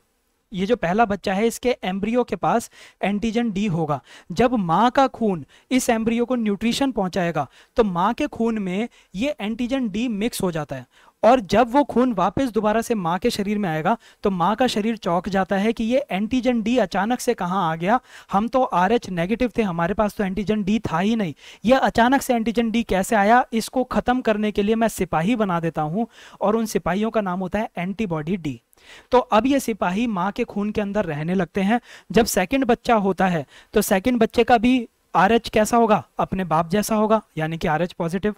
ये जो पहला बच्चा है इसके एम्ब्रियो के पास एंटीजन डी होगा जब माँ का खून इस एम्ब्रियो को न्यूट्रिशन पहुंचाएगा तो माँ के खून में ये एंटीजन डी मिक्स हो जाता है और जब वो खून वापस दोबारा से माँ के शरीर में आएगा तो माँ का शरीर चौंक जाता है कि ये एंटीजन डी अचानक से कहाँ आ गया हम तो आर एच नेगेटिव थे हमारे पास तो एंटीजन डी था ही नहीं ये अचानक से एंटीजन डी कैसे आया इसको ख़त्म करने के लिए मैं सिपाही बना देता हूँ और उन सिपाहियों का नाम होता है एंटीबॉडी डी तो अब ये सिपाही माँ के खून के अंदर रहने लगते हैं जब सेकंड बच्चा होता है तो सेकंड बच्चे का भी आर कैसा होगा अपने बाप जैसा होगा यानी कि आर पॉजिटिव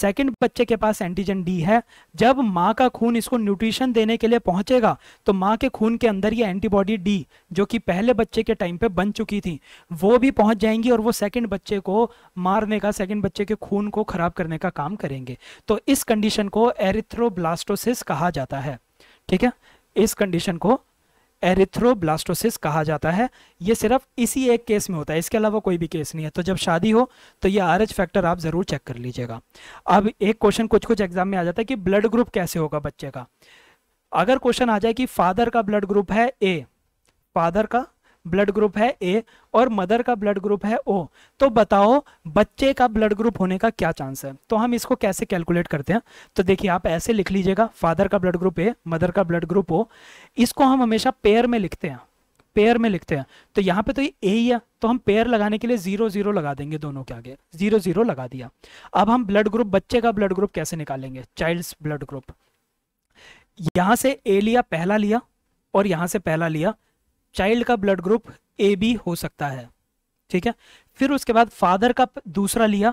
सेकेंड बच्चे के पास एंटीजन डी है जब माँ का खून इसको न्यूट्रिशन देने के लिए पहुंचेगा तो माँ के खून के अंदर ये एंटीबॉडी डी जो कि पहले बच्चे के टाइम पे बन चुकी थी वो भी पहुंच जाएंगी और वो सेकेंड बच्चे को मारने का सेकेंड बच्चे के खून को खराब करने का काम करेंगे तो इस कंडीशन को एरिथ्रोब्लास्टोसिस कहा जाता है ठीक है इस कंडीशन को एरिथ्रोब्लास्टोसिस कहा जाता है ये सिर्फ इसी एक केस में होता है इसके अलावा कोई भी केस नहीं है तो जब शादी हो तो ये आर फैक्टर आप ज़रूर चेक कर लीजिएगा अब एक क्वेश्चन कुछ कुछ एग्जाम में आ जाता है कि ब्लड ग्रुप कैसे होगा बच्चे का अगर क्वेश्चन आ जाए कि फादर का ब्लड ग्रुप है ए फादर का ब्लड ग्रुप है ए और मदर का ब्लड ग्रुप है ओ तो बताओ बच्चे का ब्लड ग्रुप होने का क्या चांस है तो हम इसको कैसे कैलकुलेट करते हैं तो देखिए आप ऐसे लिख लीजिएगा फादर का ब्लड ग्रुप ए मदर का ब्लड ग्रुप ओ इसको हम हमेशा पेयर में लिखते हैं पेयर में लिखते हैं तो यहाँ पे तो ये ए ही है तो हम पेयर लगाने के लिए जीरो जीरो लगा देंगे दोनों के आगे जीरो जीरो लगा दिया अब हम ब्लड ग्रुप बच्चे का ब्लड ग्रुप कैसे निकालेंगे चाइल्ड्स ब्लड ग्रुप यहां से ए लिया पहला लिया और यहां से पहला लिया चाइल्ड का ब्लड ग्रुप ए बी हो सकता है ठीक है फिर उसके बाद फादर का दूसरा लिया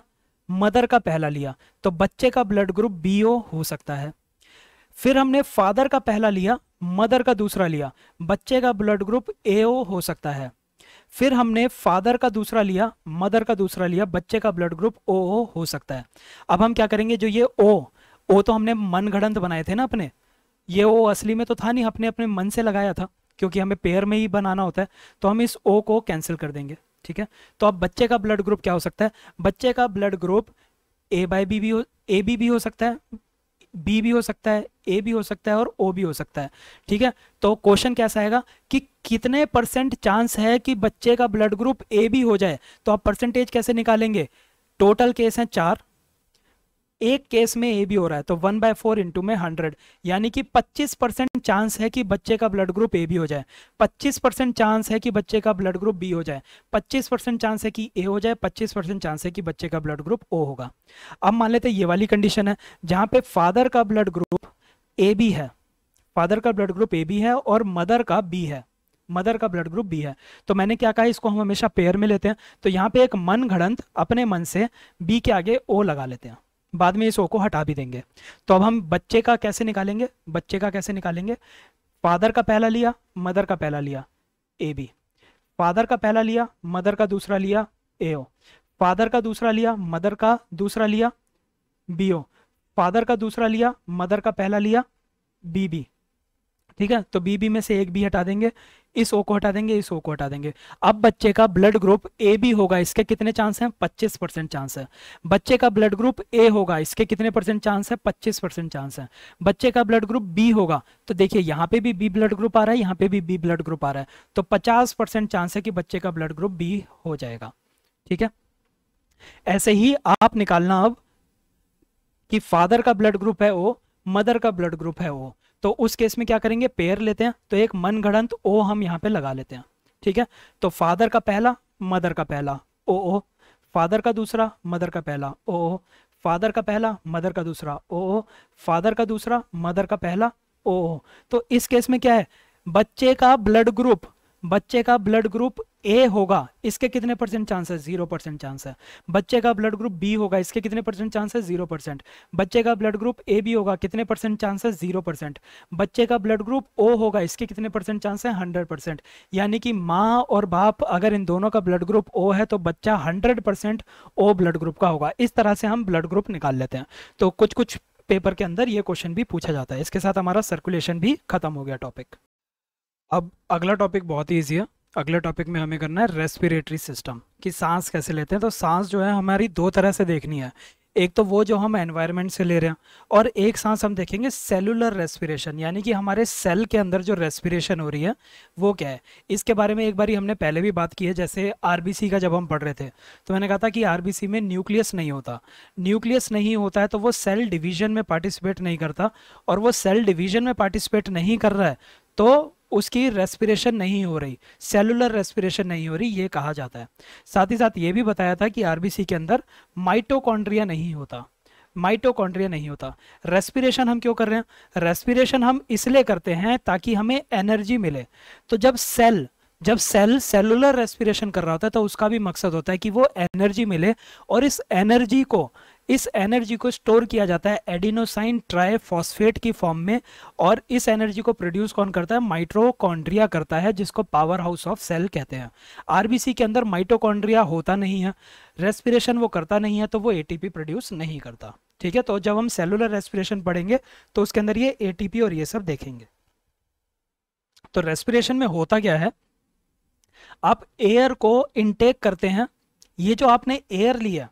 मदर का पहला लिया तो बच्चे का ब्लड ग्रुप बी ओ हो सकता है फिर हमने फादर का पहला लिया मदर का दूसरा लिया बच्चे का ब्लड ग्रुप ए ओ हो सकता है फिर हमने फादर का दूसरा लिया मदर का दूसरा लिया बच्चे का ब्लड ग्रुप ओ ओ हो सकता है अब हम क्या करेंगे जो ये ओ ओ तो हमने मनगढ़ंत बनाए थे ना अपने ये ओ असली में तो था नहीं अपने अपने मन से लगाया था क्योंकि हमें पेयर में ही बनाना होता है तो हम इस ओ को कैंसिल कर देंगे ठीक है तो अब बच्चे का ब्लड ग्रुप क्या हो सकता है बच्चे का blood group A by B भी हो ए बी भी हो सकता है बी भी हो सकता है ए भी हो सकता है और ओ भी हो सकता है ठीक है तो क्वेश्चन कैसा आएगा कि कितने परसेंट चांस है कि बच्चे का ब्लड ग्रुप ए भी हो जाए तो आप परसेंटेज कैसे निकालेंगे टोटल केस हैं चार एक केस में ए भी हो रहा है तो वन बाय फोर इंटू में हंड्रेड यानी कि पच्चीस परसेंट चांस है कि बच्चे का ब्लड ग्रुप ए भी हो जाए पच्चीस परसेंट चांस है कि बच्चे का ब्लड ग्रुप बी हो जाए पच्चीस परसेंट चांस है कि ए हो जाए पच्चीस परसेंट चांस है कि बच्चे का ब्लड ग्रुप ओ होगा अब मान लेते ये वाली कंडीशन है जहां पे फादर का ब्लड ग्रुप ए बी है फादर का ब्लड ग्रुप ए बी है और मदर का बी है मदर का ब्लड ग्रुप बी है तो मैंने क्या कहा इसको हम हमेशा पेयर में लेते हैं तो यहाँ पे एक मन घड़ंत अपने मन से बी के आगे ओ लगा लेते हैं बाद में इस ओ को हटा भी देंगे तो अब हम बच्चे का कैसे निकालेंगे बच्चे का कैसे निकालेंगे फादर का पहला लिया मदर का पहला लिया ए बी फादर का पहला लिया मदर का दूसरा लिया ए ओ फादर का दूसरा लिया मदर का दूसरा लिया बी ओ फादर का दूसरा लिया मदर का पहला लिया बी बी ठीक है तो बी बी में से एक बी हटा देंगे इस ओ को हटा देंगे इस ओ को हटा देंगे अब बच्चे का ब्लड ग्रुप ए भी होगा इसके कितने चांस हैं 25 परसेंट चांस है बच्चे का ब्लड ग्रुप ए होगा इसके कितने परसेंट चांस है 25 परसेंट चांस है बच्चे का ब्लड ग्रुप बी होगा तो देखिए यहाँ पे भी बी ब्लड ग्रुप आ रहा है यहाँ पे भी बी ब्लड ग्रुप आ रहा है तो पचास चांस है कि बच्चे का ब्लड ग्रुप बी हो जाएगा ठीक है ऐसे ही आप निकालना अब कि फादर का ब्लड ग्रुप है ओ मदर का ब्लड ग्रुप है ओ तो उस केस में क्या करेंगे पेयर लेते हैं तो एक मन गणंत ओ हम यहाँ पे लगा लेते हैं ठीक है तो फादर का पहला मदर का पहला ओ ओ फादर का दूसरा मदर का पहला ओ ओ फादर का पहला मदर का दूसरा ओ ओ फादर का दूसरा मदर का पहला ओ ओ तो इस केस में क्या है बच्चे का ब्लड ग्रुप बच्चे का ब्लड ग्रुप ए होगा इसके कितने परसेंट चांस है जीरो परसेंट चांस है बच्चे का ब्लड ग्रुप बी होगा इसके कितने परसेंट चांस है जीरो परसेंट बच्चे का ब्लड ग्रुप ए बी होगा कितने परसेंट चांस है जीरो परसेंट बच्चे का ब्लड ग्रुप ओ होगा इसके कितने परसेंट चांस है हंड्रेड परसेंट यानी कि माँ और बाप अगर इन दोनों का ब्लड ग्रुप ओ है तो बच्चा hundred percent O blood group का होगा इस तरह से हम ब्लड ग्रुप निकाल लेते हैं तो कुछ कुछ पेपर के अंदर ये क्वेश्चन भी पूछा जाता है इसके साथ हमारा सर्कुलेशन भी खत्म हो गया टॉपिक अब अगला टॉपिक बहुत ही ईजी है अगले टॉपिक में हमें करना है रेस्पिरेटरी सिस्टम कि सांस कैसे लेते हैं तो सांस जो है हमारी दो तरह से देखनी है एक तो वो जो हम एनवायरनमेंट से ले रहे हैं और एक सांस हम देखेंगे सेलुलर रेस्पिरेशन यानी कि हमारे सेल के अंदर जो रेस्पिरेशन हो रही है वो क्या है इसके बारे में एक बारी हमने पहले भी बात की है जैसे आरबीसी का जब हम पढ़ रहे थे तो मैंने कहा था कि आरबीसी में न्यूक्लियस नहीं होता न्यूक्लियस नहीं होता है तो वो सेल डिवीजन में पार्टिसिपेट नहीं करता और वो सेल डिवीजन में पार्टिसिपेट नहीं कर रहा है तो उसकी रेस्पिरेशन नहीं हो रही सेलुलर रेस्पिरेशन नहीं हो रही ये कहा जाता है साथ ही साथ ये भी बताया था कि आरबीसी के अंदर माइटोकॉन्ड्रिया नहीं होता माइटोकॉन्ड्रिया नहीं होता रेस्पिरेशन हम क्यों कर रहे हैं रेस्पिरेशन हम इसलिए करते हैं ताकि हमें एनर्जी मिले तो जब सेल जब सेल सेलुलर रेस्पिरेशन कर रहा होता है तो उसका भी मकसद होता है कि वो एनर्जी मिले और इस एनर्जी को इस एनर्जी को स्टोर किया जाता है एडिनोसाइन ट्राइफॉस्फेट की फॉर्म में और इस एनर्जी को प्रोड्यूस कौन करता है माइट्रोकॉन्ड्रिया करता है जिसको पावर हाउस ऑफ सेल कहते हैं आरबीसी के अंदर माइट्रोकॉन्ड्रिया होता नहीं है रेस्पिरेशन वो करता नहीं है तो वो एटीपी प्रोड्यूस नहीं करता ठीक है तो जब हम सेलुलर रेस्पिरेशन पढ़ेंगे तो उसके अंदर ये ए और ये सब देखेंगे तो रेस्पिरेशन में होता क्या है आप एयर को इनटेक करते हैं ये जो आपने एयर लिया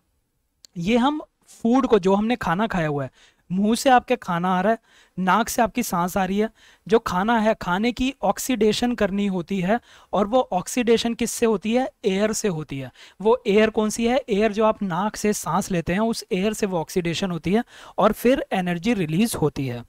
ये हम फूड को जो हमने खाना खाया हुआ है मुंह से आपके खाना आ रहा है नाक से आपकी सांस आ रही है जो खाना है खाने की ऑक्सीडेशन करनी होती है और वो ऑक्सीडेशन किससे होती है एयर से होती है वो एयर कौन सी है एयर जो आप नाक से सांस लेते हैं उस एयर से वो ऑक्सीडेशन होती है और फिर एनर्जी रिलीज होती है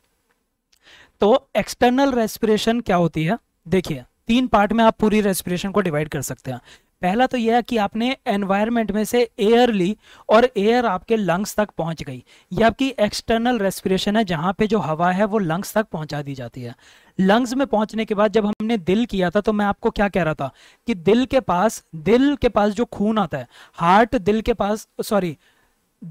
तो एक्सटर्नल रेस्पिरेशन क्या होती है देखिए तीन पार्ट में आप पूरी रेस्पिरेशन को डिवाइड कर सकते हैं पहला तो यह है कि आपने एनवायरनमेंट में से एयर ली और एयर आपके लंग्स तक पहुंच गई यह आपकी एक्सटर्नल रेस्पिरेशन है जहाँ पे जो हवा है वो लंग्स तक पहुंचा दी जाती है लंग्स में पहुंचने के बाद जब हमने दिल किया था तो मैं आपको क्या कह रहा था कि दिल के पास दिल के पास जो खून आता है हार्ट दिल के पास सॉरी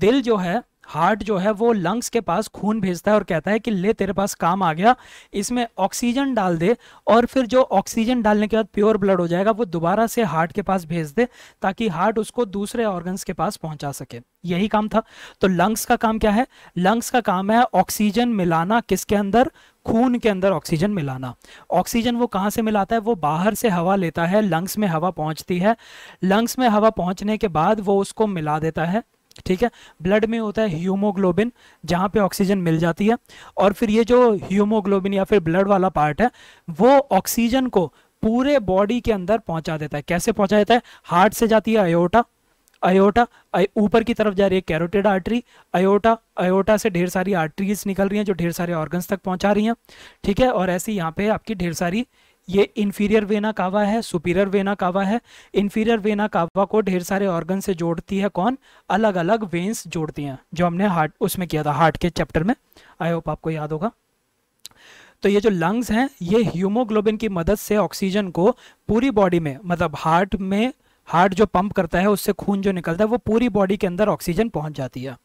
दिल जो है हार्ट जो है वो लंग्स के पास खून भेजता है और कहता है कि ले तेरे पास काम आ गया इसमें ऑक्सीजन डाल दे और फिर जो ऑक्सीजन डालने के बाद प्योर ब्लड हो जाएगा वो दोबारा से हार्ट के पास भेज दे ताकि हार्ट उसको दूसरे ऑर्गन्स के पास पहुंचा सके यही काम था तो लंग्स का काम क्या है लंग्स का काम है ऑक्सीजन मिलाना किसके अंदर खून के अंदर ऑक्सीजन मिलाना ऑक्सीजन वो कहाँ से मिलाता है वो बाहर से हवा लेता है लंग्स में हवा पहुंचती है लंग्स में हवा पहुंचने के बाद वो उसको मिला देता है ठीक है ब्लड में होता है ह्यूमोग्लोबिन जहाँ पे ऑक्सीजन मिल जाती है और फिर ये जो ह्यूमोग्लोबिन या फिर ब्लड वाला पार्ट है वो ऑक्सीजन को पूरे बॉडी के अंदर पहुंचा देता है कैसे पहुंचा देता है हार्ट से जाती है अयोटा अयोटा ऊपर की तरफ जा रही है कैरोटेड आर्टरी अयोटा अयोटा से ढेर सारी आर्टरीज निकल रही हैं जो ढेर सारे ऑर्गन्स तक पहुंचा रही हैं ठीक है और ऐसी यहाँ पे आपकी ढेर सारी ये इन्फीरियर वेना कावा है सुपीरियर वेना कावा है इन्फीरियर वेना कावा को ढेर सारे ऑर्गन से जोड़ती है कौन अलग अलग वेन्स जोड़ती हैं जो हमने हार्ट उसमें किया था हार्ट के चैप्टर में आई होप आपको याद होगा तो ये जो लंग्स हैं ये ह्यूमोग्लोबिन की मदद से ऑक्सीजन को पूरी बॉडी में मतलब हार्ट में हार्ट जो पंप करता है उससे खून जो निकलता है वो पूरी बॉडी के अंदर ऑक्सीजन पहुंच जाती है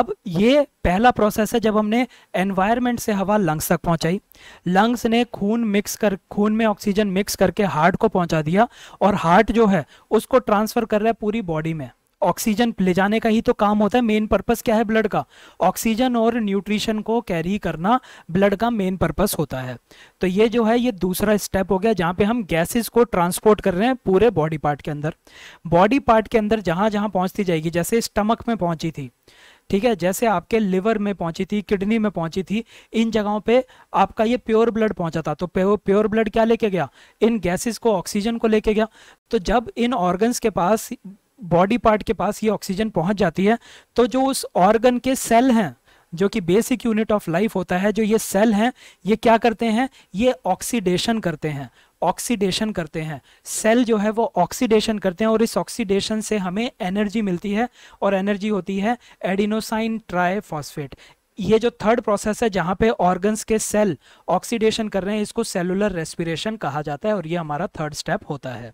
अब ये पहला प्रोसेस है जब हमने एनवायरमेंट से हवा लंग्स तक पहुंचाई लंग्स ने खून मिक्स कर खून में ऑक्सीजन मिक्स करके हार्ट को पहुंचा दिया और हार्ट जो है उसको ट्रांसफर कर रहा है पूरी बॉडी में ऑक्सीजन ले जाने का ही तो काम होता है मेन पर्पस क्या है ब्लड का ऑक्सीजन और न्यूट्रिशन को कैरी करना ब्लड का मेन पर्पस होता है तो ये जो है ये दूसरा स्टेप हो गया जहाँ पे हम गैसेस को ट्रांसपोर्ट कर रहे हैं पूरे बॉडी पार्ट के अंदर बॉडी पार्ट के अंदर जहाँ जहाँ पहुँचती जाएगी जैसे स्टमक में पहुँची थी ठीक है जैसे आपके लिवर में पहुंची थी किडनी में पहुंची थी इन जगहों पे आपका ये प्योर ब्लड पहुंचा था तो प्योर ब्लड क्या लेके गया इन गैसेस को ऑक्सीजन को लेके गया तो जब इन ऑर्गन्स के पास बॉडी पार्ट के पास ये ऑक्सीजन पहुंच जाती है तो जो उस ऑर्गन के सेल हैं जो कि बेसिक यूनिट ऑफ लाइफ होता है जो ये सेल हैं ये क्या करते हैं ये ऑक्सीडेशन करते हैं ऑक्सीडेशन करते हैं सेल जो है वो ऑक्सीडेशन करते हैं और इस ऑक्सीडेशन से हमें एनर्जी मिलती है और एनर्जी होती है एडिनोसाइन ट्राइफॉस्फेट ये जो थर्ड प्रोसेस है जहाँ पे ऑर्गन्स के सेल ऑक्सीडेशन कर रहे हैं इसको सेलुलर रेस्पिरेशन कहा जाता है और ये हमारा थर्ड स्टेप होता है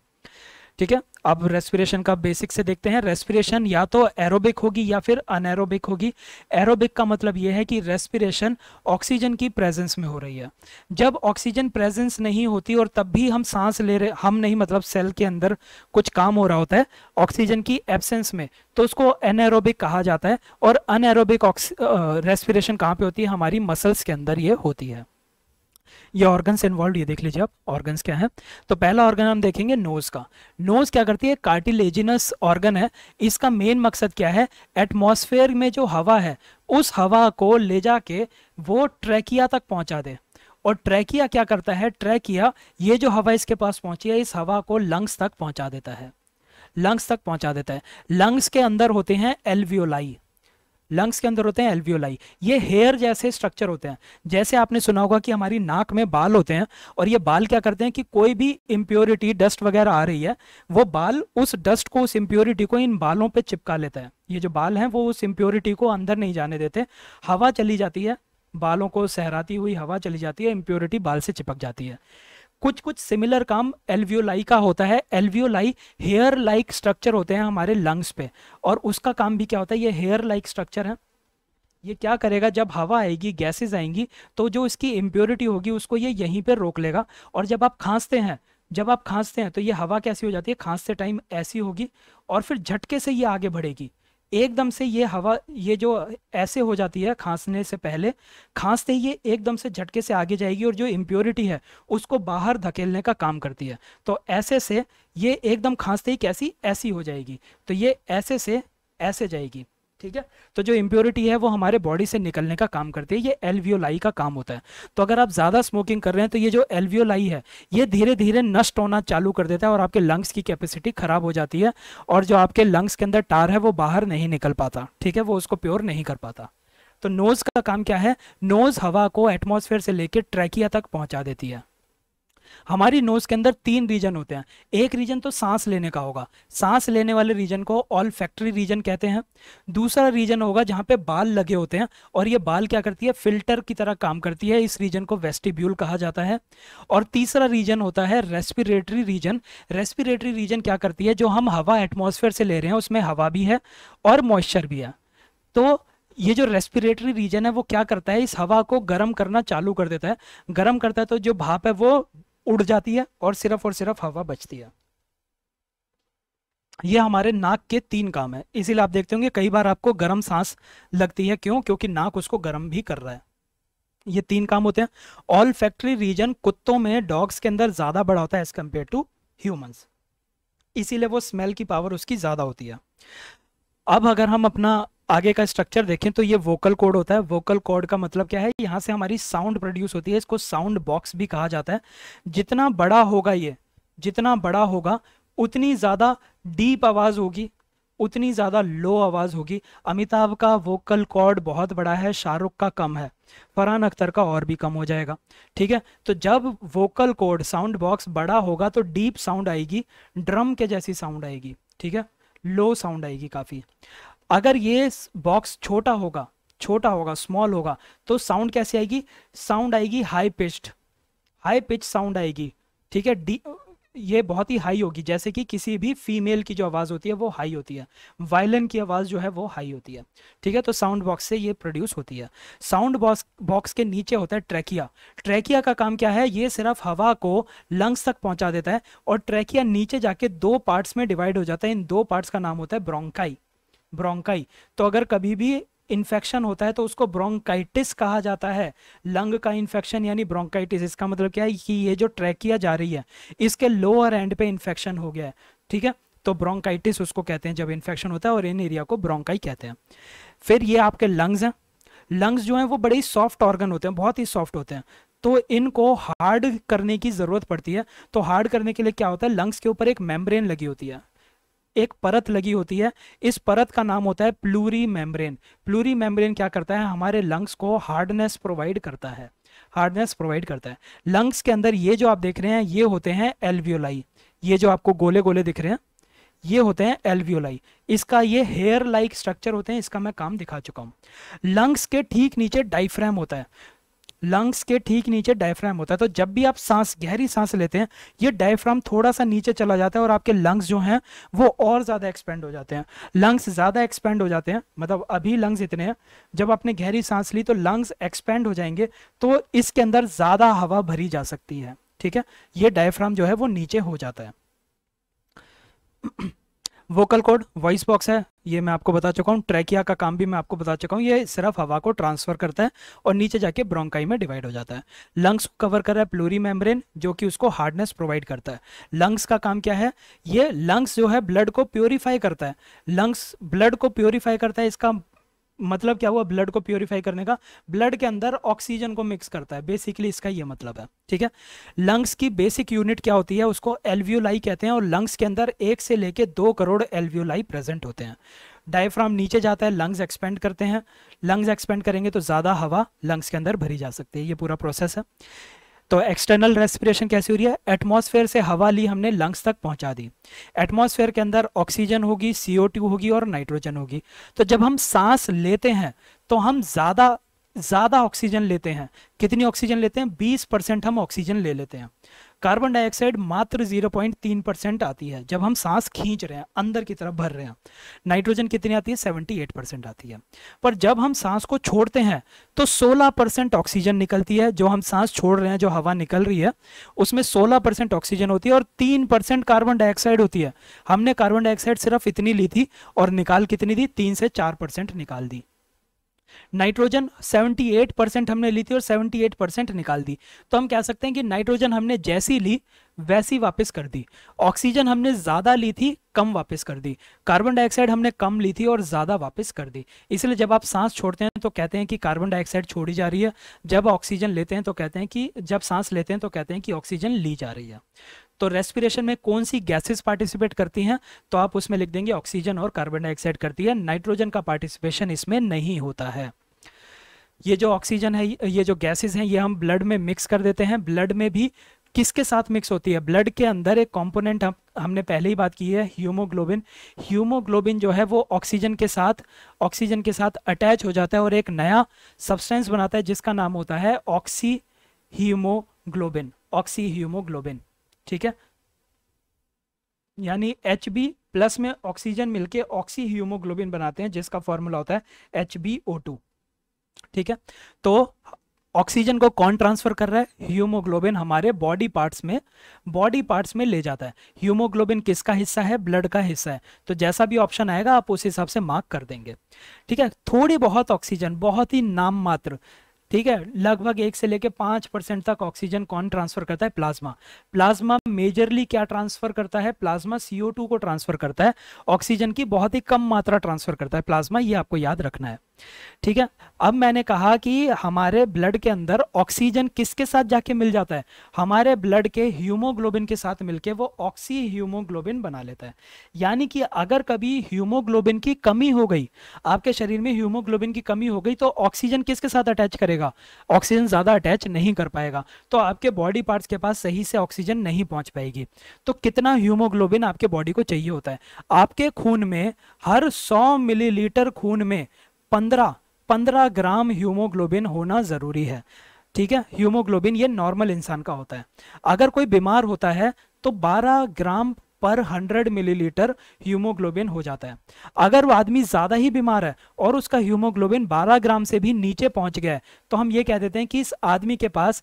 ठीक है अब रेस्पिरेशन का बेसिक से देखते हैं रेस्पिरेशन या तो एरोबिक होगी या फिर अनएरोबिक होगी एरोबिक का मतलब यह है कि रेस्पिरेशन ऑक्सीजन की प्रेजेंस में हो रही है जब ऑक्सीजन प्रेजेंस नहीं होती और तब भी हम सांस ले रहे हम नहीं मतलब सेल के अंदर कुछ काम हो रहा होता है ऑक्सीजन की एबसेंस में तो उसको अनएरोबिक कहा जाता है और अनएरोबिक रेस्पिरेशन कहाँ पर होती है हमारी मसल्स के अंदर ये होती है ये ऑर्गन्स इन्वॉल्व ये देख लीजिए आप ऑर्गन्स क्या है तो पहला ऑर्गन हम देखेंगे नोज का नोज क्या करती है कार्टिलेजिनस ऑर्गन है इसका मेन मकसद क्या है एटमोसफेयर में जो हवा है उस हवा को ले जाके वो ट्रैकिया तक पहुंचा दे और ट्रैकिया क्या करता है ट्रैकिया ये जो हवा इसके पास पहुंची है इस हवा को लंग्स तक पहुंचा देता है लंग्स तक पहुंचा देता है लंग्स के अंदर होते हैं एल्वियोलाई लंग्स के अंदर होते हैं एल्वियोलाई ये हेयर जैसे स्ट्रक्चर होते हैं जैसे आपने सुना होगा कि हमारी नाक में बाल होते हैं और ये बाल क्या करते हैं कि कोई भी इम्प्योरिटी डस्ट वगैरह आ रही है वो बाल उस डस्ट को उस इम्प्योरिटी को इन बालों पर चिपका लेता है ये जो बाल हैं वो उस इम्प्योरिटी को अंदर नहीं जाने देते हवा चली जाती है बालों को सहराती हुई हवा चली जाती है इम्प्योरिटी बाल से चिपक जाती है कुछ कुछ सिमिलर काम एल्वियोलाई का होता है एल्वियोलाई हेयर लाइक स्ट्रक्चर होते हैं हमारे लंग्स पे और उसका काम भी क्या होता है ये हेयर लाइक स्ट्रक्चर है ये क्या करेगा जब हवा आएगी गैसेज आएंगी तो जो इसकी इम्प्योरिटी होगी उसको ये यहीं पर रोक लेगा और जब आप खांसते हैं जब आप खांसते हैं तो ये हवा कैसी हो जाती है खांसते टाइम ऐसी होगी और फिर झटके से ये आगे बढ़ेगी एकदम से ये हवा ये जो ऐसे हो जाती है खांसने से पहले खांसते ही ये एकदम से झटके से आगे जाएगी और जो इम्प्योरिटी है उसको बाहर धकेलने का काम करती है तो ऐसे से ये एकदम खांसते ही कैसी ऐसी हो जाएगी तो ये ऐसे से ऐसे जाएगी ठीक है तो जो इम्प्योरिटी है वो हमारे बॉडी से निकलने का काम करती है ये एलवियोलाई का काम होता है तो अगर आप ज़्यादा स्मोकिंग कर रहे हैं तो ये जो एलवियोलाई है ये धीरे धीरे नष्ट होना चालू कर देता है और आपके लंग्स की कैपेसिटी ख़राब हो जाती है और जो आपके लंग्स के अंदर टार है वो बाहर नहीं निकल पाता ठीक है वो उसको प्योर नहीं कर पाता तो नोज़ का काम क्या है नोज़ हवा को एटमोसफेयर से लेकर ट्रैकिया तक पहुँचा देती है हमारी नोज़ के अंदर तीन रीजन होते हैं एक रीजन तो सांस लेने का होगा सांस लेने वाले रीजन को ऑल फैक्ट्री रीजन कहते हैं दूसरा रीजन होगा जहाँ पे बाल लगे होते हैं और ये बाल क्या करती है फिल्टर की तरह काम करती है इस रीजन को वेस्टिब्यूल कहा जाता है और तीसरा रीजन होता है रेस्पिरेटरी रीजन रेस्पिरेटरी रीजन क्या करती है जो हम हवा एटमोसफेयर से ले रहे हैं उसमें हवा भी है और मॉइस्चर भी है तो ये जो रेस्पिरेटरी रीजन है वो क्या करता है इस हवा को गर्म करना चालू कर देता है गर्म करता है तो जो भाप है वो उड़ जाती है और सिर्फ और सिर्फ हवा बचती है ये हमारे नाक के तीन काम है इसीलिए आप देखते होंगे कई बार आपको गर्म सांस लगती है क्यों क्योंकि नाक उसको गर्म भी कर रहा है ये तीन काम होते हैं ऑल फैक्ट्री रीजन कुत्तों में डॉग्स के अंदर ज़्यादा बड़ा होता है एज़ कंपेयर टू ह्यूमंस इसीलिए वो स्मेल की पावर उसकी ज़्यादा होती है अब अगर हम अपना आगे का स्ट्रक्चर देखें तो ये वोकल कोड होता है वोकल कोड का मतलब क्या है यहाँ से हमारी साउंड प्रोड्यूस होती है इसको साउंड बॉक्स भी कहा जाता है जितना बड़ा होगा ये जितना बड़ा होगा उतनी ज़्यादा डीप आवाज़ होगी उतनी ज़्यादा लो आवाज़ होगी अमिताभ का वोकल कॉर्ड बहुत बड़ा है शाहरुख का कम है फरहान अख्तर का और भी कम हो जाएगा ठीक है तो जब वोकल कॉर्ड साउंड बॉक्स बड़ा होगा तो डीप साउंड आएगी ड्रम के जैसी साउंड आएगी ठीक है लो साउंड आएगी काफ़ी अगर ये बॉक्स छोटा होगा छोटा होगा स्मॉल होगा तो साउंड कैसे आएगी साउंड आएगी high pitched high pitch sound आएगी ठीक है डी ये बहुत ही हाई होगी जैसे कि किसी भी फीमेल की जो आवाज़ होती है वो हाई होती है वायलिन की आवाज़ जो है वो हाई होती है ठीक है तो साउंड बॉक्स से ये प्रोड्यूस होती है साउंड बॉक्स बॉक्स के नीचे होता है ट्रैकिया ट्रैकिया का काम क्या है ये सिर्फ हवा को लंग्स तक पहुंचा देता है और ट्रैकिया नीचे जाके दो पार्ट्स में डिवाइड हो जाता है इन दो पार्ट्स का नाम होता है ब्रोंकाई ब्रोंकाई तो अगर कभी भी इन्फेक्शन होता है तो उसको ब्रोंकाइटिस कहा जाता है लंग का इन्फेक्शन यानी ब्रोंकाइटिस इसका मतलब क्या है कि ये जो ट्रैकिया जा रही है इसके लोअर एंड पे इन्फेक्शन हो गया है ठीक है तो ब्रोंकाइटिस उसको कहते हैं जब इन्फेक्शन होता है और इन एरिया को ब्रोंकाई कहते हैं फिर ये आपके लंग्स हैं लंग्स जो हैं वो बड़े सॉफ्ट ऑर्गन होते हैं बहुत ही सॉफ्ट होते हैं तो इनको हार्ड करने की ज़रूरत पड़ती है तो हार्ड करने के लिए क्या होता है लंग्स के ऊपर एक मेम्ब्रेन लगी होती है एक परत लगी होती है इस परत का नाम होता है प्लूरी मेम्ब्रेन प्लूरी मेम्ब्रेन क्या करता है हमारे लंग्स को हार्डनेस प्रोवाइड करता है हार्डनेस प्रोवाइड करता है लंग्स के अंदर ये जो आप देख रहे हैं ये होते हैं एल्वियोलाई ये जो आपको गोले गोले दिख रहे हैं ये होते हैं एल्वियोलाई इसका ये हेयर लाइक स्ट्रक्चर होते हैं इसका मैं काम दिखा चुका हूँ लंग्स के ठीक नीचे डाइफ्रैम होता है लंग्स के ठीक नीचे डायफ्राम होता है तो जब भी आप सांस गहरी सांस लेते हैं ये डायफ्राम थोड़ा सा नीचे चला जाता है और आपके लंग्स जो हैं वो और ज़्यादा एक्सपेंड हो जाते हैं लंग्स ज़्यादा एक्सपेंड हो जाते हैं मतलब अभी लंग्स इतने हैं जब आपने गहरी सांस ली तो लंग्स एक्सपेंड हो जाएंगे तो इसके अंदर ज़्यादा हवा भरी जा सकती है ठीक है ये डायफ्राम जो है वो नीचे हो जाता है वोकल कोड वॉइस बॉक्स है ये मैं आपको बता चुका हूँ ट्रैकिया का काम भी मैं आपको बता चुका हूँ ये सिर्फ हवा को ट्रांसफर करता है और नीचे जाके ब्रोंकाई में डिवाइड हो जाता है लंग्स को कवर कर रहा है प्लूरी मेम्ब्रेन जो कि उसको हार्डनेस प्रोवाइड करता है लंग्स का काम क्या है ये लंग्स जो है ब्लड को प्योरीफाई करता है लंग्स ब्लड को प्योरीफाई करता है इसका मतलब क्या हुआ ब्लड को प्योरीफाई करने का ब्लड के अंदर ऑक्सीजन को मिक्स करता है बेसिकली इसका ये मतलब है ठीक है लंग्स की बेसिक यूनिट क्या होती है उसको एलवीओलाई कहते हैं और लंग्स के अंदर एक से लेके दो करोड़ एलवीओलाई प्रेजेंट होते हैं डायफ्राम नीचे जाता है लंग्स एक्सपेंड करते हैं लंग्स एक्सपेंड करेंगे तो ज़्यादा हवा लंग्स के अंदर भरी जा सकती है ये पूरा प्रोसेस है तो एक्सटर्नल रेस्पिरेशन कैसी हो रही है एटमॉस्फेयर से हवा ली हमने लंग्स तक पहुंचा दी एटमॉस्फेयर के अंदर ऑक्सीजन होगी सीओ होगी और नाइट्रोजन होगी तो जब हम सांस लेते हैं तो हम ज़्यादा ज़्यादा ऑक्सीजन लेते हैं कितनी ऑक्सीजन लेते हैं 20 परसेंट हम ऑक्सीजन ले लेते हैं कार्बन डाइऑक्साइड मात्र 0.3 परसेंट आती है जब हम सांस खींच रहे हैं अंदर की तरफ भर रहे हैं नाइट्रोजन कितनी आती है 78 परसेंट आती है पर जब हम सांस को छोड़ते हैं तो 16 परसेंट ऑक्सीजन निकलती है जो हम सांस छोड़ रहे हैं जो हवा निकल रही है उसमें सोलह परसेंट ऑक्सीजन होती है और तीन परसेंट कार्बन डाइऑक्साइड होती है हमने कार्बन डाइऑक्साइड सिर्फ इतनी ली थी और निकाल कितनी दी तीन से चार परसेंट निकाल दी नाइट्रोजन 78 परसेंट हमने ली थी और 78 परसेंट निकाल दी तो हम कह सकते हैं कि नाइट्रोजन हमने जैसी ली वैसी वापस कर दी ऑक्सीजन हमने ज़्यादा ली थी कम वापस कर दी कार्बन डाइऑक्साइड हमने कम ली थी और ज़्यादा वापस कर दी इसलिए जब आप सांस छोड़ते हैं तो कहते हैं कि कार्बन डाइऑक्साइड छोड़ी जा रही है जब ऑक्सीजन लेते हैं तो कहते हैं कि जब सांस लेते हैं तो कहते हैं कि ऑक्सीजन ली जा रही है तो रेस्पिरेशन में कौन सी गैसेस पार्टिसिपेट करती हैं तो आप उसमें लिख देंगे ऑक्सीजन और कार्बन डाइऑक्साइड करती है नाइट्रोजन का पार्टिसिपेशन इसमें नहीं होता है ये जो ऑक्सीजन है ये जो गैसेज हैं ये हम ब्लड में मिक्स कर देते हैं ब्लड में भी किसके साथ मिक्स होती है ब्लड के अंदर एक कंपोनेंट हम हमने पहले ही बात की है ह्यूमोग्लोबिन ह्यूमोग्लोबिन जो है वो ऑक्सीजन के साथ ऑक्सीजन के साथ अटैच हो जाता है और एक नया सब्सटेंस बनाता है जिसका नाम होता है ऑक्सी ह्यूमोग्लोबिन ऑक्सी ह्यूमोग्लोबिन ठीक है यानी एच बी प्लस में ऑक्सीजन मिलके ऑक्सी हीमोग्लोबिन बनाते हैं जिसका फॉर्मूला होता है एच बी ओ टू ठीक है तो ऑक्सीजन को कौन ट्रांसफर कर रहा है ह्यूमोग्लोबिन हमारे बॉडी पार्ट्स में बॉडी पार्ट्स में ले जाता है ह्यूमोग्लोबिन किसका हिस्सा है ब्लड का हिस्सा है तो जैसा भी ऑप्शन आएगा आप उस हिसाब से मार्क कर देंगे ठीक है थोड़ी बहुत ऑक्सीजन बहुत ही नाम मात्र ठीक है लगभग एक से लेकर पांच परसेंट तक ऑक्सीजन कौन ट्रांसफर करता है प्लाज्मा प्लाज्मा मेजरली क्या ट्रांसफर करता है प्लाज्मा सीओ को ट्रांसफर करता है ऑक्सीजन की बहुत ही कम मात्रा ट्रांसफर करता है प्लाज्मा ये आपको याद रखना है ठीक है अब मैंने कहा कि हमारे ब्लड के अंदर ऑक्सीजन किसके साथ जाके मिल जाता है हमारे ब्लड के ह्यूमोग्लोबिन के साथ मिलके वो ऑक्सी ह्यूमोग्लोबिन बना लेता है यानी कि अगर कभी ह्यूमोग्लोबिन की कमी हो गई आपके शरीर में ह्यूमोग्लोबिन की कमी हो गई तो ऑक्सीजन किसके साथ अटैच करेगा ऑक्सीजन ज़्यादा अटैच नहीं कर पाएगा तो आपके बॉडी पार्ट्स के पास सही से ऑक्सीजन नहीं पहुंच पाएगी तो कितना ह्यूमोग्लोबिन आपके बॉडी को चाहिए होता है आपके खून में हर सौ मिलीलीटर खून में पंद्रह पंद्रह ग्राम ह्यूमोग्लोबिन होना ज़रूरी है ठीक है ह्यूमोग्लोबिन ये नॉर्मल इंसान का होता है अगर कोई बीमार होता है तो 12 ग्राम पर 100 मिलीलीटर ह्यूमोग्लोबिन हो जाता है अगर वो आदमी ज़्यादा ही बीमार है और उसका ह्यूमोग्लोबिन 12 ग्राम से भी नीचे पहुंच गया है तो हम ये कह देते हैं कि इस आदमी के पास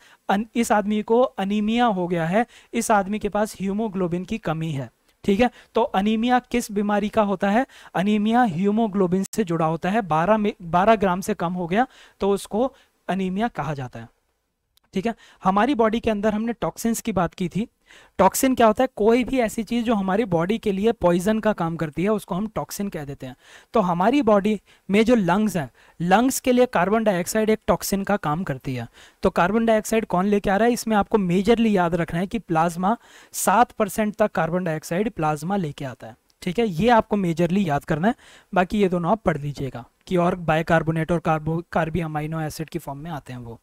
इस आदमी को अनिमिया हो गया है इस आदमी के पास ह्यूमोग्लोबिन की कमी है ठीक है तो अनिमिया किस बीमारी का होता है अनिमिया हीमोग्लोबिन से जुड़ा होता है 12 बारह ग्राम से कम हो गया तो उसको अनिमिया कहा जाता है ठीक है हमारी बॉडी के अंदर हमने टॉक्सिन्स की बात की थी टॉक्सिन क्या होता है कोई भी ऐसी चीज़ जो हमारी बॉडी के लिए पॉइजन का काम करती है उसको हम टॉक्सिन कह देते हैं तो हमारी बॉडी में जो लंग्स है लंग्स के लिए कार्बन डाइऑक्साइड एक टॉक्सिन का काम करती है तो कार्बन डाइऑक्साइड कौन लेके आ रहा है इसमें आपको मेजरली याद रखना है कि प्लाज्मा सात परसेंट तक कार्बन डाइऑक्साइड प्लाज्मा लेके आता है ठीक है ये आपको मेजरली याद करना है बाकी ये दोनों आप पढ़ लीजिएगा की और बायकार्बोनेट और कार्बो कार्बी अमाइनो एसिड की फॉर्म में आते हैं वो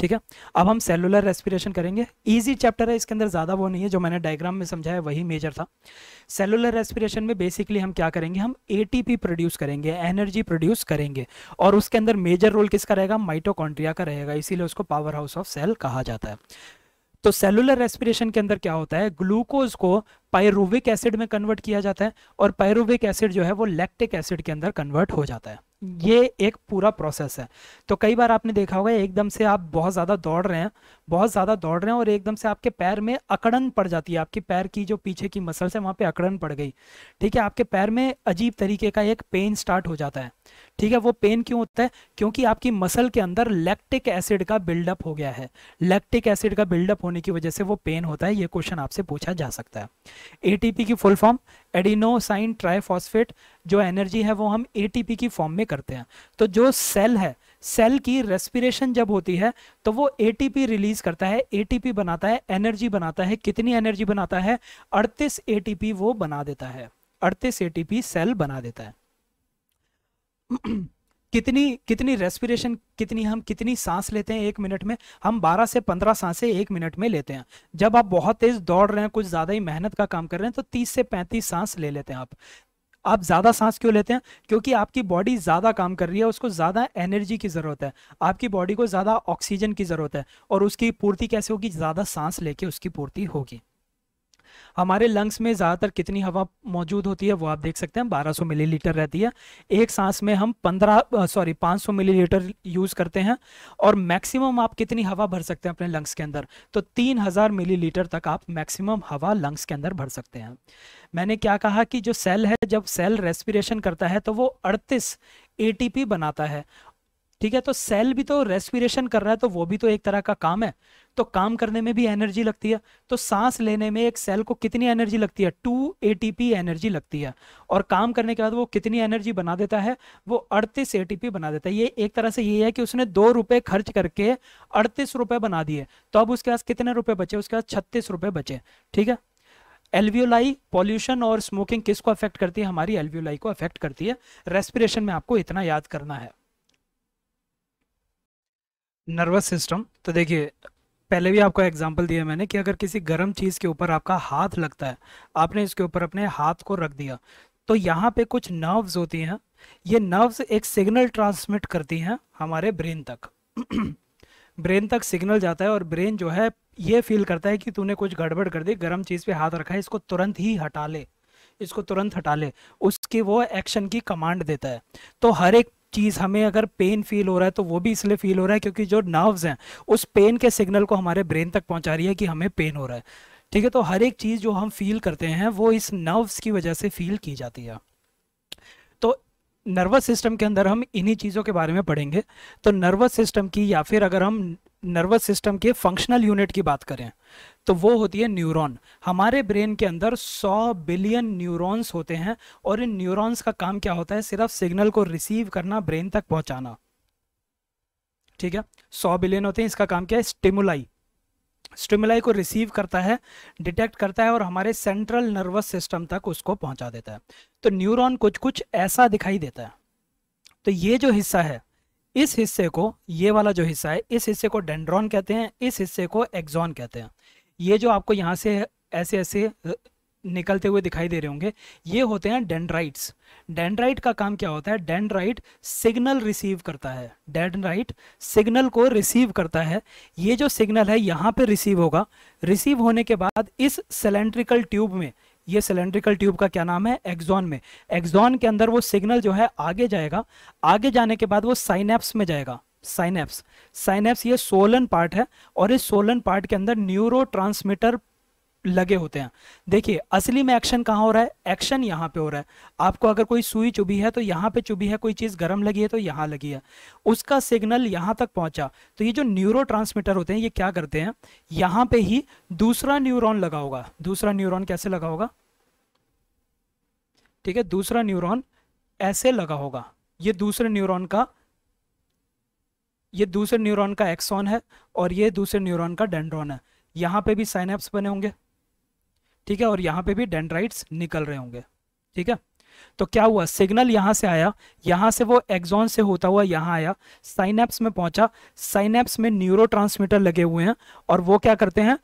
ठीक है अब हम सेलुलर रेस्पिरेशन करेंगे इजी चैप्टर है इसके अंदर ज़्यादा वो नहीं है जो मैंने डायग्राम में समझाया वही मेजर था सेलुलर रेस्पिरेशन में बेसिकली हम क्या करेंगे हम ए प्रोड्यूस करेंगे एनर्जी प्रोड्यूस करेंगे और उसके अंदर मेजर रोल किसका रहेगा माइटोकॉन्ट्रिया का रहेगा इसीलिए उसको पावर हाउस ऑफ सेल कहा जाता है तो सेलुलर रेस्पिरेशन के अंदर क्या होता है ग्लूकोज को पायरुविक एसिड में कन्वर्ट किया जाता है और पायरुविक एसिड जो है वो लैक्टिक एसिड के अंदर कन्वर्ट हो जाता है ये एक पूरा प्रोसेस है तो कई बार आपने देखा होगा एकदम से आप बहुत ज़्यादा दौड़ रहे हैं बहुत ज़्यादा दौड़ रहे हैं और एकदम से आपके पैर में अकड़न पड़ जाती है आपके पैर की जो पीछे की मसल्स है वहां पे अकड़न पड़ गई ठीक है आपके पैर में अजीब तरीके का एक पेन स्टार्ट हो जाता है ठीक है वो पेन क्यों होता है क्योंकि आपकी मसल के अंदर लैक्टिक एसिड का बिल्डअप हो गया है लैक्टिक एसिड का बिल्डअप होने की वजह से वो पेन होता है ये क्वेश्चन आपसे पूछा जा सकता है एटीपी की फुल फॉर्म एडिनोसाइन ट्राइफॉस्फेट जो एनर्जी है वो हम एटीपी की फॉर्म में करते हैं तो जो सेल है सेल की रेस्पिरेशन जब होती है तो वो एटीपी रिलीज करता है एटीपी बनाता है एनर्जी बनाता है कितनी एनर्जी बनाता है 38 एटीपी वो बना देता है 38 एटीपी सेल बना देता है कितनी कितनी रेस्पिरेशन कितनी हम कितनी सांस लेते हैं एक मिनट में हम 12 से 15 सांसें एक मिनट में लेते हैं जब आप बहुत तेज दौड़ रहे हैं कुछ ज़्यादा ही मेहनत का काम कर रहे हैं तो 30 से 35 सांस ले लेते हैं आप आप ज़्यादा सांस क्यों लेते हैं क्योंकि आपकी बॉडी ज़्यादा काम कर रही है उसको ज़्यादा एनर्जी की ज़रूरत है आपकी बॉडी को ज़्यादा ऑक्सीजन की ज़रूरत है और उसकी पूर्ति कैसे होगी ज़्यादा सांस लेके उसकी पूर्ति होगी हमारे लंग्स में ज़्यादातर कितनी हवा मौजूद होती है वो आप देख सकते हैं 1200 मिलीलीटर रहती है एक सांस में हम 15 सॉरी 500 मिलीलीटर यूज़ करते हैं और मैक्सिमम आप कितनी हवा भर सकते हैं अपने लंग्स के अंदर तो 3000 मिलीलीटर तक आप मैक्सिमम हवा लंग्स के अंदर भर सकते हैं मैंने क्या कहा कि जो सेल है जब सेल रेस्पिरेशन करता है तो वो अड़तीस ए बनाता है ठीक है तो सेल भी तो रेस्पिरेशन कर रहा है तो वो भी तो एक तरह का काम है तो काम करने में भी एनर्जी लगती है तो सांस लेने में एक सेल को कितनी एनर्जी लगती है टू ए एनर्जी लगती है और काम करने के बाद वो कितनी एनर्जी बना देता है वो अड़तीस एटीपी बना देता है ये एक तरह से ये है कि उसने दो रुपए खर्च करके अड़तीस रुपए बना दिए तो अब उसके पास कितने रुपए बचे उसके पास छत्तीस रुपए बचे ठीक है एल्वियोलाई पॉल्यूशन और स्मोकिंग किसको अफेक्ट करती है हमारी एल्वियोलाई को अफेक्ट करती है रेस्पिरेशन में आपको इतना याद करना है नर्वस सिस्टम तो देखिए पहले भी आपको एग्जांपल दिया मैंने कि अगर किसी गर्म चीज़ के ऊपर आपका हाथ लगता है आपने इसके ऊपर अपने हाथ को रख दिया तो यहाँ पे कुछ नर्व्स होती हैं ये नर्व्स एक सिग्नल ट्रांसमिट करती हैं हमारे ब्रेन तक ब्रेन तक सिग्नल जाता है और ब्रेन जो है ये फील करता है कि तूने कुछ गड़बड़ कर दी गर्म चीज़ पे हाथ रखा है इसको तुरंत ही हटा ले इसको तुरंत हटा ले उसकी वो एक्शन की कमांड देता है तो हर एक चीज़ हमें अगर पेन फील हो रहा है तो वो भी इसलिए फील हो रहा है क्योंकि जो नर्व्स हैं उस पेन के सिग्नल को हमारे ब्रेन तक पहुंचा रही है कि हमें पेन हो रहा है ठीक है तो हर एक चीज़ जो हम फील करते हैं वो इस नर्व्स की वजह से फील की जाती है तो नर्वस सिस्टम के अंदर हम इन्हीं चीज़ों के बारे में पढ़ेंगे तो नर्वस सिस्टम की या फिर अगर हम नर्वस सिस्टम के फंक्शनल यूनिट की बात करें तो वो होती है न्यूरॉन हमारे ब्रेन के अंदर 100 बिलियन न्यूरॉन्स होते हैं और इन न्यूरॉन्स का काम क्या होता है सिर्फ सिग्नल को रिसीव करना ब्रेन तक पहुंचाना ठीक है 100 बिलियन होते हैं इसका काम क्या है स्टिमुलाई स्टिमुलाई को रिसीव करता है डिटेक्ट करता है और हमारे सेंट्रल नर्वस सिस्टम तक उसको पहुंचा देता है तो न्यूरोन कुछ कुछ ऐसा दिखाई देता है तो ये जो हिस्सा है इस हिस्से को ये वाला जो हिस्सा है इस हिस्से को डेंड्रॉन कहते हैं इस हिस्से को एक्जॉन कहते हैं ये जो आपको यहाँ से ऐसे ऐसे निकलते हुए दिखाई दे रहे होंगे ये होते हैं डेंड्राइट्स डेंड्राइट का काम क्या होता है डेंड्राइट सिग्नल रिसीव करता है डेंड्राइट सिग्नल को रिसीव करता है ये जो सिग्नल है यहाँ पे रिसीव होगा रिसीव होने के बाद इस सिलेंड्रिकल ट्यूब में ये सिलेंड्रिकल ट्यूब का क्या नाम है एक्सॉन में एक्सॉन के अंदर वो सिग्नल जो है आगे जाएगा आगे जाने के बाद वो साइनेप्स में जाएगा साइनेप्स साइनेप्स ये सोलन पार्ट है और इस सोलन पार्ट के अंदर न्यूरो ट्रांसमीटर लगे होते हैं देखिए असली में एक्शन कहाँ हो रहा है एक्शन यहाँ पे हो रहा है आपको अगर कोई सुई चुभी है तो यहाँ पे चुभी है कोई चीज़ गर्म लगी है तो यहाँ लगी है उसका सिग्नल यहाँ तक पहुंचा तो ये जो न्यूरो होते हैं ये क्या करते हैं यहाँ पे ही दूसरा न्यूरोन लगा होगा दूसरा न्यूरोन कैसे लगा होगा ठीक है दूसरा न्यूरोन ऐसे लगा होगा ये दूसरे न्यूरोन का ये दूसरे न्यूरोन का एक्सॉन है और ये दूसरे न्यूरोन का डेंड्रॉन है यहाँ पे भी साइनेप्स बने होंगे ठीक है और यहाँ पे भी डेंड्राइट्स निकल रहे होंगे ठीक है तो क्या हुआ सिग्नल यहां से आया यहां से वो एक्सॉन से होता हुआ यहां आया साइनेप्स में पहुंचा साइनेप्स में न्यूरो लगे हुए हैं और वो क्या करते हैं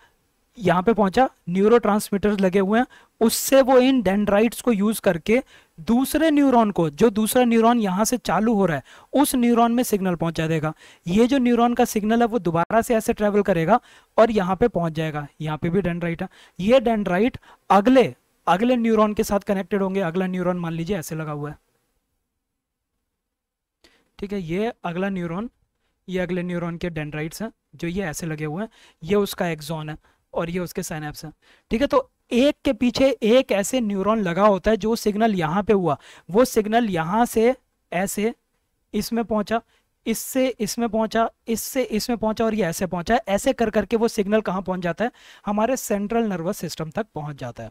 यहाँ पे पहुंचा न्यूरो लगे हुए हैं उससे वो इन डेंड्राइट्स को यूज करके दूसरे न्यूरॉन को जो दूसरा न्यूरॉन यहाँ से चालू हो रहा है उस न्यूरॉन में सिग्नल पहुंचा देगा ये जो न्यूरॉन का सिग्नल है वो दोबारा से ऐसे ट्रेवल करेगा और यहाँ पे पहुंच जाएगा यहाँ पे भी डेंड्राइट है ये डेंड्राइट अगले अगले न्यूरोन के साथ कनेक्टेड होंगे अगला न्यूरोन मान लीजिए ऐसे लगा हुआ है ठीक है ये अगला न्यूरोन ये अगले न्यूरोन के डेंड्राइट्स हैं जो ये ऐसे लगे हुए हैं ये उसका एक्जोन है और ये उसके साइनेप्स हैं ठीक है तो एक के पीछे एक ऐसे न्यूरॉन लगा होता है जो सिग्नल यहाँ पे हुआ वो सिग्नल यहाँ से ऐसे इसमें पहुंचा इससे इसमें पहुंचा इससे इसमें पहुंचा और ये ऐसे पहुंचा ऐसे कर करके वो सिग्नल कहाँ पहुंच जाता है हमारे सेंट्रल नर्वस सिस्टम तक पहुंच जाता है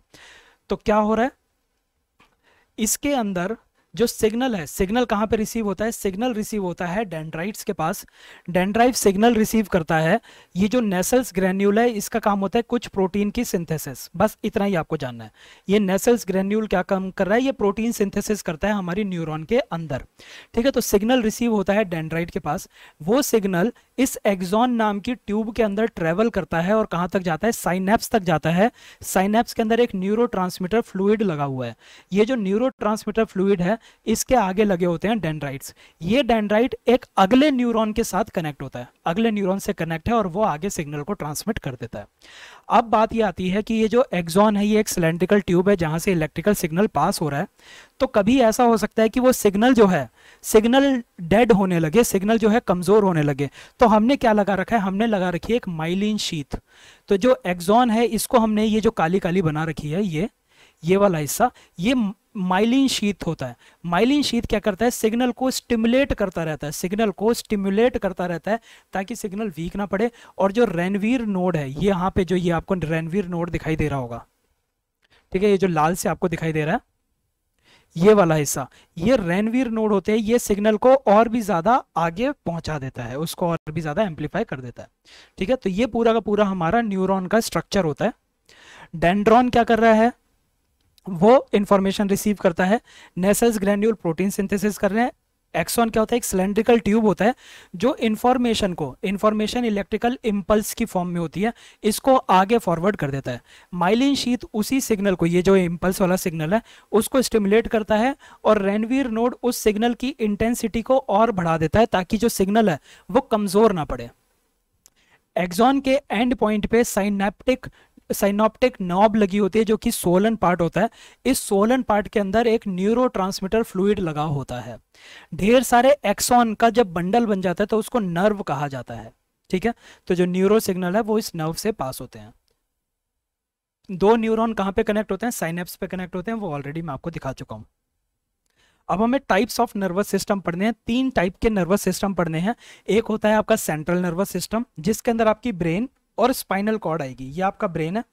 तो क्या हो रहा है इसके अंदर जो सिग्नल है सिग्नल कहाँ पे रिसीव होता है सिग्नल रिसीव होता है डेंड्राइट्स के पास डेंड्राइव सिग्नल रिसीव करता है ये जो नेसल्स ग्रेन्यूल है इसका काम होता है कुछ प्रोटीन की सिंथेसिस बस इतना ही आपको जानना है ये नेसल्स ग्रेन्यूल क्या काम कर रहा है ये प्रोटीन सिंथेसिस करता है हमारी न्यूरोन के अंदर ठीक है तो सिग्नल रिसीव होता है डेंड्राइट के पास वो सिग्नल इस एग्जॉन नाम की ट्यूब के अंदर ट्रेवल करता है और कहाँ तक जाता है साइनेप्स तक जाता है साइनेप्स के अंदर एक न्यूरो ट्रांसमीटर लगा हुआ है ये जो न्यूरो ट्रांसमीटर है इसके आगे लगे होते हैं डेंड्राइट्स ये डेंड्राइट एक अगले न्यूरॉन के साथ कनेक्ट होता है अगले न्यूरॉन से कनेक्ट है और वो आगे सिग्नल को ट्रांसमिट कर देता है अब बात ये आती है कि ये जो एक्जॉन है ये एक सिलेंड्रिकल ट्यूब है जहाँ से इलेक्ट्रिकल सिग्नल पास हो रहा है तो कभी ऐसा हो सकता है कि वो सिग्नल जो है सिग्नल डेड होने लगे सिग्नल जो है कमज़ोर होने लगे तो हमने क्या लगा रखा है हमने लगा रखी है एक माइलिन शीत तो जो एक्जॉन है इसको हमने ये जो काली काली बना रखी है ये ये वाला हिस्सा ये माइलिन शीत होता है माइलिन शीत क्या करता है सिग्नल को स्टिमुलेट करता रहता है सिग्नल को स्टिमुलेट करता रहता है ताकि सिग्नल वीक ना पड़े और जो रेनवीर नोड है ये यहाँ पे जो ये आपको रेनवीर नोड दिखाई दे रहा होगा ठीक है ये जो लाल से आपको दिखाई दे रहा है ये वाला हिस्सा ये रेनवीर नोड होते हैं ये सिग्नल को और भी ज्यादा आगे पहुंचा देता है उसको और भी ज्यादा एम्पलीफाई कर देता है ठीक है तो ये पूरा का पूरा हमारा न्यूरॉन का स्ट्रक्चर होता है डेंड्रॉन क्या कर रहा है वो इन्फॉर्मेशन रिसीव करता है नेसल्स ग्रैंड्यूल प्रोटीन सिंथेसिस कर रहे हैं एक्सॉन क्या होता है एक सिलेंड्रिकल ट्यूब होता है जो इन्फॉर्मेशन को इन्फॉर्मेशन इलेक्ट्रिकल इम्पल्स की फॉर्म में होती है इसको आगे फॉरवर्ड कर देता है माइलिन शीत उसी सिग्नल को ये जो इम्पल्स वाला सिग्नल है उसको स्टिमुलेट करता है और रेनवीर नोड उस सिग्नल की इंटेंसिटी को और बढ़ा देता है ताकि जो सिग्नल है वो कमज़ोर ना पड़े एक्सॉन के एंड पॉइंट पे साइनेप्टिक साइनोप्टिक नॉब लगी होती है जो कि सोलन पार्ट होता है इस सोलन पार्ट के अंदर एक न्यूरो ट्रांसमीटर फ्लूड लगा होता है ढेर सारे एक्सॉन का जब बंडल बन जाता है तो उसको नर्व कहा जाता है ठीक है तो जो न्यूरो सिग्नल है वो इस नर्व से पास होते हैं दो न्यूरोन कहाँ पे कनेक्ट होते हैं साइनेप्स पे कनेक्ट होते हैं वो ऑलरेडी मैं आपको दिखा चुका हूँ अब हमें टाइप्स ऑफ नर्वस सिस्टम पढ़ने हैं तीन टाइप के नर्वस सिस्टम पढ़ने हैं एक होता है आपका सेंट्रल नर्वस सिस्टम जिसके अंदर आपकी ब्रेन और स्पाइनल कॉर्ड आएगी ये आपका ब्रेन है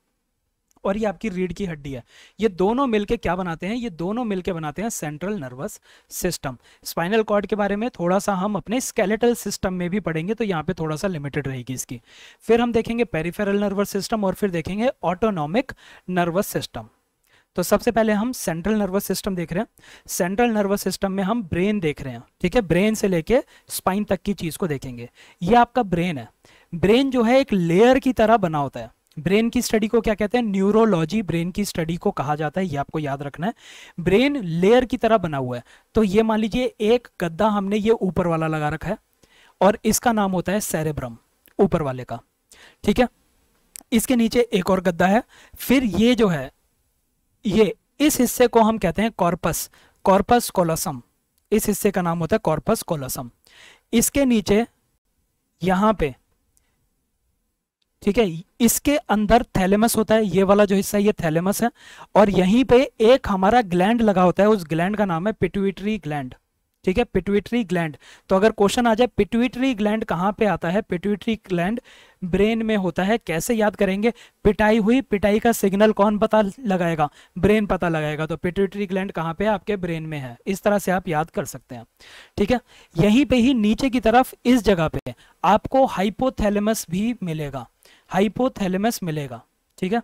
और ये आपकी रीढ़ की हड्डी है ये दोनों मिलके क्या बनाते हैं ये दोनों मिलके बनाते हैं central nervous system spinal cord के बारे में थोड़ा सा हम अपने स्केलेटल सिस्टम में भी पढ़ेंगे तो यहाँ पे थोड़ा सा लिमिटेड रहेगी इसकी फिर हम देखेंगे पेरिफेरल नर्वस सिस्टम और फिर देखेंगे ऑटोनॉमिक नर्वस सिस्टम तो सबसे पहले हम सेंट्रल नर्वस सिस्टम देख रहे हैं सेंट्रल नर्वस सिस्टम में हम ब्रेन देख रहे हैं ठीक है ब्रेन से लेके स्पाइन तक की चीज को देखेंगे ये आपका ब्रेन है ब्रेन जो है एक लेयर की तरह बना होता है ब्रेन की स्टडी को क्या कहते हैं न्यूरोलॉजी ब्रेन की स्टडी को कहा जाता है ये आपको याद रखना है ब्रेन लेयर की तरह बना हुआ है तो ये मान लीजिए एक गद्दा हमने ये ऊपर वाला लगा रखा है और इसका नाम होता है सेरेब्रम ऊपर वाले का ठीक है इसके नीचे एक और गद्दा है फिर ये जो है ये इस हिस्से को हम कहते हैं कॉर्पस कॉर्पस कोलोसम इस हिस्से का नाम होता है कॉर्पस कोलोसम इसके नीचे यहां पे ठीक है इसके अंदर थैलेमस होता है ये वाला जो हिस्सा ये थैलेमस है और यहीं पे एक हमारा ग्लैंड लगा होता है उस ग्लैंड का नाम है पिट्यूटरी ग्लैंड ठीक है पिट्यूटरी ग्लैंड तो अगर क्वेश्चन आ जाए पिट्यूटरी ग्लैंड कहाँ पे आता है पिट्यूटरी ग्लैंड ब्रेन में होता है कैसे याद करेंगे पिटाई हुई पिटाई का सिग्नल कौन पता लगाएगा ब्रेन पता लगाएगा तो पिट्यूटरी ग्लैंड कहाँ पे आपके ब्रेन में है इस तरह से आप याद कर सकते हैं ठीक है यहीं पे ही नीचे की तरफ इस जगह पे आपको हाइपोथैलेमस भी मिलेगा हाइपोथैलेमस मिलेगा ठीक है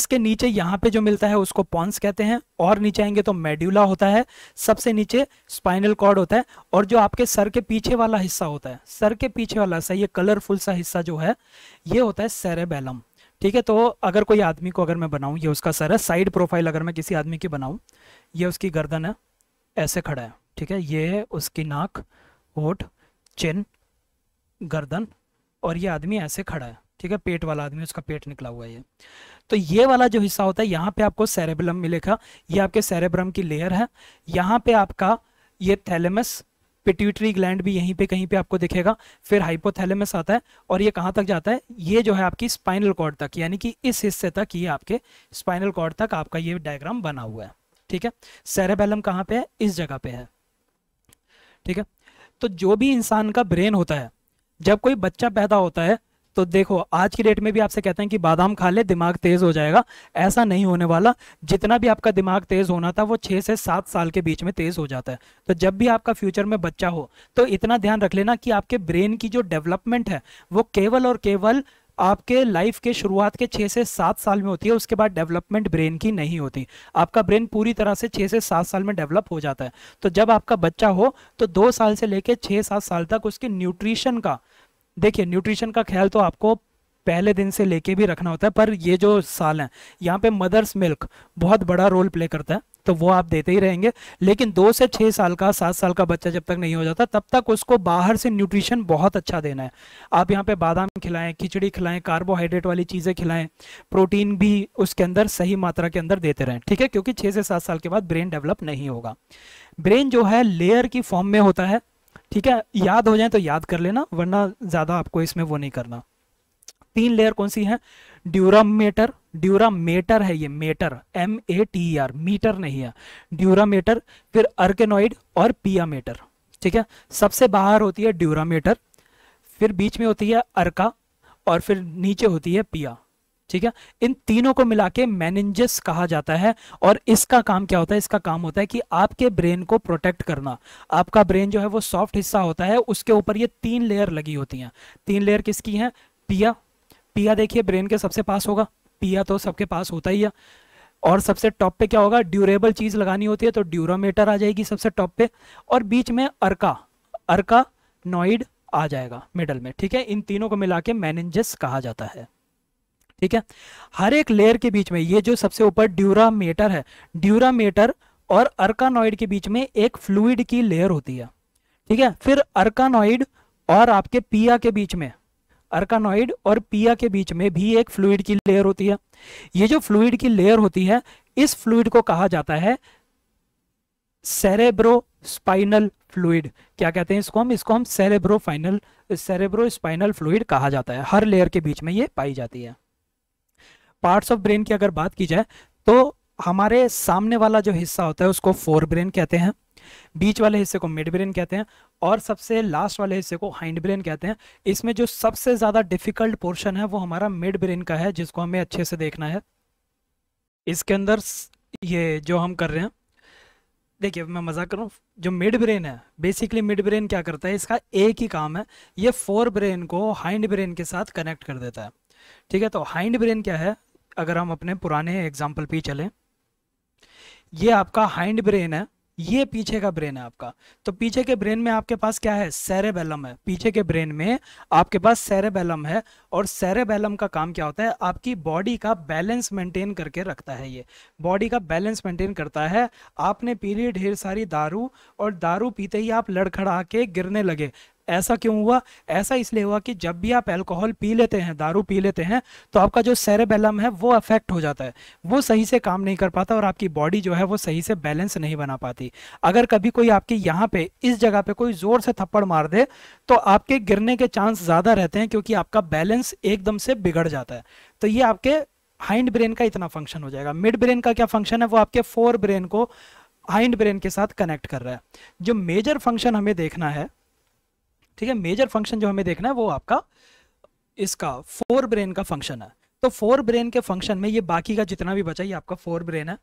इसके नीचे यहाँ पे जो मिलता है उसको पॉन्स कहते हैं और नीचे आएंगे तो मेड्यूला होता है सबसे नीचे स्पाइनल कॉर्ड होता है और जो आपके सर के पीछे वाला हिस्सा होता है सर के पीछे वाला हिस्सा ये कलरफुल सा हिस्सा जो है ये होता है सेरेबेलम ठीक है तो अगर कोई आदमी को अगर मैं बनाऊं ये उसका सर है साइड प्रोफाइल अगर मैं किसी आदमी की बनाऊं ये उसकी गर्दन है ऐसे खड़ा है ठीक है ये उसकी नाक होठ चिन गर्दन और ये आदमी ऐसे खड़ा है ठीक है पेट वाला आदमी उसका पेट निकला हुआ है तो ये वाला जो हिस्सा होता है यहाँ पे आपको सेरेब्रम मिलेगा ये आपके सेरेब्रम की लेयर है यहाँ पे आपका ये थैलेमस पिट्यूटरी ग्लैंड भी यहीं पे कहीं पे आपको दिखेगा फिर हाइपोथैलेमस आता है और ये कहाँ तक जाता है ये जो है आपकी स्पाइनल कॉर्ड तक यानी कि इस हिस्से तक ये आपके स्पाइनल कॉर्ड तक आपका ये डायग्राम बना हुआ है ठीक है सेरेबेलम कहाँ पे है इस जगह पे है ठीक है तो जो भी इंसान का ब्रेन होता है जब कोई बच्चा पैदा होता है तो देखो आज की डेट में भी आपसे कहते हैं कि बादाम खा ले दिमाग तेज़ हो जाएगा ऐसा नहीं होने वाला जितना भी आपका दिमाग तेज़ होना था वो छः से सात साल के बीच में तेज़ हो जाता है तो जब भी आपका फ्यूचर में बच्चा हो तो इतना ध्यान रख लेना कि आपके ब्रेन की जो डेवलपमेंट है वो केवल और केवल आपके लाइफ के शुरुआत के छः से सात साल में होती है उसके बाद डेवलपमेंट ब्रेन की नहीं होती आपका ब्रेन पूरी तरह से छः से सात साल में डेवलप हो जाता है तो जब आपका बच्चा हो तो दो साल से लेकर छः सात साल तक उसके न्यूट्रिशन का देखिए न्यूट्रिशन का ख्याल तो आपको पहले दिन से लेके भी रखना होता है पर ये जो साल हैं यहाँ पे मदर्स मिल्क बहुत बड़ा रोल प्ले करता है तो वो आप देते ही रहेंगे लेकिन दो से छः साल का सात साल का बच्चा जब तक नहीं हो जाता तब तक उसको बाहर से न्यूट्रिशन बहुत अच्छा देना है आप यहाँ पे बादाम खिलाएं खिचड़ी खिलाएं कार्बोहाइड्रेट वाली चीज़ें खिलाएं प्रोटीन भी उसके अंदर सही मात्रा के अंदर देते रहें ठीक है क्योंकि छः से सात साल के बाद ब्रेन डेवलप नहीं होगा ब्रेन जो है लेयर की फॉर्म में होता है ठीक है याद हो जाए तो याद कर लेना वरना ज़्यादा आपको इसमें वो नहीं करना तीन लेयर कौन सी है ड्यूरामेटर ड्यूरा मेटर है ये mater M A T R metre नहीं है ड्यूरा मेटर फिर अर्केनोइड और पिया मेटर ठीक है सबसे बाहर होती है ड्यूरा मेटर फिर बीच में होती है अर्का और फिर नीचे होती है पिया ठीक है इन तीनों को मिला के मैनेंजस कहा जाता है और इसका काम क्या होता है इसका काम होता है कि आपके ब्रेन को प्रोटेक्ट करना आपका ब्रेन जो है वो सॉफ्ट हिस्सा होता है उसके ऊपर ये तीन लेयर लगी होती हैं तीन लेयर किसकी हैं पिया पिया देखिए ब्रेन के सबसे पास होगा पिया तो सबके पास होता ही है और सबसे टॉप पे क्या होगा ड्यूरेबल चीज़ लगानी होती है तो ड्यूरामीटर आ जाएगी सबसे टॉप पे और बीच में अर्का अर्का नॉइड आ जाएगा मिडल में ठीक है इन तीनों को मिला के मैनेजेस कहा जाता है ठीक है हर एक लेयर के बीच में ये जो सबसे ऊपर ड्यूरामेटर है ड्यूरामेटर और अर्कानॉइड के बीच में एक फ्लूइड की लेयर होती है ठीक है फिर अर्कानॉइड और आपके पिया के बीच में अर्कानॉइड और पिया के बीच में भी एक फ्लूड की लेयर होती है ये जो फ्लूड की लेयर होती है इस फ्लूड को कहा जाता है सेरेब्रो स्पाइनल फ्लूड क्या कहते हैं इसको हम इसको हम cerebro final cerebrospinal fluid कहा जाता है हर लेयर के बीच में ये पाई जाती है पार्ट्स ऑफ ब्रेन की अगर बात की जाए तो हमारे सामने वाला जो हिस्सा होता है उसको फोर ब्रेन कहते हैं बीच वाले हिस्से को मिड ब्रेन कहते हैं और सबसे लास्ट वाले हिस्से को हाइंड ब्रेन कहते हैं इसमें जो सबसे ज़्यादा डिफिकल्ट पोर्शन है वो हमारा मिड ब्रेन का है जिसको हमें अच्छे से देखना है इसके अंदर ये जो हम कर रहे हैं देखिए मैं मजाक करूँ जो मिड ब्रेन है बेसिकली मिड ब्रेन क्या करता है इसका एक ही काम है ये फोर ब्रेन को हाइंड ब्रेन के साथ कनेक्ट कर देता है ठीक है तो हाइंड ब्रेन क्या है अगर हम अपने पुराने एग्जाम्पल पे चलें ये आपका हाइंड ब्रेन है ये पीछे का ब्रेन है आपका तो पीछे के ब्रेन में आपके पास क्या है सेरेबेलम है पीछे के ब्रेन में आपके पास सेरेबेलम है और सेरेबेलम का काम क्या होता है आपकी बॉडी का बैलेंस मेंटेन करके रखता है ये बॉडी का बैलेंस मेंटेन करता है आपने पी ली ढेर सारी दारू और दारू पीते ही आप लड़खड़ा के गिरने लगे ऐसा क्यों हुआ ऐसा इसलिए हुआ कि जब भी आप अल्कोहल पी लेते हैं दारू पी लेते हैं तो आपका जो सेरेबेलम है वो अफेक्ट हो जाता है वो सही से काम नहीं कर पाता और आपकी बॉडी जो है वो सही से बैलेंस नहीं बना पाती अगर कभी कोई आपके यहाँ पे इस जगह पे कोई जोर से थप्पड़ मार दे तो आपके गिरने के चांस ज़्यादा रहते हैं क्योंकि आपका बैलेंस एकदम से बिगड़ जाता है तो ये आपके हाइंड ब्रेन का इतना फंक्शन हो जाएगा मिड ब्रेन का क्या फंक्शन है वो आपके फोर ब्रेन को हाइंड ब्रेन के साथ कनेक्ट कर रहा है जो मेजर फंक्शन हमें देखना है ठीक है मेजर फंक्शन जो हमें देखना है वो आपका इसका फोर ब्रेन का फंक्शन है तो फोर ब्रेन के फंक्शन में ये बाकी का जितना भी बचा ये आपका फोर ब्रेन है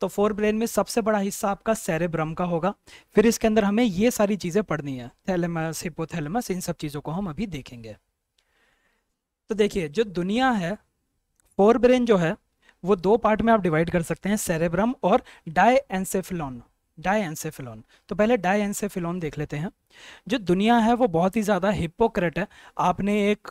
तो फोर ब्रेन में सबसे बड़ा हिस्सा आपका सेरेब्रम का होगा फिर इसके अंदर हमें ये सारी चीज़ें पढ़नी है थैलेमस हिपोथैलेमस इन सब चीज़ों को हम अभी देखेंगे तो देखिए जो दुनिया है फोर ब्रेन जो है वो दो पार्ट में आप डिवाइड कर सकते हैं सेरेब्रम और डाई एनसेफलॉन डायसेफिलोन तो पहले डायसेफिलोन देख लेते हैं जो दुनिया है वो बहुत ही ज़्यादा हिपोक्रेट है आपने एक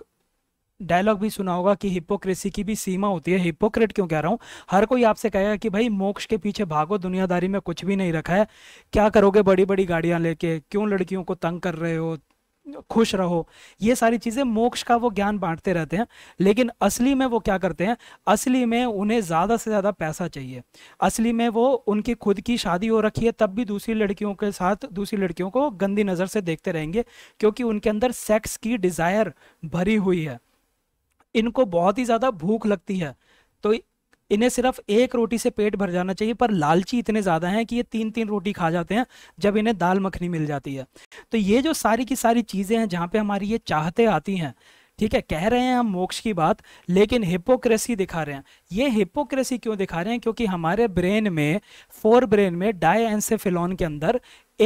डायलॉग भी सुना होगा कि हिपोक्रेसी की भी सीमा होती है हिपोक्रेट क्यों कह रहा हूँ हर कोई आपसे कहेगा कि भाई मोक्ष के पीछे भागो दुनियादारी में कुछ भी नहीं रखा है क्या करोगे बड़ी बड़ी गाड़ियाँ लेके क्यों लड़कियों को तंग कर रहे हो खुश रहो ये सारी चीज़ें मोक्ष का वो ज्ञान बांटते रहते हैं लेकिन असली में वो क्या करते हैं असली में उन्हें ज़्यादा से ज़्यादा पैसा चाहिए असली में वो उनकी खुद की शादी हो रखी है तब भी दूसरी लड़कियों के साथ दूसरी लड़कियों को गंदी नज़र से देखते रहेंगे क्योंकि उनके अंदर सेक्स की डिज़ायर भरी हुई है इनको बहुत ही ज़्यादा भूख लगती है तो इन्हें सिर्फ एक रोटी से पेट भर जाना चाहिए पर लालची इतने ज़्यादा हैं कि ये तीन तीन रोटी खा जाते हैं जब इन्हें दाल मखनी मिल जाती है तो ये जो सारी की सारी चीज़ें हैं जहाँ पे हमारी ये चाहते आती हैं ठीक है कह रहे हैं हम मोक्ष की बात लेकिन हिपोक्रेसी दिखा रहे हैं ये हिपोक्रेसी क्यों दिखा रहे हैं क्योंकि हमारे ब्रेन में फोर ब्रेन में डायसेफिलोन के अंदर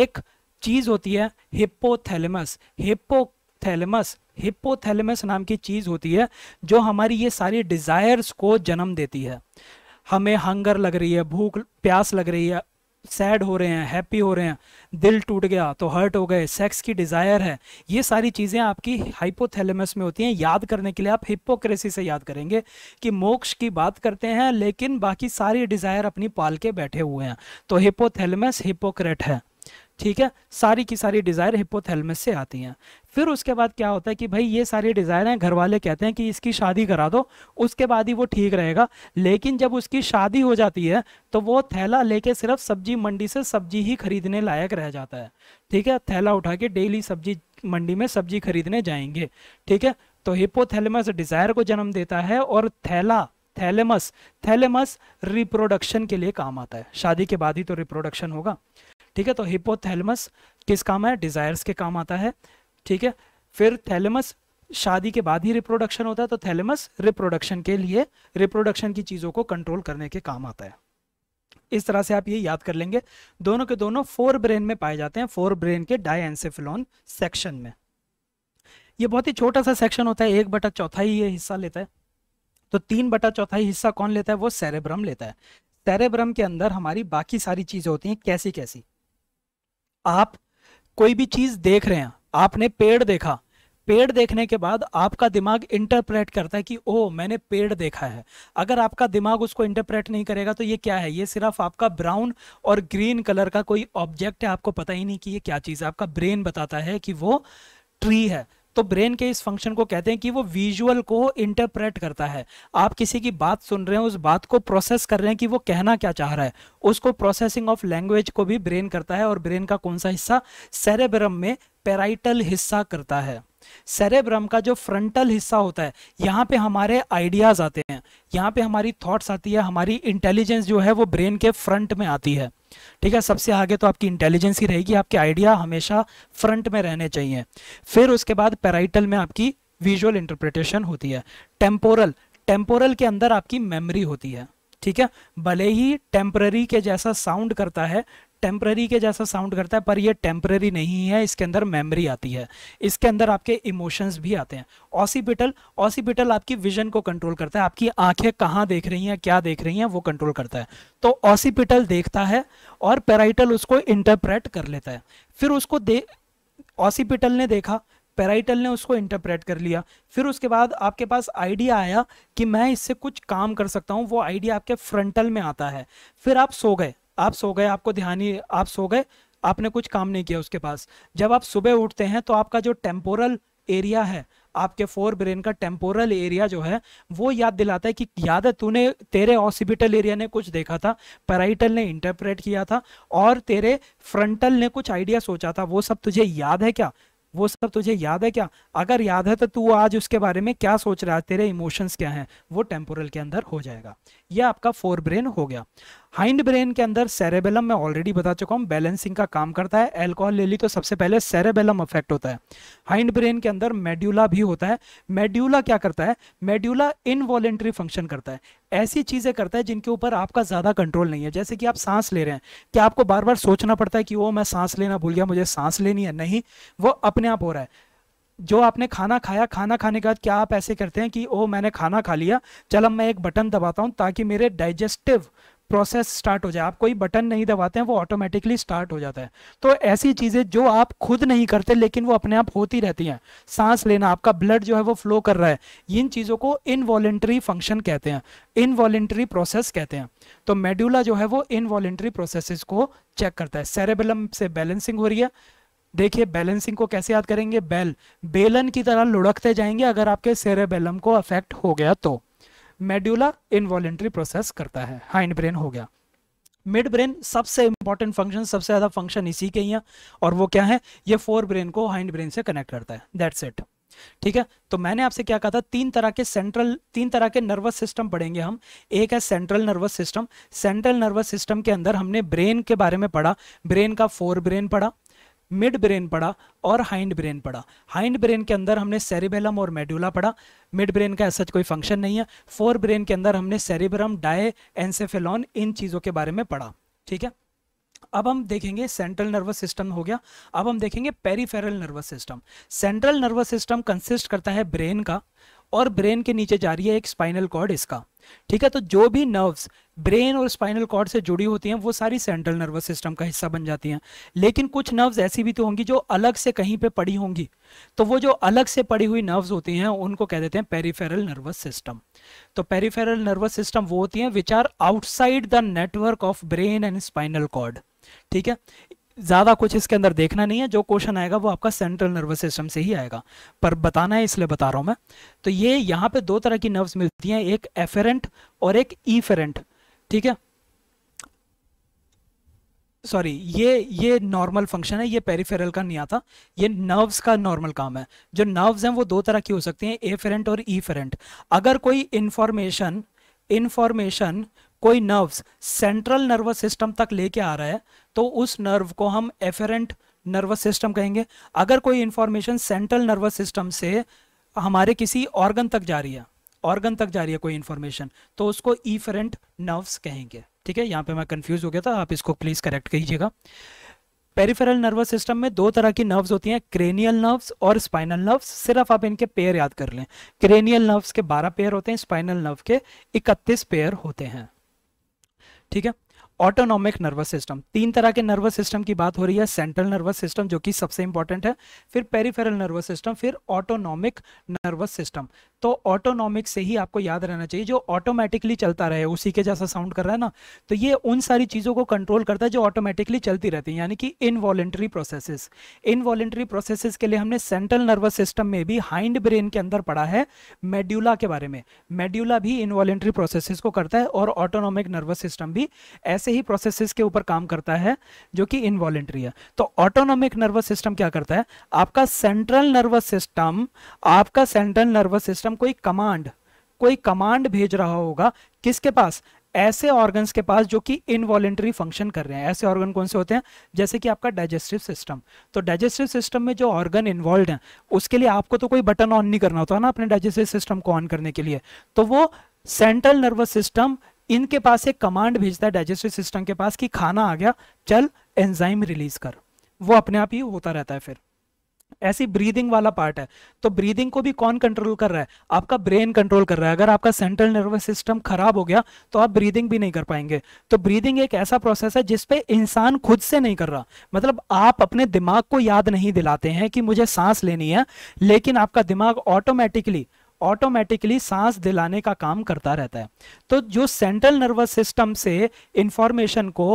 एक चीज़ होती है हिपोथेलमस हिप्पो थैलेमस हिप्पोथैलेमस नाम की चीज़ होती है जो हमारी ये सारी डिज़ायर्स को जन्म देती है हमें हंगर लग रही है भूख प्यास लग रही है सैड हो रहे हैं हैप्पी हो रहे हैं दिल टूट गया तो हर्ट हो गए सेक्स की डिज़ायर है ये सारी चीज़ें आपकी हाइपोथैलेमस में होती हैं याद करने के लिए आप हिपोक्रेसी से याद करेंगे कि मोक्ष की बात करते हैं लेकिन बाकी सारी डिज़ायर अपनी पाल के बैठे हुए हैं तो हिप्पोथैलेमस हिपोक्रेट है ठीक है सारी की सारी डिज़ायर हिपोथेलमस से आती हैं फिर उसके बाद क्या होता है कि भाई ये सारे डिज़ायर हैं घर वाले कहते हैं कि इसकी शादी करा दो उसके बाद ही वो ठीक रहेगा लेकिन जब उसकी शादी हो जाती है तो वो थैला लेके सिर्फ सब्जी मंडी से सब्जी ही खरीदने लायक रह जाता है ठीक है थैला उठा के डेली सब्जी मंडी में सब्जी खरीदने जाएंगे ठीक है तो हिपोथैलेमस डिज़ायर को जन्म देता है और थैला थैलेमस थैलेमस रिप्रोडक्शन के लिए काम आता है शादी के बाद ही तो रिप्रोडक्शन होगा ठीक है तो हिपोथैलमस किस काम है डिज़ायर्स के काम आता है ठीक है फिर थैलेमस शादी के बाद ही रिप्रोडक्शन होता है तो थैलेमस रिप्रोडक्शन के लिए रिप्रोडक्शन की चीज़ों को कंट्रोल करने के काम आता है इस तरह से आप ये याद कर लेंगे दोनों के दोनों फोर ब्रेन में पाए जाते हैं फोर ब्रेन के डायसेफिलोन सेक्शन में ये बहुत ही छोटा सा सेक्शन होता है एक बटा चौथा ही ये हिस्सा लेता है तो तीन बटा चौथाई हिस्सा कौन लेता है वो सेरेब्रम लेता है सेरेब्रम के अंदर हमारी बाकी सारी चीजें होती हैं कैसी कैसी आप कोई भी चीज देख रहे हैं आपने पेड़ देखा पेड़ देखने के बाद आपका दिमाग इंटरप्रेट करता है कि ओ मैंने पेड़ देखा है अगर आपका दिमाग उसको इंटरप्रेट नहीं करेगा तो ये क्या है ये सिर्फ आपका ब्राउन और ग्रीन कलर का कोई ऑब्जेक्ट है आपको पता ही नहीं कि ये क्या चीज़ है आपका ब्रेन बताता है कि वो ट्री है तो ब्रेन के इस फंक्शन को कहते हैं कि वो विजुअल को इंटरप्रेट करता है आप किसी की बात सुन रहे हैं उस बात को प्रोसेस कर रहे हैं कि वो कहना क्या चाह रहा है उसको प्रोसेसिंग ऑफ लैंग्वेज को भी ब्रेन करता है और ब्रेन का कौन सा हिस्सा सेरेब्रम में पेराइटल हिस्सा करता है सेरेब्रम का जो फ्रंटल हिस्सा होता है यहाँ पे हमारे आइडियाज आते हैं यहाँ पे हमारी थॉट्स आती है हमारी इंटेलिजेंस जो है वो ब्रेन के फ्रंट में आती है ठीक है सबसे आगे तो आपकी इंटेलिजेंस ही रहेगी आपके आइडिया हमेशा फ्रंट में रहने चाहिए फिर उसके बाद पेराइटल में आपकी विजुअल इंटरप्रिटेशन होती है टेम्पोरल टेम्पोरल के अंदर आपकी मेमरी होती है ठीक है भले ही टेम्पररी के जैसा साउंड करता है टेम्प्रेरी के जैसा साउंड करता है पर ये टेम्प्रेरी नहीं है इसके अंदर मेमोरी आती है इसके अंदर आपके इमोशंस भी आते हैं ऑसिपिटल ऑसिपिटल आपकी विजन को कंट्रोल करता है आपकी आंखें कहाँ देख रही हैं क्या देख रही हैं वो कंट्रोल करता है तो ऑसिपिटल देखता है और पेराइटल उसको इंटरप्रेट कर लेता है फिर उसको दे ऑसिपिटल ने देखा पेराइटल ने उसको इंटरप्रेट कर लिया फिर उसके बाद आपके पास आइडिया आया कि मैं इससे कुछ काम कर सकता हूँ वो आइडिया आपके फ्रंटल में आता है फिर आप सो गए आप सो गए आपको ध्यान ही आप सो गए आपने कुछ काम नहीं किया उसके पास जब आप सुबह उठते हैं तो आपका जो टेम्पोरल एरिया है आपके फोर ब्रेन का टेम्पोरल एरिया जो है वो याद दिलाता है कि याद है तूने तेरे ऑसिबिटल एरिया ने कुछ देखा था पैराइटल ने इंटरप्रेट किया था और तेरे फ्रंटल ने कुछ आइडिया सोचा था वो सब तुझे याद है क्या वो सब तुझे याद है क्या अगर याद है तो तू आज उसके बारे में क्या सोच रहा है तेरे इमोशंस क्या हैं वो टेम्पोरल के अंदर हो जाएगा यह आपका फोर ब्रेन हो गया हाइंड ब्रेन के अंदर सेरेबेलम मैं ऑलरेडी बता चुका हूँ बैलेंसिंग का काम करता है एल्कोहल ले ली तो सबसे पहले सेरेबेलम अफेक्ट होता है हाइंड ब्रेन के अंदर मेड्यूला भी होता है मेड्यूला क्या करता है मेड्यूला इनवॉलेंट्री फंक्शन करता है ऐसी चीज़ें करता है जिनके ऊपर आपका ज़्यादा कंट्रोल नहीं है जैसे कि आप सांस ले रहे हैं क्या आपको बार बार सोचना पड़ता है कि वो मैं सांस लेना भूल गया मुझे सांस लेनी है नहीं वो अपने आप हो रहा है जो आपने खाना खाया खाना खाने के बाद क्या आप ऐसे करते हैं कि ओ मैंने खाना खा लिया चल अब मैं एक बटन दबाता हूँ ताकि मेरे डाइजेस्टिव प्रोसेस स्टार्ट हो जाए आप कोई बटन नहीं दबाते हैं वो ऑटोमेटिकली स्टार्ट हो जाता है तो ऐसी चीज़ें जो आप खुद नहीं करते लेकिन वो अपने आप होती रहती हैं सांस लेना आपका ब्लड जो है वो फ्लो कर रहा है इन चीज़ों को इनवॉलेंट्री फंक्शन कहते हैं इनवॉलेंट्री प्रोसेस कहते हैं तो मेड्यूला जो है वो इनवॉलेंट्री प्रोसेस को चेक करता है सेरेबलम से बैलेंसिंग हो रही है देखिए बैलेंसिंग को कैसे याद करेंगे बेल बेलन की तरह लुढ़कते जाएंगे अगर आपके सेरेबेलम को अफेक्ट हो गया तो मेड्यूला इनवॉलेंट्री प्रोसेस करता है हाइंड ब्रेन हो गया मिड ब्रेन सबसे इंपॉर्टेंट फंक्शन सबसे ज़्यादा फंक्शन इसी के ही है और वो क्या है ये फोर ब्रेन को हाइंड ब्रेन से कनेक्ट करता है दैट्स इट ठीक है तो मैंने आपसे क्या कहा था तीन तरह के सेंट्रल तीन तरह के नर्वस सिस्टम पढ़ेंगे हम एक है central nervous system central nervous system के अंदर हमने ब्रेन के बारे में पढ़ा ब्रेन का फोर ब्रेन पढ़ा मिड ब्रेन पढ़ा और हाइंड ब्रेन पढ़ा हाइंड ब्रेन के अंदर हमने सेरिबेलम और मेडुला पढ़ा मिड ब्रेन का ऐसा कोई फंक्शन नहीं है फोर ब्रेन के अंदर हमने सेरिब्रम डाए एनसेफेलॉन इन चीज़ों के बारे में पढ़ा ठीक है अब हम देखेंगे सेंट्रल नर्वस सिस्टम हो गया अब हम देखेंगे peripheral nervous system central nervous system consist करता है ब्रेन का और ब्रेन के नीचे जा रही है एक स्पाइनल कॉर्ड इसका ठीक है तो जो भी नर्व्स ब्रेन और स्पाइनल कॉर्ड से जुड़ी होती हैं वो सारी सेंट्रल नर्वस सिस्टम का हिस्सा बन जाती हैं लेकिन कुछ नर्व्स ऐसी भी तो होंगी जो अलग से कहीं पे पड़ी होंगी तो वो जो अलग से पड़ी हुई नर्व्स होती हैं उनको कह देते हैं पेरीफेरल नर्वस सिस्टम तो पेरीफेरल नर्वस सिस्टम वो होती हैं which are outside the network of brain and spinal cord ठीक है ज़्यादा कुछ इसके अंदर देखना नहीं है जो क्वेश्चन आएगा वो आपका सेंट्रल नर्वस सिस्टम से ही आएगा पर बताना है इसलिए बता रहा हूं मैं तो ये यहाँ पे दो तरह की नर्व्स मिलती हैं एक एफेरेंट और एक ईफेरेंट ठीक है सॉरी ये ये नॉर्मल फंक्शन है ये पेरीफेरल का नहीं आता ये नर्व्स का नॉर्मल काम है जो नर्व्स हैं वो दो तरह की हो सकती हैं फेरेंट और ई फेरेंट अगर कोई इंफॉर्मेशन इंफॉर्मेशन कोई नर्व्स सेंट्रल नर्वस सिस्टम तक लेके आ रहा है तो उस नर्व को हम एफेरेंट नर्वस सिस्टम कहेंगे अगर कोई इंफॉर्मेशन सेंट्रल नर्वस सिस्टम से हमारे किसी ऑर्गन तक जा रही है ऑर्गन तक जा रही है कोई इन्फॉर्मेशन तो उसको ईफरेंट नर्व्स कहेंगे ठीक है यहाँ पे मैं कंफ्यूज हो गया था आप इसको प्लीज़ करेक्ट कीजिएगा पेरिफेरल नर्वस सिस्टम में दो तरह की नर्व्स होती हैं क्रेनियल नर्व्स और स्पाइनल नर्व्स सिर्फ आप इनके पेयर याद कर लें क्रेनियल नर्व्स के 12 पेयर होते हैं स्पाइनल नर्व के 31 पेयर होते हैं ठीक है ऑटोनॉमिक नर्वस सिस्टम तीन तरह के नर्वस सिस्टम की बात हो रही है सेंट्रल नर्वस सिस्टम जो कि सबसे इंपॉर्टेंट है फिर पेरिफेरल नर्वस सिस्टम फिर ऑटोनॉमिक नर्वस सिस्टम तो ऑटोनॉमिक से ही आपको याद रहना चाहिए जो ऑटोमेटिकली चलता रहे उसी के जैसा साउंड कर रहा है ना तो ये उन सारी चीज़ों को कंट्रोल करता है जो ऑटोमेटिकली चलती रहती है यानी कि इनवॉलेंट्री प्रोसेसेस इनवॉलेंट्री प्रोसेसेस के लिए हमने सेंट्रल नर्वस सिस्टम में भी हाइंड ब्रेन के अंदर पढ़ा है मेड्यूला के बारे में मेड्यूला भी इनवॉलेंट्री प्रोसेसिस को करता है और ऑटोनॉमिक नर्वस सिस्टम भी ऐसे ऐसे ही प्रोसेसेस के ऊपर काम करता है जो कि इनवॉलेंट्री है तो ऑटोनोमिक नर्वस सिस्टम क्या करता है आपका सेंट्रल नर्वस सिस्टम आपका सेंट्रल नर्वस सिस्टम कोई कमांड कोई कमांड भेज रहा होगा किसके पास ऐसे ऑर्गन्स के पास जो कि इनवॉलेंट्री फंक्शन कर रहे हैं ऐसे ऑर्गन कौन से होते हैं जैसे कि आपका डाइजेस्टिव सिस्टम तो डाइजेस्टिव सिस्टम में जो ऑर्गन इन्वॉल्व हैं उसके लिए आपको तो कोई बटन ऑन नहीं करना होता है ना अपने डाइजेस्टिव सिस्टम को ऑन करने के लिए तो वो सेंट्रल नर्वस सिस्टम इनके पास एक कमांड भेजता है डाइजेस्टिव सिस्टम के पास कि खाना आ गया चल एंजाइम रिलीज कर वो अपने आप ही होता रहता है फिर ऐसी ब्रीदिंग वाला पार्ट है तो ब्रीदिंग को भी कौन कंट्रोल कर रहा है आपका ब्रेन कंट्रोल कर रहा है अगर आपका सेंट्रल नर्वस सिस्टम खराब हो गया तो आप ब्रीदिंग भी नहीं कर पाएंगे तो ब्रीदिंग एक ऐसा प्रोसेस है जिसपे इंसान खुद से नहीं कर रहा मतलब आप अपने दिमाग को याद नहीं दिलाते हैं कि मुझे सांस लेनी है लेकिन आपका दिमाग ऑटोमेटिकली ऑटोमेटिकली सांस दिलाने का काम करता रहता है तो जो सेंट्रल नर्वस सिस्टम से इंफॉर्मेशन को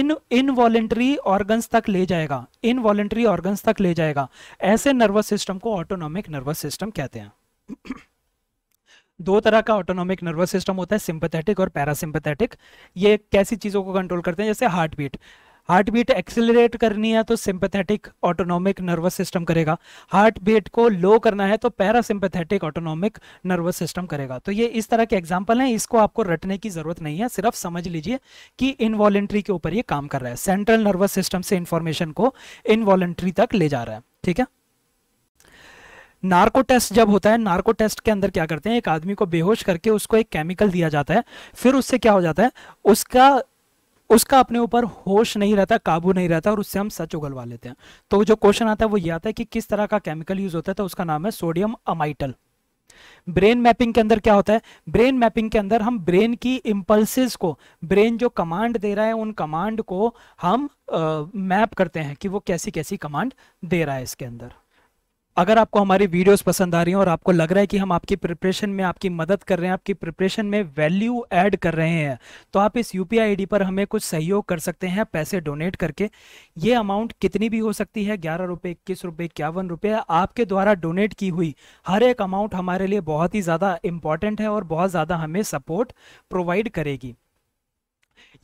इन इनवॉलेंट्री ऑर्गन्स तक ले जाएगा इनवॉलेंट्री ऑर्गन्स तक ले जाएगा ऐसे नर्वस सिस्टम को ऑटोनॉमिक नर्वस सिस्टम कहते हैं दो तरह का ऑटोनॉमिक नर्वस सिस्टम होता है सिंपथेटिक और पैरासिंपथेटिक ये कैसी चीज़ों को कंट्रोल करते हैं जैसे heart beat heart beat accelerate करनी है तो सिंपथेटिक ऑटोनॉमिक नर्वस सिस्टम करेगा हार्ट बीट को लो करना है तो सिंपथेटिक ऑटोनॉमिक नर्वस सिस्टम करेगा तो ये इस तरह के एग्जाम्पल हैं इसको आपको रटने की जरूरत नहीं है सिर्फ समझ लीजिए कि इनवॉलेंट्री के ऊपर ये काम कर रहा है सेंट्रल नर्वस सिस्टम से इंफॉर्मेशन को इनवॉलेंट्री तक ले जा रहा है ठीक है नार्को टेस्ट जब होता है नार्को टेस्ट के अंदर क्या करते हैं एक आदमी को बेहोश करके उसको एक केमिकल दिया जाता है फिर उससे क्या हो जाता है उसका उसका अपने ऊपर होश नहीं रहता काबू नहीं रहता और उससे हम सच उगलवा लेते हैं तो जो क्वेश्चन आता है वो ये आता है कि किस तरह का केमिकल यूज होता है तो उसका नाम है सोडियम अमाइटल ब्रेन मैपिंग के अंदर क्या होता है ब्रेन मैपिंग के अंदर हम ब्रेन की इम्पल्सिस को ब्रेन जो कमांड दे रहा है उन कमांड को हम मैप करते हैं कि वो कैसी कैसी कमांड दे रहा है इसके अंदर अगर आपको हमारी वीडियोस पसंद आ रही हैं और आपको लग रहा है कि हम आपकी प्रिपरेशन में आपकी मदद कर रहे हैं आपकी प्रिपरेशन में वैल्यू ऐड कर रहे हैं तो आप इस यू पी पर हमें कुछ सहयोग कर सकते हैं पैसे डोनेट करके ये अमाउंट कितनी भी हो सकती है ग्यारह रुपये इक्कीस रुपये इक्यावन रुपये आपके द्वारा डोनेट की हुई हर एक अमाउंट हमारे लिए बहुत ही ज़्यादा इंपॉर्टेंट है और बहुत ज़्यादा हमें सपोर्ट प्रोवाइड करेगी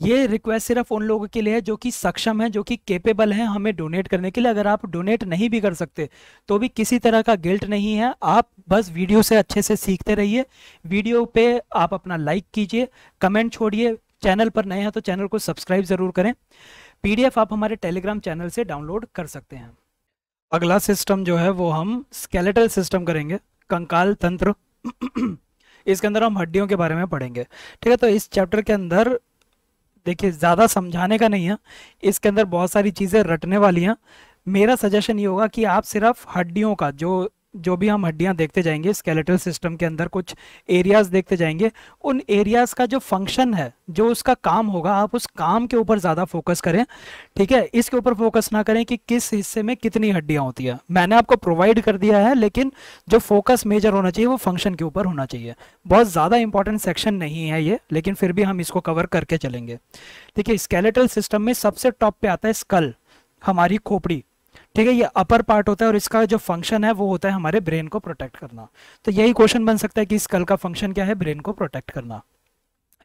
ये रिक्वेस्ट सिर्फ उन लोगों के लिए है जो कि सक्षम है जो कि केपेबल है हमें डोनेट करने के लिए अगर आप डोनेट नहीं भी कर सकते तो भी किसी तरह का गिल्ट नहीं है आप बस वीडियो से अच्छे से सीखते रहिए वीडियो पे आप अपना लाइक कीजिए कमेंट छोड़िए चैनल पर नए हैं तो चैनल को सब्सक्राइब ज़रूर करें पीडीएफ आप हमारे टेलीग्राम चैनल से डाउनलोड कर सकते हैं अगला सिस्टम जो है वो हम स्केलेटल सिस्टम करेंगे कंकाल तंत्र इसके अंदर हम हड्डियों के बारे में पढ़ेंगे ठीक है तो इस चैप्टर के अंदर देखिए ज़्यादा समझाने का नहीं है इसके अंदर बहुत सारी चीज़ें रटने वाली हैं मेरा सजेशन ये होगा कि आप सिर्फ हड्डियों का जो जो भी हम हड्डियाँ देखते जाएंगे स्केलेटल सिस्टम के अंदर कुछ एरियाज देखते जाएंगे उन एरियाज का जो फंक्शन है जो उसका काम होगा आप उस काम के ऊपर ज़्यादा फोकस करें ठीक है इसके ऊपर फोकस ना करें कि किस हिस्से में कितनी हड्डियाँ होती है मैंने आपको प्रोवाइड कर दिया है लेकिन जो फोकस मेजर होना चाहिए वो फंक्शन के ऊपर होना चाहिए बहुत ज़्यादा इंपॉर्टेंट सेक्शन नहीं है ये लेकिन फिर भी हम इसको कवर करके चलेंगे ठीक है स्केलेटल सिस्टम में सबसे टॉप पे आता है स्कल हमारी खोपड़ी ठीक है ये अपर पार्ट होता है और इसका जो फंक्शन है वो होता है हमारे ब्रेन को प्रोटेक्ट करना तो यही क्वेश्चन बन सकता है कि स्कल का फंक्शन क्या है ब्रेन को प्रोटेक्ट करना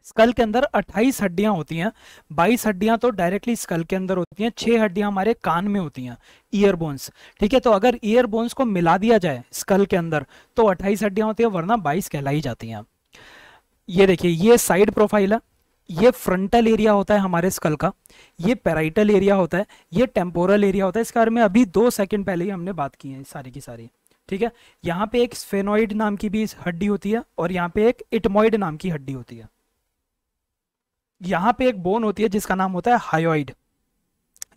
स्कल के अंदर 28 हड्डियां होती हैं 22 हड्डियां तो डायरेक्टली स्कल के अंदर होती हैं 6 हड्डियां हमारे कान में होती हैं ईयर बोन्स ठीक है तो अगर ईयर बोन्स को मिला दिया जाए स्कल के अंदर तो 28 हड्डियां होती है वरना 22 कहलाई जाती हैं ये देखिए ये साइड प्रोफाइल है ये फ्रंटल एरिया होता है हमारे स्कल का ये पेराइटल एरिया होता है ये टेम्पोरल एरिया होता है इसके बारे में अभी दो सेकंड पहले ही हमने बात की है सारी की सारी ठीक है यहाँ पे एक स्फेनोइड नाम की भी हड्डी होती है और यहाँ पे एक इटमोइड नाम की हड्डी होती है यहाँ पे एक बोन होती है जिसका नाम होता है हायोइड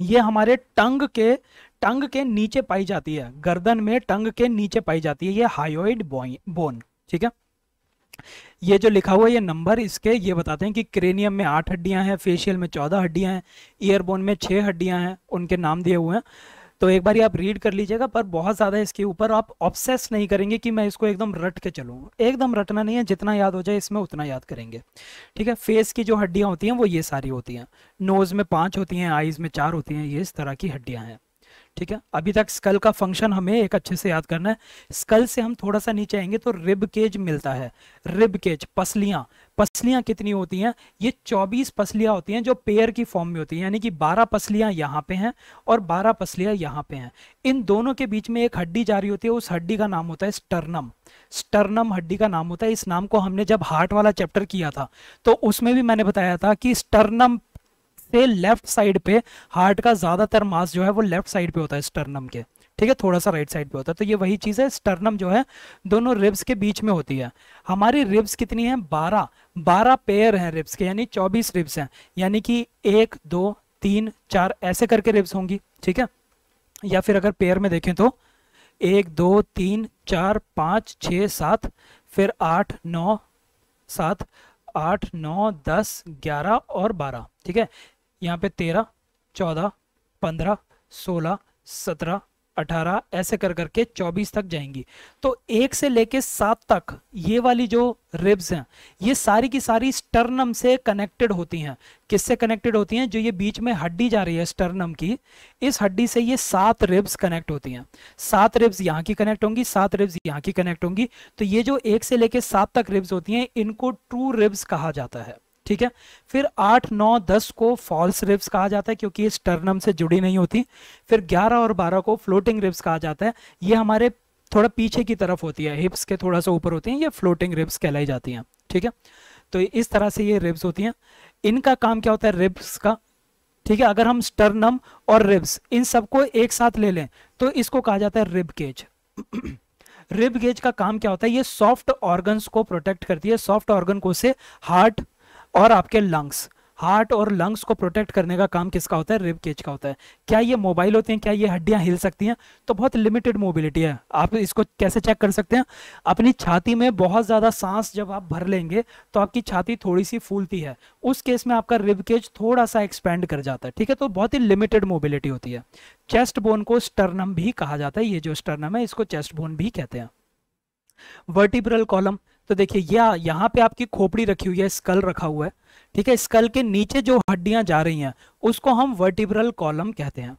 ये हमारे टंग के टंग के नीचे पाई जाती है गर्दन में टंग के नीचे पाई जाती है ये हायोइड बोन ठीक है ये जो लिखा हुआ है ये नंबर इसके ये बताते हैं कि क्रेनियम में आठ हड्डियां हैं फेशियल में चौदह हड्डियां हैं ईयरबोन में छः हड्डियां हैं उनके नाम दिए हुए हैं तो एक बार आप रीड कर लीजिएगा पर बहुत ज़्यादा इसके ऊपर आप ऑब्सेस नहीं करेंगे कि मैं इसको एकदम रट के चलूँ एकदम रटना नहीं है जितना याद हो जाए इसमें उतना याद करेंगे ठीक है फेस की जो हड्डियाँ होती हैं वो ये सारी होती हैं नोज़ में पाँच होती हैं आइज़ में चार होती हैं ये इस तरह की हड्डियाँ हैं ठीक है अभी तक स्कल का फंक्शन हमें एक अच्छे से याद करना है स्कल से हम थोड़ा सा नीचे आएंगे तो रिब केज मिलता है रिब केज पसलियां पसलियां कितनी होती हैं ये 24 पसलियां होती हैं जो पेयर की फॉर्म में होती हैं यानी कि 12 पसलियां यहाँ पे हैं और 12 पसलियां यहाँ पे हैं इन दोनों के बीच में एक हड्डी जारी होती है उस हड्डी का नाम होता है स्टर्नम स्टर्नम हड्डी का नाम होता है इस नाम को हमने जब हार्ट वाला चैप्टर किया था तो उसमें भी मैंने बताया था कि स्टर्नम पे लेफ्ट साइड पे हार्ट का ज़्यादातर मास जो है वो लेफ्ट साइड पे होता है स्टर्नम के ठीक है थोड़ा सा राइट साइड पे होता है तो ये वही चीज़ है स्टर्नम जो है दोनों रिब्स के बीच में होती है हमारी रिब्स कितनी है बारह बारह पेयर हैं रिब्स के यानी चौबीस रिब्स हैं यानी कि एक दो तीन चार ऐसे करके रिब्स होंगी ठीक है या फिर अगर पेयर में देखें तो एक दो तीन चार पाँच छ सात फिर आठ नौ सात आठ नौ दस ग्यारह और बारह ठीक है यहाँ पे तेरह चौदह पंद्रह सोलह सत्रह अठारह ऐसे कर करके चौबीस तक जाएंगी तो एक से लेके सात तक ये वाली जो रिब्स हैं ये सारी की सारी स्टर्नम से कनेक्टेड होती हैं किससे कनेक्टेड होती हैं जो ये बीच में हड्डी जा रही है स्टर्नम की इस हड्डी से ये सात रिब्स कनेक्ट होती हैं सात रिब्स यहाँ की कनेक्ट होंगी सात रिब्स यहाँ की कनेक्ट होंगी तो ये जो एक से लेके सात तक रिब्स होती हैं इनको ट्रू रिब्स कहा जाता है ठीक है फिर आठ नौ दस को फॉल्स रिप्स कहा जाता है क्योंकि इस टर्नम से जुड़ी नहीं होती फिर ग्यारह और बारह को फ्लोटिंग रिब्स कहा जाता है ये हमारे थोड़ा पीछे की तरफ होती है हिप्स के थोड़ा सा ऊपर होती हैं ये फ्लोटिंग रिब्स कहलाई जाती हैं ठीक है तो इस तरह से ये रिब्स होती हैं इनका काम क्या होता है रिब्स का ठीक है अगर हम स्टर्नम और रिब्स इन सबको एक साथ ले लें तो इसको कहा जाता है रिब केज रिब गेज का काम क्या होता है ये सॉफ्ट ऑर्गन्स को प्रोटेक्ट करती है सॉफ्ट ऑर्गन को से हार्ट और आपके लंग्स हार्ट और लंग्स को प्रोटेक्ट करने का काम किसका होता है रिब केज का होता है क्या ये मोबाइल होते हैं क्या ये हड्डियां हिल सकती हैं तो बहुत लिमिटेड मोबिलिटी है आप इसको कैसे चेक कर सकते हैं अपनी छाती में बहुत ज़्यादा सांस जब आप भर लेंगे तो आपकी छाती थोड़ी सी फूलती है उस केस में आपका रिब केज थोड़ा सा एक्सपेंड कर जाता है ठीक है तो बहुत ही लिमिटेड मोबिलिटी होती है चेस्ट बोन को स्टर्नम भी कहा जाता है ये जो स्टर्नम है इसको चेस्ट बोन भी कहते हैं वर्टिब्रल कॉलम तो देखिए यह यहाँ पे आपकी खोपड़ी रखी हुई है स्कल रखा हुआ है ठीक है स्कल के नीचे जो हड्डियां जा रही हैं उसको हम वर्टिब्रल कॉलम कहते हैं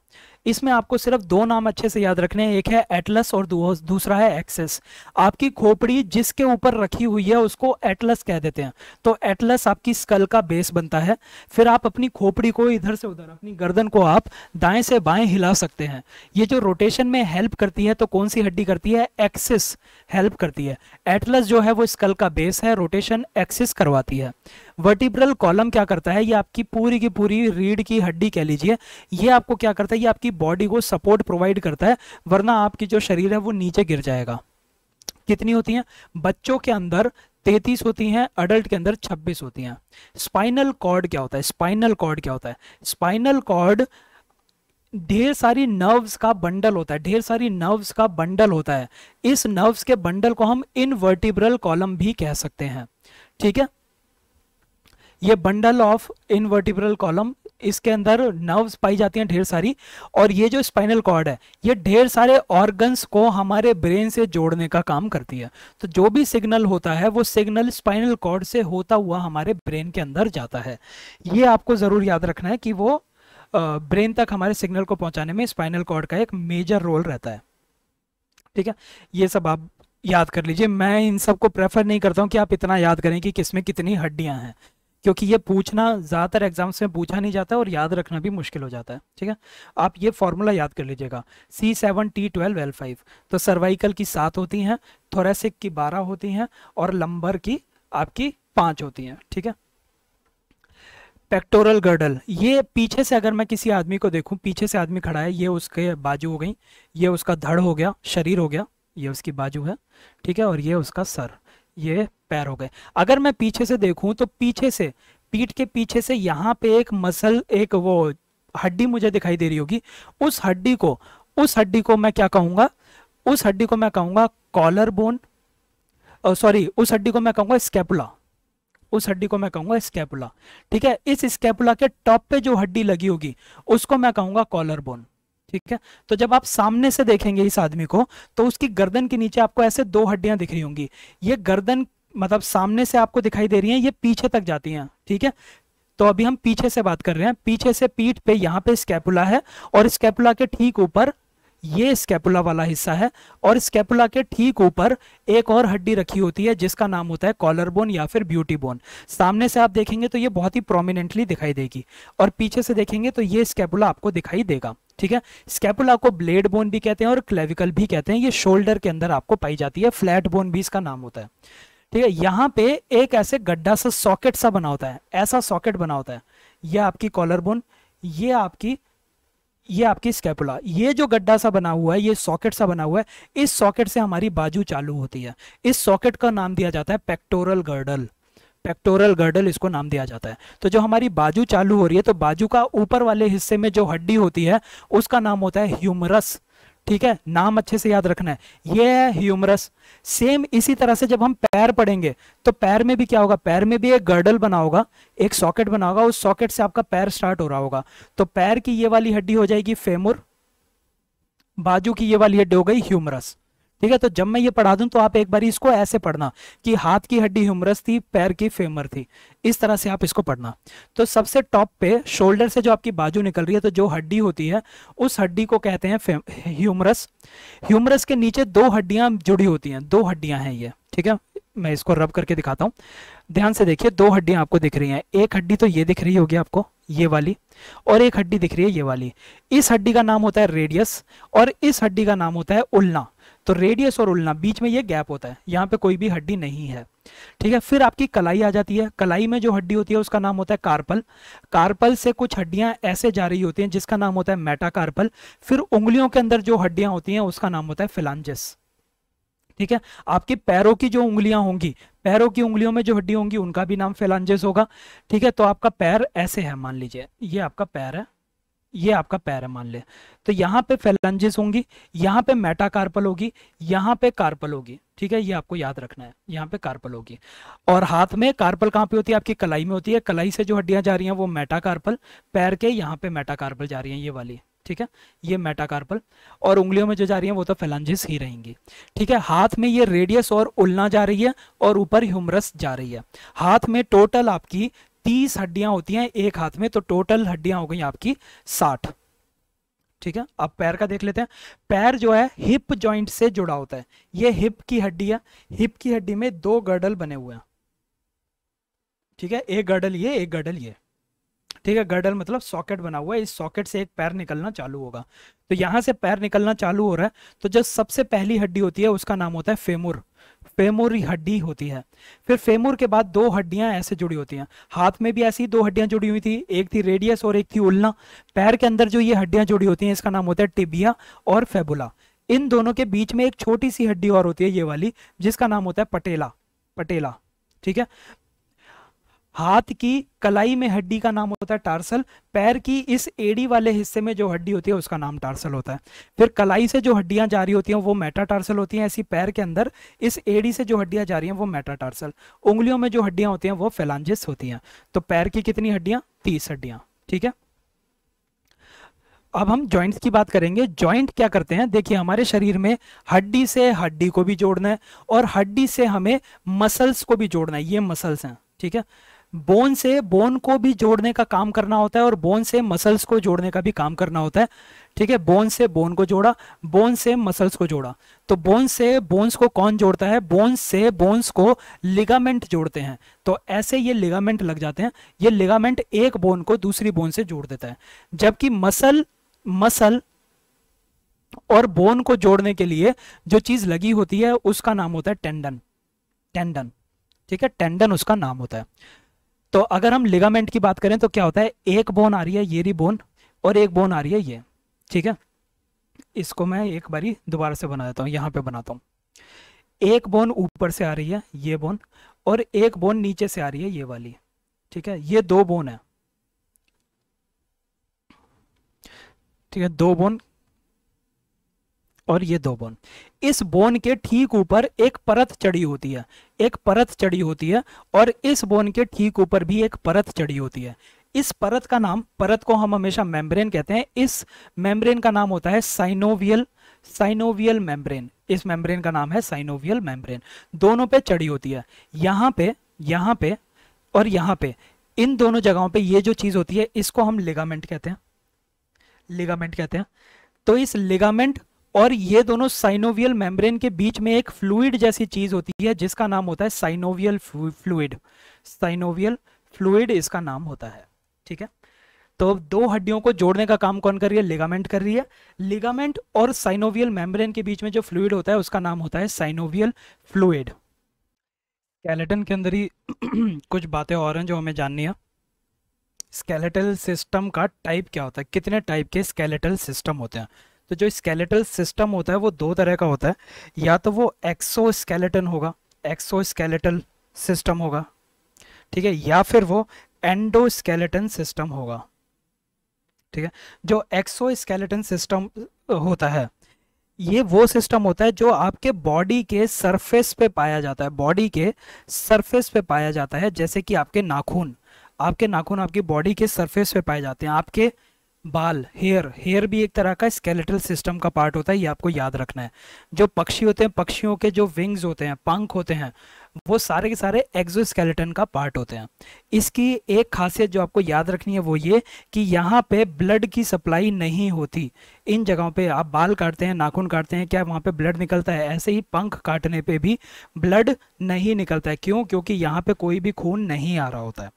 इसमें आपको सिर्फ दो नाम अच्छे से याद रखने हैं एक है एटलस और दूसरा है एक्सेस आपकी खोपड़ी जिसके ऊपर रखी हुई है उसको एटलस कह देते हैं तो एटलस आपकी स्कल का बेस बनता है फिर आप अपनी खोपड़ी को इधर से उधर अपनी गर्दन को आप दाएं से बाएं हिला सकते हैं ये जो रोटेशन में हेल्प करती है तो कौन सी हड्डी करती है एक्सिस हेल्प करती है एटलस जो है वो स्कल का बेस है रोटेशन एक्सिस करवाती है वर्टिब्रल कॉलम क्या करता है ये आपकी पूरी की पूरी रीढ़ की हड्डी कह लीजिए ये आपको क्या करता है ये आपकी बॉडी को सपोर्ट प्रोवाइड करता है वरना आपकी जो शरीर है वो नीचे गिर जाएगा कितनी होती हैं बच्चों के अंदर तैतीस होती हैं अडल्ट के अंदर छब्बीस होती हैं स्पाइनल कॉर्ड क्या होता है स्पाइनल कॉर्ड क्या होता है स्पाइनल कॉर्ड ढेर सारी नर्व्स का बंडल होता है ढेर सारी नर्व्स का बंडल होता है इस नर्व्स के बंडल को हम इनवर्टिब्रल कॉलम भी कह सकते हैं ठीक है ये बंडल ऑफ इनवर्टिब्रल कॉलम इसके अंदर नर्व्स पाई जाती हैं ढेर सारी और ये जो स्पाइनल कॉर्ड है ये ढेर सारे ऑर्गन्स को हमारे ब्रेन से जोड़ने का काम करती है तो जो भी सिग्नल होता है वो सिग्नल स्पाइनल कॉर्ड से होता हुआ हमारे ब्रेन के अंदर जाता है ये आपको ज़रूर याद रखना है कि वो ब्रेन तक हमारे सिग्नल को पहुंचाने में स्पाइनल कॉर्ड का एक मेजर रोल रहता है ठीक है ये सब आप याद कर लीजिए मैं इन सबको प्रेफर नहीं करता हूँ कि आप इतना याद करें कि किसमें कितनी हड्डियाँ हैं क्योंकि ये पूछना ज़्यादातर एग्जाम्स में पूछा नहीं जाता और याद रखना भी मुश्किल हो जाता है ठीक है आप ये फॉर्मूला याद कर लीजिएगा C seven T twelve L five तो सर्वाइकल की सात होती हैं थोरेसिक की बारह होती हैं और लंबर की आपकी पांच होती हैं ठीक है पेक्टोरल गर्डल ये पीछे से अगर मैं किसी आदमी को देखूं पीछे से आदमी खड़ा है ये उसके बाजू हो गई ये उसका धड़ हो गया शरीर हो गया ये उसकी बाजू है ठीक है और ये उसका सर ये पैर हो गए अगर मैं पीछे से देखूं तो पीछे से पीठ के पीछे से यहाँ पे एक मसल एक वो हड्डी मुझे दिखाई दे रही होगी उस हड्डी को उस हड्डी को मैं क्या कहूंगा उस हड्डी को मैं कहूंगा कॉलर बोन सॉरी उस हड्डी को मैं कहूंगा स्केपुला उस हड्डी को मैं कहूंगा स्केपुला ठीक है इस स्केपुला के टॉप पे जो हड्डी लगी होगी उसको मैं कहूंगा कॉलर बोन ठीक है तो जब आप सामने से देखेंगे इस आदमी को तो उसकी गर्दन के नीचे आपको ऐसे दो हड्डियां दिख रही होंगी ये गर्दन मतलब सामने से आपको दिखाई दे रही है ये पीछे तक जाती हैं ठीक है तो अभी हम पीछे से बात कर रहे हैं पीछे से पीठ पे यहाँ पे स्कैपुला है और स्कैपुला के ठीक ऊपर ये स्केपुला वाला हिस्सा है और स्केपुला के ठीक ऊपर एक और हड्डी रखी होती है जिसका नाम होता है कॉलर बोन या फिर ब्यूटी बोन सामने से आप देखेंगे तो ये बहुत ही प्रोमिनेंटली दिखाई देगी और पीछे से देखेंगे तो ये स्केपुला आपको दिखाई देगा ठीक है स्केपुला को ब्लेड बोन भी कहते हैं और क्लेविकल भी कहते हैं ये शोल्डर के अंदर आपको पाई जाती है फ्लैट बोन भी इसका नाम होता है ठीक है यहाँ पे एक ऐसे गड्ढा सा सॉकेट सा बना होता है ऐसा सॉकेट बना होता है यह आपकी कॉलर बोन ये आपकी ये आपकी स्कैपुला ये जो गड्ढा सा बना हुआ है ये सॉकेट सा बना हुआ है इस सॉकेट से हमारी बाजू चालू होती है इस सॉकेट का नाम दिया जाता है पेक्टोरल गर्डल पेक्टोरल गर्डल इसको नाम दिया जाता है तो जो हमारी बाजू चालू हो रही है तो बाजू का ऊपर वाले हिस्से में जो हड्डी होती है उसका नाम होता है ह्यूमरस ठीक है नाम अच्छे से याद रखना है ये है ह्यूमरस सेम इसी तरह से जब हम पैर पढ़ेंगे तो पैर में भी क्या होगा पैर में भी एक गर्डल बना होगा एक सॉकेट बना होगा उस सॉकेट से आपका पैर स्टार्ट हो रहा होगा तो पैर की ये वाली हड्डी हो जाएगी फेमुर बाजू की ये वाली हड्डी हो गई ह्यूमरस ठीक है तो जब मैं ये पढ़ा दूं तो आप एक बार इसको ऐसे पढ़ना कि हाथ की हड्डी ह्यूमरस थी पैर की फेमर थी इस तरह से आप इसको पढ़ना तो सबसे टॉप पे शोल्डर से जो आपकी बाजू निकल रही है तो जो हड्डी होती है उस हड्डी को कहते हैं ह्यूमरस ह्यूमरस के नीचे दो हड्डियां जुड़ी होती हैं दो हड्डियां हैं ये ठीक है मैं इसको रब करके दिखाता हूँ ध्यान से देखिए दो हड्डियां आपको दिख रही हैं एक हड्डी तो ये दिख रही होगी आपको ये वाली और एक हड्डी दिख रही है ये वाली इस हड्डी का नाम होता है रेडियस और इस हड्डी का नाम होता है उल्ना तो रेडियस और उल्ना बीच में ये गैप होता है यहाँ पे कोई भी हड्डी नहीं है ठीक है फिर आपकी कलाई आ जाती है कलाई में जो हड्डी होती है उसका नाम होता है कार्पल कार्पल से कुछ हड्डियां ऐसे जा रही होती हैं जिसका नाम होता है मेटाकार्पल फिर उंगलियों के अंदर जो हड्डियां होती हैं उसका नाम होता है फिलानजस ठीक है आपके पैरों की जो उंगलियां होंगी पैरों की उंगलियों में जो हड्डी होंगी उनका भी नाम फेलांजेस होगा ठीक है तो आपका पैर ऐसे है मान लीजिए ये आपका पैर है ये आपका पैर है मान ले तो यहाँ पे फेलंजिस होंगी यहाँ पे मेटाकार्पल होगी यहाँ पे कार्पल होगी ठीक है ये आपको याद रखना है यहाँ पे कार्पल होगी और हाथ में कार्पल कहाँ पे होती है आपकी कलाई में होती है कलाई से जो हड्डियां जा रही हैं वो मेटाकार्पल पैर के यहाँ पे मेटाकार्पल जा रही है ये वाली ठीक है ये मेटाकार्पल और उंगलियों में जो जा रही है वो तो फेलेंजिस ही रहेंगी ठीक है हाथ में ये रेडियस और उलना जा रही है और ऊपर ह्यूमरस जा रही है हाथ में टोटल आपकी तीस हड्डियां होती हैं एक हाथ में तो टोटल हड्डियां हो गई आपकी साठ ठीक है अब पैर का देख लेते हैं पैर जो है हिप जॉइंट से जुड़ा होता है ये हिप की हड्डी है हिप की हड्डी में दो गर्डल बने हुए हैं ठीक है एक गर्डल ये एक गर्डल ये ठीक है गर्डल मतलब सॉकेट बना हुआ है इस सॉकेट से एक पैर निकलना चालू होगा तो यहां से पैर निकलना चालू हो रहा है तो जो सबसे पहली हड्डी होती है उसका नाम होता है फेमूर फेमोरी हड्डी होती है फिर फेमोर के बाद दो हड्डियां ऐसे जुड़ी होती हैं हाथ में भी ऐसी दो हड्डियां जुड़ी हुई थी एक थी रेडियस और एक थी उल्ना पैर के अंदर जो ये हड्डियां जुड़ी होती हैं इसका नाम होता है टिबिया और फेबुला इन दोनों के बीच में एक छोटी सी हड्डी और होती है ये वाली जिसका नाम होता है पटेला पटेला ठीक है हाथ की कलाई में हड्डी का नाम होता है टार्सल पैर की इस एडी वाले हिस्से में जो हड्डी होती है उसका नाम टार्सल होता है फिर कलाई से जो हड्डियां जा रही होती हैं वो टार्सल होती हैं ऐसी पैर के अंदर इस एडी से जो हड्डियां जा रही हैं वो मेटा टार्सल उंगलियों में जो हड्डियां होती हैं वो फेलांजिस होती हैं तो पैर की कितनी हड्डियां तीस हड्डियां ठीक है अब हम जॉइंट्स की बात करेंगे जॉइंट क्या करते हैं देखिए हमारे शरीर में हड्डी से हड्डी को भी जोड़ना है और हड्डी से हमें मसल्स को भी जोड़ना है ये मसल्स हैं ठीक है बोन से बोन को भी जोड़ने का काम करना होता है और बोन से मसल्स को जोड़ने का भी काम करना होता है ठीक है बोन से बोन को जोड़ा बोन से मसल्स को जोड़ा तो बोन से बोन्स को कौन जोड़ता है बोन से बोन्स को लिगामेंट जोड़ते हैं तो ऐसे ये लिगामेंट लग जाते हैं ये लिगामेंट एक बोन को दूसरी बोन से जोड़ देता है जबकि मसल मसल और बोन को जोड़ने के लिए जो चीज लगी होती है उसका नाम होता है टेंडन टेंडन ठीक है टेंडन उसका नाम होता है तो अगर हम लिगामेंट की बात करें तो क्या होता है एक बोन आ रही है ये री बोन और एक बोन आ रही है ये ठीक है इसको मैं एक बारी दोबारा से बना देता हूँ यहाँ पे बनाता हूँ एक बोन ऊपर से आ रही है ये बोन और एक बोन नीचे से आ रही है ये वाली ठीक है ये दो बोन है ठीक है दो बोन और ये दो बोन इस बोन के ठीक ऊपर एक परत चढ़ी होती है एक परत चढ़ी होती है और इस बोन के ठीक ऊपर भी एक परत चढ़ी होती है इस परत का नाम परत को हम हमेशा मेम्ब्रेन कहते हैं इस मेम्ब्रेन का नाम होता है साइनोवियल साइनोवियल मेम्ब्रेन इस मेम्ब्रेन का नाम है साइनोवियल मेम्ब्रेन दोनों पे चढ़ी होती है यहाँ पे यहाँ पे और यहाँ पे इन दोनों जगहों पे ये जो चीज़ होती है इसको हम लिगामेंट कहते हैं लिगामेंट कहते हैं तो इस लिगामेंट और ये दोनों साइनोवियल मेम्ब्रेन के बीच में एक फ्लूड जैसी चीज होती है जिसका नाम होता है साइनोवियल फ्लूड साइनोवियल फ्लूड इसका नाम होता है ठीक है तो दो हड्डियों को जोड़ने का काम कौन कर रही है लिगामेंट कर रही है लिगामेंट और साइनोवियल मेम्ब्रेन के बीच में जो फ्लूड होता है उसका नाम होता है साइनोवियल फ्लूड स्केलेटन के अंदर ही कुछ बातें और हैं जो हमें जाननी है स्केलेटल सिस्टम का टाइप क्या होता है कितने टाइप के स्केलेटल सिस्टम होते हैं तो जो स्केलेटल सिस्टम होता है वो दो तरह का होता है या तो वो एक्सो स्केलेटन होगा एक्सो स्केलेटल सिस्टम होगा ठीक है या फिर वो एंडो स्केलेटन सिस्टम होगा ठीक है जो एक्सो स्केलेटन सिस्टम होता है ये वो सिस्टम होता है जो आपके बॉडी के सरफेस पे पाया जाता है बॉडी के सरफेस पे पाया जाता है जैसे कि आपके नाखून आपके नाखून आपकी बॉडी के सरफेस पे पाए जाते हैं आपके बाल हेयर हेयर भी एक तरह का स्केलेटल सिस्टम का पार्ट होता है ये आपको याद रखना है जो पक्षी होते हैं पक्षियों के जो विंग्स होते हैं पंख होते हैं वो सारे के सारे एक्सोस्केलेटन का पार्ट होते हैं इसकी एक खासियत जो आपको याद रखनी है वो ये कि यहाँ पे ब्लड की सप्लाई नहीं होती इन जगहों पे आप बाल काटते हैं नाखून काटते हैं क्या वहाँ पे ब्लड निकलता है ऐसे ही पंख काटने पे भी ब्लड नहीं निकलता है क्यों क्योंकि यहाँ पे कोई भी खून नहीं आ रहा होता है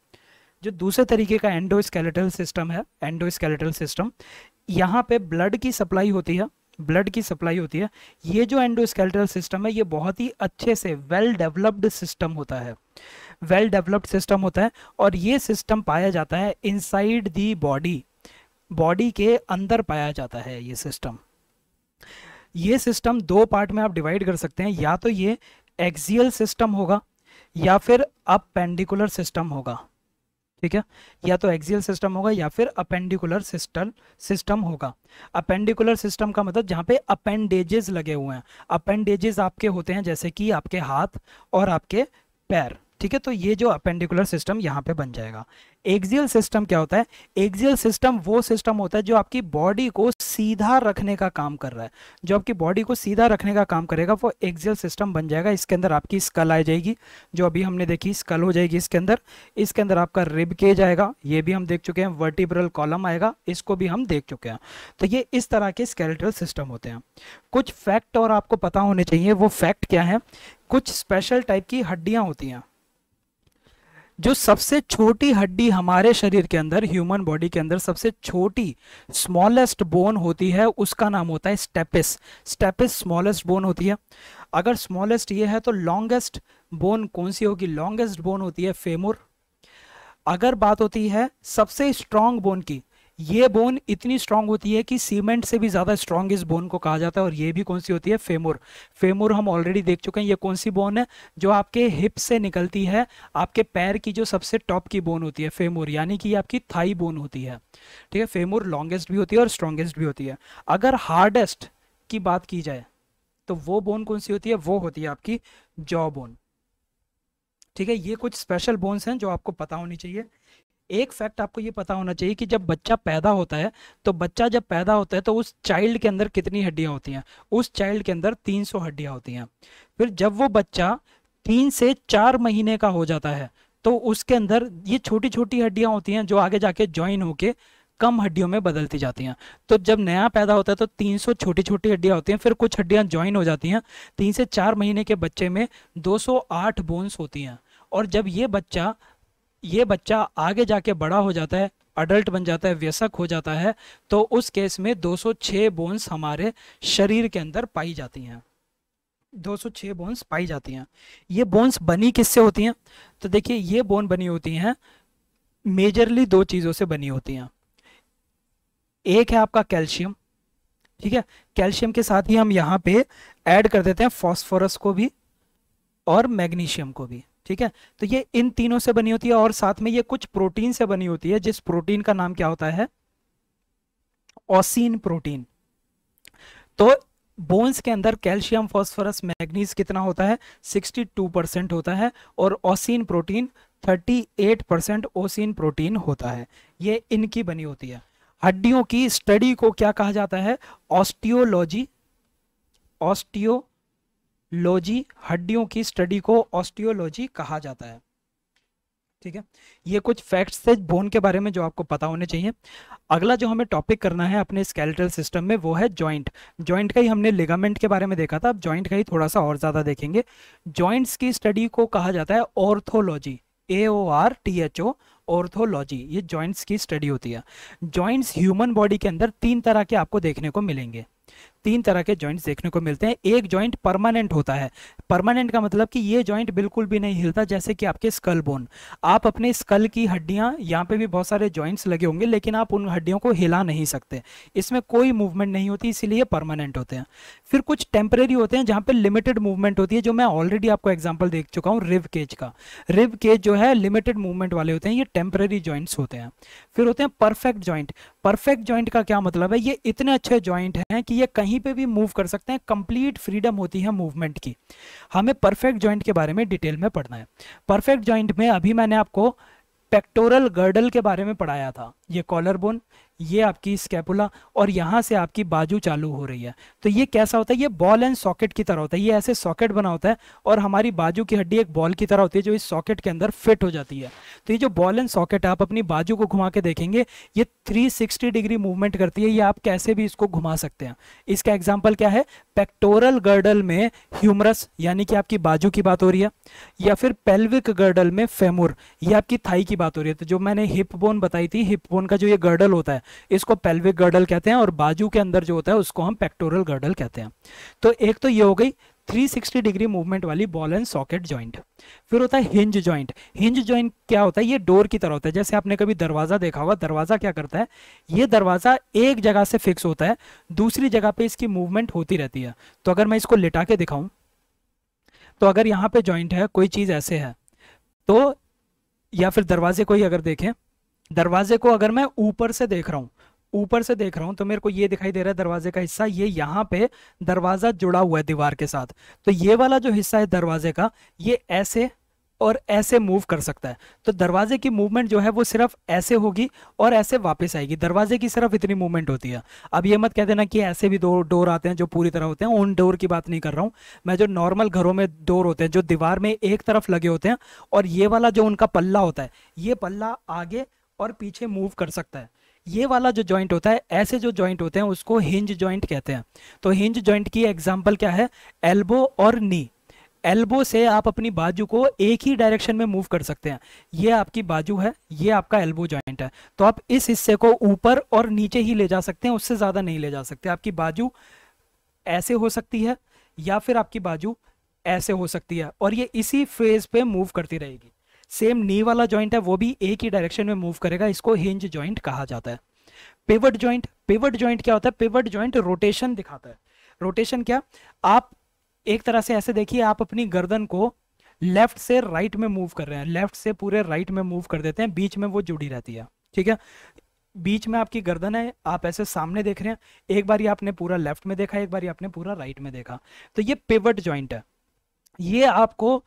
जो दूसरे तरीके का एंडोस्केलेटल सिस्टम है एंडोस्केलेटल सिस्टम यहाँ पे ब्लड की सप्लाई होती है ब्लड की सप्लाई होती है ये जो एंडोस्केलेटल सिस्टम है ये बहुत ही अच्छे से वेल डेवलप्ड सिस्टम होता है वेल डेवलप्ड सिस्टम होता है और ये सिस्टम पाया जाता है इनसाइड दी बॉडी बॉडी के अंदर पाया जाता है ये सिस्टम ये सिस्टम दो पार्ट में आप डिवाइड कर सकते हैं या तो ये एक्सियल सिस्टम होगा या फिर अपेंडिकुलर सिस्टम होगा ठीक है या तो एक्सियल सिस्टम होगा या फिर अपेंडिकुलर सिस्टम सिस्टम होगा अपेंडिकुलर सिस्टम का मतलब जहाँ पे अपेंडेजेस लगे हुए हैं अपेंडेजेस आपके होते हैं जैसे कि आपके हाथ और आपके पैर ठीक है तो ये जो अपेंडिकुलर सिस्टम यहाँ पे बन जाएगा एक्सियल सिस्टम क्या होता है एक्सियल सिस्टम वो सिस्टम होता है जो आपकी बॉडी को सीधा रखने का काम कर रहा है जो आपकी बॉडी को सीधा रखने का काम करेगा वो एक्सियल सिस्टम बन जाएगा इसके अंदर आपकी स्कल आ जाएगी जो अभी हमने देखी स्कल हो जाएगी इसके अंदर इसके अंदर आपका रिब केज आएगा ये भी हम देख चुके हैं वर्टिब्रल कॉलम आएगा इसको भी हम देख चुके हैं तो ये इस तरह के स्केलेटल सिस्टम होते हैं कुछ फैक्ट और आपको पता होने चाहिए वो फैक्ट क्या है कुछ स्पेशल टाइप की हड्डियाँ होती हैं जो सबसे छोटी हड्डी हमारे शरीर के अंदर ह्यूमन बॉडी के अंदर सबसे छोटी स्मॉलेस्ट बोन होती है उसका नाम होता है स्टेपिस स्टेपिस स्मॉलेस्ट बोन होती है अगर स्मॉलेस्ट ये है तो लॉन्गेस्ट बोन कौन सी होगी लॉन्गेस्ट बोन होती है फेमुर अगर बात होती है सबसे स्ट्रांग बोन की ये बोन इतनी स्ट्रांग होती है कि सीमेंट से भी ज़्यादा स्ट्रांग इस बोन को कहा जाता है और ये भी कौन सी होती है फेमोर फेमोर हम ऑलरेडी देख चुके हैं ये कौन सी बोन है जो आपके हिप से निकलती है आपके पैर की जो सबसे टॉप की बोन होती है फेमोर यानी कि आपकी थाई बोन होती है ठीक है फेमोर लॉन्गेस्ट भी होती है और स्ट्रांगेस्ट भी होती है अगर हार्डेस्ट की बात की जाए तो वो बोन कौन सी होती है वो होती है आपकी जॉ बोन ठीक है ये कुछ स्पेशल बोन्स हैं जो आपको पता होनी चाहिए एक फैक्ट आपको ये पता होना चाहिए कि जब बच्चा पैदा होता है तो बच्चा जब पैदा होता है तो उस चाइल्ड के अंदर कितनी हड्डियाँ होती हैं उस चाइल्ड के अंदर 300 हड्डियाँ होती हैं फिर जब वो बच्चा तीन से चार महीने का हो जाता है तो उसके अंदर ये छोटी छोटी हड्डियाँ होती हैं जो आगे जाके ज्वाइन होके कम हड्डियों में बदलती जाती हैं तो जब नया पैदा होता है तो 300 छोटी छोटी हड्डियाँ होती हैं फिर कुछ हड्डियाँ ज्वाइन हो जाती हैं तीन से चार महीने के बच्चे में 208 बोन्स होती हैं और जब ये बच्चा ये बच्चा आगे जाके बड़ा हो जाता है अडल्ट बन जाता है व्यसक हो जाता है तो उस केस में 206 बोन्स हमारे शरीर के अंदर पाई जाती हैं 206 बोन्स पाई जाती हैं ये बोन्स बनी किससे होती हैं तो देखिए ये बोन बनी होती हैं मेजरली दो चीज़ों से बनी होती हैं एक है आपका कैल्शियम ठीक है कैल्शियम के साथ ही हम यहाँ पे ऐड कर देते हैं फॉस्फोरस को भी और मैग्नीशियम को भी ठीक है तो ये इन तीनों से बनी होती है और साथ में ये कुछ प्रोटीन से बनी होती है जिस प्रोटीन का नाम क्या होता है ओसिन प्रोटीन तो बोन्स के अंदर कैल्शियम फॉस्फोरस मैग्नीज कितना होता है 62 परसेंट होता है और ossein protein 38 percent ossein protein होता है ये इनकी बनी होती है हड्डियों की स्टडी को क्या कहा जाता है ऑस्टियोलॉजी ऑस्टियो लॉजी हड्डियों की स्टडी को ऑस्टियोलॉजी कहा जाता है ठीक है ये कुछ फैक्ट्स थे बोन के बारे में जो आपको पता होने चाहिए अगला जो हमें टॉपिक करना है अपने स्केलेटल सिस्टम में वो है जॉइंट जॉइंट का ही हमने लिगामेंट के बारे में देखा था अब जॉइंट का ही थोड़ा सा और ज़्यादा देखेंगे जॉइंट्स की स्टडी को कहा जाता है orthology A O R T H O orthology ये जॉइंट्स की स्टडी होती है जॉइंट्स ह्यूमन बॉडी के अंदर तीन तरह के आपको देखने को मिलेंगे तीन तरह के जॉइंट्स देखने को मिलते हैं एक जॉइंट परमानेंट होता है परमानेंट का मतलब कि ये जॉइंट बिल्कुल भी नहीं हिलता जैसे कि आपके स्कल बोन आप अपने स्कल की हड्डियाँ यहाँ पे भी बहुत सारे जॉइंट्स लगे होंगे लेकिन आप उन हड्डियों को हिला नहीं सकते इसमें कोई मूवमेंट नहीं होती इसीलिए परमानेंट होते हैं फिर कुछ टेम्परेरी होते हैं जहाँ पर लिमिटेड मूवमेंट होती है जो मैं ऑलरेडी आपको एग्जाम्पल देख चुका हूँ रिव केज का रिव केज जो है लिमिटेड मूवमेंट वाले होते हैं ये टेम्परेरी जॉइंट्स होते हैं फिर होते हैं परफेक्ट जॉइंट परफेक्ट जॉइंट का क्या मतलब है ये इतने अच्छे जॉइंट हैं कि ये कहीं कहीं पे भी मूव कर सकते हैं कंप्लीट फ्रीडम होती है मूवमेंट की हमें परफेक्ट जॉइंट के बारे में डिटेल में पढ़ना है परफेक्ट जॉइंट में अभी मैंने आपको पेक्टोरल गर्डल के बारे में पढ़ाया था ये कॉलर बोन ये आपकी स्कैपुला और यहाँ से आपकी बाजू चालू हो रही है तो ये कैसा होता है ये बॉल एंड सॉकेट की तरह होता है ये ऐसे सॉकेट बना होता है और हमारी बाजू की हड्डी एक बॉल की तरह होती है जो इस सॉकेट के अंदर फिट हो जाती है तो ये जो बॉल एंड सॉकेट है आप अपनी बाजू को घुमा के देखेंगे ये 360 डिग्री मूवमेंट करती है ये आप कैसे भी इसको घुमा सकते हैं इसका एग्जाम्पल क्या है पेक्टोरल गर्डल में ह्यूमरस यानी कि आपकी बाजू की बात हो रही है या फिर पेल्विक गर्डल में फेमुर यह आपकी थाई की बात हो रही है तो जो मैंने हिप बोन बताई थी हिप बोन का जो ये गर्डल होता है इसको पेल्विक गर्डल कहते हैं और बाजू के अंदर जो होता है उसको हम पेक्टोरल गर्डल कहते हैं तो एक तो ये हो गई 360 डिग्री मूवमेंट वाली बॉल एंड सॉकेट जॉइंट फिर होता है हिंज जॉइंट हिंज जॉइंट क्या होता है ये डोर की तरह होता है जैसे आपने कभी दरवाज़ा देखा होगा दरवाज़ा क्या करता है ये दरवाज़ा एक जगह से फिक्स होता है दूसरी जगह पे इसकी मूवमेंट होती रहती है तो अगर मैं इसको लिटा के दिखाऊं तो अगर यहाँ पे ज्वाइंट है कोई चीज़ ऐसे है तो या फिर दरवाजे को ही अगर देखें दरवाजे को अगर मैं ऊपर से देख रहा हूँ ऊपर से देख रहा हूँ तो मेरे को ये दिखाई दे रहा है दरवाजे का हिस्सा ये यहाँ पे दरवाजा जुड़ा हुआ है दीवार के साथ तो ये वाला जो हिस्सा है दरवाजे का ये ऐसे और ऐसे मूव कर सकता है तो दरवाजे की मूवमेंट जो है वो सिर्फ ऐसे होगी और ऐसे वापस आएगी दरवाजे की सिर्फ इतनी मूवमेंट होती है अब ये मत कह देना कि ऐसे भी दो डोर आते हैं जो पूरी तरह होते हैं उन डोर की बात नहीं कर रहा हूँ मैं जो नॉर्मल घरों में डोर होते हैं जो दीवार में एक तरफ लगे होते हैं और ये वाला जो उनका पल्ला होता है ये पल्ला आगे और पीछे मूव कर सकता है ये वाला जो जॉइंट होता है ऐसे जो जॉइंट होते हैं उसको हिंज जॉइंट कहते हैं तो हिंज जॉइंट की एग्जाम्पल क्या है एल्बो और नी एल्बो से आप अपनी बाजू को एक ही डायरेक्शन में मूव कर सकते हैं ये आपकी बाजू है ये आपका एल्बो जॉइंट है तो आप इस हिस्से को ऊपर और नीचे ही ले जा सकते हैं उससे ज़्यादा नहीं ले जा सकते आपकी बाजू ऐसे हो सकती है या फिर आपकी बाजू ऐसे हो सकती है और ये इसी फेज पे मूव करती रहेगी सेम नी वाला जॉइंट है वो भी एक ही डायरेक्शन में मूव करेगा इसको हिंज जॉइंट कहा जाता है पिवट जॉइंट पिवट जॉइंट क्या होता है पिवट जॉइंट रोटेशन दिखाता है रोटेशन क्या आप एक तरह से ऐसे देखिए आप अपनी गर्दन को लेफ्ट से राइट में मूव कर रहे हैं लेफ्ट से पूरे राइट में मूव कर देते हैं बीच में वो जुड़ी रहती है ठीक है बीच में आपकी गर्दन है आप ऐसे सामने देख रहे हैं एक बार आपने पूरा लेफ्ट में देखा एक बार आपने पूरा राइट में देखा तो ये पिवट जॉइंट है ये आपको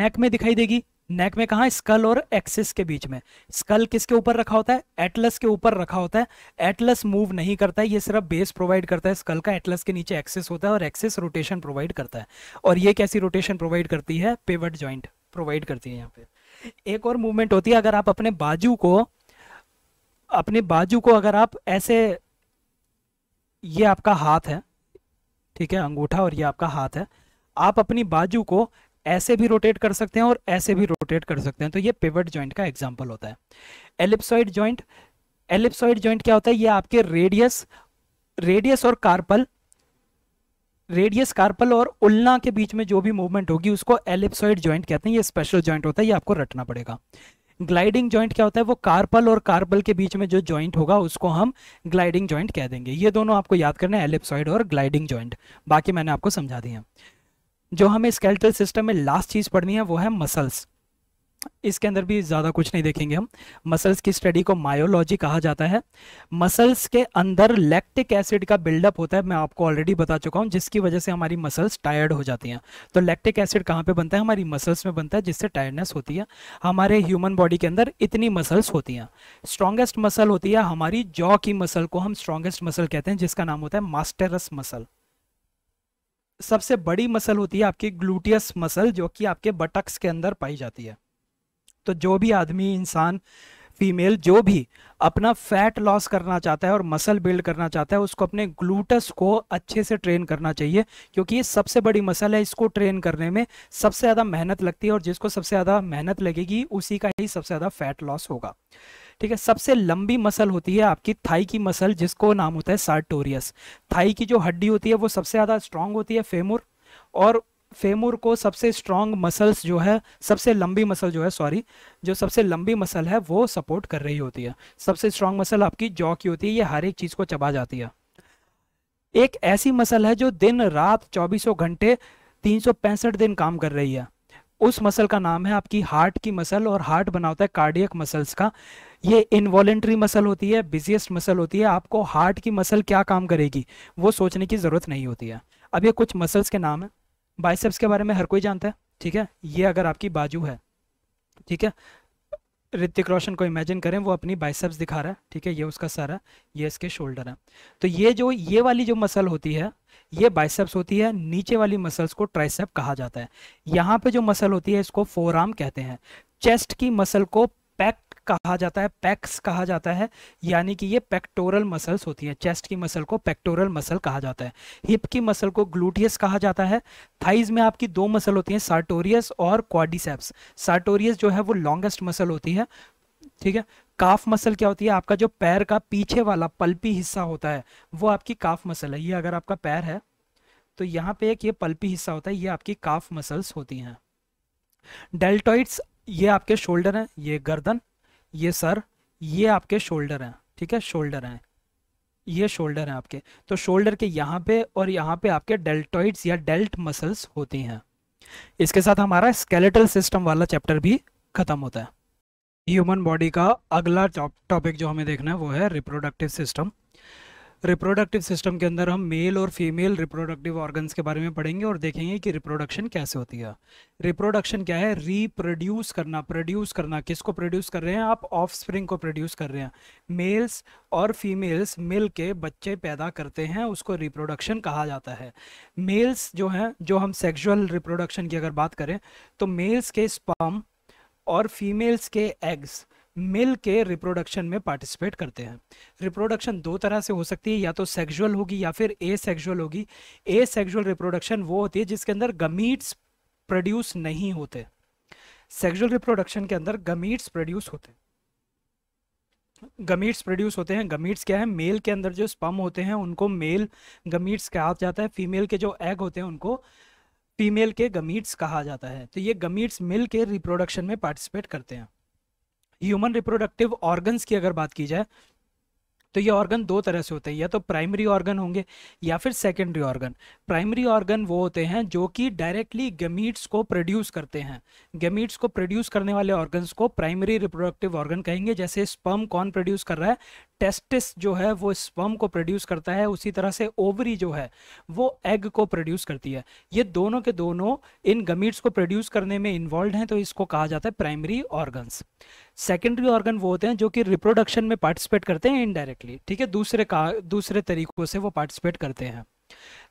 नेक में दिखाई देगी नेक में कहा स्कल और एक्सिस के बीच में स्कल किसके ऊपर रखा होता है एटलस के ऊपर रखा होता है एटलस मूव नहीं करता है ये सिर्फ बेस प्रोवाइड करता है स्कल का एटलस के नीचे एक्सिस होता है और एक्सिस रोटेशन प्रोवाइड करता है और ये कैसी रोटेशन प्रोवाइड करती है पेवट ज्वाइंट प्रोवाइड करती है यहाँ पे एक और मूवमेंट होती है अगर आप अपने बाजू को अपने बाजू को अगर आप ऐसे ये आपका हाथ है ठीक है अंगूठा और ये आपका हाथ है आप अपनी बाजू को ऐसे भी रोटेट कर सकते हैं और ऐसे भी रोटेट कर सकते हैं तो ये पिवट ज्वाइंट का एग्जाम्पल होता है एलिप्सॉइड ज्वाइंट एलिप्सॉइड ज्वाइंट क्या होता है ये आपके रेडियस रेडियस और कार्पल रेडियस कार्पल और उल्ना के बीच में जो भी मूवमेंट होगी उसको एलिप्सॉइड ज्वाइंट कहते हैं ये स्पेशल ज्वाइंट होता है ये आपको रटना पड़ेगा ग्लाइडिंग ज्वाइंट क्या होता है वो कार्पल और कार्पल के बीच में जो ज्वाइंट होगा उसको हम ग्लाइडिंग ज्वाइंट कह देंगे ये दोनों आपको याद करना है एलिप्सॉइड और ग्लाइडिंग ज्वाइंट बाकी मैंने आपको समझा दिया जो हमें स्केल्टल सिस्टम में लास्ट चीज़ पढ़नी है वो है मसल्स इसके अंदर भी ज़्यादा कुछ नहीं देखेंगे हम मसल्स की स्टडी को मायोलॉजी कहा जाता है मसल्स के अंदर लैक्टिक एसिड का बिल्डअप होता है मैं आपको ऑलरेडी बता चुका हूँ जिसकी वजह से हमारी मसल्स टायर्ड हो जाती हैं तो लैक्टिक एसिड कहाँ पे बनता है हमारी मसल्स में बनता है जिससे टायर्डनेस होती है हमारे ह्यूमन बॉडी के अंदर इतनी मसल्स होती हैं स्ट्रॉन्गेस्ट मसल होती है हमारी जॉ की मसल को हम स्ट्रॉन्गेस्ट मसल कहते हैं जिसका नाम होता है मास्टेरस मसल सबसे बड़ी मसल होती है आपकी ग्लूटियस मसल जो कि आपके बटक्स के अंदर पाई जाती है तो जो भी आदमी इंसान फीमेल जो भी अपना फैट लॉस करना चाहता है और मसल बिल्ड करना चाहता है उसको अपने ग्लूटस को अच्छे से ट्रेन करना चाहिए क्योंकि ये सबसे बड़ी मसल है इसको ट्रेन करने में सबसे ज़्यादा मेहनत लगती है और जिसको सबसे ज़्यादा मेहनत लगेगी उसी का ही सबसे ज़्यादा फैट लॉस होगा ठीक है सबसे लंबी मसल होती है आपकी थाई की मसल जिसको नाम होता है सार्टोरियस थाई की जो हड्डी होती है वो सबसे ज़्यादा स्ट्रांग होती है फेमुर और फेमुर को सबसे स्ट्रांग मसल्स जो है सबसे लंबी मसल जो है सॉरी जो सबसे लंबी मसल है वो सपोर्ट कर रही होती है सबसे स्ट्रांग मसल आपकी जॉ की होती है ये हर एक चीज़ को चबा जाती है एक ऐसी मसल है जो दिन रात चौबीसों घंटे तीन दिन काम कर रही है उस मसल का नाम है आपकी हार्ट की मसल और हार्ट बना होता है कार्डियक मसल्स का ये इनवॉलेंट्री मसल होती है बिजिएस्ट मसल होती है आपको हार्ट की मसल क्या काम करेगी वो सोचने की ज़रूरत नहीं होती है अब ये कुछ मसल्स के नाम है बाइसेप्स के बारे में हर कोई जानता है ठीक है ये अगर आपकी बाजू है ठीक है ऋतिक रोशन को इमेजिन करें वो अपनी बाइसेप्स दिखा रहा है ठीक है ये उसका सर है ये इसके शोल्डर है तो ये जो ये वाली जो मसल होती है ये बाइसेप्स होती है नीचे वाली मसल्स को ट्राइसेप कहा जाता है यहाँ पे जो मसल होती है इसको फोर आर्म कहते हैं चेस्ट की मसल को कहा जाता है पैक्स कहा जाता है यानी कि ये पेक्टोरल मसल्स होती है चेस्ट की मसल को पेक्टोरल मसल कहा जाता है हिप की मसल को ग्लूटियस कहा जाता है थाइज में आपकी दो मसल होती हैं सार्टोरियस और क्वाडिसेप्स सार्टोरियस जो है वो लॉन्गेस्ट मसल होती है ठीक है काफ मसल क्या होती है आपका जो पैर का पीछे वाला पल्पी हिस्सा होता है वो आपकी काफ मसल है ये अगर आपका पैर है तो यहाँ पे एक ये पल्पी हिस्सा होता है ये आपकी काफ मसल्स होती हैं डेल्टॉइड्स ये आपके शोल्डर हैं ये गर्दन ये सर ये आपके शोल्डर हैं ठीक है शोल्डर हैं ये शोल्डर हैं आपके तो शोल्डर के यहाँ पे और यहाँ पे आपके डेल्टॉइड्स या डेल्ट मसल्स होती हैं इसके साथ हमारा स्केलेटल सिस्टम वाला चैप्टर भी खत्म होता है ह्यूमन बॉडी का अगला टॉपिक जो हमें देखना है वो है रिप्रोडक्टिव सिस्टम रिप्रोडक्टिव सिस्टम के अंदर हम मेल और फीमेल रिप्रोडक्टिव ऑर्गन्स के बारे में पढ़ेंगे और देखेंगे कि रिप्रोडक्शन कैसे होती है रिप्रोडक्शन क्या है रिप्रोड्यूस करना प्रोड्यूस करना किसको प्रोड्यूस कर रहे हैं आप ऑफ स्प्रिंग को प्रोड्यूस कर रहे हैं मेल्स और फीमेल्स मिल के बच्चे पैदा करते हैं उसको रिप्रोडक्शन कहा जाता है मेल्स जो हैं जो हम सेक्शुअल रिप्रोडक्शन की अगर बात करें तो मेल्स के स्पम और फीमेल्स के एग्स मिल के रिप्रोडक्शन में पार्टिसिपेट करते हैं रिप्रोडक्शन दो तरह से हो सकती है या तो सेक्सुअल होगी या फिर ए सेक्जुअल होगी ए सेक्सुअल रिप्रोडक्शन वो होती है जिसके अंदर गमीट्स प्रोड्यूस नहीं होते सेक्सुअल रिप्रोडक्शन के अंदर गमीट्स प्रोड्यूस होते हैं गमीट्स प्रोड्यूस होते हैं गमीट्स क्या है मेल के अंदर जो स्पम होते हैं उनको मेल गमीट्स कहा जाता है फीमेल के जो एग होते हैं उनको फीमेल के गमीट्स कहा जाता है तो ये गमीट्स मिल के रिप्रोडक्शन में पार्टिसिपेट करते हैं ह्यूमन रिप्रोडक्टिव ऑर्गन्स की अगर बात की जाए तो ये ऑर्गन दो तरह से होते हैं या तो प्राइमरी ऑर्गन होंगे या फिर सेकेंडरी ऑर्गन प्राइमरी ऑर्गन वो होते हैं जो कि डायरेक्टली गमीट्स को प्रोड्यूस करते हैं गमीट्स को प्रोड्यूस करने वाले ऑर्गन्स को प्राइमरी रिप्रोडक्टिव ऑर्गन कहेंगे जैसे स्पर्म कौन प्रोड्यूस कर रहा है टेस्टिस जो है वो स्पर्म को प्रोड्यूस करता है उसी तरह से ओवरी जो है वो एग को प्रोड्यूस करती है ये दोनों के दोनों इन गमीट्स को प्रोड्यूस करने में इन्वॉल्व हैं तो इसको कहा जाता है प्राइमरी ऑर्गन्स सेकेंडरी ऑर्गन वो होते हैं जो कि रिप्रोडक्शन में पार्टिसिपेट करते हैं इनडायरेक्टली ठीक है दूसरे का दूसरे तरीकों से वो पार्टिसिपेट करते हैं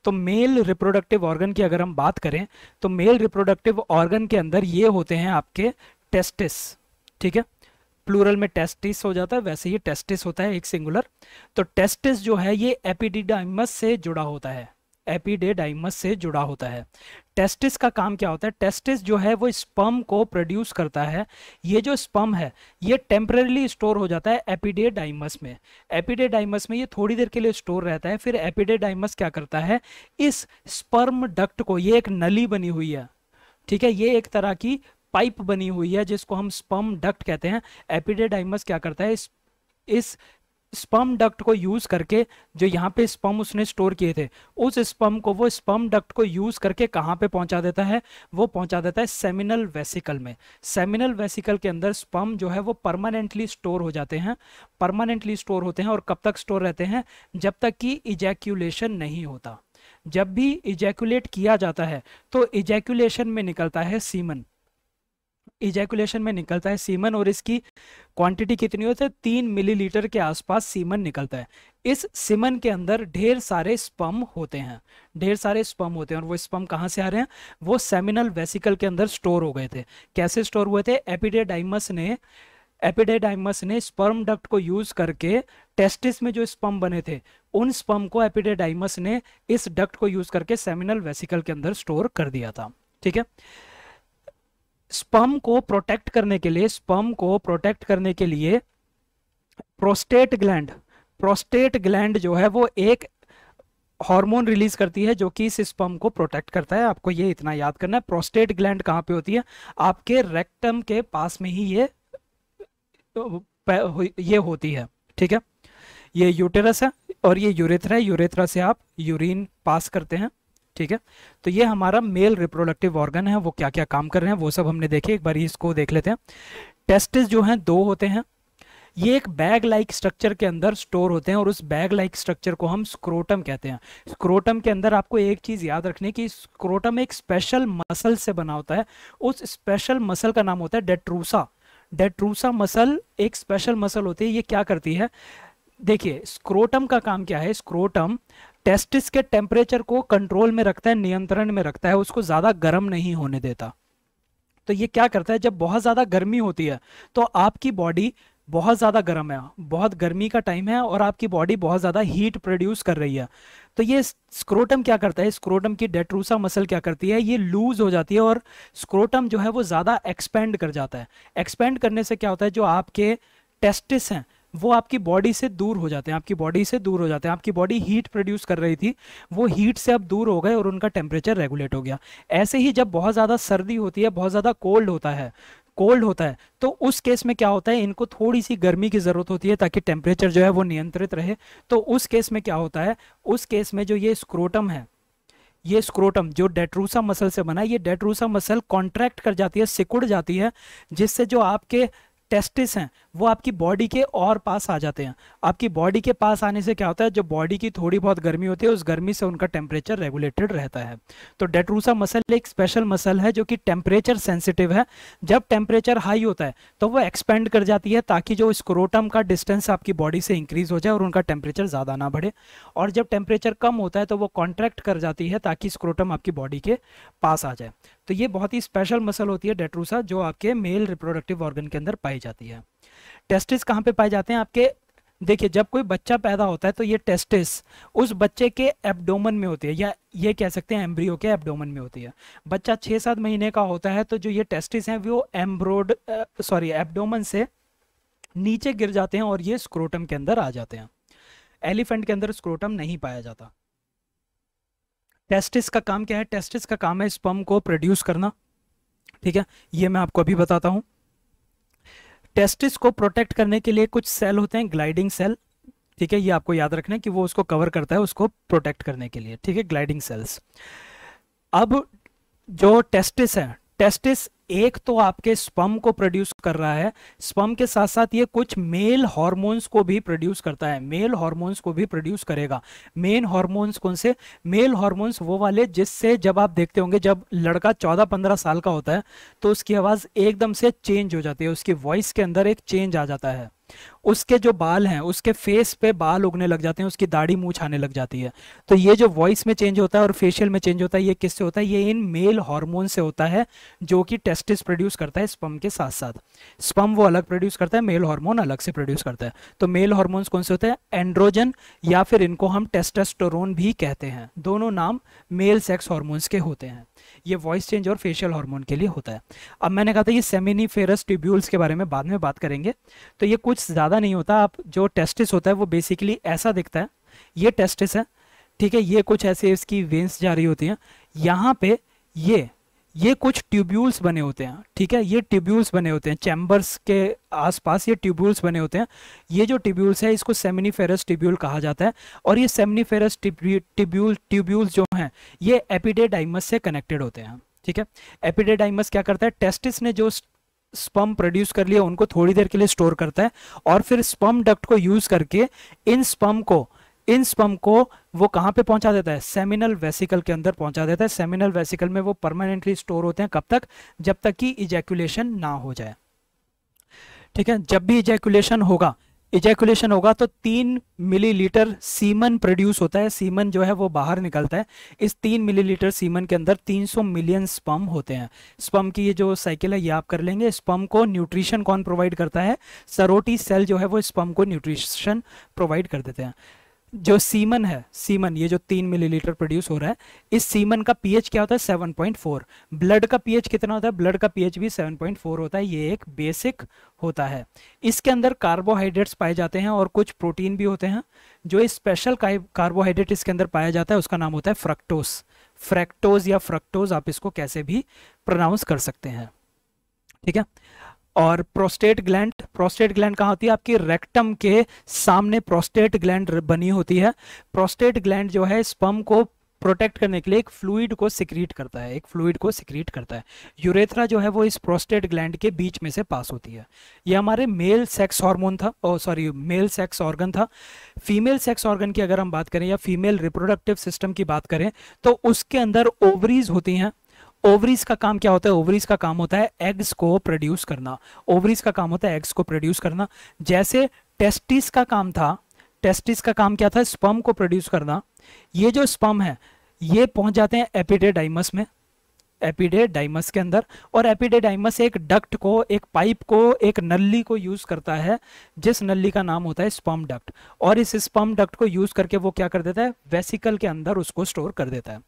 तो मेल रिप्रोडक्टिव ऑर्गन की अगर हम बात करें तो मेल रिप्रोडक्टिव ऑर्गन के अंदर ये होते हैं आपके टेस्टिस ठीक है प्लूरल में टेस्टिस हो जाता है वैसे ही टेस्टिस होता है एक सिंगुलर तो टेस्टिस जो है ये एपिडिडाइमस से जुड़ा होता है एपिडेडाइमस से जुड़ा होता है टेस्टिस का काम क्या होता है टेस्टिस जो है वो स्पम को प्रोड्यूस करता है ये जो स्पम है ये टेम्परेली स्टोर हो जाता है एपिडेडाइमस में एपिडेडाइमस में ये थोड़ी देर के लिए स्टोर रहता है फिर एपिडेडाइमस क्या करता है इस स्पर्म डक्ट को ये एक नली बनी हुई है ठीक है ये एक तरह की पाइप बनी हुई है जिसको हम स्पम डक्ट कहते हैं एपिडेडाइमस क्या करता है इस इस स्पम डक्ट को यूज करके जो यहाँ पे स्पम उसने स्टोर किए थे उस स्पम को वो स्पम डक्ट को यूज करके कहाँ पे पहुंचा देता है वो पहुंचा देता है सेमिनल वेसिकल में सेमिनल वेसिकल के अंदर स्पम जो है वो परमानेंटली स्टोर हो जाते हैं परमानेंटली स्टोर होते हैं और कब तक स्टोर रहते हैं जब तक कि इजैक्यूलेशन नहीं होता जब भी इजैक्यूलेट किया जाता है तो इजैक्यूलेशन में निकलता है सीमन इजैकुलेशन में निकलता है सीमन और इसकी क्वांटिटी कितनी होती है तीन मिलीलीटर के आसपास सीमन निकलता है इस सीमन के अंदर ढेर सारे स्पम होते हैं ढेर सारे स्पम होते हैं और वो स्पम कहाँ से आ रहे हैं वो सेमिनल वेसिकल के अंदर स्टोर हो गए थे कैसे स्टोर हुए थे एपिडेडाइमस ने एपिडेडाइमस ने स्पर्म डक्ट को यूज करके टेस्टिस में जो स्पम बने थे उन स्पम को एपिडेडाइमस ने इस डक्ट को यूज करके सेमिनल वेसिकल के अंदर स्टोर कर दिया था ठीक है स्पम को प्रोटेक्ट करने के लिए स्पम को प्रोटेक्ट करने के लिए प्रोस्टेट ग्लैंड प्रोस्टेट ग्लैंड जो है वो एक हार्मोन रिलीज करती है जो कि इस स्पम को प्रोटेक्ट करता है आपको ये इतना याद करना है प्रोस्टेट ग्लैंड कहाँ पे होती है आपके रेक्टम के पास में ही ये तो ये होती है ठीक है ये यूटेरस है और ये यूरेथ्रा है यूरेथ्रा से आप यूरिन पास करते हैं ठीक है तो ये हमारा मेल रिप्रोडक्टिव ऑर्गन है वो क्या क्या काम कर रहे हैं वो सब हमने देखे एक बार इसको देख लेते हैं टेस्टिस जो हैं दो होते हैं ये एक बैग लाइक स्ट्रक्चर के अंदर स्टोर होते हैं और उस बैग लाइक स्ट्रक्चर को हम स्क्रोटम कहते हैं स्क्रोटम के अंदर आपको एक चीज़ याद रखनी कि स्क्रोटम एक स्पेशल मसल से बना होता है उस स्पेशल मसल का नाम होता है डेट्रूसा डेट्रूसा मसल एक स्पेशल मसल होती है ये क्या करती है देखिए स्क्रोटम का काम क्या है स्क्रोटम टेस्टिस के टेम्परेचर को कंट्रोल में रखता है नियंत्रण में रखता है उसको ज़्यादा गर्म नहीं होने देता तो ये क्या करता है जब बहुत ज़्यादा गर्मी होती है तो आपकी बॉडी बहुत ज़्यादा गर्म है बहुत गर्मी का टाइम है और आपकी बॉडी बहुत ज़्यादा हीट प्रोड्यूस कर रही है तो ये स्क्रोटम क्या करता है स्क्रोटम की डेट्रूसा मसल क्या करती है ये लूज़ हो जाती है और स्क्रोटम जो है वो ज़्यादा एक्सपेंड कर जाता है एक्सपेंड करने से क्या होता है जो आपके टेस्टिस हैं वो आपकी बॉडी से दूर हो जाते हैं आपकी बॉडी से दूर हो जाते हैं आपकी बॉडी हीट प्रोड्यूस कर रही थी वो हीट से अब दूर हो गए और उनका टेम्परेचर रेगुलेट हो गया ऐसे ही जब बहुत ज़्यादा सर्दी होती है बहुत ज़्यादा कोल्ड होता है कोल्ड होता है तो उस केस में क्या होता है इनको थोड़ी सी गर्मी की ज़रूरत होती है ताकि टेम्परेचर जो है वो नियंत्रित रहे तो उस केस में क्या होता है उस केस में जो ये स्क्रोटम है ये स्क्रोटम जो डेट्रूसा मसल से बना है ये डेट्रूसा मसल कॉन्ट्रैक्ट कर जाती है सिकुड़ जाती है जिससे जो आपके टेस्टिस हैं वो आपकी बॉडी के और पास आ जाते हैं आपकी बॉडी के पास आने से क्या होता है जो बॉडी की थोड़ी बहुत गर्मी होती है उस गर्मी से उनका टेम्परेचर रेगुलेटेड रहता है तो डेट्रूसा मसल एक स्पेशल मसल है जो कि टेम्परेचर सेंसिटिव है जब टेम्परेचर हाई होता है तो वो एक्सपेंड कर जाती है ताकि जो स्क्रोटम का डिस्टेंस आपकी बॉडी से इंक्रीज हो जाए और उनका टेम्परेचर ज़्यादा ना बढ़े और जब टेम्परेचर कम होता है तो वो कॉन्ट्रैक्ट कर जाती है ताकि स्क्रोटम आपकी बॉडी के पास आ जाए तो ये बहुत ही स्पेशल मसल होती है डेट्रूसा जो आपके मेल रिप्रोडक्टिव ऑर्गन के अंदर पाई जाती है टेस्टिस कहाँ पे पाए जाते हैं आपके देखिए जब कोई बच्चा पैदा होता है तो ये टेस्टिस उस बच्चे के एब्डोमन में होती है या ये कह सकते हैं एम्ब्रियो के एब्डोमन में होती है बच्चा छः सात महीने का होता है तो जो ये टेस्टिस हैं वो एम्ब्रोड सॉरी एब्डोमन से नीचे गिर जाते हैं और ये स्क्रोटम के अंदर आ जाते हैं एलिफेंट के अंदर स्क्रोटम नहीं पाया जाता टेस्टिस का काम क्या है टेस्टिस का काम है स्पम को प्रोड्यूस करना ठीक है ये मैं आपको अभी बताता हूं टेस्टिस को प्रोटेक्ट करने के लिए कुछ सेल होते हैं ग्लाइडिंग सेल ठीक है ये आपको याद रखना है कि वो उसको कवर करता है उसको प्रोटेक्ट करने के लिए ठीक है ग्लाइडिंग सेल्स अब जो टेस्टिस है टेस्टिस एक तो आपके स्पम को प्रोड्यूस कर रहा है स्पम के साथ साथ ये कुछ मेल हॉर्मोन्स को भी प्रोड्यूस करता है मेल हार्मोन्स को भी प्रोड्यूस करेगा मेन हॉर्मोन्स कौन से मेल हॉर्मोन्स वो वाले जिससे जब आप देखते होंगे जब लड़का चौदह पंद्रह साल का होता है तो उसकी आवाज़ एकदम से चेंज हो जाती है उसकी वॉइस के अंदर एक चेंज आ जाता है उसके जो बाल हैं उसके फेस पे बाल उगने लग जाते हैं उसकी दाढ़ी मूछ आने लग जाती है तो ये जो वॉइस में चेंज होता है और फेशियल में चेंज होता है ये किससे होता है ये इन मेल हार्मोन से होता है जो कि टेस्टिस प्रोड्यूस करता है स्पम के साथ साथ स्पम वो अलग प्रोड्यूस करता है मेल हार्मोन अलग से प्रोड्यूस करता है तो मेल हार्मोन्स कौन से होते हैं एंड्रोजन या फिर इनको हम टेस्टेस्टोरोन भी कहते हैं दोनों नाम मेल सेक्स हॉर्मोन्स के होते हैं ये वॉइस चेंज और फेशियल हार्मोन के लिए होता है अब मैंने कहा था ये सेमिनिफेरस ट्यूब्यूल्स के बारे में बाद में बात करेंगे तो ये कुछ ज़्यादा ज़्यादा नहीं होता आप जो टेस्टिस होता है वो बेसिकली ऐसा दिखता है ये टेस्टिस है ठीक है ये कुछ ऐसे इसकी वेंस जा रही होती हैं यहाँ पे ये ये कुछ ट्यूब्यूल्स बने होते हैं ठीक है ये ट्यूब्यूल्स बने होते हैं चैम्बर्स के आसपास ये ट्यूब्यूल्स बने होते हैं ये जो ट्यूब्यूल्स है इसको सेमिनीफेरस ट्यूब्यूल कहा जाता है और ये सेमिनीफेरस ट्यूब्यूल ट्यूब्यूल्स जो हैं ये एपिडेडाइमस से कनेक्टेड होते हैं ठीक है एपिडेडाइमस क्या करता है टेस्टिस ने जो स्पम प्रोड्यूस कर लिया उनको थोड़ी देर के लिए स्टोर करता है और फिर स्पम डक्ट को यूज करके इन स्पम को इन स्पम को वो कहाँ पे पहुंचा देता है सेमिनल वेसिकल के अंदर पहुंचा देता है सेमिनल वेसिकल में वो परमानेंटली स्टोर होते हैं कब तक जब तक कि इजैक्यूलेशन ना हो जाए ठीक है जब भी इजैक्यूलेशन होगा इजैकुलेशन होगा तो तीन मिलीलीटर सीमन प्रोड्यूस होता है सीमन जो है वो बाहर निकलता है इस तीन मिलीलीटर सीमन के अंदर 300 मिलियन स्पम होते हैं स्पम की ये जो साइकिल है ये आप कर लेंगे स्पम को न्यूट्रिशन कौन प्रोवाइड करता है सरोटी सेल जो है वो स्पम को न्यूट्रिशन प्रोवाइड कर देते हैं जो सीमन है सीमन ये जो तीन मिलीलीटर प्रोड्यूस हो रहा है इस सीमन का पीएच क्या होता है 7.4 ब्लड का पीएच कितना होता है ब्लड का पीएच भी 7.4 होता है ये एक बेसिक होता है इसके अंदर कार्बोहाइड्रेट्स पाए जाते हैं और कुछ प्रोटीन भी होते हैं जो स्पेशल कार्बोहाइड्रेट इसके अंदर पाया जाता है उसका नाम होता है फ्रक्टोस फ्रैक्टोज या फ्रक्टोज आप इसको कैसे भी प्रोनाउंस कर सकते हैं ठीक है और प्रोस्टेट ग्लैंड प्रोस्टेट ग्लैंड कहाँ होती है आपकी रेक्टम के सामने प्रोस्टेट ग्लैंड बनी होती है प्रोस्टेट ग्लैंड जो है स्पम को प्रोटेक्ट करने के लिए एक फ्लूड को सिक्रीट करता है एक फ्लूड को सिक्रीट करता है यूरेथ्रा जो है वो इस प्रोस्टेट ग्लैंड के बीच में से पास होती है ये हमारे मेल सेक्स हार्मोन था oh sorry male sex organ था फीमेल सेक्स ऑर्गन की अगर हम बात करें या फीमेल रिप्रोडक्टिव सिस्टम की बात करें तो उसके अंदर ओवरीज होती हैं ओवरीज का काम क्या होता है ओवरीज का काम होता है एग्स को प्रोड्यूस करना ओवरीज का काम होता है एग्स को प्रोड्यूस करना जैसे टेस्टिस का काम था टेस्टिस का काम क्या था स्पम को प्रोड्यूस करना ये जो स्पम है ये पहुंच जाते हैं एपिटेडाइमस में एपिडेडाइमस के अंदर और एपिडेडाइमस एक डक्ट को एक पाइप को एक नली को यूज़ करता है जिस नली का नाम होता है स्पम डक्ट और इस स्पम डक्ट को यूज़ करके वो क्या कर देता है वेसिकल के अंदर उसको स्टोर कर देता है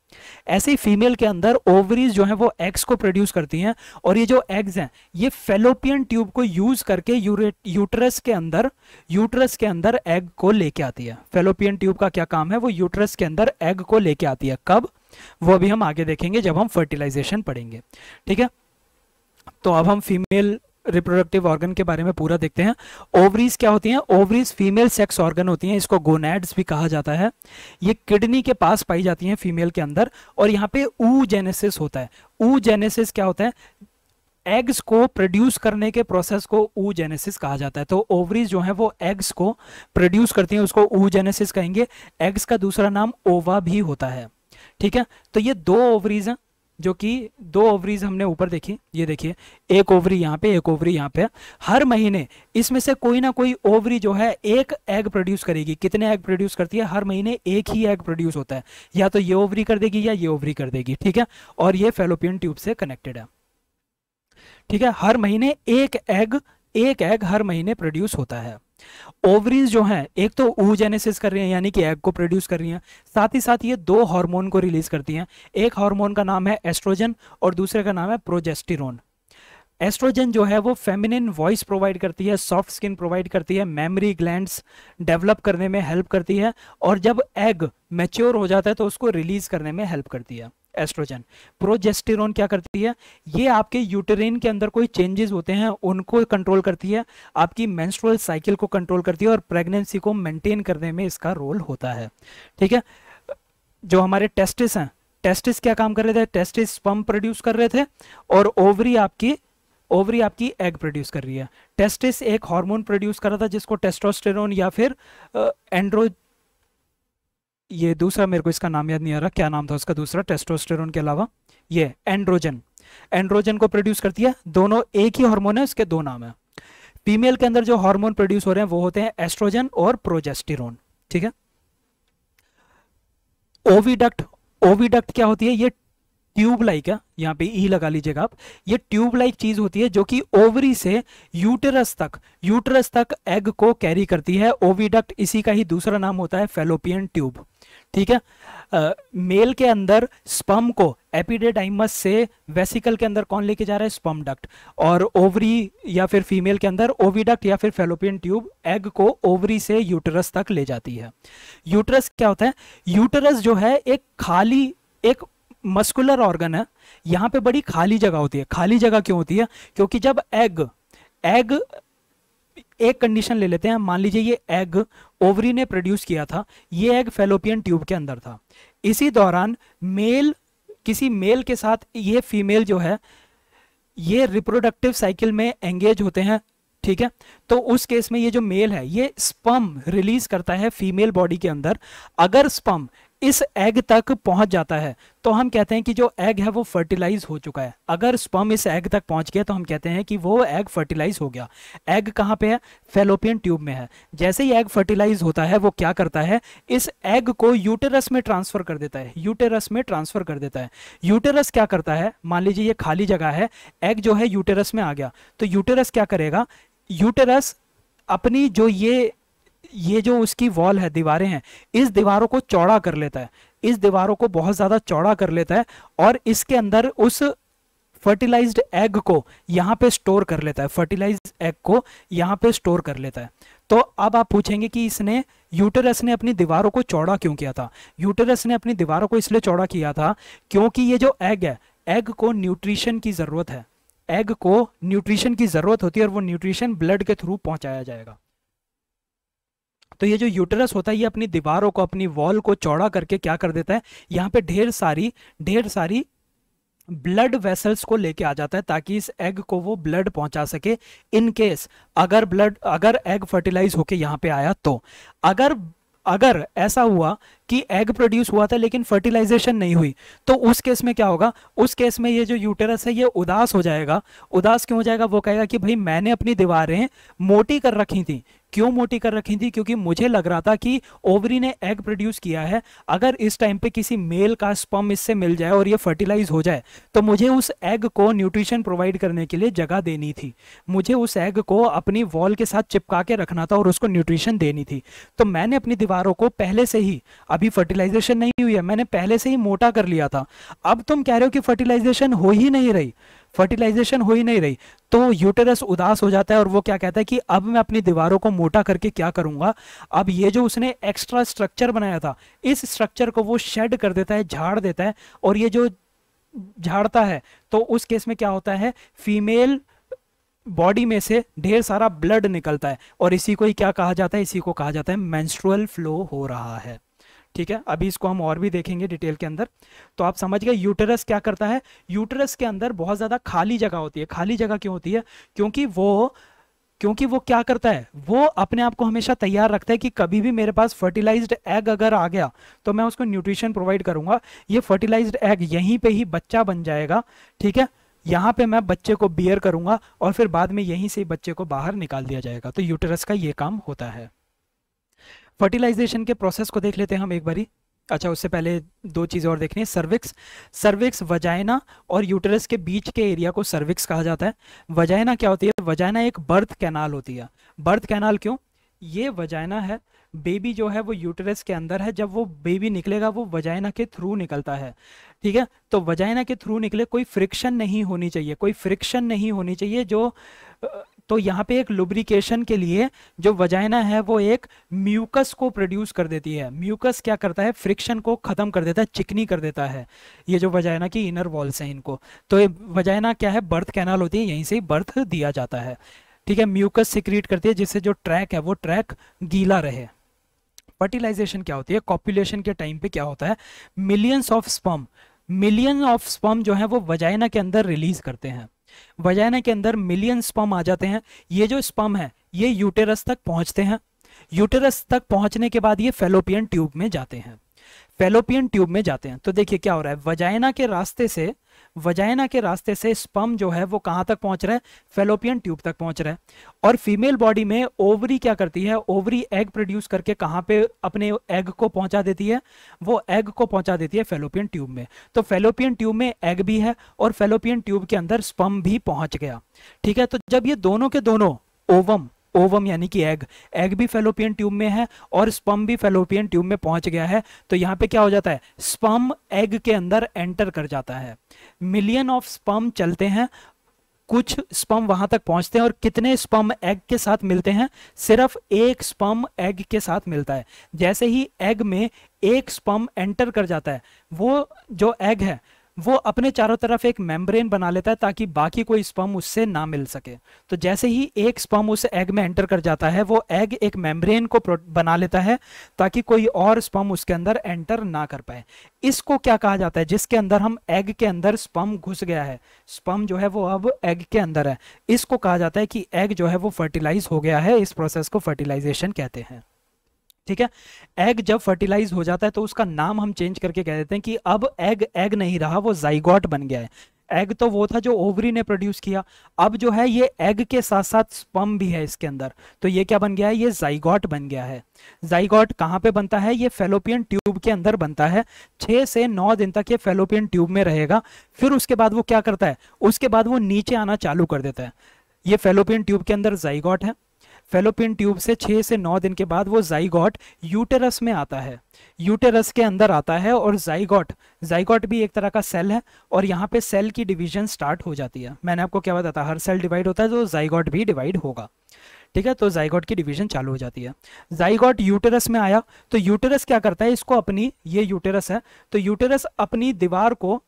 ऐसे ही फीमेल के अंदर ओवरीज जो है वो एग्स को प्रोड्यूस करती हैं और ये जो एग्स हैं ये फेलोपियन ट्यूब को यूज़ करके यूटरस के अंदर यूटरस के अंदर एग को लेके आती है फेलोपियन ट्यूब का क्या काम है वो यूटरस के अंदर एग को लेके आती है कब वो अभी हम आगे देखेंगे जब हम फर्टिलाइजेशन पढ़ेंगे ठीक है तो अब हम फीमेल रिप्रोडक्टिव ऑर्गन के बारे में पूरा देखते हैं ओवरीज क्या होती हैं ओवरीज फीमेल सेक्स ऑर्गन होती हैं इसको गोनेड्स भी कहा जाता है ये किडनी के पास पाई जाती हैं फीमेल के अंदर और यहाँ पे ऊ जेनेसिस होता है ऊ जेनेसिस क्या होता है एग्स को प्रोड्यूस करने के प्रोसेस को ऊ जेनेसिस कहा जाता है तो ओवरीज जो है वो एग्स को प्रोड्यूस करती हैं उसको ऊ जेनेसिस कहेंगे एग्स का दूसरा नाम ओवा भी होता है ठीक है तो ये दो ओवरीज हैं जो कि दो ओवरीज हमने ऊपर देखी ये देखिए एक ओवरी यहाँ पे एक ओवरी यहाँ पे हर महीने इसमें से कोई ना कोई ओवरी जो है एक एग प्रोड्यूस करेगी कितने एग प्रोड्यूस करती है हर महीने एक ही एग प्रोड्यूस होता है या तो ये ओवरी कर देगी या ये ओवरी कर देगी ठीक है और ये फेलोपियन ट्यूब से कनेक्टेड है ठीक है हर महीने एक एग एक एग हर महीने प्रोड्यूस होता है ओवरीज जो हैं एक तो ऊजेनेसिस कर रही हैं यानी कि एग को प्रोड्यूस कर रही हैं साथ ही साथ ये दो हार्मोन को रिलीज करती हैं एक हार्मोन का नाम है एस्ट्रोजन और दूसरे का नाम है प्रोजेस्टिरोन एस्ट्रोजन जो है वो फेमिनिन वॉइस प्रोवाइड करती है सॉफ्ट स्किन प्रोवाइड करती है मेमोरी ग्लैंड्स डेवलप करने में हेल्प करती है और जब एग मैच्योर हो जाता है तो उसको रिलीज करने में हेल्प करती है एस्ट्रोजन प्रोजेस्टेरोन क्या करती है ये आपके यूटेरिन के अंदर कोई चेंजेस होते हैं उनको कंट्रोल करती है आपकी मेंस्ट्रुअल साइकिल को कंट्रोल करती है और प्रेगनेंसी को मेंटेन करने में इसका रोल होता है ठीक है जो हमारे टेस्टिस हैं टेस्टिस क्या काम कर रहे थे टेस्टिस पम्प प्रोड्यूस कर रहे थे और ओवरी आपकी ओवरी आपकी एग प्रोड्यूस कर रही है टेस्टिस एक हार्मोन प्रोड्यूस कर रहा था जिसको टेस्टोस्टेरोन या फिर एंड्रो ये दूसरा मेरे को इसका नाम याद नहीं आ रहा क्या नाम था उसका दूसरा टेस्टोस्टेरोन के अलावा ये एंड्रोजन एंड्रोजन को प्रोड्यूस करती है दोनों एक ही हार्मोन है उसके दो नाम है फीमेल के अंदर जो हार्मोन प्रोड्यूस हो रहे हैं वो होते हैं एस्ट्रोजन और प्रोजेस्टिरोन ठीक है ओविडक्ट ओविडक्ट क्या होती है ये ट्यूब लाइक है यहां पे ई e लगा लीजिएगा आप ये ट्यूब लाइक चीज होती है जो कि ओवरी से यूटरस तक यूटरस तक एग को कैरी करती है ओविडक्ट इसी का ही दूसरा नाम होता है फेलोपियन ट्यूब ठीक है आ, मेल के अंदर स्पम को एपिडेडाइमस से वेसिकल के अंदर कौन लेके जा रहा है स्पम डक्ट और ओवरी या फिर फीमेल के अंदर ओवीडक्ट या फिर फेलोपियन ट्यूब एग को ओवरी से यूटरस तक ले जाती है यूटरस क्या होता है यूटरस जो है एक खाली एक मस्कुलर ऑर्गन है यहाँ पे बड़ी खाली जगह होती है खाली जगह क्यों होती है क्योंकि जब एग एग एक कंडीशन ले लेते हैं मान लीजिए ये एग ओवरी ने प्रोड्यूस किया था ये एग फेलोपियन ट्यूब के अंदर था इसी दौरान मेल किसी मेल के साथ ये फीमेल जो है ये रिप्रोडक्टिव साइकिल में एंगेज होते हैं ठीक है तो उस केस में ये जो मेल है ये स्पम रिलीज करता है फीमेल बॉडी के अंदर अगर स्पम इस एग तक पहुंच जाता है तो हम कहते हैं कि जो एग है वो फर्टिलाइज हो चुका है अगर स्पर्म इस एग तक पहुंच गया तो हम कहते हैं कि वो एग फर्टिलाइज हो गया एग कहाँ पे है फेलोपियन ट्यूब में है जैसे ही एग फर्टिलाइज होता है वो क्या करता है इस एग को यूटेरस में ट्रांसफर कर देता है यूटेरस में ट्रांसफर कर देता है यूटेरस क्या करता है मान लीजिए ये खाली जगह है एग जो है यूटेरस में आ गया तो यूटेरस क्या करेगा यूटेरस अपनी जो ये ये जो उसकी वॉल है दीवारें हैं इस दीवारों को चौड़ा कर लेता है इस दीवारों को बहुत ज़्यादा चौड़ा कर लेता है और इसके अंदर उस फर्टिलाइज्ड एग को यहाँ पे स्टोर कर लेता है फर्टिलाइज्ड एग को यहाँ पे स्टोर कर लेता है तो अब आप पूछेंगे कि इसने यूटेरस ने अपनी दीवारों को चौड़ा क्यों किया था यूटेरस ने अपनी दीवारों को इसलिए चौड़ा किया था क्योंकि ये जो एग है एग को न्यूट्रिशन की ज़रूरत है एग को न्यूट्रिशन की ज़रूरत होती है और वो न्यूट्रिशन ब्लड के थ्रू पहुंचाया जाएगा तो ये जो यूटरस होता है ये अपनी दीवारों को अपनी वॉल को चौड़ा करके क्या कर देता है यहाँ पे ढेर सारी ढेर सारी ब्लड वेसल्स को लेके आ जाता है ताकि इस एग को वो ब्लड पहुंचा सके इन केस अगर ब्लड अगर एग फर्टिलाइज होके यहाँ पे आया तो अगर अगर ऐसा हुआ कि एग प्रोड्यूस हुआ था लेकिन फर्टिलाइजेशन नहीं हुई तो उस केस में क्या होगा उस केस में ये जो यूटेरस है ये उदास हो जाएगा उदास क्यों हो जाएगा वो कहेगा कि भाई मैंने अपनी दीवारें मोटी कर रखी थी क्यों मोटी कर रखी थी क्योंकि मुझे लग रहा था कि ओवरी ने एग प्रोड्यूस किया है अगर इस टाइम पे किसी मेल का स्पम इससे मिल जाए और ये फर्टिलाइज हो जाए तो मुझे उस एग को न्यूट्रिशन प्रोवाइड करने के लिए जगह देनी थी मुझे उस एग को अपनी वॉल के साथ चिपका के रखना था और उसको न्यूट्रिशन देनी थी तो मैंने अपनी दीवारों को पहले से ही अभी फर्टिलाइजेशन नहीं हुई है मैंने पहले से ही मोटा कर लिया था अब तुम कह रहे हो कि फर्टिलाइजेशन हो ही नहीं रही फर्टिलाइजेशन हो ही नहीं रही तो यूटेरस उदास हो जाता है और वो क्या कहता है कि अब मैं अपनी दीवारों को मोटा करके क्या करूंगा अब ये जो उसने एक्स्ट्रा स्ट्रक्चर बनाया था इस स्ट्रक्चर को वो शेड कर देता है झाड़ देता है और ये जो झाड़ता है तो उस केस में क्या होता है फीमेल बॉडी में से ढेर सारा ब्लड निकलता है और इसी को ही क्या कहा जाता है इसी को कहा जाता है मैंस्ट्रुअल फ्लो हो रहा है ठीक है अभी इसको हम और भी देखेंगे डिटेल के अंदर तो आप समझ गए यूटरस क्या करता है यूटरस के अंदर बहुत ज़्यादा खाली जगह होती है खाली जगह क्यों होती है क्योंकि वो क्योंकि वो क्या करता है वो अपने आप को हमेशा तैयार रखता है कि कभी भी मेरे पास फर्टिलाइज्ड एग अगर आ गया तो मैं उसको न्यूट्रिशन प्रोवाइड करूंगा ये फर्टिलाइज्ड एग यहीं पे ही बच्चा बन जाएगा ठीक है यहाँ पे मैं बच्चे को बियर करूंगा और फिर बाद में यहीं से बच्चे को बाहर निकाल दिया जाएगा तो यूटरस का ये काम होता है फर्टिलाइजेशन के प्रोसेस को देख लेते हैं हम एक बारी अच्छा उससे पहले दो चीज़ें और देखनी है सर्विक्स सर्विक्स वजाइना और यूटरस के बीच के एरिया को सर्विक्स कहा जाता है वजाइना क्या होती है वजाइना एक बर्थ कैनाल होती है बर्थ कैनाल क्यों ये वजाइना है बेबी जो है वो यूटरस के अंदर है जब वो बेबी निकलेगा वो वजाइना के थ्रू निकलता है ठीक है तो वजाइना के थ्रू निकले कोई फ्रिक्शन नहीं होनी चाहिए कोई फ्रिक्शन नहीं होनी चाहिए जो तो यहाँ पे एक लुब्रिकेशन के लिए जो वजाइना है वो एक म्यूकस को प्रोड्यूस कर देती है म्यूकस क्या करता है फ्रिक्शन को ख़त्म कर देता है चिकनी कर देता है ये जो वजाइना की इनर वॉल्स हैं इनको तो वजाइना क्या है बर्थ कैनाल होती है यहीं से बर्थ दिया जाता है ठीक है म्यूकस क्रिएट करती है जिससे जो ट्रैक है वो ट्रैक गीला रहे फर्टिलाइजेशन क्या होती है कॉपुलेशन के टाइम पे क्या होता है millions of sperm million of sperm जो है वो वजाइना के अंदर रिलीज करते हैं वजाइना के अंदर मिलियन स्पम आ जाते हैं ये जो स्पम है ये यूटेरस तक पहुंचते हैं यूटेरस तक पहुंचने के बाद ये फेलोपियन ट्यूब में जाते हैं फेलोपियन ट्यूब में जाते हैं तो देखिए क्या हो रहा है वजाइना के रास्ते से वजाइना के रास्ते से स्पम जो है वो कहाँ तक पहुँच रहा है फेलोपियन ट्यूब तक पहुँच रहा है और फीमेल बॉडी में ओवरी क्या करती है ओवरी एग प्रोड्यूस करके कहाँ पे अपने एग को पहुँचा देती है वो एग को पहुँचा देती है फेलोपियन ट्यूब में तो फेलोपियन ट्यूब में एग भी है और फेलोपियन ट्यूब के अंदर स्पम भी पहुँच गया ठीक है तो जब ये दोनों के दोनों ओवम ओवम यानी कि एग एग भी फेलोपियन ट्यूब में है और स्पम भी फेलोपियन ट्यूब में पहुंच गया है तो यहाँ पे क्या हो जाता है स्पम एग के अंदर एंटर कर जाता है मिलियन ऑफ स्पम चलते हैं कुछ स्पम वहां तक पहुंचते हैं और कितने स्पम एग के साथ मिलते हैं सिर्फ एक स्पम एग के साथ मिलता है जैसे ही एग में एक स्पम एंटर कर जाता है वो जो एग है वो अपने चारों तरफ एक मेम्ब्रेन बना लेता है ताकि बाकी कोई स्पर्म उससे ना मिल सके तो जैसे ही एक स्पर्म उस एग में एंटर कर जाता है वो एग एक मेम्ब्रेन को बना लेता है ताकि कोई और स्पर्म उसके अंदर एंटर ना कर पाए इसको क्या कहा जाता है जिसके अंदर हम एग के अंदर स्पम घुस गया है स्पम जो है वो अब एग के अंदर है इसको कहा जाता है कि एग जो है वो फर्टिलाइज हो गया है इस प्रोसेस को फर्टिलाइजेशन कहते हैं ठीक है एग जब फर्टिलाइज हो जाता है तो उसका नाम हम चेंज करके कह देते हैं कि अब एग एग नहीं रहा वो जाइगॉट बन गया है एग तो वो था जो ओवरी ने प्रोड्यूस किया अब जो है ये एग के साथ साथ स्पम भी है इसके अंदर तो ये क्या बन गया है ये जाइगॉट बन गया है जाइगॉट कहाँ पे बनता है ये फेलोपियन ट्यूब के अंदर बनता है छः से नौ दिन तक ये फेलोपियन ट्यूब में रहेगा फिर उसके बाद वो क्या करता है उसके बाद वो नीचे आना चालू कर देता है ये फेलोपियन ट्यूब के अंदर जाइगॉट है फेलोपियन ट्यूब से छः से नौ दिन के बाद वो जाइगॉट यूटेरस में आता है यूटेरस के अंदर आता है और जाइगॉट जाइगॉट भी एक तरह का सेल है और यहाँ पे सेल की डिवीजन स्टार्ट हो जाती है मैंने आपको क्या बताया हर सेल डिवाइड होता है तो जाइगॉट भी डिवाइड होगा ठीक है तो जाइगॉट की डिवीजन चालू हो जाती है जाइगॉट यूटेरस में आया तो यूटेरस क्या करता है इसको अपनी ये यूटेरस है तो यूटेरस अपनी दीवार को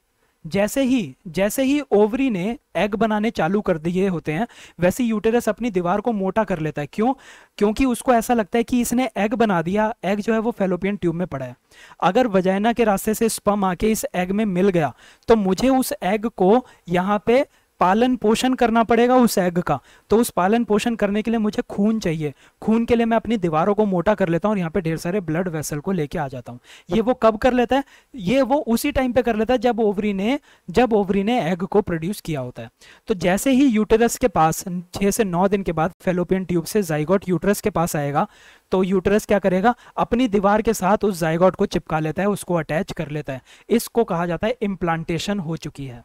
जैसे ही जैसे ही ओवरी ने एग बनाने चालू कर दिए होते हैं वैसे यूटेरस अपनी दीवार को मोटा कर लेता है क्यों क्योंकि उसको ऐसा लगता है कि इसने एग बना दिया एग जो है वो फेलोपियन ट्यूब में पड़ा है अगर वजाइना के रास्ते से स्पम आके इस एग में मिल गया तो मुझे उस एग को यहाँ पे पालन पोषण करना पड़ेगा उस एग का तो उस पालन पोषण करने के लिए मुझे खून चाहिए खून के लिए मैं अपनी दीवारों को मोटा कर लेता हूँ और यहाँ पे ढेर सारे ब्लड वेसल को लेके आ जाता हूँ ये वो कब कर लेता है ये वो उसी टाइम पे कर लेता है जब ओवरी ने जब ओवरी ने एग को प्रोड्यूस किया होता है तो जैसे ही यूटेरस के पास छः से नौ दिन के बाद फेलोपियन ट्यूब से जाइगोट यूटरस के पास आएगा तो यूटरस क्या करेगा अपनी दीवार के साथ उस जाइगोट को चिपका लेता है उसको अटैच कर लेता है इसको कहा जाता है इम्प्लांटेशन हो चुकी है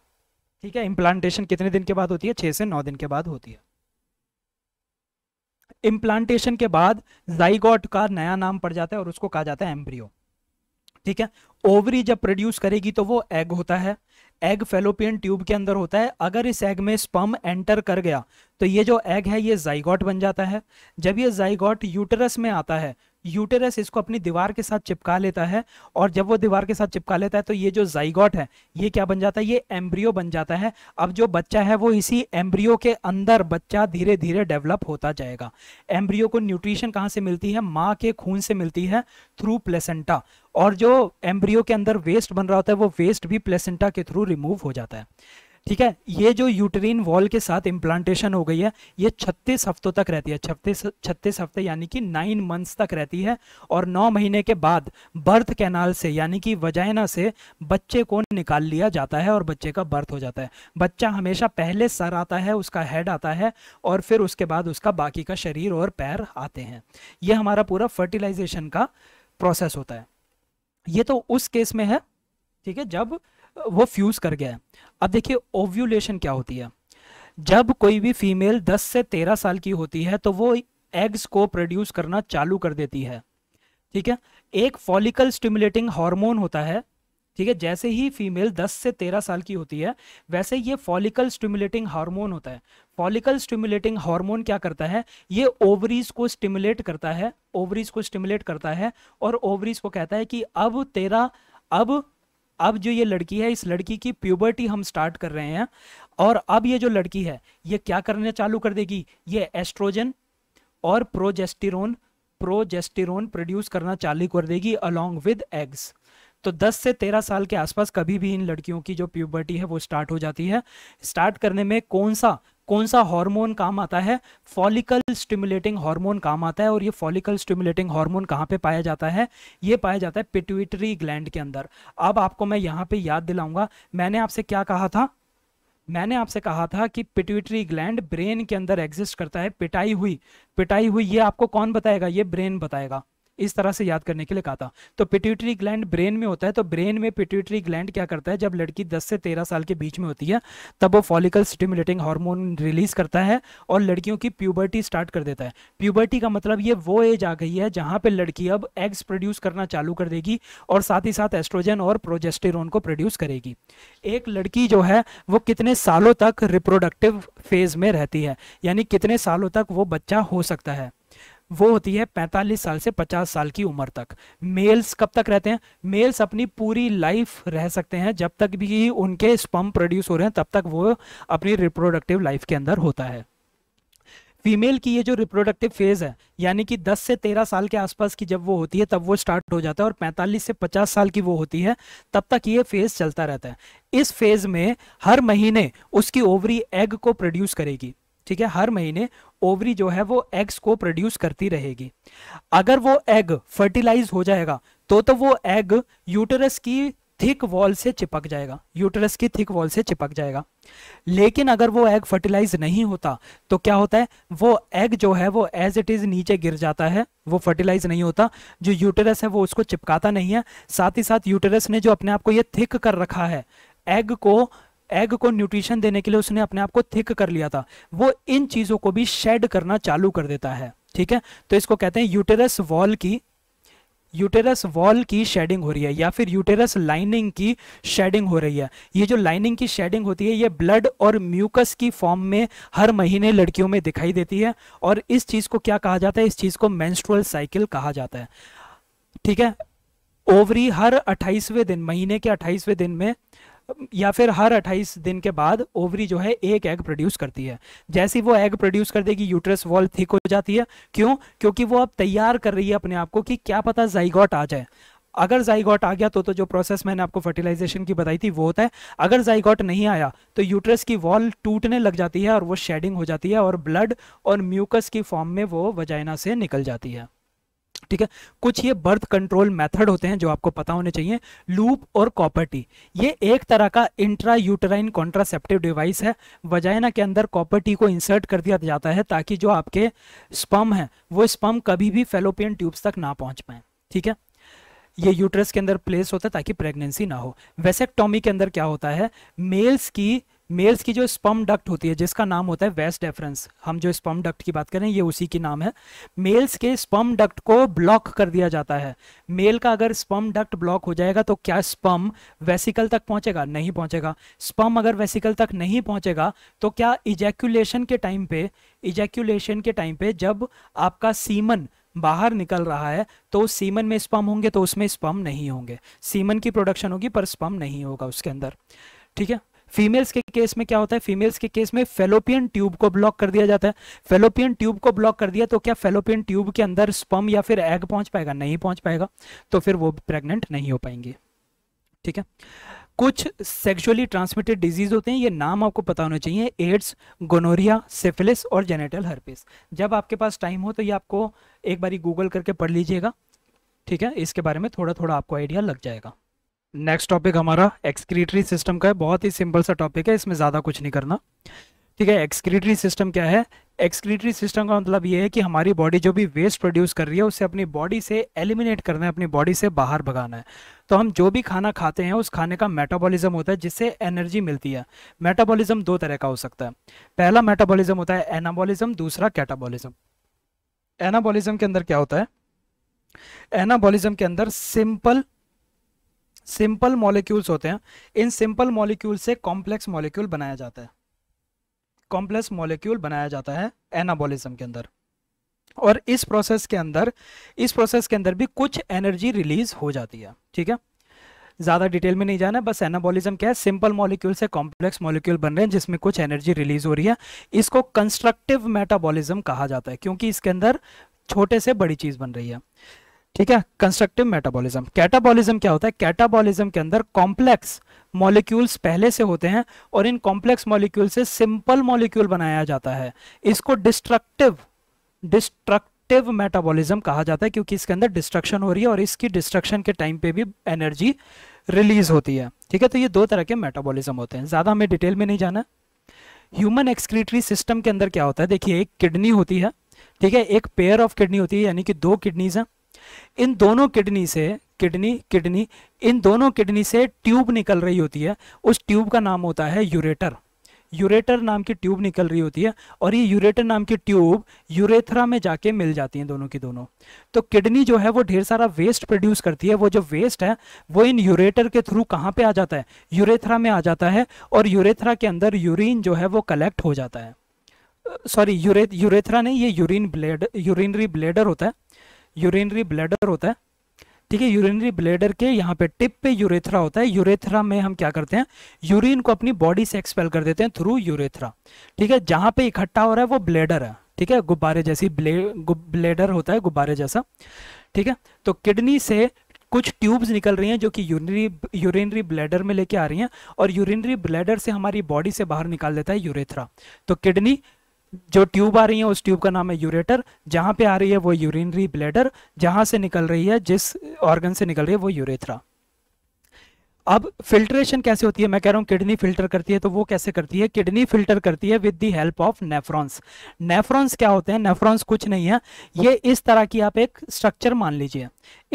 ठीक है इम्प्लांटेशन कितने दिन के बाद होती है छः से नौ दिन के बाद होती है इम्प्लांटेशन के बाद जाइगॉट का नया नाम पड़ जाता है और उसको कहा जाता है एम्ब्रियो ठीक है ओवरी जब प्रोड्यूस करेगी तो वो एग होता है एग फेलोपियन ट्यूब के अंदर होता है अगर इस एग में स्पम एंटर कर गया तो ये जो एग है ये जाइगॉट बन जाता है जब ये जाइगॉट यूटरस में आता है यूटेरस इसको अपनी दीवार के साथ चिपका लेता है और जब वो दीवार के साथ चिपका लेता है तो ये जो जाइगॉट है ये क्या बन जाता है ये एम्ब्रियो बन जाता है अब जो बच्चा है वो इसी एम्ब्रियो के अंदर बच्चा धीरे धीरे डेवलप होता जाएगा एम्ब्रियो को न्यूट्रिशन कहाँ से मिलती है माँ के खून से मिलती है थ्रू प्लेसेंटा और जो एम्ब्रियो के अंदर वेस्ट बन रहा होता है वो वेस्ट भी प्लेसेंटा के थ्रू रिमूव हो जाता है ठीक है ये जो यूटरीन वॉल के साथ इम्प्लांटेशन हो गई है ये 36 हफ्तों तक रहती है छत्तीस छत्तीस हफ्ते यानी कि नाइन मंथ्स तक रहती है और नौ महीने के बाद बर्थ कैनाल से यानी कि वजाइना से बच्चे को निकाल लिया जाता है और बच्चे का बर्थ हो जाता है बच्चा हमेशा पहले सर आता है उसका हेड आता है और फिर उसके बाद उसका बाकी का शरीर और पैर आते हैं ये हमारा पूरा फर्टिलाइजेशन का प्रोसेस होता है ये तो उस केस में है ठीक है जब वो फ्यूज़ कर गया है अब देखिए ओव्यूलेशन क्या होती है जब कोई भी फीमेल 10 से 13 साल की होती है तो वो एग्स को प्रोड्यूस करना चालू कर देती है ठीक है एक फॉलिकल स्टिमुलेटिंग हार्मोन होता है ठीक है जैसे ही फीमेल 10 से 13 साल की होती है वैसे ये फॉलिकल स्टिमुलेटिंग हार्मोन होता है फॉलिकल स्टिमुलेटिंग हार्मोन क्या करता है ये ओवरीज को स्टिमुलेट करता है ओवरीज को स्टिमुलेट करता है और ओवरीज को कहता है कि अब तेरा अब अब जो ये लड़की है इस लड़की की प्यूबर्टी हम स्टार्ट कर रहे हैं और अब ये जो लड़की है ये क्या करने चालू कर देगी ये एस्ट्रोजन और प्रोजेस्टिरोन प्रोजेस्टिरोन प्रोड्यूस करना चालू कर देगी अलोंग विद एग्स तो 10 से 13 साल के आसपास कभी भी इन लड़कियों की जो प्यूबर्टी है वो स्टार्ट हो जाती है स्टार्ट करने में कौन सा कौन सा हार्मोन काम आता है फॉलिकल स्टिमुलेटिंग हार्मोन काम आता है और ये फॉलिकल स्टिमुलेटिंग हार्मोन कहाँ पे पाया जाता है ये पाया जाता है पिट्यूटरी ग्लैंड के अंदर अब आपको मैं यहाँ पे याद दिलाऊंगा मैंने आपसे क्या कहा था मैंने आपसे कहा था कि पिट्यूटरी ग्लैंड ब्रेन के अंदर एग्जिस्ट करता है पिटाई हुई पिटाई हुई ये आपको कौन बताएगा ये ब्रेन बताएगा इस तरह से याद करने के लिए कहा था तो पिट्यूटरी ग्लैंड ब्रेन में होता है तो ब्रेन में पिट्यूटरी ग्लैंड क्या करता है जब लड़की 10 से 13 साल के बीच में होती है तब वो फॉलिकल स्टिमुलेटिंग हार्मोन रिलीज करता है और लड़कियों की प्यूबर्टी स्टार्ट कर देता है प्यूबर्टी का मतलब ये वो एज आ गई है जहाँ पर लड़की अब एग्स प्रोड्यूस करना चालू कर देगी और साथ ही साथ एस्ट्रोजन और प्रोजेस्टेरोन को प्रोड्यूस करेगी एक लड़की जो है वो कितने सालों तक रिप्रोडक्टिव फेज में रहती है यानी कितने सालों तक वो बच्चा हो सकता है वो होती है 45 साल से 50 साल की उम्र तक मेल्स कब तक रहते हैं मेल्स अपनी पूरी लाइफ रह सकते हैं जब तक भी उनके स्पम प्रोड्यूस हो रहे हैं तब तक वो अपनी रिप्रोडक्टिव लाइफ के अंदर होता है फीमेल की ये जो रिप्रोडक्टिव फेज है यानी कि 10 से 13 साल के आसपास की जब वो होती है तब वो स्टार्ट हो जाता है और 45 से 50 साल की वो होती है तब तक ये फेज चलता रहता है इस फेज में हर महीने उसकी ओवरी एग को प्रोड्यूस करेगी ठीक है हर महीने ओवरी जो है वो एग्स को प्रोड्यूस करती रहेगी अगर वो एग फर्टिलाइज हो जाएगा तो तो वो एग यूटरस की थिक वॉल से चिपक जाएगा यूटरस की थिक वॉल से चिपक जाएगा लेकिन अगर वो एग फर्टिलाइज नहीं होता तो क्या होता है वो एग जो है वो एज इट इज नीचे गिर जाता है वो फर्टिलाइज नहीं होता जो यूटरस है वो उसको चिपकाता नहीं है साथ ही साथ यूटरस ने जो अपने आप को ये थिक कर रखा है एग को एग को न्यूट्रिशन देने के लिए उसने अपने आप को थिक कर लिया था वो इन चीज़ों को भी शेड करना चालू कर देता है ठीक है तो इसको कहते हैं यूटेरस वॉल की यूटेरस वॉल की शेडिंग हो रही है या फिर यूटेरस लाइनिंग की शेडिंग हो रही है ये जो लाइनिंग की शेडिंग होती है ये ब्लड और म्यूकस की फॉर्म में हर महीने लड़कियों में दिखाई देती है और इस चीज़ को क्या कहा जाता है इस चीज़ को मेंस्ट्रुअल साइकिल कहा जाता है ठीक है ओवरी हर 28वें दिन महीने के 28वें दिन में या फिर हर 28 दिन के बाद ओवरी जो है एक एग प्रोड्यूस करती है जैसे वो एग प्रोड्यूस कर देगी यूट्रस वॉल थिक हो जाती है क्यों क्योंकि वो अब तैयार कर रही है अपने आप को कि क्या पता जाइगॉट आ जाए अगर जाइगॉट आ गया तो तो जो प्रोसेस मैंने आपको फर्टिलाइजेशन की बताई थी वो होता है अगर जाइगॉट नहीं आया तो यूट्रस की वॉल टूटने लग जाती है और वो शेडिंग हो जाती है और ब्लड और म्यूकस की फॉर्म में वो वजाइना से निकल जाती है ठीक है कुछ ये बर्थ कंट्रोल मेथड होते हैं जो आपको पता होने चाहिए लूप और कॉपर्टी ये एक तरह का इंट्रा यूटराइन कॉन्ट्रासेप्टिव डिवाइस है वजाइना के अंदर कॉपर्टी को इंसर्ट कर दिया जाता है ताकि जो आपके स्पम है वो स्पम कभी भी फेलोपियन ट्यूब्स तक ना पहुंच पाए ठीक है ये यूट्रस के अंदर प्लेस होता है ताकि प्रेगनेंसी ना हो वेसेक्टोमी के अंदर क्या होता है मेल्स की मेल्स की जो स्पम डक्ट होती है जिसका नाम होता है वेस्ट डेफरेंस हम जो स्पम डक्ट की बात करें ये उसी की नाम है मेल्स के स्पम डक्ट को ब्लॉक कर दिया जाता है मेल का अगर स्पम डक्ट ब्लॉक हो जाएगा तो क्या स्पम वेसिकल तक पहुंचेगा नहीं पहुंचेगा स्पम अगर वेसिकल तक नहीं पहुंचेगा तो क्या इजैक्यूलेशन के टाइम पे इजैक्यूलेशन के टाइम पे जब आपका सीमन बाहर निकल रहा है तो सीमन में स्पम होंगे तो उसमें स्पम नहीं होंगे सीमन की प्रोडक्शन होगी पर स्पम नहीं होगा उसके अंदर ठीक है फीमेल्स के केस में क्या होता है फीमेल्स के केस में फेलोपियन ट्यूब को ब्लॉक कर दिया जाता है फेलोपियन ट्यूब को ब्लॉक कर दिया तो क्या फेलोपियन ट्यूब के अंदर स्पम या फिर एग पहुंच पाएगा नहीं पहुंच पाएगा तो फिर वो प्रेग्नेंट नहीं हो पाएंगे ठीक है कुछ सेक्सुअली ट्रांसमिटेड डिजीज होते हैं ये नाम आपको पता होना चाहिए एड्स गोनोरिया सेफिलिस और जेनेटल हर्पिस जब आपके पास टाइम हो तो ये आपको एक बारी गूगल करके पढ़ लीजिएगा ठीक है इसके बारे में थोड़ा थोड़ा आपको आइडिया लग जाएगा नेक्स्ट टॉपिक हमारा एक्सक्रीटरी सिस्टम का है बहुत ही सिंपल सा टॉपिक है इसमें ज़्यादा कुछ नहीं करना ठीक है एक्सक्रीटरी सिस्टम क्या है एक्सक्रीटरी सिस्टम का मतलब ये है कि हमारी बॉडी जो भी वेस्ट प्रोड्यूस कर रही है उसे अपनी बॉडी से एलिमिनेट करना है अपनी बॉडी से बाहर भगाना है तो हम जो भी खाना खाते हैं उस खाने का मेटाबॉलिज्म होता है जिससे एनर्जी मिलती है मेटाबॉलिज्म दो तरह का हो सकता है पहला मेटाबॉलिज्म होता है एनाबॉलिज्म दूसरा कैटाबॉलिज्म एनाबॉलिज्म के अंदर क्या होता है एनाबॉलिज्म के अंदर सिंपल सिंपल मॉलिक्यूल्स होते हैं इन सिंपल मॉलिक्यूल से कॉम्प्लेक्स मॉलिक्यूल बनाया जाता है कॉम्प्लेक्स मॉलिक्यूल बनाया जाता है एनाबॉलिज्म के अंदर और इस प्रोसेस के अंदर इस प्रोसेस के अंदर भी कुछ एनर्जी रिलीज हो जाती है ठीक है ज़्यादा डिटेल में नहीं जाना बस एनाबॉलिज्म क्या है सिंपल मॉलिक्यूल से कॉम्प्लेक्स मॉलिक्यूल बन रहे हैं जिसमें कुछ एनर्जी रिलीज हो रही है इसको कंस्ट्रक्टिव मेटाबॉलिज्म कहा जाता है क्योंकि इसके अंदर छोटे से बड़ी चीज़ बन रही है ठीक है कंस्ट्रक्टिव मेटाबॉलिज्म कैटाबॉलिज्म क्या होता है कैटाबॉलिज्म के अंदर कॉम्प्लेक्स मॉलिक्यूल्स पहले से होते हैं और इन कॉम्प्लेक्स मॉलिक्यूल से सिंपल मॉलिक्यूल बनाया जाता है इसको डिस्ट्रक्टिव डिस्ट्रक्टिव मेटाबॉलिज्म कहा जाता है क्योंकि इसके अंदर डिस्ट्रक्शन हो रही है और इसकी डिस्ट्रक्शन के टाइम पे भी एनर्जी रिलीज होती है ठीक है तो ये दो तरह के मेटाबॉलिज्म होते हैं ज़्यादा हमें डिटेल में नहीं जाना ह्यूमन एक्सक्रीटरी सिस्टम के अंदर क्या होता है देखिए एक किडनी होती है ठीक है एक पेयर ऑफ किडनी होती है यानी कि दो किडनीज हैं इन दोनों किडनी से किडनी किडनी इन दोनों किडनी से ट्यूब निकल रही होती है उस ट्यूब का नाम होता है यूरेटर यूरेटर नाम की ट्यूब निकल रही होती है और ये यूरेटर नाम की ट्यूब यूरेथ्रा में जाके मिल जाती हैं दोनों की दोनों तो किडनी जो है वो ढेर सारा वेस्ट प्रोड्यूस करती है वो जो वेस्ट है वो इन यूरेटर के थ्रू कहाँ पे आ जाता है यूरेथ्रा में आ जाता है और यूरेथ्रा के अंदर यूरिन जो है वो कलेक्ट हो जाता है सॉरी यूरे यूरेथ्रा नहीं ये यूरिन ब्लेड यूरिनरी ब्लेडर होता है यूरिनरी ब्लैडर होता है ठीक है यूरिनरी ब्लैडर के यहाँ पे टिप पे यूरेथ्रा होता है यूरेथ्रा में हम क्या करते हैं यूरिन को अपनी बॉडी से एक्सपेल कर देते हैं थ्रू यूरेथ्रा ठीक है जहाँ पे इकट्ठा हो रहा है वो ब्लेडर है ठीक है गुब्बारे जैसी ब्ले ब्लेडर होता है गुब्बारे जैसा ठीक है तो किडनी से कुछ ट्यूब्स निकल रही हैं जो कि यूरिनरी यूरिनरी ब्लैडर में लेके आ रही हैं और यूरिनरी ब्लैडर से हमारी बॉडी से बाहर निकाल देता है यूरेथ्रा तो किडनी जो ट्यूब आ रही है उस ट्यूब का नाम है यूरेटर जहां पे आ रही है वो यूरिनरी ब्लेडर जहां से निकल रही है जिस ऑर्गन से निकल रही है वो यूरेथ्रा अब फिल्ट्रेशन कैसे होती है मैं कह रहा हूँ किडनी फिल्टर करती है तो वो कैसे करती है किडनी फिल्टर करती है with the help of nephrons nephrons क्या होते हैं नेफ्रॉन्स कुछ नहीं है ये इस तरह की आप एक स्ट्रक्चर मान लीजिए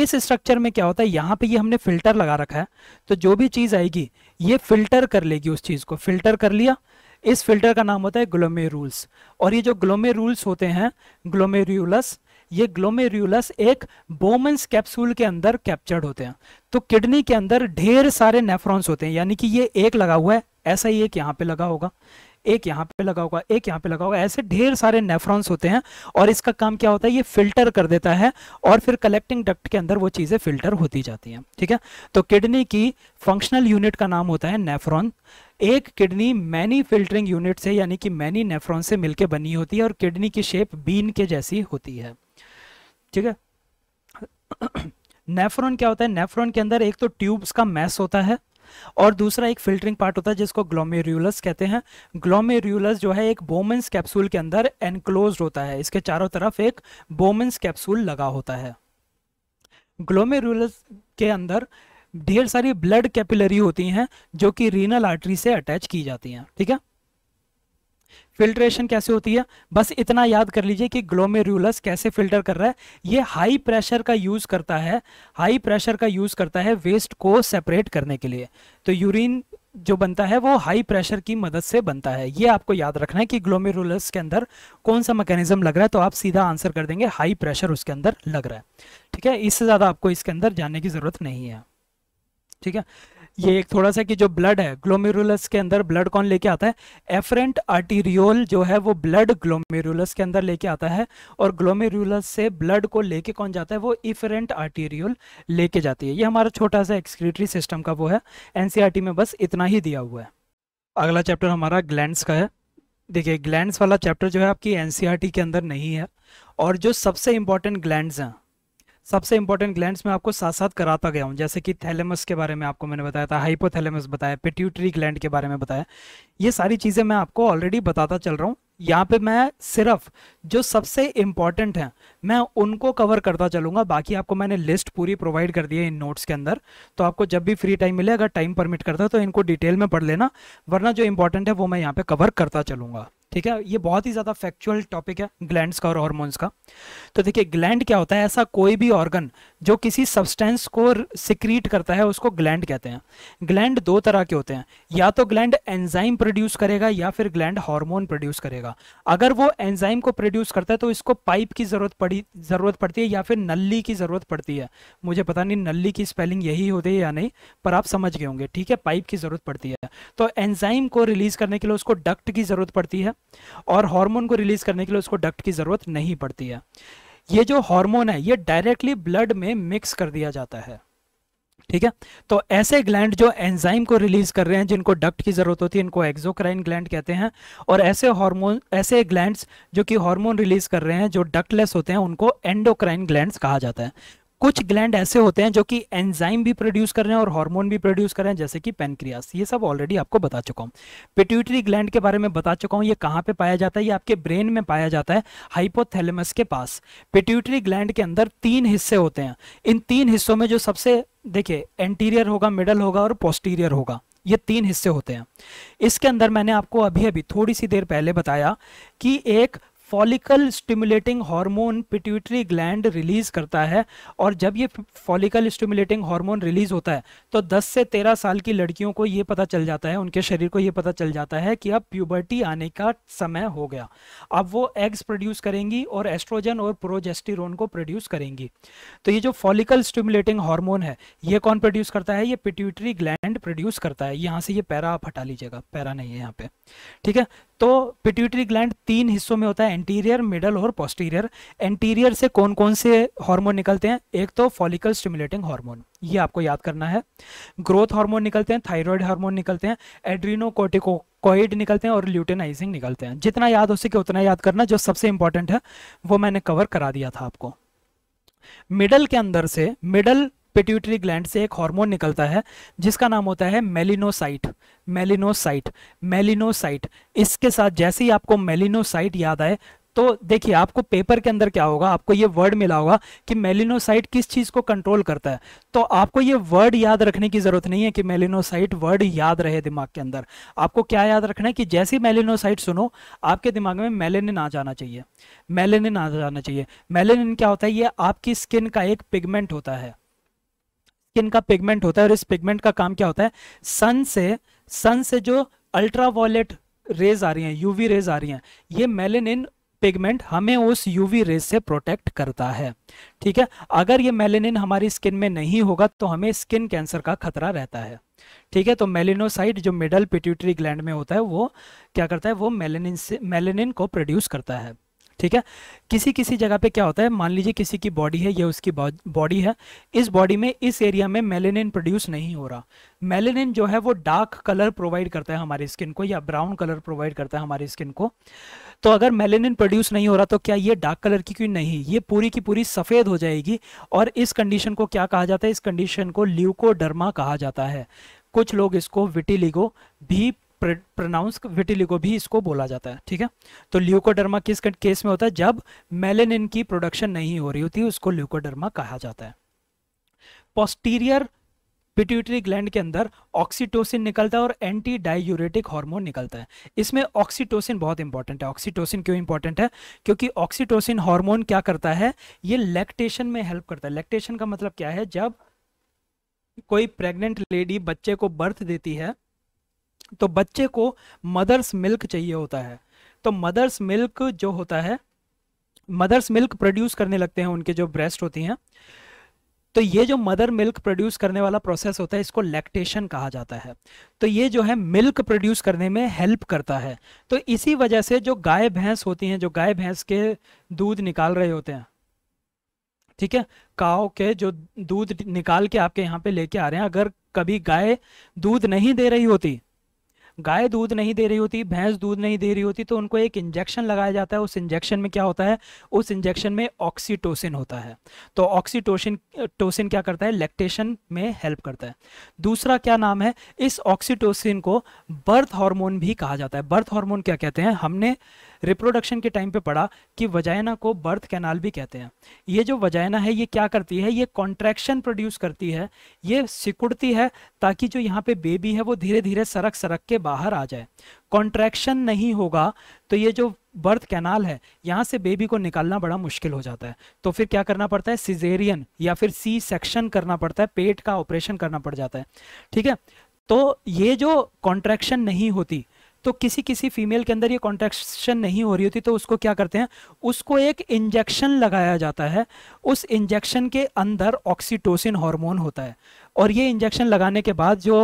इस स्ट्रक्चर में क्या होता है यहाँ पे ये हमने फिल्टर लगा रखा है तो जो भी चीज़ आएगी ये फिल्टर कर लेगी उस चीज़ को फिल्टर कर लिया इस फिल्टर का नाम होता है ग्लोमेरूल्स और ये जो रूल्स होते हैं ग्लोमेरूलस ये ग्लोमेरूलस एक बोमेंस कैप्सूल के अंदर कैप्चर्ड होते हैं तो किडनी के अंदर ढेर सारे नेफ्रॉन्स होते हैं यानी कि ये एक लगा हुआ है ऐसा ही एक यहाँ पे लगा होगा एक यहाँ पे लगा होगा एक यहाँ पे लगा होगा ऐसे ढेर सारे नेफ्रॉन्स होते हैं और इसका काम क्या होता है ये फिल्टर कर देता है और फिर कलेक्टिंग डक्ट के अंदर वो चीज़ें फिल्टर होती जाती हैं ठीक है तो किडनी की फंक्शनल यूनिट का नाम होता है नेफ्रॉन एक किडनी मैनी फिल्टरिंग यूनिट से यानी कि मैनी नेफ्रॉन से मिलकर बनी होती है और किडनी की शेप बीन के जैसी होती है ठीक है नेफ्रॉन क्या होता है नेफ्रॉन के अंदर एक तो ट्यूब्स का मैस होता है और दूसरा एक फिल्टरिंग पार्ट होता है जिसको ग्लोमेरुलस कहते हैं ग्लोमेरुलस जो है एक बोमेंस कैप्सूल के अंदर एनक्लोज होता है इसके चारों तरफ एक बोमेंस कैप्सूल लगा होता है ग्लोमेरुलस के अंदर ढेर सारी ब्लड कैपिलरी होती हैं जो कि रीनल आर्टरी से अटैच की जाती हैं ठीक है फिल्ट्रेशन कैसे होती है बस इतना याद कर लीजिए कि ग्लोमेरुलस कैसे फिल्टर कर रहा है ये हाई प्रेशर का यूज करता है हाई प्रेशर का यूज करता है वेस्ट को सेपरेट करने के लिए तो यूरिन जो बनता है वो हाई प्रेशर की मदद से बनता है ये आपको याद रखना है कि ग्लोमेरुलस के अंदर कौन सा मैकेनिज्म लग रहा है तो आप सीधा आंसर कर देंगे हाई प्रेशर उसके अंदर लग रहा है ठीक है इससे ज़्यादा आपको इसके अंदर जानने की ज़रूरत नहीं है ठीक है ये एक थोड़ा सा कि जो ब्लड है ग्लोमेरुलस के अंदर ब्लड कौन लेके आता है एफरेंट आर्टीरियोल जो है वो ब्लड ग्लोमेरुलस के अंदर लेके आता है और ग्लोमेरुलस से ब्लड को लेके कौन जाता है वो इफरेंट आर्टीरियोल लेके जाती है ये हमारा छोटा सा एक्सक्रीटरी सिस्टम का वो है एनसीआरटी e में बस इतना ही दिया हुआ है अगला चैप्टर हमारा ग्लैंड्स का है देखिए ग्लैंड्स वाला चैप्टर जो है आपकी एनसीआरटी e के अंदर नहीं है और जो सबसे इंपॉर्टेंट ग्लैंड्स हैं सबसे इंपॉर्टेंट ग्लैंड्स में आपको साथ साथ कराता गया हूँ जैसे कि थैलेमस के बारे में आपको मैंने बताया था हाइपोथैलेमस बताया पिट्यूटरी ग्लैंड के बारे में बताया ये सारी चीज़ें मैं आपको ऑलरेडी बताता चल रहा हूँ यहाँ पे मैं सिर्फ जो सबसे इंपॉर्टेंट हैं मैं उनको कवर करता चलूंगा बाकी आपको मैंने लिस्ट पूरी प्रोवाइड कर दी है इन नोट्स के अंदर तो आपको जब भी फ्री टाइम मिले अगर टाइम परमिट करता है तो इनको डिटेल में पढ़ लेना वरना जो इंपॉर्टेंट है वो मैं यहाँ पे कवर करता चलूंगा ठीक है ये बहुत ही ज़्यादा फैक्चुअल टॉपिक है ग्लैंड्स का और हॉर्मोन्स का तो देखिए ग्लैंड क्या होता है ऐसा कोई भी ऑर्गन जो किसी सब्सटेंस को सिक्रीट करता है उसको ग्लैंड कहते हैं ग्लैंड दो तरह के होते हैं या तो ग्लैंड एंजाइम प्रोड्यूस करेगा या फिर ग्लैंड हार्मोन प्रोड्यूस करेगा अगर वो एंजाइम को प्रोड्यूस करता है तो इसको पाइप की ज़रूरत पड़ी ज़रूरत पड़ती है या फिर नली की ज़रूरत पड़ती है मुझे पता नहीं नली की स्पेलिंग यही होती है या नहीं पर आप समझ गए होंगे ठीक है पाइप की ज़रूरत पड़ती है तो एंजाइम को रिलीज़ करने के लिए उसको डक्ट की ज़रूरत पड़ती है और हार्मोन को रिलीज करने के लिए उसको डक्ट की ज़रूरत नहीं पड़ती है ये जो हार्मोन है ये डायरेक्टली ब्लड में मिक्स कर दिया जाता है ठीक है तो ऐसे ग्लैंड जो एंजाइम को रिलीज कर रहे हैं जिनको डक्ट की जरूरत होती है इनको एक्सोक्राइन ग्लैंड कहते हैं और ऐसे हार्मोन ऐसे ग्लैंड्स जो कि हार्मोन रिलीज कर रहे हैं जो डक्टलेस होते हैं उनको एंडोक्राइन ग्लैंड्स कहा जाता है कुछ ग्लैंड ऐसे होते हैं जो कि एंजाइम भी प्रोड्यूस कर रहे हैं और हार्मोन भी प्रोड्यूस कर रहे हैं जैसे कि पेनक्रियास ये सब ऑलरेडी आपको बता चुका हूँ पिट्यूटरी ग्लैंड के बारे में बता चुका हूँ ये कहाँ पे पाया जाता है ये आपके ब्रेन में पाया जाता है हाइपोथैलेमस के पास पिट्यूटरी ग्लैंड के अंदर तीन हिस्से होते हैं इन तीन हिस्सों में जो सबसे देखिए एंटीरियर होगा मिडल होगा और पोस्टीरियर होगा ये तीन हिस्से होते हैं इसके अंदर मैंने आपको अभी अभी थोड़ी सी देर पहले बताया कि एक follicle stimulating hormone pituitary gland release करता है और जब ये फॉलिकल स्टिमुलेटिंग हार्मोन रिलीज होता है तो 10 से 13 साल की लड़कियों को ये पता चल जाता है उनके शरीर को ये पता चल जाता है कि अब प्यूबर्टी आने का समय हो गया अब वो एग्स प्रोड्यूस करेंगी और एस्ट्रोजन और प्रोजेस्टिरोन को प्रोड्यूस करेंगी तो ये जो फॉलिकल स्टिमुलेटिंग हार्मोन है ये कौन प्रोड्यूस करता है ये पिट्यूटरी ग्लैंड प्रोड्यूस करता है यहाँ से ये पैरा आप हटा लीजिएगा पैरा नहीं है यहाँ पे ठीक है तो पिट्यूटरी ग्लैंड तीन हिस्सों में होता है एंटीरियर मिडल और पोस्टीरियर एंटीरियर से कौन कौन से हार्मोन निकलते हैं एक तो फॉलिकल स्टिमुलेटिंग हार्मोन ये आपको याद करना है ग्रोथ हार्मोन निकलते हैं थायराइड हार्मोन निकलते हैं एड्रीनोकोटिकोकोइड निकलते हैं और ल्यूटेनाइजिंग निकलते हैं जितना याद हो सके उतना याद करना जो सबसे इंपॉर्टेंट है वो मैंने कवर करा दिया था आपको मिडल के अंदर से मिडल पिट्यूटरी ग्लैंड से एक हार्मोन निकलता है जिसका नाम होता है मेलिनोसाइट मेलिनोसाइट मेलिनोसाइट इसके साथ जैसे ही आपको मेलिनोसाइट याद आए तो देखिए आपको पेपर के अंदर क्या होगा आपको ये वर्ड मिला होगा कि मेलिनोसाइट किस चीज़ को कंट्रोल करता है तो आपको ये वर्ड याद रखने की ज़रूरत नहीं है कि मेलिनोसाइट वर्ड याद रहे दिमाग के अंदर आपको क्या याद रखना है कि जैसे मेलिनोसाइट सुनो आपके दिमाग में मेलेनिन आ जाना चाहिए मेलेनिन आ जाना चाहिए मेलेनिन क्या होता है ये आपकी स्किन का एक पिगमेंट होता है स्किन का पिगमेंट होता है और इस पिगमेंट का काम क्या होता है सन से सन से जो अल्ट्रा वॉलेट रेज आ रही हैं यूवी रेज आ रही हैं ये मेलेनिन पिगमेंट हमें उस यूवी रेज से प्रोटेक्ट करता है ठीक है अगर ये मेलेनिन हमारी स्किन में नहीं होगा तो हमें स्किन कैंसर का खतरा रहता है ठीक है तो मेलेनोसाइट जो मिडल पिट्यूटरी ग्लैंड में होता है वो क्या करता है वो मेलेनिन से मेलेनिन को प्रोड्यूस करता है ठीक है किसी किसी जगह पे क्या होता है मान लीजिए किसी की बॉडी है यह उसकी बॉडी है इस बॉडी में इस एरिया में मेलेनिन प्रोड्यूस नहीं हो रहा मेलेनिन जो है वो डार्क कलर प्रोवाइड करता है हमारी स्किन को या ब्राउन कलर प्रोवाइड करता है हमारी स्किन को तो अगर मेलेनिन प्रोड्यूस नहीं हो रहा तो क्या ये डार्क कलर की क्यों नहीं ये पूरी की पूरी सफ़ेद हो जाएगी और इस कंडीशन को क्या कहा जाता है इस कंडीशन को ल्यूकोडर्मा कहा जाता है कुछ लोग इसको विटिलिगो भी प्रोनाउंस विटिलिगो भी इसको बोला जाता है ठीक है तो ल्यूकोडर्मा किस केस में होता है जब मेलेनिन की प्रोडक्शन नहीं हो रही होती उसको ल्यूकोडर्मा कहा जाता है पोस्टीरियर पिट्यूटरी ग्लैंड के अंदर ऑक्सीटोसिन निकलता है और एंटी डायूरेटिक हार्मोन निकलता है इसमें ऑक्सीटोसिन बहुत इंपॉर्टेंट है ऑक्सीटोसिन क्यों इंपॉर्टेंट है क्योंकि ऑक्सीटोसिन हार्मोन क्या करता है ये लैक्टेशन में हेल्प करता है लैक्टेशन का मतलब क्या है जब कोई प्रेग्नेंट लेडी बच्चे को बर्थ देती है तो बच्चे को मदर्स मिल्क चाहिए होता है तो मदर्स मिल्क जो होता है मदर्स मिल्क प्रोड्यूस करने लगते हैं उनके जो ब्रेस्ट होती हैं तो ये जो मदर मिल्क प्रोड्यूस करने वाला प्रोसेस होता है इसको लैक्टेशन कहा जाता है तो ये जो है मिल्क प्रोड्यूस करने में हेल्प करता है तो इसी वजह से जो गाय भैंस होती हैं जो गाय भैंस के दूध निकाल रहे होते हैं ठीक है काव के जो दूध निकाल के आपके यहाँ पे लेके आ रहे हैं अगर कभी गाय दूध नहीं दे रही होती गाय दूध नहीं दे रही होती भैंस दूध नहीं दे रही होती तो उनको एक इंजेक्शन लगाया जाता है उस इंजेक्शन में क्या होता है उस इंजेक्शन में ऑक्सीटोसिन होता है तो ऑक्सीटोसिन टोसिन क्या करता है लैक्टेशन में हेल्प करता है दूसरा क्या नाम है इस ऑक्सीटोसिन को बर्थ हार्मोन भी कहा जाता है बर्थ हार्मोन क्या कहते हैं हमने रिप्रोडक्शन के टाइम पे पढ़ा कि वजाइना को बर्थ कैनाल भी कहते हैं ये जो वजाइना है ये क्या करती है ये कॉन्ट्रैक्शन प्रोड्यूस करती है ये सिकुड़ती है ताकि जो यहाँ पे बेबी है वो धीरे धीरे सरक सरक के बाहर आ जाए कॉन्ट्रैक्शन नहीं होगा तो ये जो बर्थ कैनाल है यहाँ से बेबी को निकालना बड़ा मुश्किल हो जाता है तो फिर क्या करना पड़ता है सिजेरियन या फिर सी सेक्शन करना पड़ता है पेट का ऑपरेशन करना पड़ जाता है ठीक है तो ये जो कॉन्ट्रैक्शन नहीं होती तो किसी किसी फीमेल के अंदर ये कॉन्ट्रेक्शन नहीं हो रही होती तो उसको क्या करते हैं उसको एक इंजेक्शन लगाया जाता है उस इंजेक्शन के अंदर ऑक्सीटोसिन हार्मोन होता है और ये इंजेक्शन लगाने के बाद जो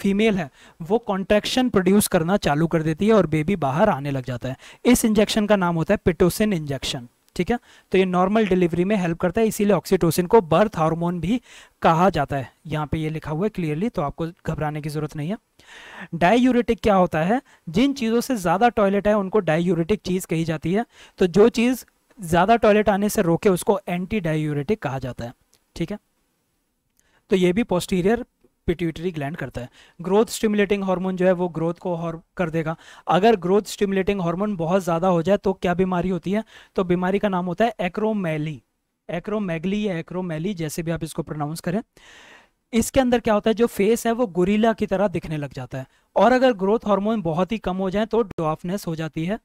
फीमेल है वो कॉन्ट्रेक्शन प्रोड्यूस करना चालू कर देती है और बेबी बाहर आने लग जाता है इस इंजेक्शन का नाम होता है पिटोसिन इंजेक्शन ठीक है तो ये नॉर्मल डिलीवरी में हेल्प करता है इसीलिए ऑक्सीटोसिन को बर्थ हार्मोन भी कहा जाता है यहाँ पे ये लिखा हुआ है क्लियरली तो आपको घबराने की ज़रूरत नहीं है डायूरेटिक क्या होता है जिन चीज़ों से ज़्यादा टॉयलेट है उनको डायूरेटिक चीज़ कही जाती है तो जो चीज़ ज़्यादा टॉयलेट आने से रोके उसको एंटी डायूरेटिक कहा जाता है ठीक है तो ये भी पोस्टीरियर पिट्यूटरी ग्लैंड करता है ग्रोथ स्टिमुलेटिंग हार्मोन जो है वो ग्रोथ को कर देगा अगर ग्रोथ स्टिमुलेटिंग हार्मोन बहुत ज़्यादा हो जाए तो क्या बीमारी होती है तो बीमारी का नाम होता है एक्रोमैली एक्रोमैगली या एक्रोमैली जैसे भी आप इसको प्रोनाउंस करें इसके अंदर क्या होता है जो फेस है वो गुरीला की तरह दिखने लग जाता है और अगर ग्रोथ हार्मोन बहुत ही कम हो जाए तो डॉफनेस हो जाती है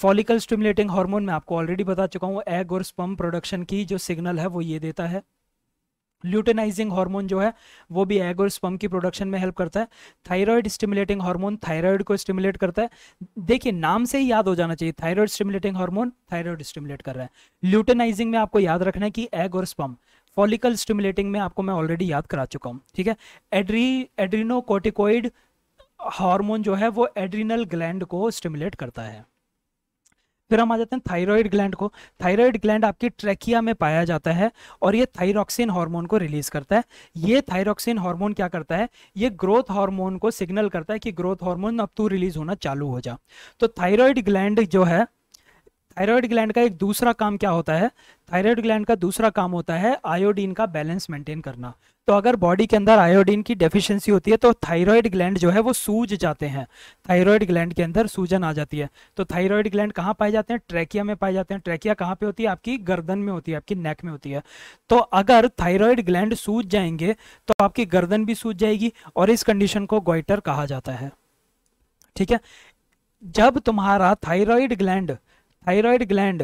फॉलिकल स्टिमुलेटिंग हार्मोन मैं आपको ऑलरेडी बता चुका हूँ एग और स्पम प्रोडक्शन की जो सिग्नल है वो ये देता है ल्यूटेनाइजिंग हार्मोन जो है वो भी एग और स्पम की प्रोडक्शन में हेल्प करता है थायराइड स्टिमुलेटिंग हार्मोन थायराइड को स्टिमुलेट करता है देखिए नाम से ही याद हो जाना चाहिए thyroid stimulating hormone thyroid stimulate कर रहा है ल्यूटेनाइजिंग में आपको याद रखना है कि एग और स्पम फॉलिकल स्टिमुलेटिंग में आपको मैं ऑलरेडी याद करा चुका हूँ ठीक है एड्री एड्रीनोकोटिकोइड हार्मोन जो है वो एड्रीनल ग्लैंड को स्टिमुलेट करता है फिर हम आ जाते हैं थायराइड ग्लैंड को थायराइड ग्लैंड आपकी ट्रेकिया में पाया जाता है और ये थायरोक्सिन हार्मोन को रिलीज करता है ये थायरोक्सिन हार्मोन क्या करता है ये ग्रोथ हार्मोन को सिग्नल करता है कि ग्रोथ हार्मोन अब तू रिलीज होना चालू हो जा तो थायराइड ग्लैंड जो है थायराइड ग्लैंड का एक दूसरा काम क्या होता है थायराइड ग्लैंड का दूसरा काम होता है आयोडीन का बैलेंस मेंटेन करना तो अगर बॉडी के अंदर आयोडीन की डेफिशिएंसी होती है तो थायराइड ग्लैंड जो है वो सूज जाते हैं थायराइड ग्लैंड के अंदर सूजन आ जाती है तो थायराइड ग्लैंड कहाँ पाए जाते हैं ट्रैकिया में पाए जाते हैं ट्रैकिया कहाँ पे होती है आपकी गर्दन में होती है आपकी नेक में होती है तो अगर थायराइड ग्लैंड सूज जाएंगे तो आपकी गर्दन भी सूज जाएगी और इस कंडीशन को ग्वाइटर कहा जाता है ठीक है जब तुम्हारा thyroid gland thyroid gland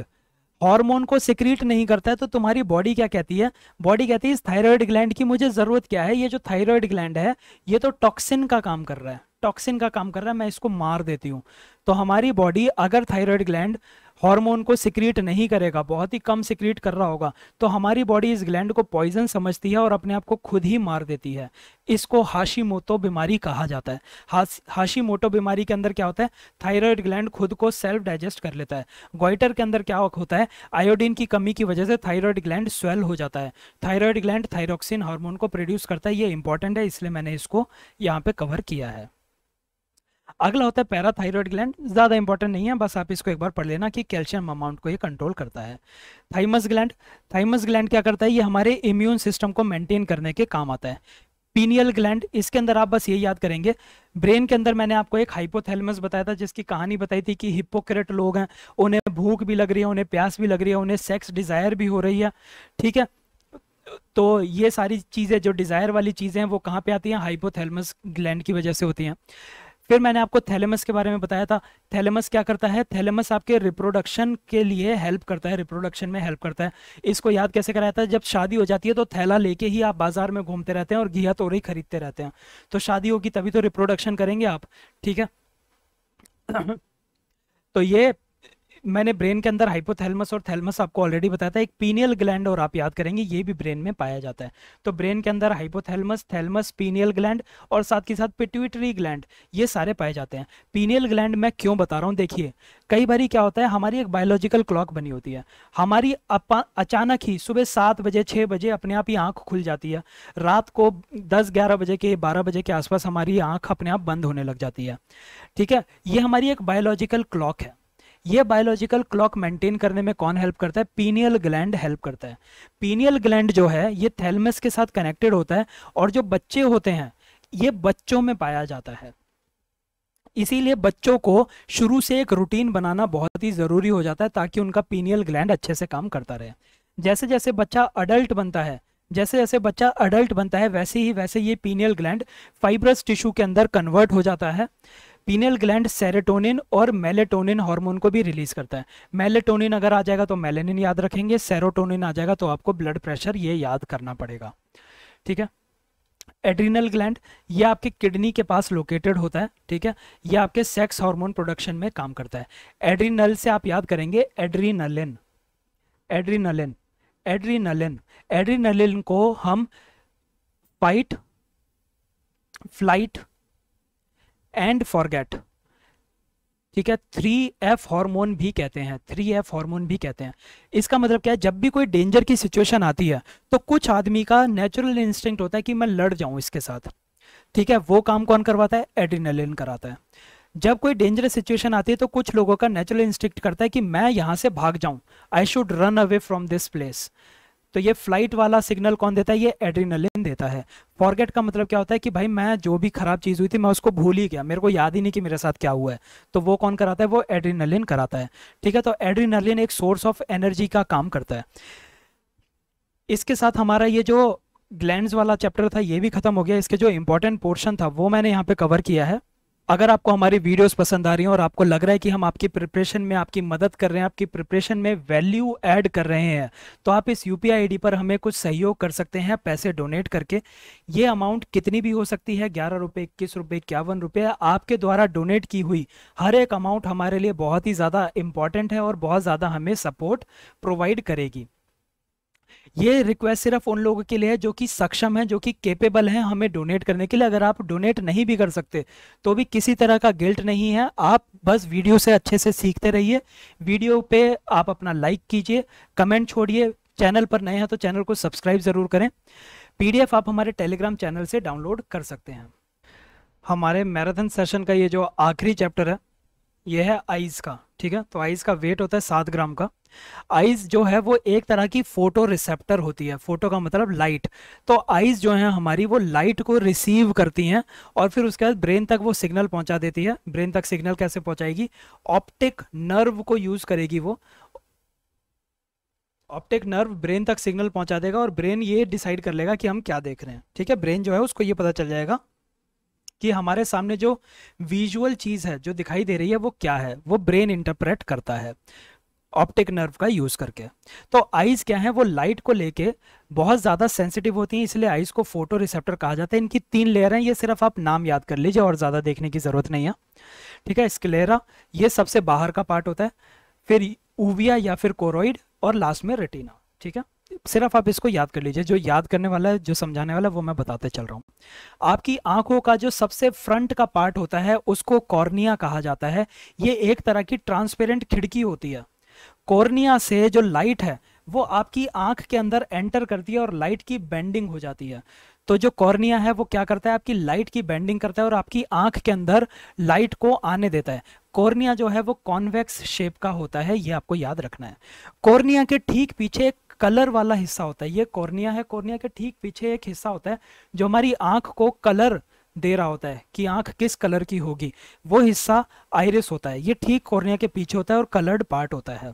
hormone को सिक्रीट नहीं करता है तो तुम्हारी बॉडी क्या कहती है बॉडी कहती है इस थाइरॉयड ग्लैंड की मुझे ज़रूरत क्या है ये जो थाइरॉयड ग्लैंड है ये तो टॉक्सिन का काम कर रहा है टॉक्सिन का काम कर रहा है मैं इसको मार देती हूँ तो हमारी बॉडी अगर थाइरॉयड ग्लैंड हार्मोन को सिक्रीट नहीं करेगा बहुत ही कम सिक्रीट कर रहा होगा तो हमारी बॉडी इस ग्लैंड को पॉइजन समझती है और अपने आप को खुद ही मार देती है इसको हाशीमोटो बीमारी कहा जाता है हाशी हाशीमोटो बीमारी के अंदर क्या होता है थायराइड ग्लैंड खुद को सेल्फ डाइजेस्ट कर लेता है गोइटर के अंदर क्या होता है आयोडीन की कमी की वजह से थायराइड ग्लैंड स्वेल हो जाता है थायराइड ग्लैंड थायरोक्सिन हार्मोन को प्रोड्यूस करता है ये इंपॉर्टेंट है इसलिए मैंने इसको यहाँ पे कवर किया है अगला होता है पैराथाइरॉयड ग्लैंड ज़्यादा इंपॉर्टेंट नहीं है बस आप इसको एक बार पढ़ लेना कि कैल्शियम अमाउंट को ये कंट्रोल करता है थाइमस ग्लैंड थाइमस ग्लैंड क्या करता है ये हमारे इम्यून सिस्टम को मेंटेन करने के काम आता है पीनियल ग्लैंड इसके अंदर आप बस ये याद करेंगे ब्रेन के अंदर मैंने आपको एक हाइपोथैलेमस बताया था जिसकी कहानी बताई थी कि हिपोक्रेट लोग हैं उन्हें भूख भी लग रही है उन्हें प्यास भी लग रही है उन्हें सेक्स डिज़ायर भी हो रही है ठीक है तो ये सारी चीज़ें जो डिज़ायर वाली चीज़ें हैं वो कहाँ पे आती हैं हाइपोथैलेमस ग्लैंड की वजह से होती हैं फिर मैंने आपको थैलेमस के बारे में बताया था थैलेमस क्या करता है थैलेमस आपके रिप्रोडक्शन के लिए हेल्प करता है रिप्रोडक्शन में हेल्प करता है इसको याद कैसे कराया था जब शादी हो जाती है तो थैला लेके ही आप बाजार में घूमते रहते हैं और घिया ही खरीदते रहते हैं तो शादी होगी तभी तो रिप्रोडक्शन करेंगे आप ठीक है तो ये मैंने ब्रेन के अंदर हाइपोथैलमस और थैलमस आपको ऑलरेडी बताया था एक पीनियल ग्लैंड और आप याद करेंगे ये भी ब्रेन में पाया जाता है तो ब्रेन के अंदर हाइपोथैलमस थैलमस पीनियल ग्लैंड और साथ ही साथ पिट्यूटरी ग्लैंड ये सारे पाए जाते हैं पीनियल ग्लैंड मैं क्यों बता रहा हूँ देखिए कई बार क्या होता है हमारी एक बायोलॉजिकल क्लॉक बनी होती है हमारी अचानक ही सुबह सात बजे छः बजे अपने आप ही आँख खुल जाती है रात को दस ग्यारह बजे के बारह बजे के आसपास हमारी आँख अपने आप बंद होने लग जाती है ठीक है ये हमारी एक बायोलॉजिकल क्लॉक है ये बायोलॉजिकल क्लॉक मेंटेन करने में कौन हेल्प करता है पीनियल ग्लैंड हेल्प करता है पीनियल ग्लैंड जो है ये थैलमस के साथ कनेक्टेड होता है और जो बच्चे होते हैं ये बच्चों में पाया जाता है इसीलिए बच्चों को शुरू से एक रूटीन बनाना बहुत ही ज़रूरी हो जाता है ताकि उनका पीनियल ग्लैंड अच्छे से काम करता रहे जैसे जैसे बच्चा अडल्ट बनता है जैसे जैसे बच्चा अडल्ट बनता है वैसे ही वैसे ये पीनियल ग्लैंड फाइब्रस टिश्यू के अंदर कन्वर्ट हो जाता है पीनल ग्लैंड सेरेटोनिन और मेलेटोनिन हार्मोन को भी रिलीज करता है मेलेटोनिन अगर आ जाएगा तो मेलेनिन याद रखेंगे सेरोटोनिन आ जाएगा तो आपको ब्लड प्रेशर ये याद करना पड़ेगा ठीक है एड्रीनल ग्लैंड ये आपके किडनी के पास लोकेटेड होता है ठीक है ये आपके सेक्स हार्मोन प्रोडक्शन में काम करता है एड्रीनल से आप याद करेंगे एड्रीनलिन एड्रीनलिन एड्रीनलिन एड्रीनलिन को हम फाइट फ्लाइट एंड फॉरगेट ठीक है थ्री एफ हार्मोन भी कहते हैं थ्री एफ हार्मोन भी कहते हैं इसका मतलब क्या है जब भी कोई डेंजर की सिचुएशन आती है तो कुछ आदमी का नेचुरल इंस्टिंक्ट होता है कि मैं लड़ जाऊं इसके साथ ठीक है वो काम कौन करवाता है एड्रीनलिन कराता है जब कोई डेंजरस सिचुएशन आती है तो कुछ लोगों का नेचुरल इंस्टिंक्ट करता है कि मैं यहां से भाग जाऊं I should run away from this place तो ये फ्लाइट वाला सिग्नल कौन देता है ये एड्रीनलिन देता है फॉरगेट का मतलब क्या होता है कि भाई मैं जो भी खराब चीज़ हुई थी मैं उसको भूल ही गया मेरे को याद ही नहीं कि मेरे साथ क्या हुआ है तो वो कौन कराता है वो एड्रीनलिन कराता है ठीक है तो एड्रीनलिन एक सोर्स ऑफ एनर्जी का काम करता है इसके साथ हमारा ये जो ग्लैंड वाला चैप्टर था ये भी खत्म हो गया इसके जो इंपॉर्टेंट पोर्शन था वो मैंने यहाँ पे कवर किया है अगर आपको हमारी वीडियोस पसंद आ रही हैं और आपको लग रहा है कि हम आपकी प्रिपरेशन में आपकी मदद कर रहे हैं आपकी प्रिपरेशन में वैल्यू ऐड कर रहे हैं तो आप इस यू पी पर हमें कुछ सहयोग कर सकते हैं पैसे डोनेट करके ये अमाउंट कितनी भी हो सकती है ग्यारह रुपये इक्कीस रुपये इक्यावन रुपये आपके द्वारा डोनेट की हुई हर एक अमाउंट हमारे लिए बहुत ही ज़्यादा इंपॉर्टेंट है और बहुत ज़्यादा हमें सपोर्ट प्रोवाइड करेगी ये रिक्वेस्ट सिर्फ उन लोगों के लिए है जो कि सक्षम है जो कि केपेबल है हमें डोनेट करने के लिए अगर आप डोनेट नहीं भी कर सकते तो भी किसी तरह का गिल्ट नहीं है आप बस वीडियो से अच्छे से सीखते रहिए वीडियो पे आप अपना लाइक कीजिए कमेंट छोड़िए चैनल पर नए हैं तो चैनल को सब्सक्राइब ज़रूर करें पीडीएफ आप हमारे टेलीग्राम चैनल से डाउनलोड कर सकते हैं हमारे मैराथन सेशन का ये जो आखिरी चैप्टर है ये है आइज़ का ठीक है तो आइज का वेट होता है सात ग्राम का आइज जो है वो एक तरह की फोटो रिसेप्टर होती है फोटो का मतलब लाइट तो आइज जो है हमारी वो लाइट को रिसीव करती हैं और फिर उसके बाद ब्रेन तक वो सिग्नल पहुंचा देती है ब्रेन तक सिग्नल कैसे पहुंचाएगी ऑप्टिक नर्व को यूज करेगी वो ऑप्टिक नर्व ब्रेन तक सिग्नल पहुंचा देगा और ब्रेन ये डिसाइड कर लेगा कि हम क्या देख रहे हैं ठीक है ब्रेन जो है उसको ये पता चल जाएगा कि हमारे सामने जो विजुअल चीज़ है जो दिखाई दे रही है वो क्या है वो ब्रेन इंटरप्रेट करता है ऑप्टिक नर्व का यूज़ करके तो आइज़ क्या है वो लाइट को लेके बहुत ज़्यादा सेंसिटिव होती हैं इसलिए आइज़ को फोटो रिसेप्टर कहा जाता है इनकी तीन लेयर हैं ये सिर्फ आप नाम याद कर लीजिए और ज़्यादा देखने की ज़रूरत नहीं है ठीक है स्क्लेरा ये सबसे बाहर का पार्ट होता है फिर उविया या फिर कोरोइड और लास्ट में रेटिना ठीक है सिर्फ आप इसको याद कर लीजिए जो याद करने वाला है जो समझाने वाला है वो मैं बताते चल रहा हूँ आपकी आंखों का जो सबसे फ्रंट का पार्ट होता है उसको कॉर्निया कहा जाता है ये एक तरह की ट्रांसपेरेंट खिड़की होती है कॉर्निया से जो लाइट है वो आपकी आंख के अंदर एंटर करती है और लाइट की बेंडिंग हो जाती है तो जो कॉर्निया है वो क्या करता है आपकी लाइट की बेंडिंग करता है और आपकी आंख के अंदर लाइट को आने देता है कॉर्निया जो है वो कॉन्वेक्स शेप का होता है ये आपको याद रखना है कॉर्निया के ठीक पीछे एक कलर वाला हिस्सा होता है ये कॉर्निया है कॉर्निया के ठीक पीछे एक हिस्सा होता है जो हमारी आंख को कलर दे रहा होता है कि आंख किस कलर की होगी वो हिस्सा आयरिस होता है ये ठीक कॉर्निया के पीछे होता है और कलर्ड पार्ट होता है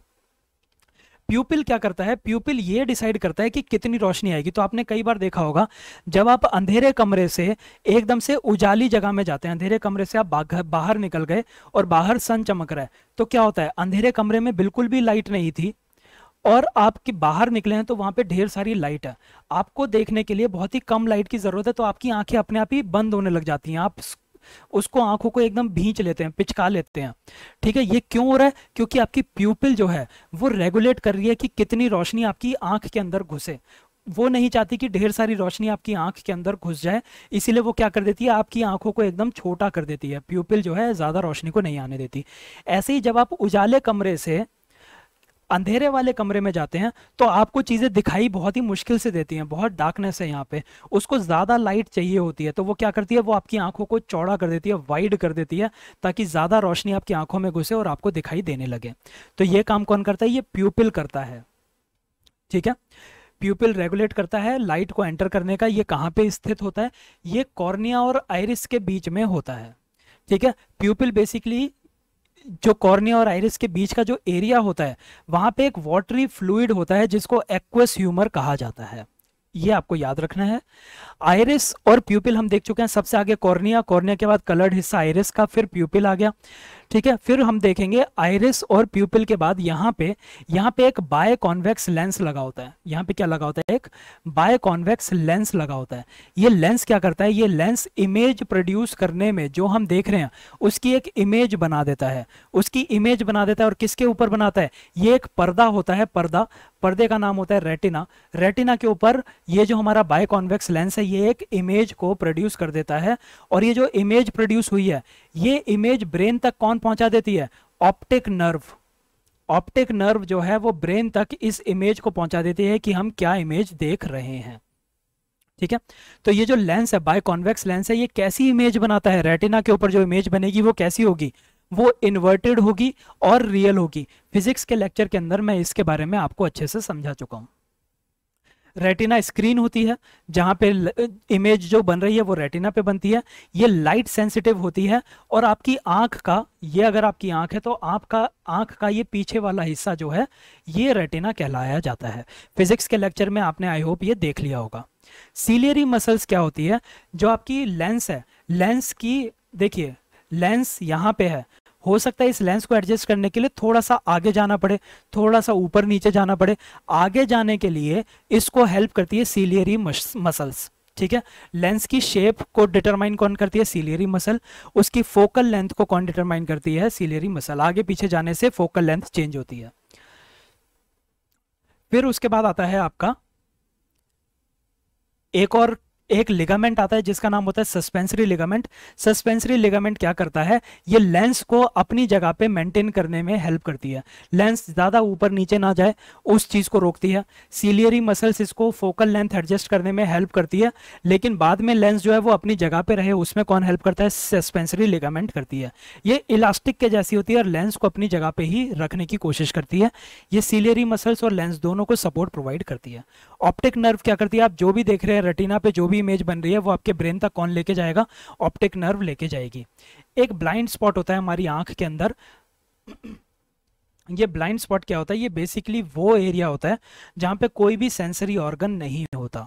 प्यूपिल क्या करता है प्यूपिल ये डिसाइड करता है कि कितनी रोशनी आएगी तो आपने कई बार देखा होगा जब आप अंधेरे कमरे से एकदम से उजाली जगह में जाते हैं अंधेरे कमरे से आप बाहर निकल गए और बाहर सन चमक रहा है तो क्या होता है अंधेरे कमरे में बिल्कुल भी लाइट नहीं थी और आपके बाहर निकले हैं तो वहां पे ढेर सारी लाइट है आपको देखने के लिए बहुत ही कम लाइट की ज़रूरत है तो आपकी आंखें अपने आप ही बंद होने लग जाती हैं आप उसको आंखों को एकदम भींच लेते हैं पिचका लेते हैं ठीक है ये क्यों हो रहा है क्योंकि आपकी प्यूपिल जो है वो रेगुलेट कर रही है कि कितनी रोशनी आपकी आंख के अंदर घुसे वो नहीं चाहती कि ढेर सारी रोशनी आपकी आंख के अंदर घुस जाए इसीलिए वो क्या कर देती है आपकी आंखों को एकदम छोटा कर देती है प्यूपिल जो है ज़्यादा रोशनी को नहीं आने देती ऐसे ही जब आप उजाले कमरे से अंधेरे वाले कमरे में जाते हैं तो आपको चीज़ें दिखाई बहुत ही मुश्किल से देती हैं बहुत डार्कनेस है यहाँ पे उसको ज़्यादा लाइट चाहिए होती है तो वो क्या करती है वो आपकी आंखों को चौड़ा कर देती है वाइड कर देती है ताकि ज़्यादा रोशनी आपकी आंखों में घुसे और आपको दिखाई देने लगे तो ये काम कौन करता है ये प्यूपिल करता है ठीक है प्यूपिल रेगुलेट करता है लाइट को एंटर करने का ये कहाँ पे स्थित होता है ये कॉर्निया और आयरिस के बीच में होता है ठीक है प्यूपिल बेसिकली जो कॉर्निया और आइरिस के बीच का जो एरिया होता है वहां पे एक वॉटरी फ्लूइड होता है जिसको एक्वस ह्यूमर कहा जाता है ये आपको याद रखना है आयरिस और प्यूपिल हम देख चुके हैं सबसे आगे कॉर्निया कॉर्निया के बाद कलर्ड हिस्सा आयरिस का फिर प्यूपिल आ गया ठीक है फिर हम देखेंगे आयरिस और प्यूपिल के बाद यहाँ पे यहाँ पे एक बाय कॉन्वेक्स लेंस लगा होता है यहाँ पे क्या लगा होता है एक बाय कॉन्वेक्स लेंस लगा होता है ये लेंस क्या करता है ये लेंस इमेज प्रोड्यूस करने में जो हम देख रहे हैं उसकी एक इमेज बना देता है उसकी इमेज बना देता है और किसके ऊपर बनाता है ये एक पर्दा होता है पर्दा पर्दे का नाम होता है रेटिना रेटिना के ऊपर ये जो हमारा बाय कॉन्वेक्स लेंस है ये एक इमेज को प्रोड्यूस कर देता है और ये जो इमेज प्रोड्यूस हुई है ये इमेज ब्रेन तक कौन पहुंचा देती है ऑप्टिक नर्व ऑप्टिक नर्व जो है वो ब्रेन तक इस इमेज को पहुंचा देती है कि हम क्या इमेज देख रहे हैं ठीक है तो ये जो लेंस है बाय कॉन्वेक्स लेंस है ये कैसी इमेज बनाता है रेटिना के ऊपर जो इमेज बनेगी वो कैसी होगी वो इन्वर्टेड होगी और रियल होगी फिजिक्स के लेक्चर के अंदर मैं इसके बारे में आपको अच्छे से समझा चुका हूं रेटिना स्क्रीन होती है जहाँ पे इमेज जो बन रही है वो रेटिना पे बनती है ये लाइट सेंसिटिव होती है और आपकी आंख का ये अगर आपकी आंख है तो आपका आंख का ये पीछे वाला हिस्सा जो है ये रेटिना कहलाया जाता है फिजिक्स के लेक्चर में आपने आई होप ये देख लिया होगा सीलियरी मसल्स क्या होती है जो आपकी लेंस है लेंस की देखिए लेंस यहाँ पे है हो सकता है इस लेंस को एडजस्ट करने के लिए थोड़ा सा आगे जाना पड़े थोड़ा सा ऊपर नीचे जाना पड़े आगे जाने के लिए इसको हेल्प करती है सीलियरी मसल्स ठीक है लेंस की शेप को डिटरमाइन कौन करती है सीलियरी मसल उसकी फोकल लेंथ को कौन डिटरमाइन करती है सीलियरी मसल आगे पीछे जाने से फोकल लेंथ चेंज होती है फिर उसके बाद आता है आपका एक और एक लिगामेंट आता है जिसका नाम होता है सस्पेंसरी लिगामेंट सस्पेंसरी लिगामेंट क्या करता है ये लेंस को अपनी जगह पे मेंटेन करने में हेल्प करती है लेंस ज़्यादा ऊपर नीचे ना जाए उस चीज़ को रोकती है सीलियरी मसल्स इसको फोकल लेंथ एडजस्ट करने में हेल्प करती है लेकिन बाद में लेंस जो है वो अपनी जगह पे रहे उसमें कौन हेल्प करता है सस्पेंसरी लिगामेंट करती है ये इलास्टिक के जैसी होती है और लेंस को अपनी जगह पे ही रखने की कोशिश करती है ये सीलियरी मसल्स और लेंस दोनों को सपोर्ट प्रोवाइड करती है ऑप्टिक नर्व क्या करती है आप जो भी देख रहे हैं रेटिना पे जो भी भी इमेज बन रही है वो आपके ब्रेन तक कौन लेके जाएगा ऑप्टिक नर्व लेके जाएगी एक ब्लाइंड स्पॉट होता है हमारी आंख के अंदर ये ब्लाइंड स्पॉट क्या होता है ये बेसिकली वो एरिया होता है जहाँ पे कोई भी सेंसरी ऑर्गन नहीं होता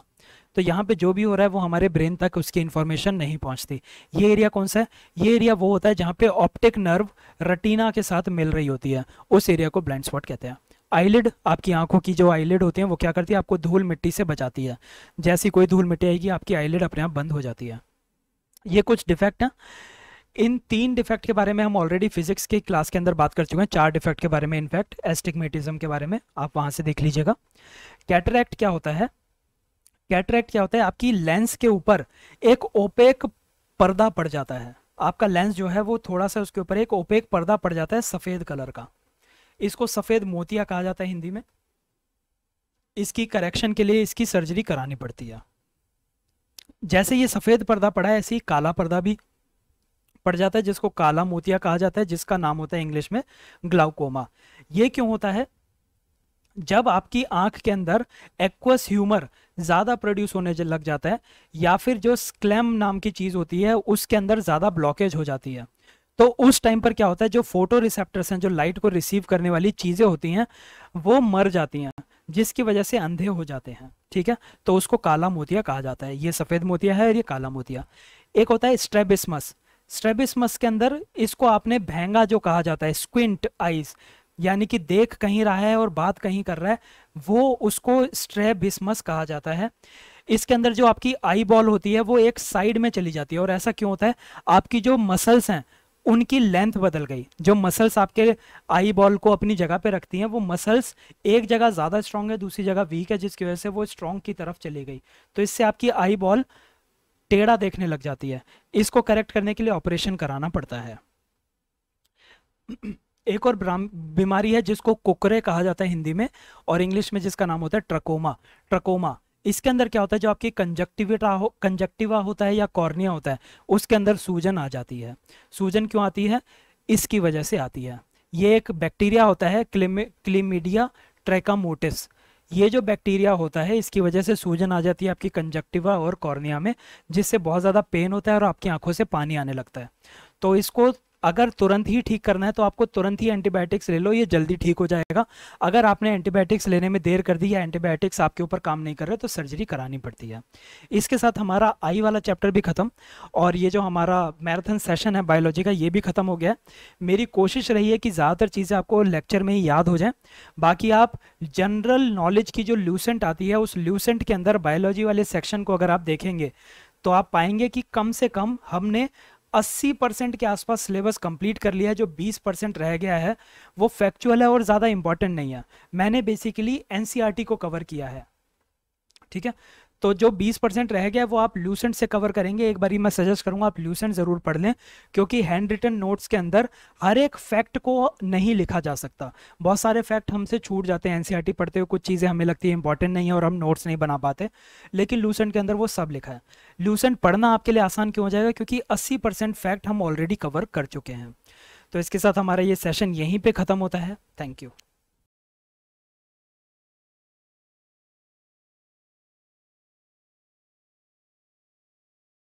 तो यहाँ पे जो भी हो रहा है वो हमारे ब्रेन तक उसकी इन्फॉर्मेशन नहीं पहुँचती ये एरिया कौन सा है ये एरिया वो होता है जहाँ पे ऑप्टिक नर्व रटीना के साथ मिल रही होती है उस एरिया को ब्लाइंड स्पॉट कहते हैं आईलिड आपकी आंखों की जो आईलिड होती है वो क्या करती है आपको धूल मिट्टी से बचाती है जैसी कोई धूल मिट्टी आएगी आपकी आईलिड अपने आप बंद हो जाती है ये कुछ डिफेक्ट हैं इन तीन डिफेक्ट के बारे में हम ऑलरेडी फिजिक्स के क्लास के अंदर बात कर चुके हैं चार डिफेक्ट के बारे में इनफैक्ट एस्टिगमेटिज्म के बारे में आप वहां से देख लीजिएगा कैटरैक्ट क्या होता है कैटरैक्ट क्या होता है आपकी लेंस के ऊपर एक ओपेक पर्दा पड़ जाता है आपका लेंस जो है वो थोड़ा सा उसके ऊपर एक ओपेक पर्दा पड़ जाता है सफ़ेद कलर का इसको सफ़ेद मोतिया कहा जाता है हिंदी में इसकी करेक्शन के लिए इसकी सर्जरी करानी पड़ती है जैसे ये सफ़ेद पर्दा पड़ा है ऐसे ही काला पर्दा भी पड़ जाता है जिसको काला मोतिया कहा जाता है जिसका नाम होता है इंग्लिश में ग्लाउकोमा ये क्यों होता है जब आपकी आंख के अंदर एक्वस ह्यूमर ज़्यादा प्रोड्यूस होने लग जाता है या फिर जो स्क्लेम नाम की चीज़ होती है उसके अंदर ज़्यादा ब्लॉकेज हो जाती है तो उस टाइम पर क्या होता है जो फोटो रिसेप्टर्स हैं जो लाइट को रिसीव करने वाली चीज़ें होती हैं वो मर जाती हैं जिसकी वजह से अंधे हो जाते हैं ठीक है तो उसको काला मोतिया कहा जाता है ये सफ़ेद मोतिया है और ये काला मोतिया एक होता है स्ट्रेबिसमस स्ट्रेबिसमस के अंदर इसको आपने भेंगा जो कहा जाता है स्क्विंट आइज यानी कि देख कहीं रहा है और बात कहीं कर रहा है वो उसको स्ट्रेबिसमस कहा जाता है इसके अंदर जो आपकी आई बॉल होती है वो एक साइड में चली जाती है और ऐसा क्यों होता है आपकी जो मसल्स हैं उनकी लेंथ बदल गई जो मसल्स आपके आई बॉल को अपनी जगह पे रखती हैं वो मसल्स एक जगह ज़्यादा स्ट्रांग है दूसरी जगह वीक है जिसकी वजह से वो स्ट्रांग की तरफ चली गई तो इससे आपकी आई बॉल टेढ़ा देखने लग जाती है इसको करेक्ट करने के लिए ऑपरेशन कराना पड़ता है एक और बीमारी है जिसको कुकरे कहा जाता है हिंदी में और इंग्लिश में जिसका नाम होता है ट्रकोमा ट्रकोमा इसके अंदर क्या होता है जो आपकी कंजक्टिविटा हो कंजक्टिवा होता है या कॉर्निया होता है उसके अंदर सूजन आ जाती है सूजन क्यों आती है इसकी वजह से आती है ये एक बैक्टीरिया होता है क्लिम, क्लिमिडिया ट्रेकामोटिस ये जो बैक्टीरिया होता है इसकी वजह से सूजन आ जाती है आपकी कंजक्टिवा और कॉर्निया में जिससे बहुत ज़्यादा पेन होता है और आपकी आंखों से पानी आने लगता है तो इसको अगर तुरंत ही ठीक करना है तो आपको तुरंत ही एंटीबायोटिक्स ले लो ये जल्दी ठीक हो जाएगा अगर आपने एंटीबायोटिक्स लेने में देर कर दी या एंटीबायोटिक्स आपके ऊपर काम नहीं कर रहे तो सर्जरी करानी पड़ती है इसके साथ हमारा आई वाला चैप्टर भी खत्म और ये जो हमारा मैराथन सेशन है बायोलॉजी का ये भी खत्म हो गया है मेरी कोशिश रही है कि ज़्यादातर चीज़ें आपको लेक्चर में ही याद हो जाएँ बाकी आप जनरल नॉलेज की जो ल्यूसेंट आती है उस ल्यूसेंट के अंदर बायोलॉजी वाले सेक्शन को अगर आप देखेंगे तो आप पाएंगे कि कम से कम हमने अस्सी परसेंट के आसपास सिलेबस कंप्लीट कर लिया है जो बीस परसेंट रह गया है वो फैक्चुअल है और ज़्यादा इंपॉर्टेंट नहीं है मैंने बेसिकली एन e को कवर किया है ठीक है तो जो 20 परसेंट रह गया वो आप लूसेंट से कवर करेंगे एक बारी मैं सजेस्ट करूंगा आप लूसेंट ज़रूर पढ़ लें क्योंकि हैंड रिटन नोट्स के अंदर हर एक फैक्ट को नहीं लिखा जा सकता बहुत सारे फैक्ट हमसे छूट जाते हैं एनसीईआरटी e पढ़ते हुए कुछ चीज़ें हमें लगती है इंपॉर्टेंट नहीं है और हम नोट्स नहीं बना पाते लेकिन लूसेंट के अंदर वो सब लिखा है लूसेंट पढ़ना आपके लिए आसान क्यों हो जाएगा क्योंकि अस्सी फैक्ट हम ऑलरेडी कवर कर चुके हैं तो इसके साथ हमारा ये सेशन यहीं पर ख़त्म होता है थैंक यू